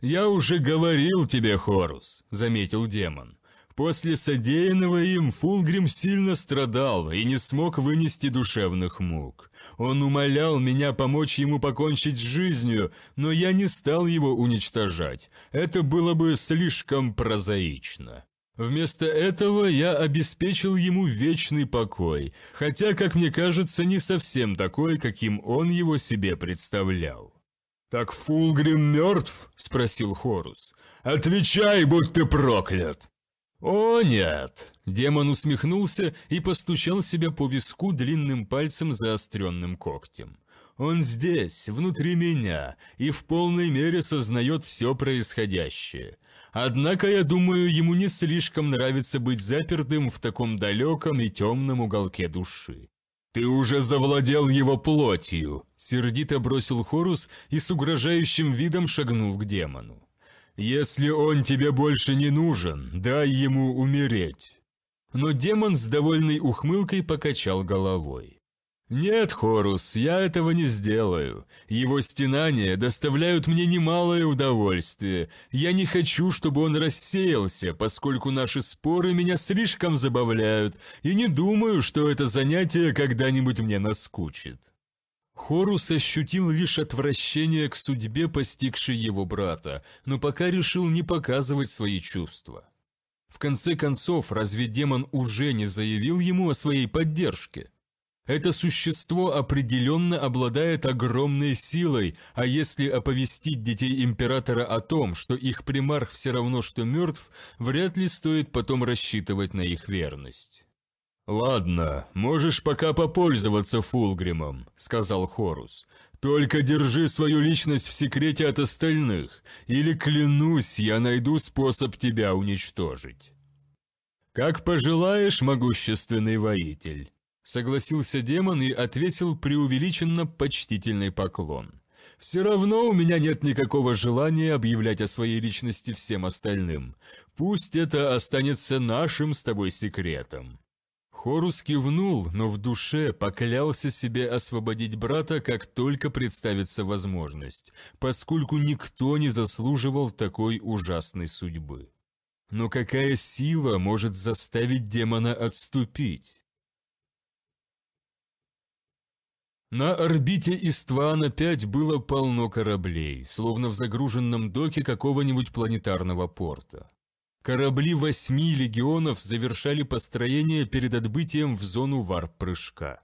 S1: Я уже говорил тебе, Хорус, заметил демон. После содеянного им Фулгрим сильно страдал и не смог вынести душевных мук. Он умолял меня помочь ему покончить с жизнью, но я не стал его уничтожать. Это было бы слишком прозаично. Вместо этого я обеспечил ему вечный покой, хотя, как мне кажется, не совсем такой, каким он его себе представлял. «Так Фулгрим мертв?» – спросил Хорус. «Отвечай, будь ты проклят!» «О, нет!» – демон усмехнулся и постучал себя по виску длинным пальцем заостренным когтем. «Он здесь, внутри меня, и в полной мере сознает все происходящее. Однако, я думаю, ему не слишком нравится быть запертым в таком далеком и темном уголке души. «Ты уже завладел его плотью!» Сердито бросил Хорус и с угрожающим видом шагнул к демону. «Если он тебе больше не нужен, дай ему умереть!» Но демон с довольной ухмылкой покачал головой. «Нет, Хорус, я этого не сделаю. Его стенания доставляют мне немалое удовольствие. Я не хочу, чтобы он рассеялся, поскольку наши споры меня слишком забавляют, и не думаю, что это занятие когда-нибудь мне наскучит». Хорус ощутил лишь отвращение к судьбе, постигшей его брата, но пока решил не показывать свои чувства. В конце концов, разве демон уже не заявил ему о своей поддержке? Это существо определенно обладает огромной силой, а если оповестить детей императора о том, что их примарх все равно что мертв, вряд ли стоит потом рассчитывать на их верность. «Ладно, можешь пока попользоваться Фулгримом», — сказал Хорус. «Только держи свою личность в секрете от остальных, или, клянусь, я найду способ тебя уничтожить». «Как пожелаешь, могущественный воитель», Согласился демон и отвесил преувеличенно почтительный поклон. «Все равно у меня нет никакого желания объявлять о своей личности всем остальным. Пусть это останется нашим с тобой секретом». Хорус кивнул, но в душе поклялся себе освободить брата, как только представится возможность, поскольку никто не заслуживал такой ужасной судьбы. Но какая сила может заставить демона отступить? На орбите Иствана-5 было полно кораблей, словно в загруженном доке какого-нибудь планетарного порта. Корабли восьми легионов завершали построение перед отбытием в зону варп-прыжка.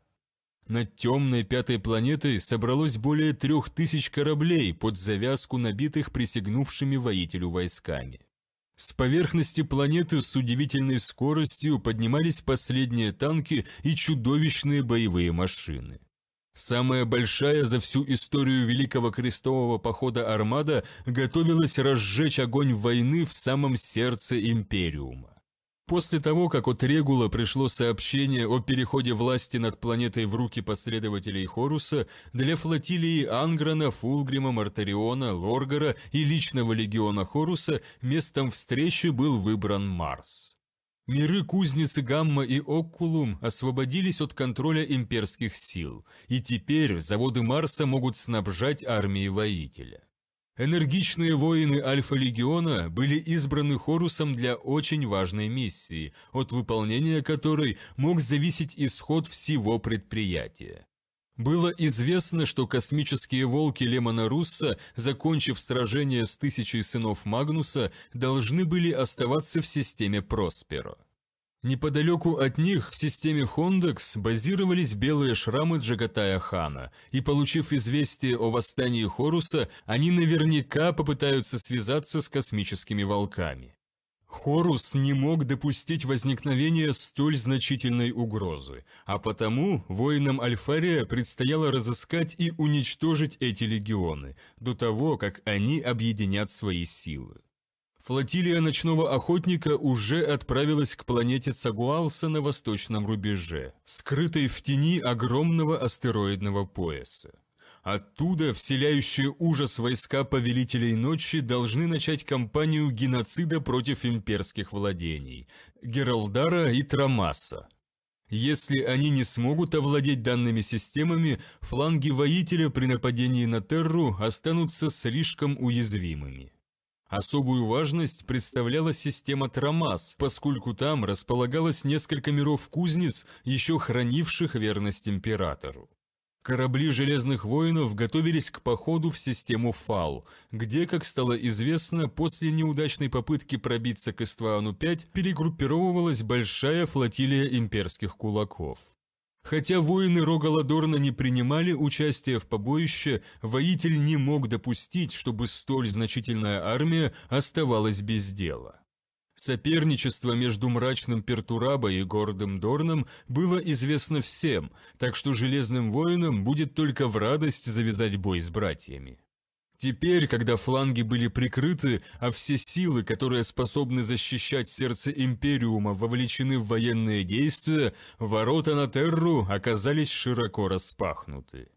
S1: Над темной пятой планетой собралось более трех тысяч кораблей под завязку набитых присягнувшими воителю войсками. С поверхности планеты с удивительной скоростью поднимались последние танки и чудовищные боевые машины. Самая большая за всю историю Великого Крестового Похода армада готовилась разжечь огонь войны в самом сердце Империума. После того, как от Регула пришло сообщение о переходе власти над планетой в руки последователей Хоруса, для флотилии Анграна, Фулгрима, Мартариона, Лоргара и личного легиона Хоруса местом встречи был выбран Марс. Миры кузницы Гамма и Окулум освободились от контроля имперских сил, и теперь заводы Марса могут снабжать армии воителя. Энергичные воины Альфа-Легиона были избраны Хорусом для очень важной миссии, от выполнения которой мог зависеть исход всего предприятия. Было известно, что космические волки Лемона Русса, закончив сражение с тысячей сынов Магнуса, должны были оставаться в системе Просперо. Неподалеку от них в системе Хондекс базировались белые шрамы Джагатая Хана, и получив известие о восстании Хоруса, они наверняка попытаются связаться с космическими волками. Хорус не мог допустить возникновения столь значительной угрозы, а потому воинам Альфария предстояло разыскать и уничтожить эти легионы, до того, как они объединят свои силы. Флотилия ночного охотника уже отправилась к планете Цагуалса на восточном рубеже, скрытой в тени огромного астероидного пояса. Оттуда вселяющие ужас войска повелителей ночи должны начать кампанию геноцида против имперских владений – Гералдара и Трамаса. Если они не смогут овладеть данными системами, фланги воителя при нападении на Терру останутся слишком уязвимыми. Особую важность представляла система Трамас, поскольку там располагалось несколько миров кузнец, еще хранивших верность императору. Корабли «Железных воинов» готовились к походу в систему Фал, где, как стало известно, после неудачной попытки пробиться к Эстваану-5 перегруппировывалась большая флотилия имперских кулаков. Хотя воины Рогаладорна не принимали участие в побоище, воитель не мог допустить, чтобы столь значительная армия оставалась без дела. Соперничество между мрачным Пертурабо и гордым Дорном было известно всем, так что Железным Воинам будет только в радость завязать бой с братьями. Теперь, когда фланги были прикрыты, а все силы, которые способны защищать сердце Империума, вовлечены в военные действия, ворота на Терру оказались широко распахнуты.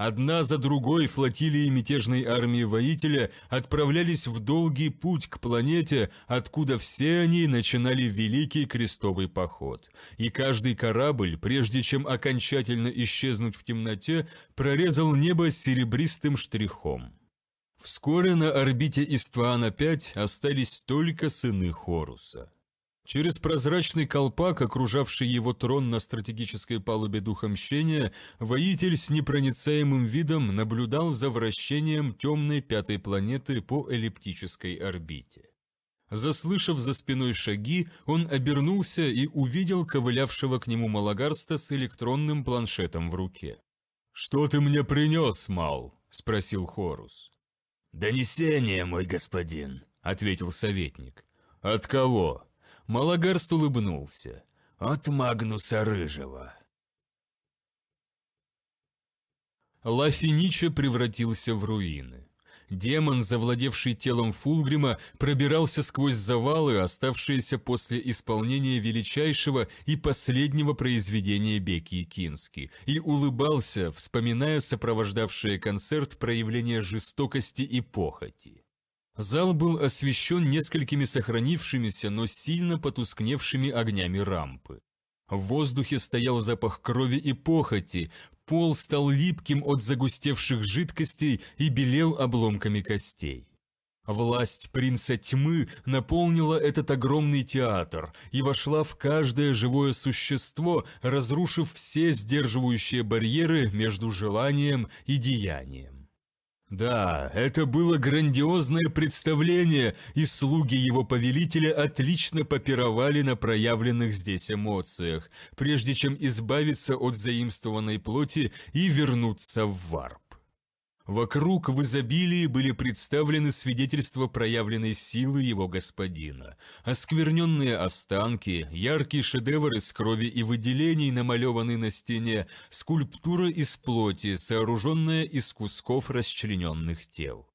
S1: Одна за другой флотилии мятежной армии воителя отправлялись в долгий путь к планете, откуда все они начинали Великий Крестовый Поход. И каждый корабль, прежде чем окончательно исчезнуть в темноте, прорезал небо серебристым штрихом. Вскоре на орбите Иствана-5 остались только сыны Хоруса. Через прозрачный колпак, окружавший его трон на стратегической палубе духомщения, воитель с непроницаемым видом наблюдал за вращением темной пятой планеты по эллиптической орбите. Заслышав за спиной шаги, он обернулся и увидел ковылявшего к нему малагарста с электронным планшетом в руке. «Что ты мне принес, Мал?» – спросил Хорус. «Донесение, мой господин», – ответил советник. «От кого?» Малагарст улыбнулся. «От Магнуса Рыжего». Ла Финича превратился в руины. Демон, завладевший телом Фулгрима, пробирался сквозь завалы, оставшиеся после исполнения величайшего и последнего произведения Бекки Кински, и улыбался, вспоминая сопровождавшее концерт проявление жестокости и похоти. Зал был освещен несколькими сохранившимися, но сильно потускневшими огнями рампы. В воздухе стоял запах крови и похоти, пол стал липким от загустевших жидкостей и белел обломками костей. Власть принца тьмы наполнила этот огромный театр и вошла в каждое живое существо, разрушив все сдерживающие барьеры между желанием и деянием. Да, это было грандиозное представление, и слуги его повелителя отлично попировали на проявленных здесь эмоциях, прежде чем избавиться от заимствованной плоти и вернуться в варп. Вокруг в изобилии были представлены свидетельства проявленной силы его господина, оскверненные останки, яркие шедевры из крови и выделений, намалеванные на стене, скульптура из плоти, сооруженная из кусков расчлененных тел.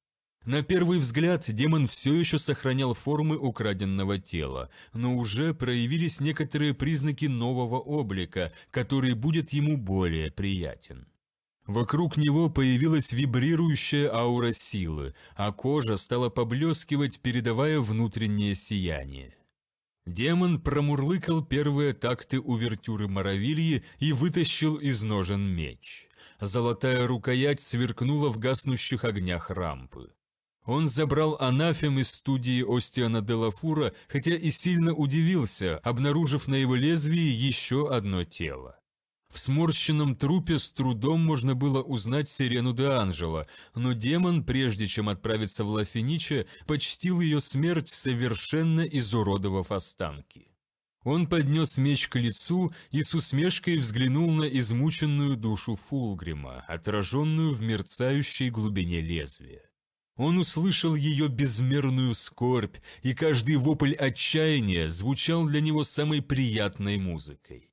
S1: На первый взгляд демон все еще сохранял формы украденного тела, но уже проявились некоторые признаки нового облика, который будет ему более приятен. Вокруг него появилась вибрирующая аура силы, а кожа стала поблескивать, передавая внутреннее сияние. Демон промурлыкал первые такты увертюры Моровильи и вытащил из ножен меч. Золотая рукоять сверкнула в гаснущих огнях рампы. Он забрал анафем из студии Остиана Делафура, хотя и сильно удивился, обнаружив на его лезвии еще одно тело. В сморщенном трупе с трудом можно было узнать Сирену де Анжела, но демон, прежде чем отправиться в Лафиниче, почтил ее смерть, совершенно изуродовав останки. Он поднес меч к лицу и с усмешкой взглянул на измученную душу Фулгрима, отраженную в мерцающей глубине лезвия. Он услышал ее безмерную скорбь, и каждый вопль отчаяния звучал для него самой приятной музыкой.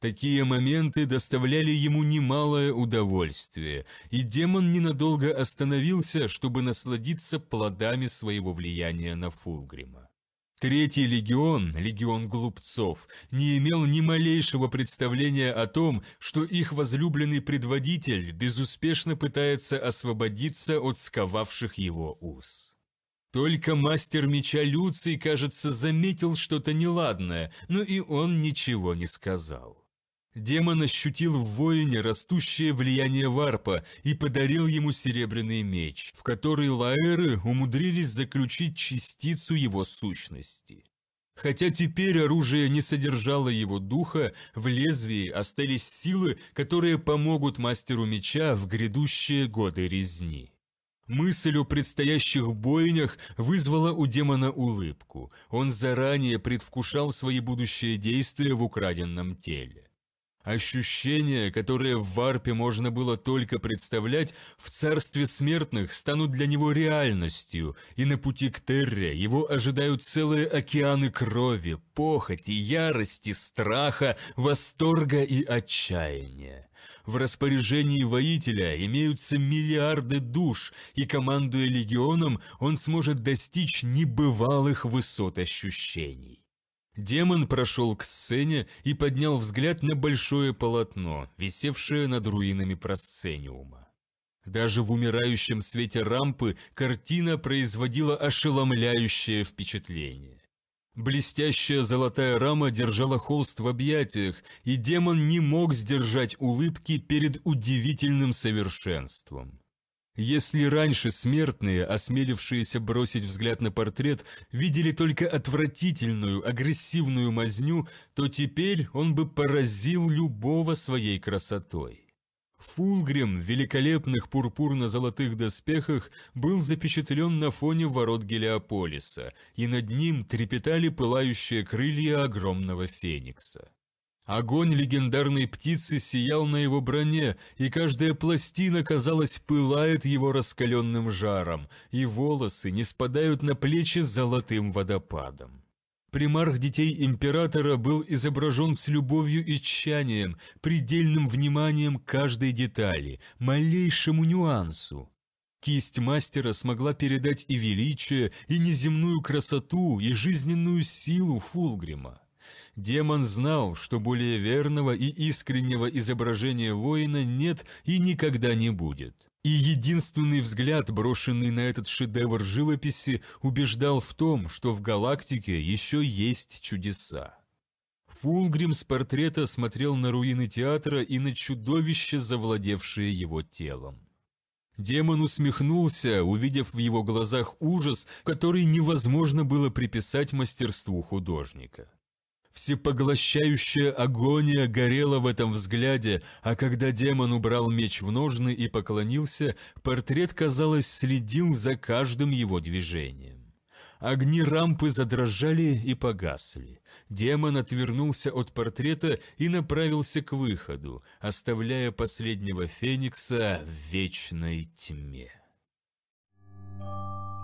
S1: Такие моменты доставляли ему немалое удовольствие, и демон ненадолго остановился, чтобы насладиться плодами своего влияния на Фулгрима. Третий легион, легион глупцов, не имел ни малейшего представления о том, что их возлюбленный предводитель безуспешно пытается освободиться от сковавших его уз. Только мастер меча Люций, кажется, заметил что-то неладное, но и он ничего не сказал. Демон ощутил в воине растущее влияние варпа и подарил ему серебряный меч, в который лаэры умудрились заключить частицу его сущности. Хотя теперь оружие не содержало его духа, в лезвии остались силы, которые помогут мастеру меча в грядущие годы резни. Мысль о предстоящих бойнях вызвала у демона улыбку. Он заранее предвкушал свои будущие действия в украденном теле. Ощущения, которые в варпе можно было только представлять, в царстве смертных станут для него реальностью, и на пути к Терре его ожидают целые океаны крови, похоти, ярости, страха, восторга и отчаяния. В распоряжении воителя имеются миллиарды душ, и командуя легионом он сможет достичь небывалых высот ощущений. Демон прошел к сцене и поднял взгляд на большое полотно, висевшее над руинами просцениума. Даже в умирающем свете рампы картина производила ошеломляющее впечатление. Блестящая золотая рама держала холст в объятиях, и демон не мог сдержать улыбки перед удивительным совершенством. Если раньше смертные, осмелившиеся бросить взгляд на портрет, видели только отвратительную, агрессивную мазню, то теперь он бы поразил любого своей красотой. Фулгрим в великолепных пурпурно-золотых доспехах был запечатлен на фоне ворот Гелиополиса, и над ним трепетали пылающие крылья огромного феникса. Огонь легендарной птицы сиял на его броне, и каждая пластина, казалось, пылает его раскаленным жаром, и волосы не спадают на плечи с золотым водопадом. Примарх детей императора был изображен с любовью и тщанием, предельным вниманием каждой детали, малейшему нюансу. Кисть мастера смогла передать и величие, и неземную красоту, и жизненную силу Фулгрима. Демон знал, что более верного и искреннего изображения воина нет и никогда не будет. И единственный взгляд, брошенный на этот шедевр живописи, убеждал в том, что в галактике еще есть чудеса. Фулгрим с портрета смотрел на руины театра и на чудовище, завладевшее его телом. Демон усмехнулся, увидев в его глазах ужас, который невозможно было приписать мастерству художника. Всепоглощающая агония горела в этом взгляде, а когда демон убрал меч в ножны и поклонился, портрет, казалось, следил за каждым его движением. Огни рампы задрожали и погасли. Демон отвернулся от портрета и направился к выходу, оставляя последнего феникса в вечной тьме. Thank you.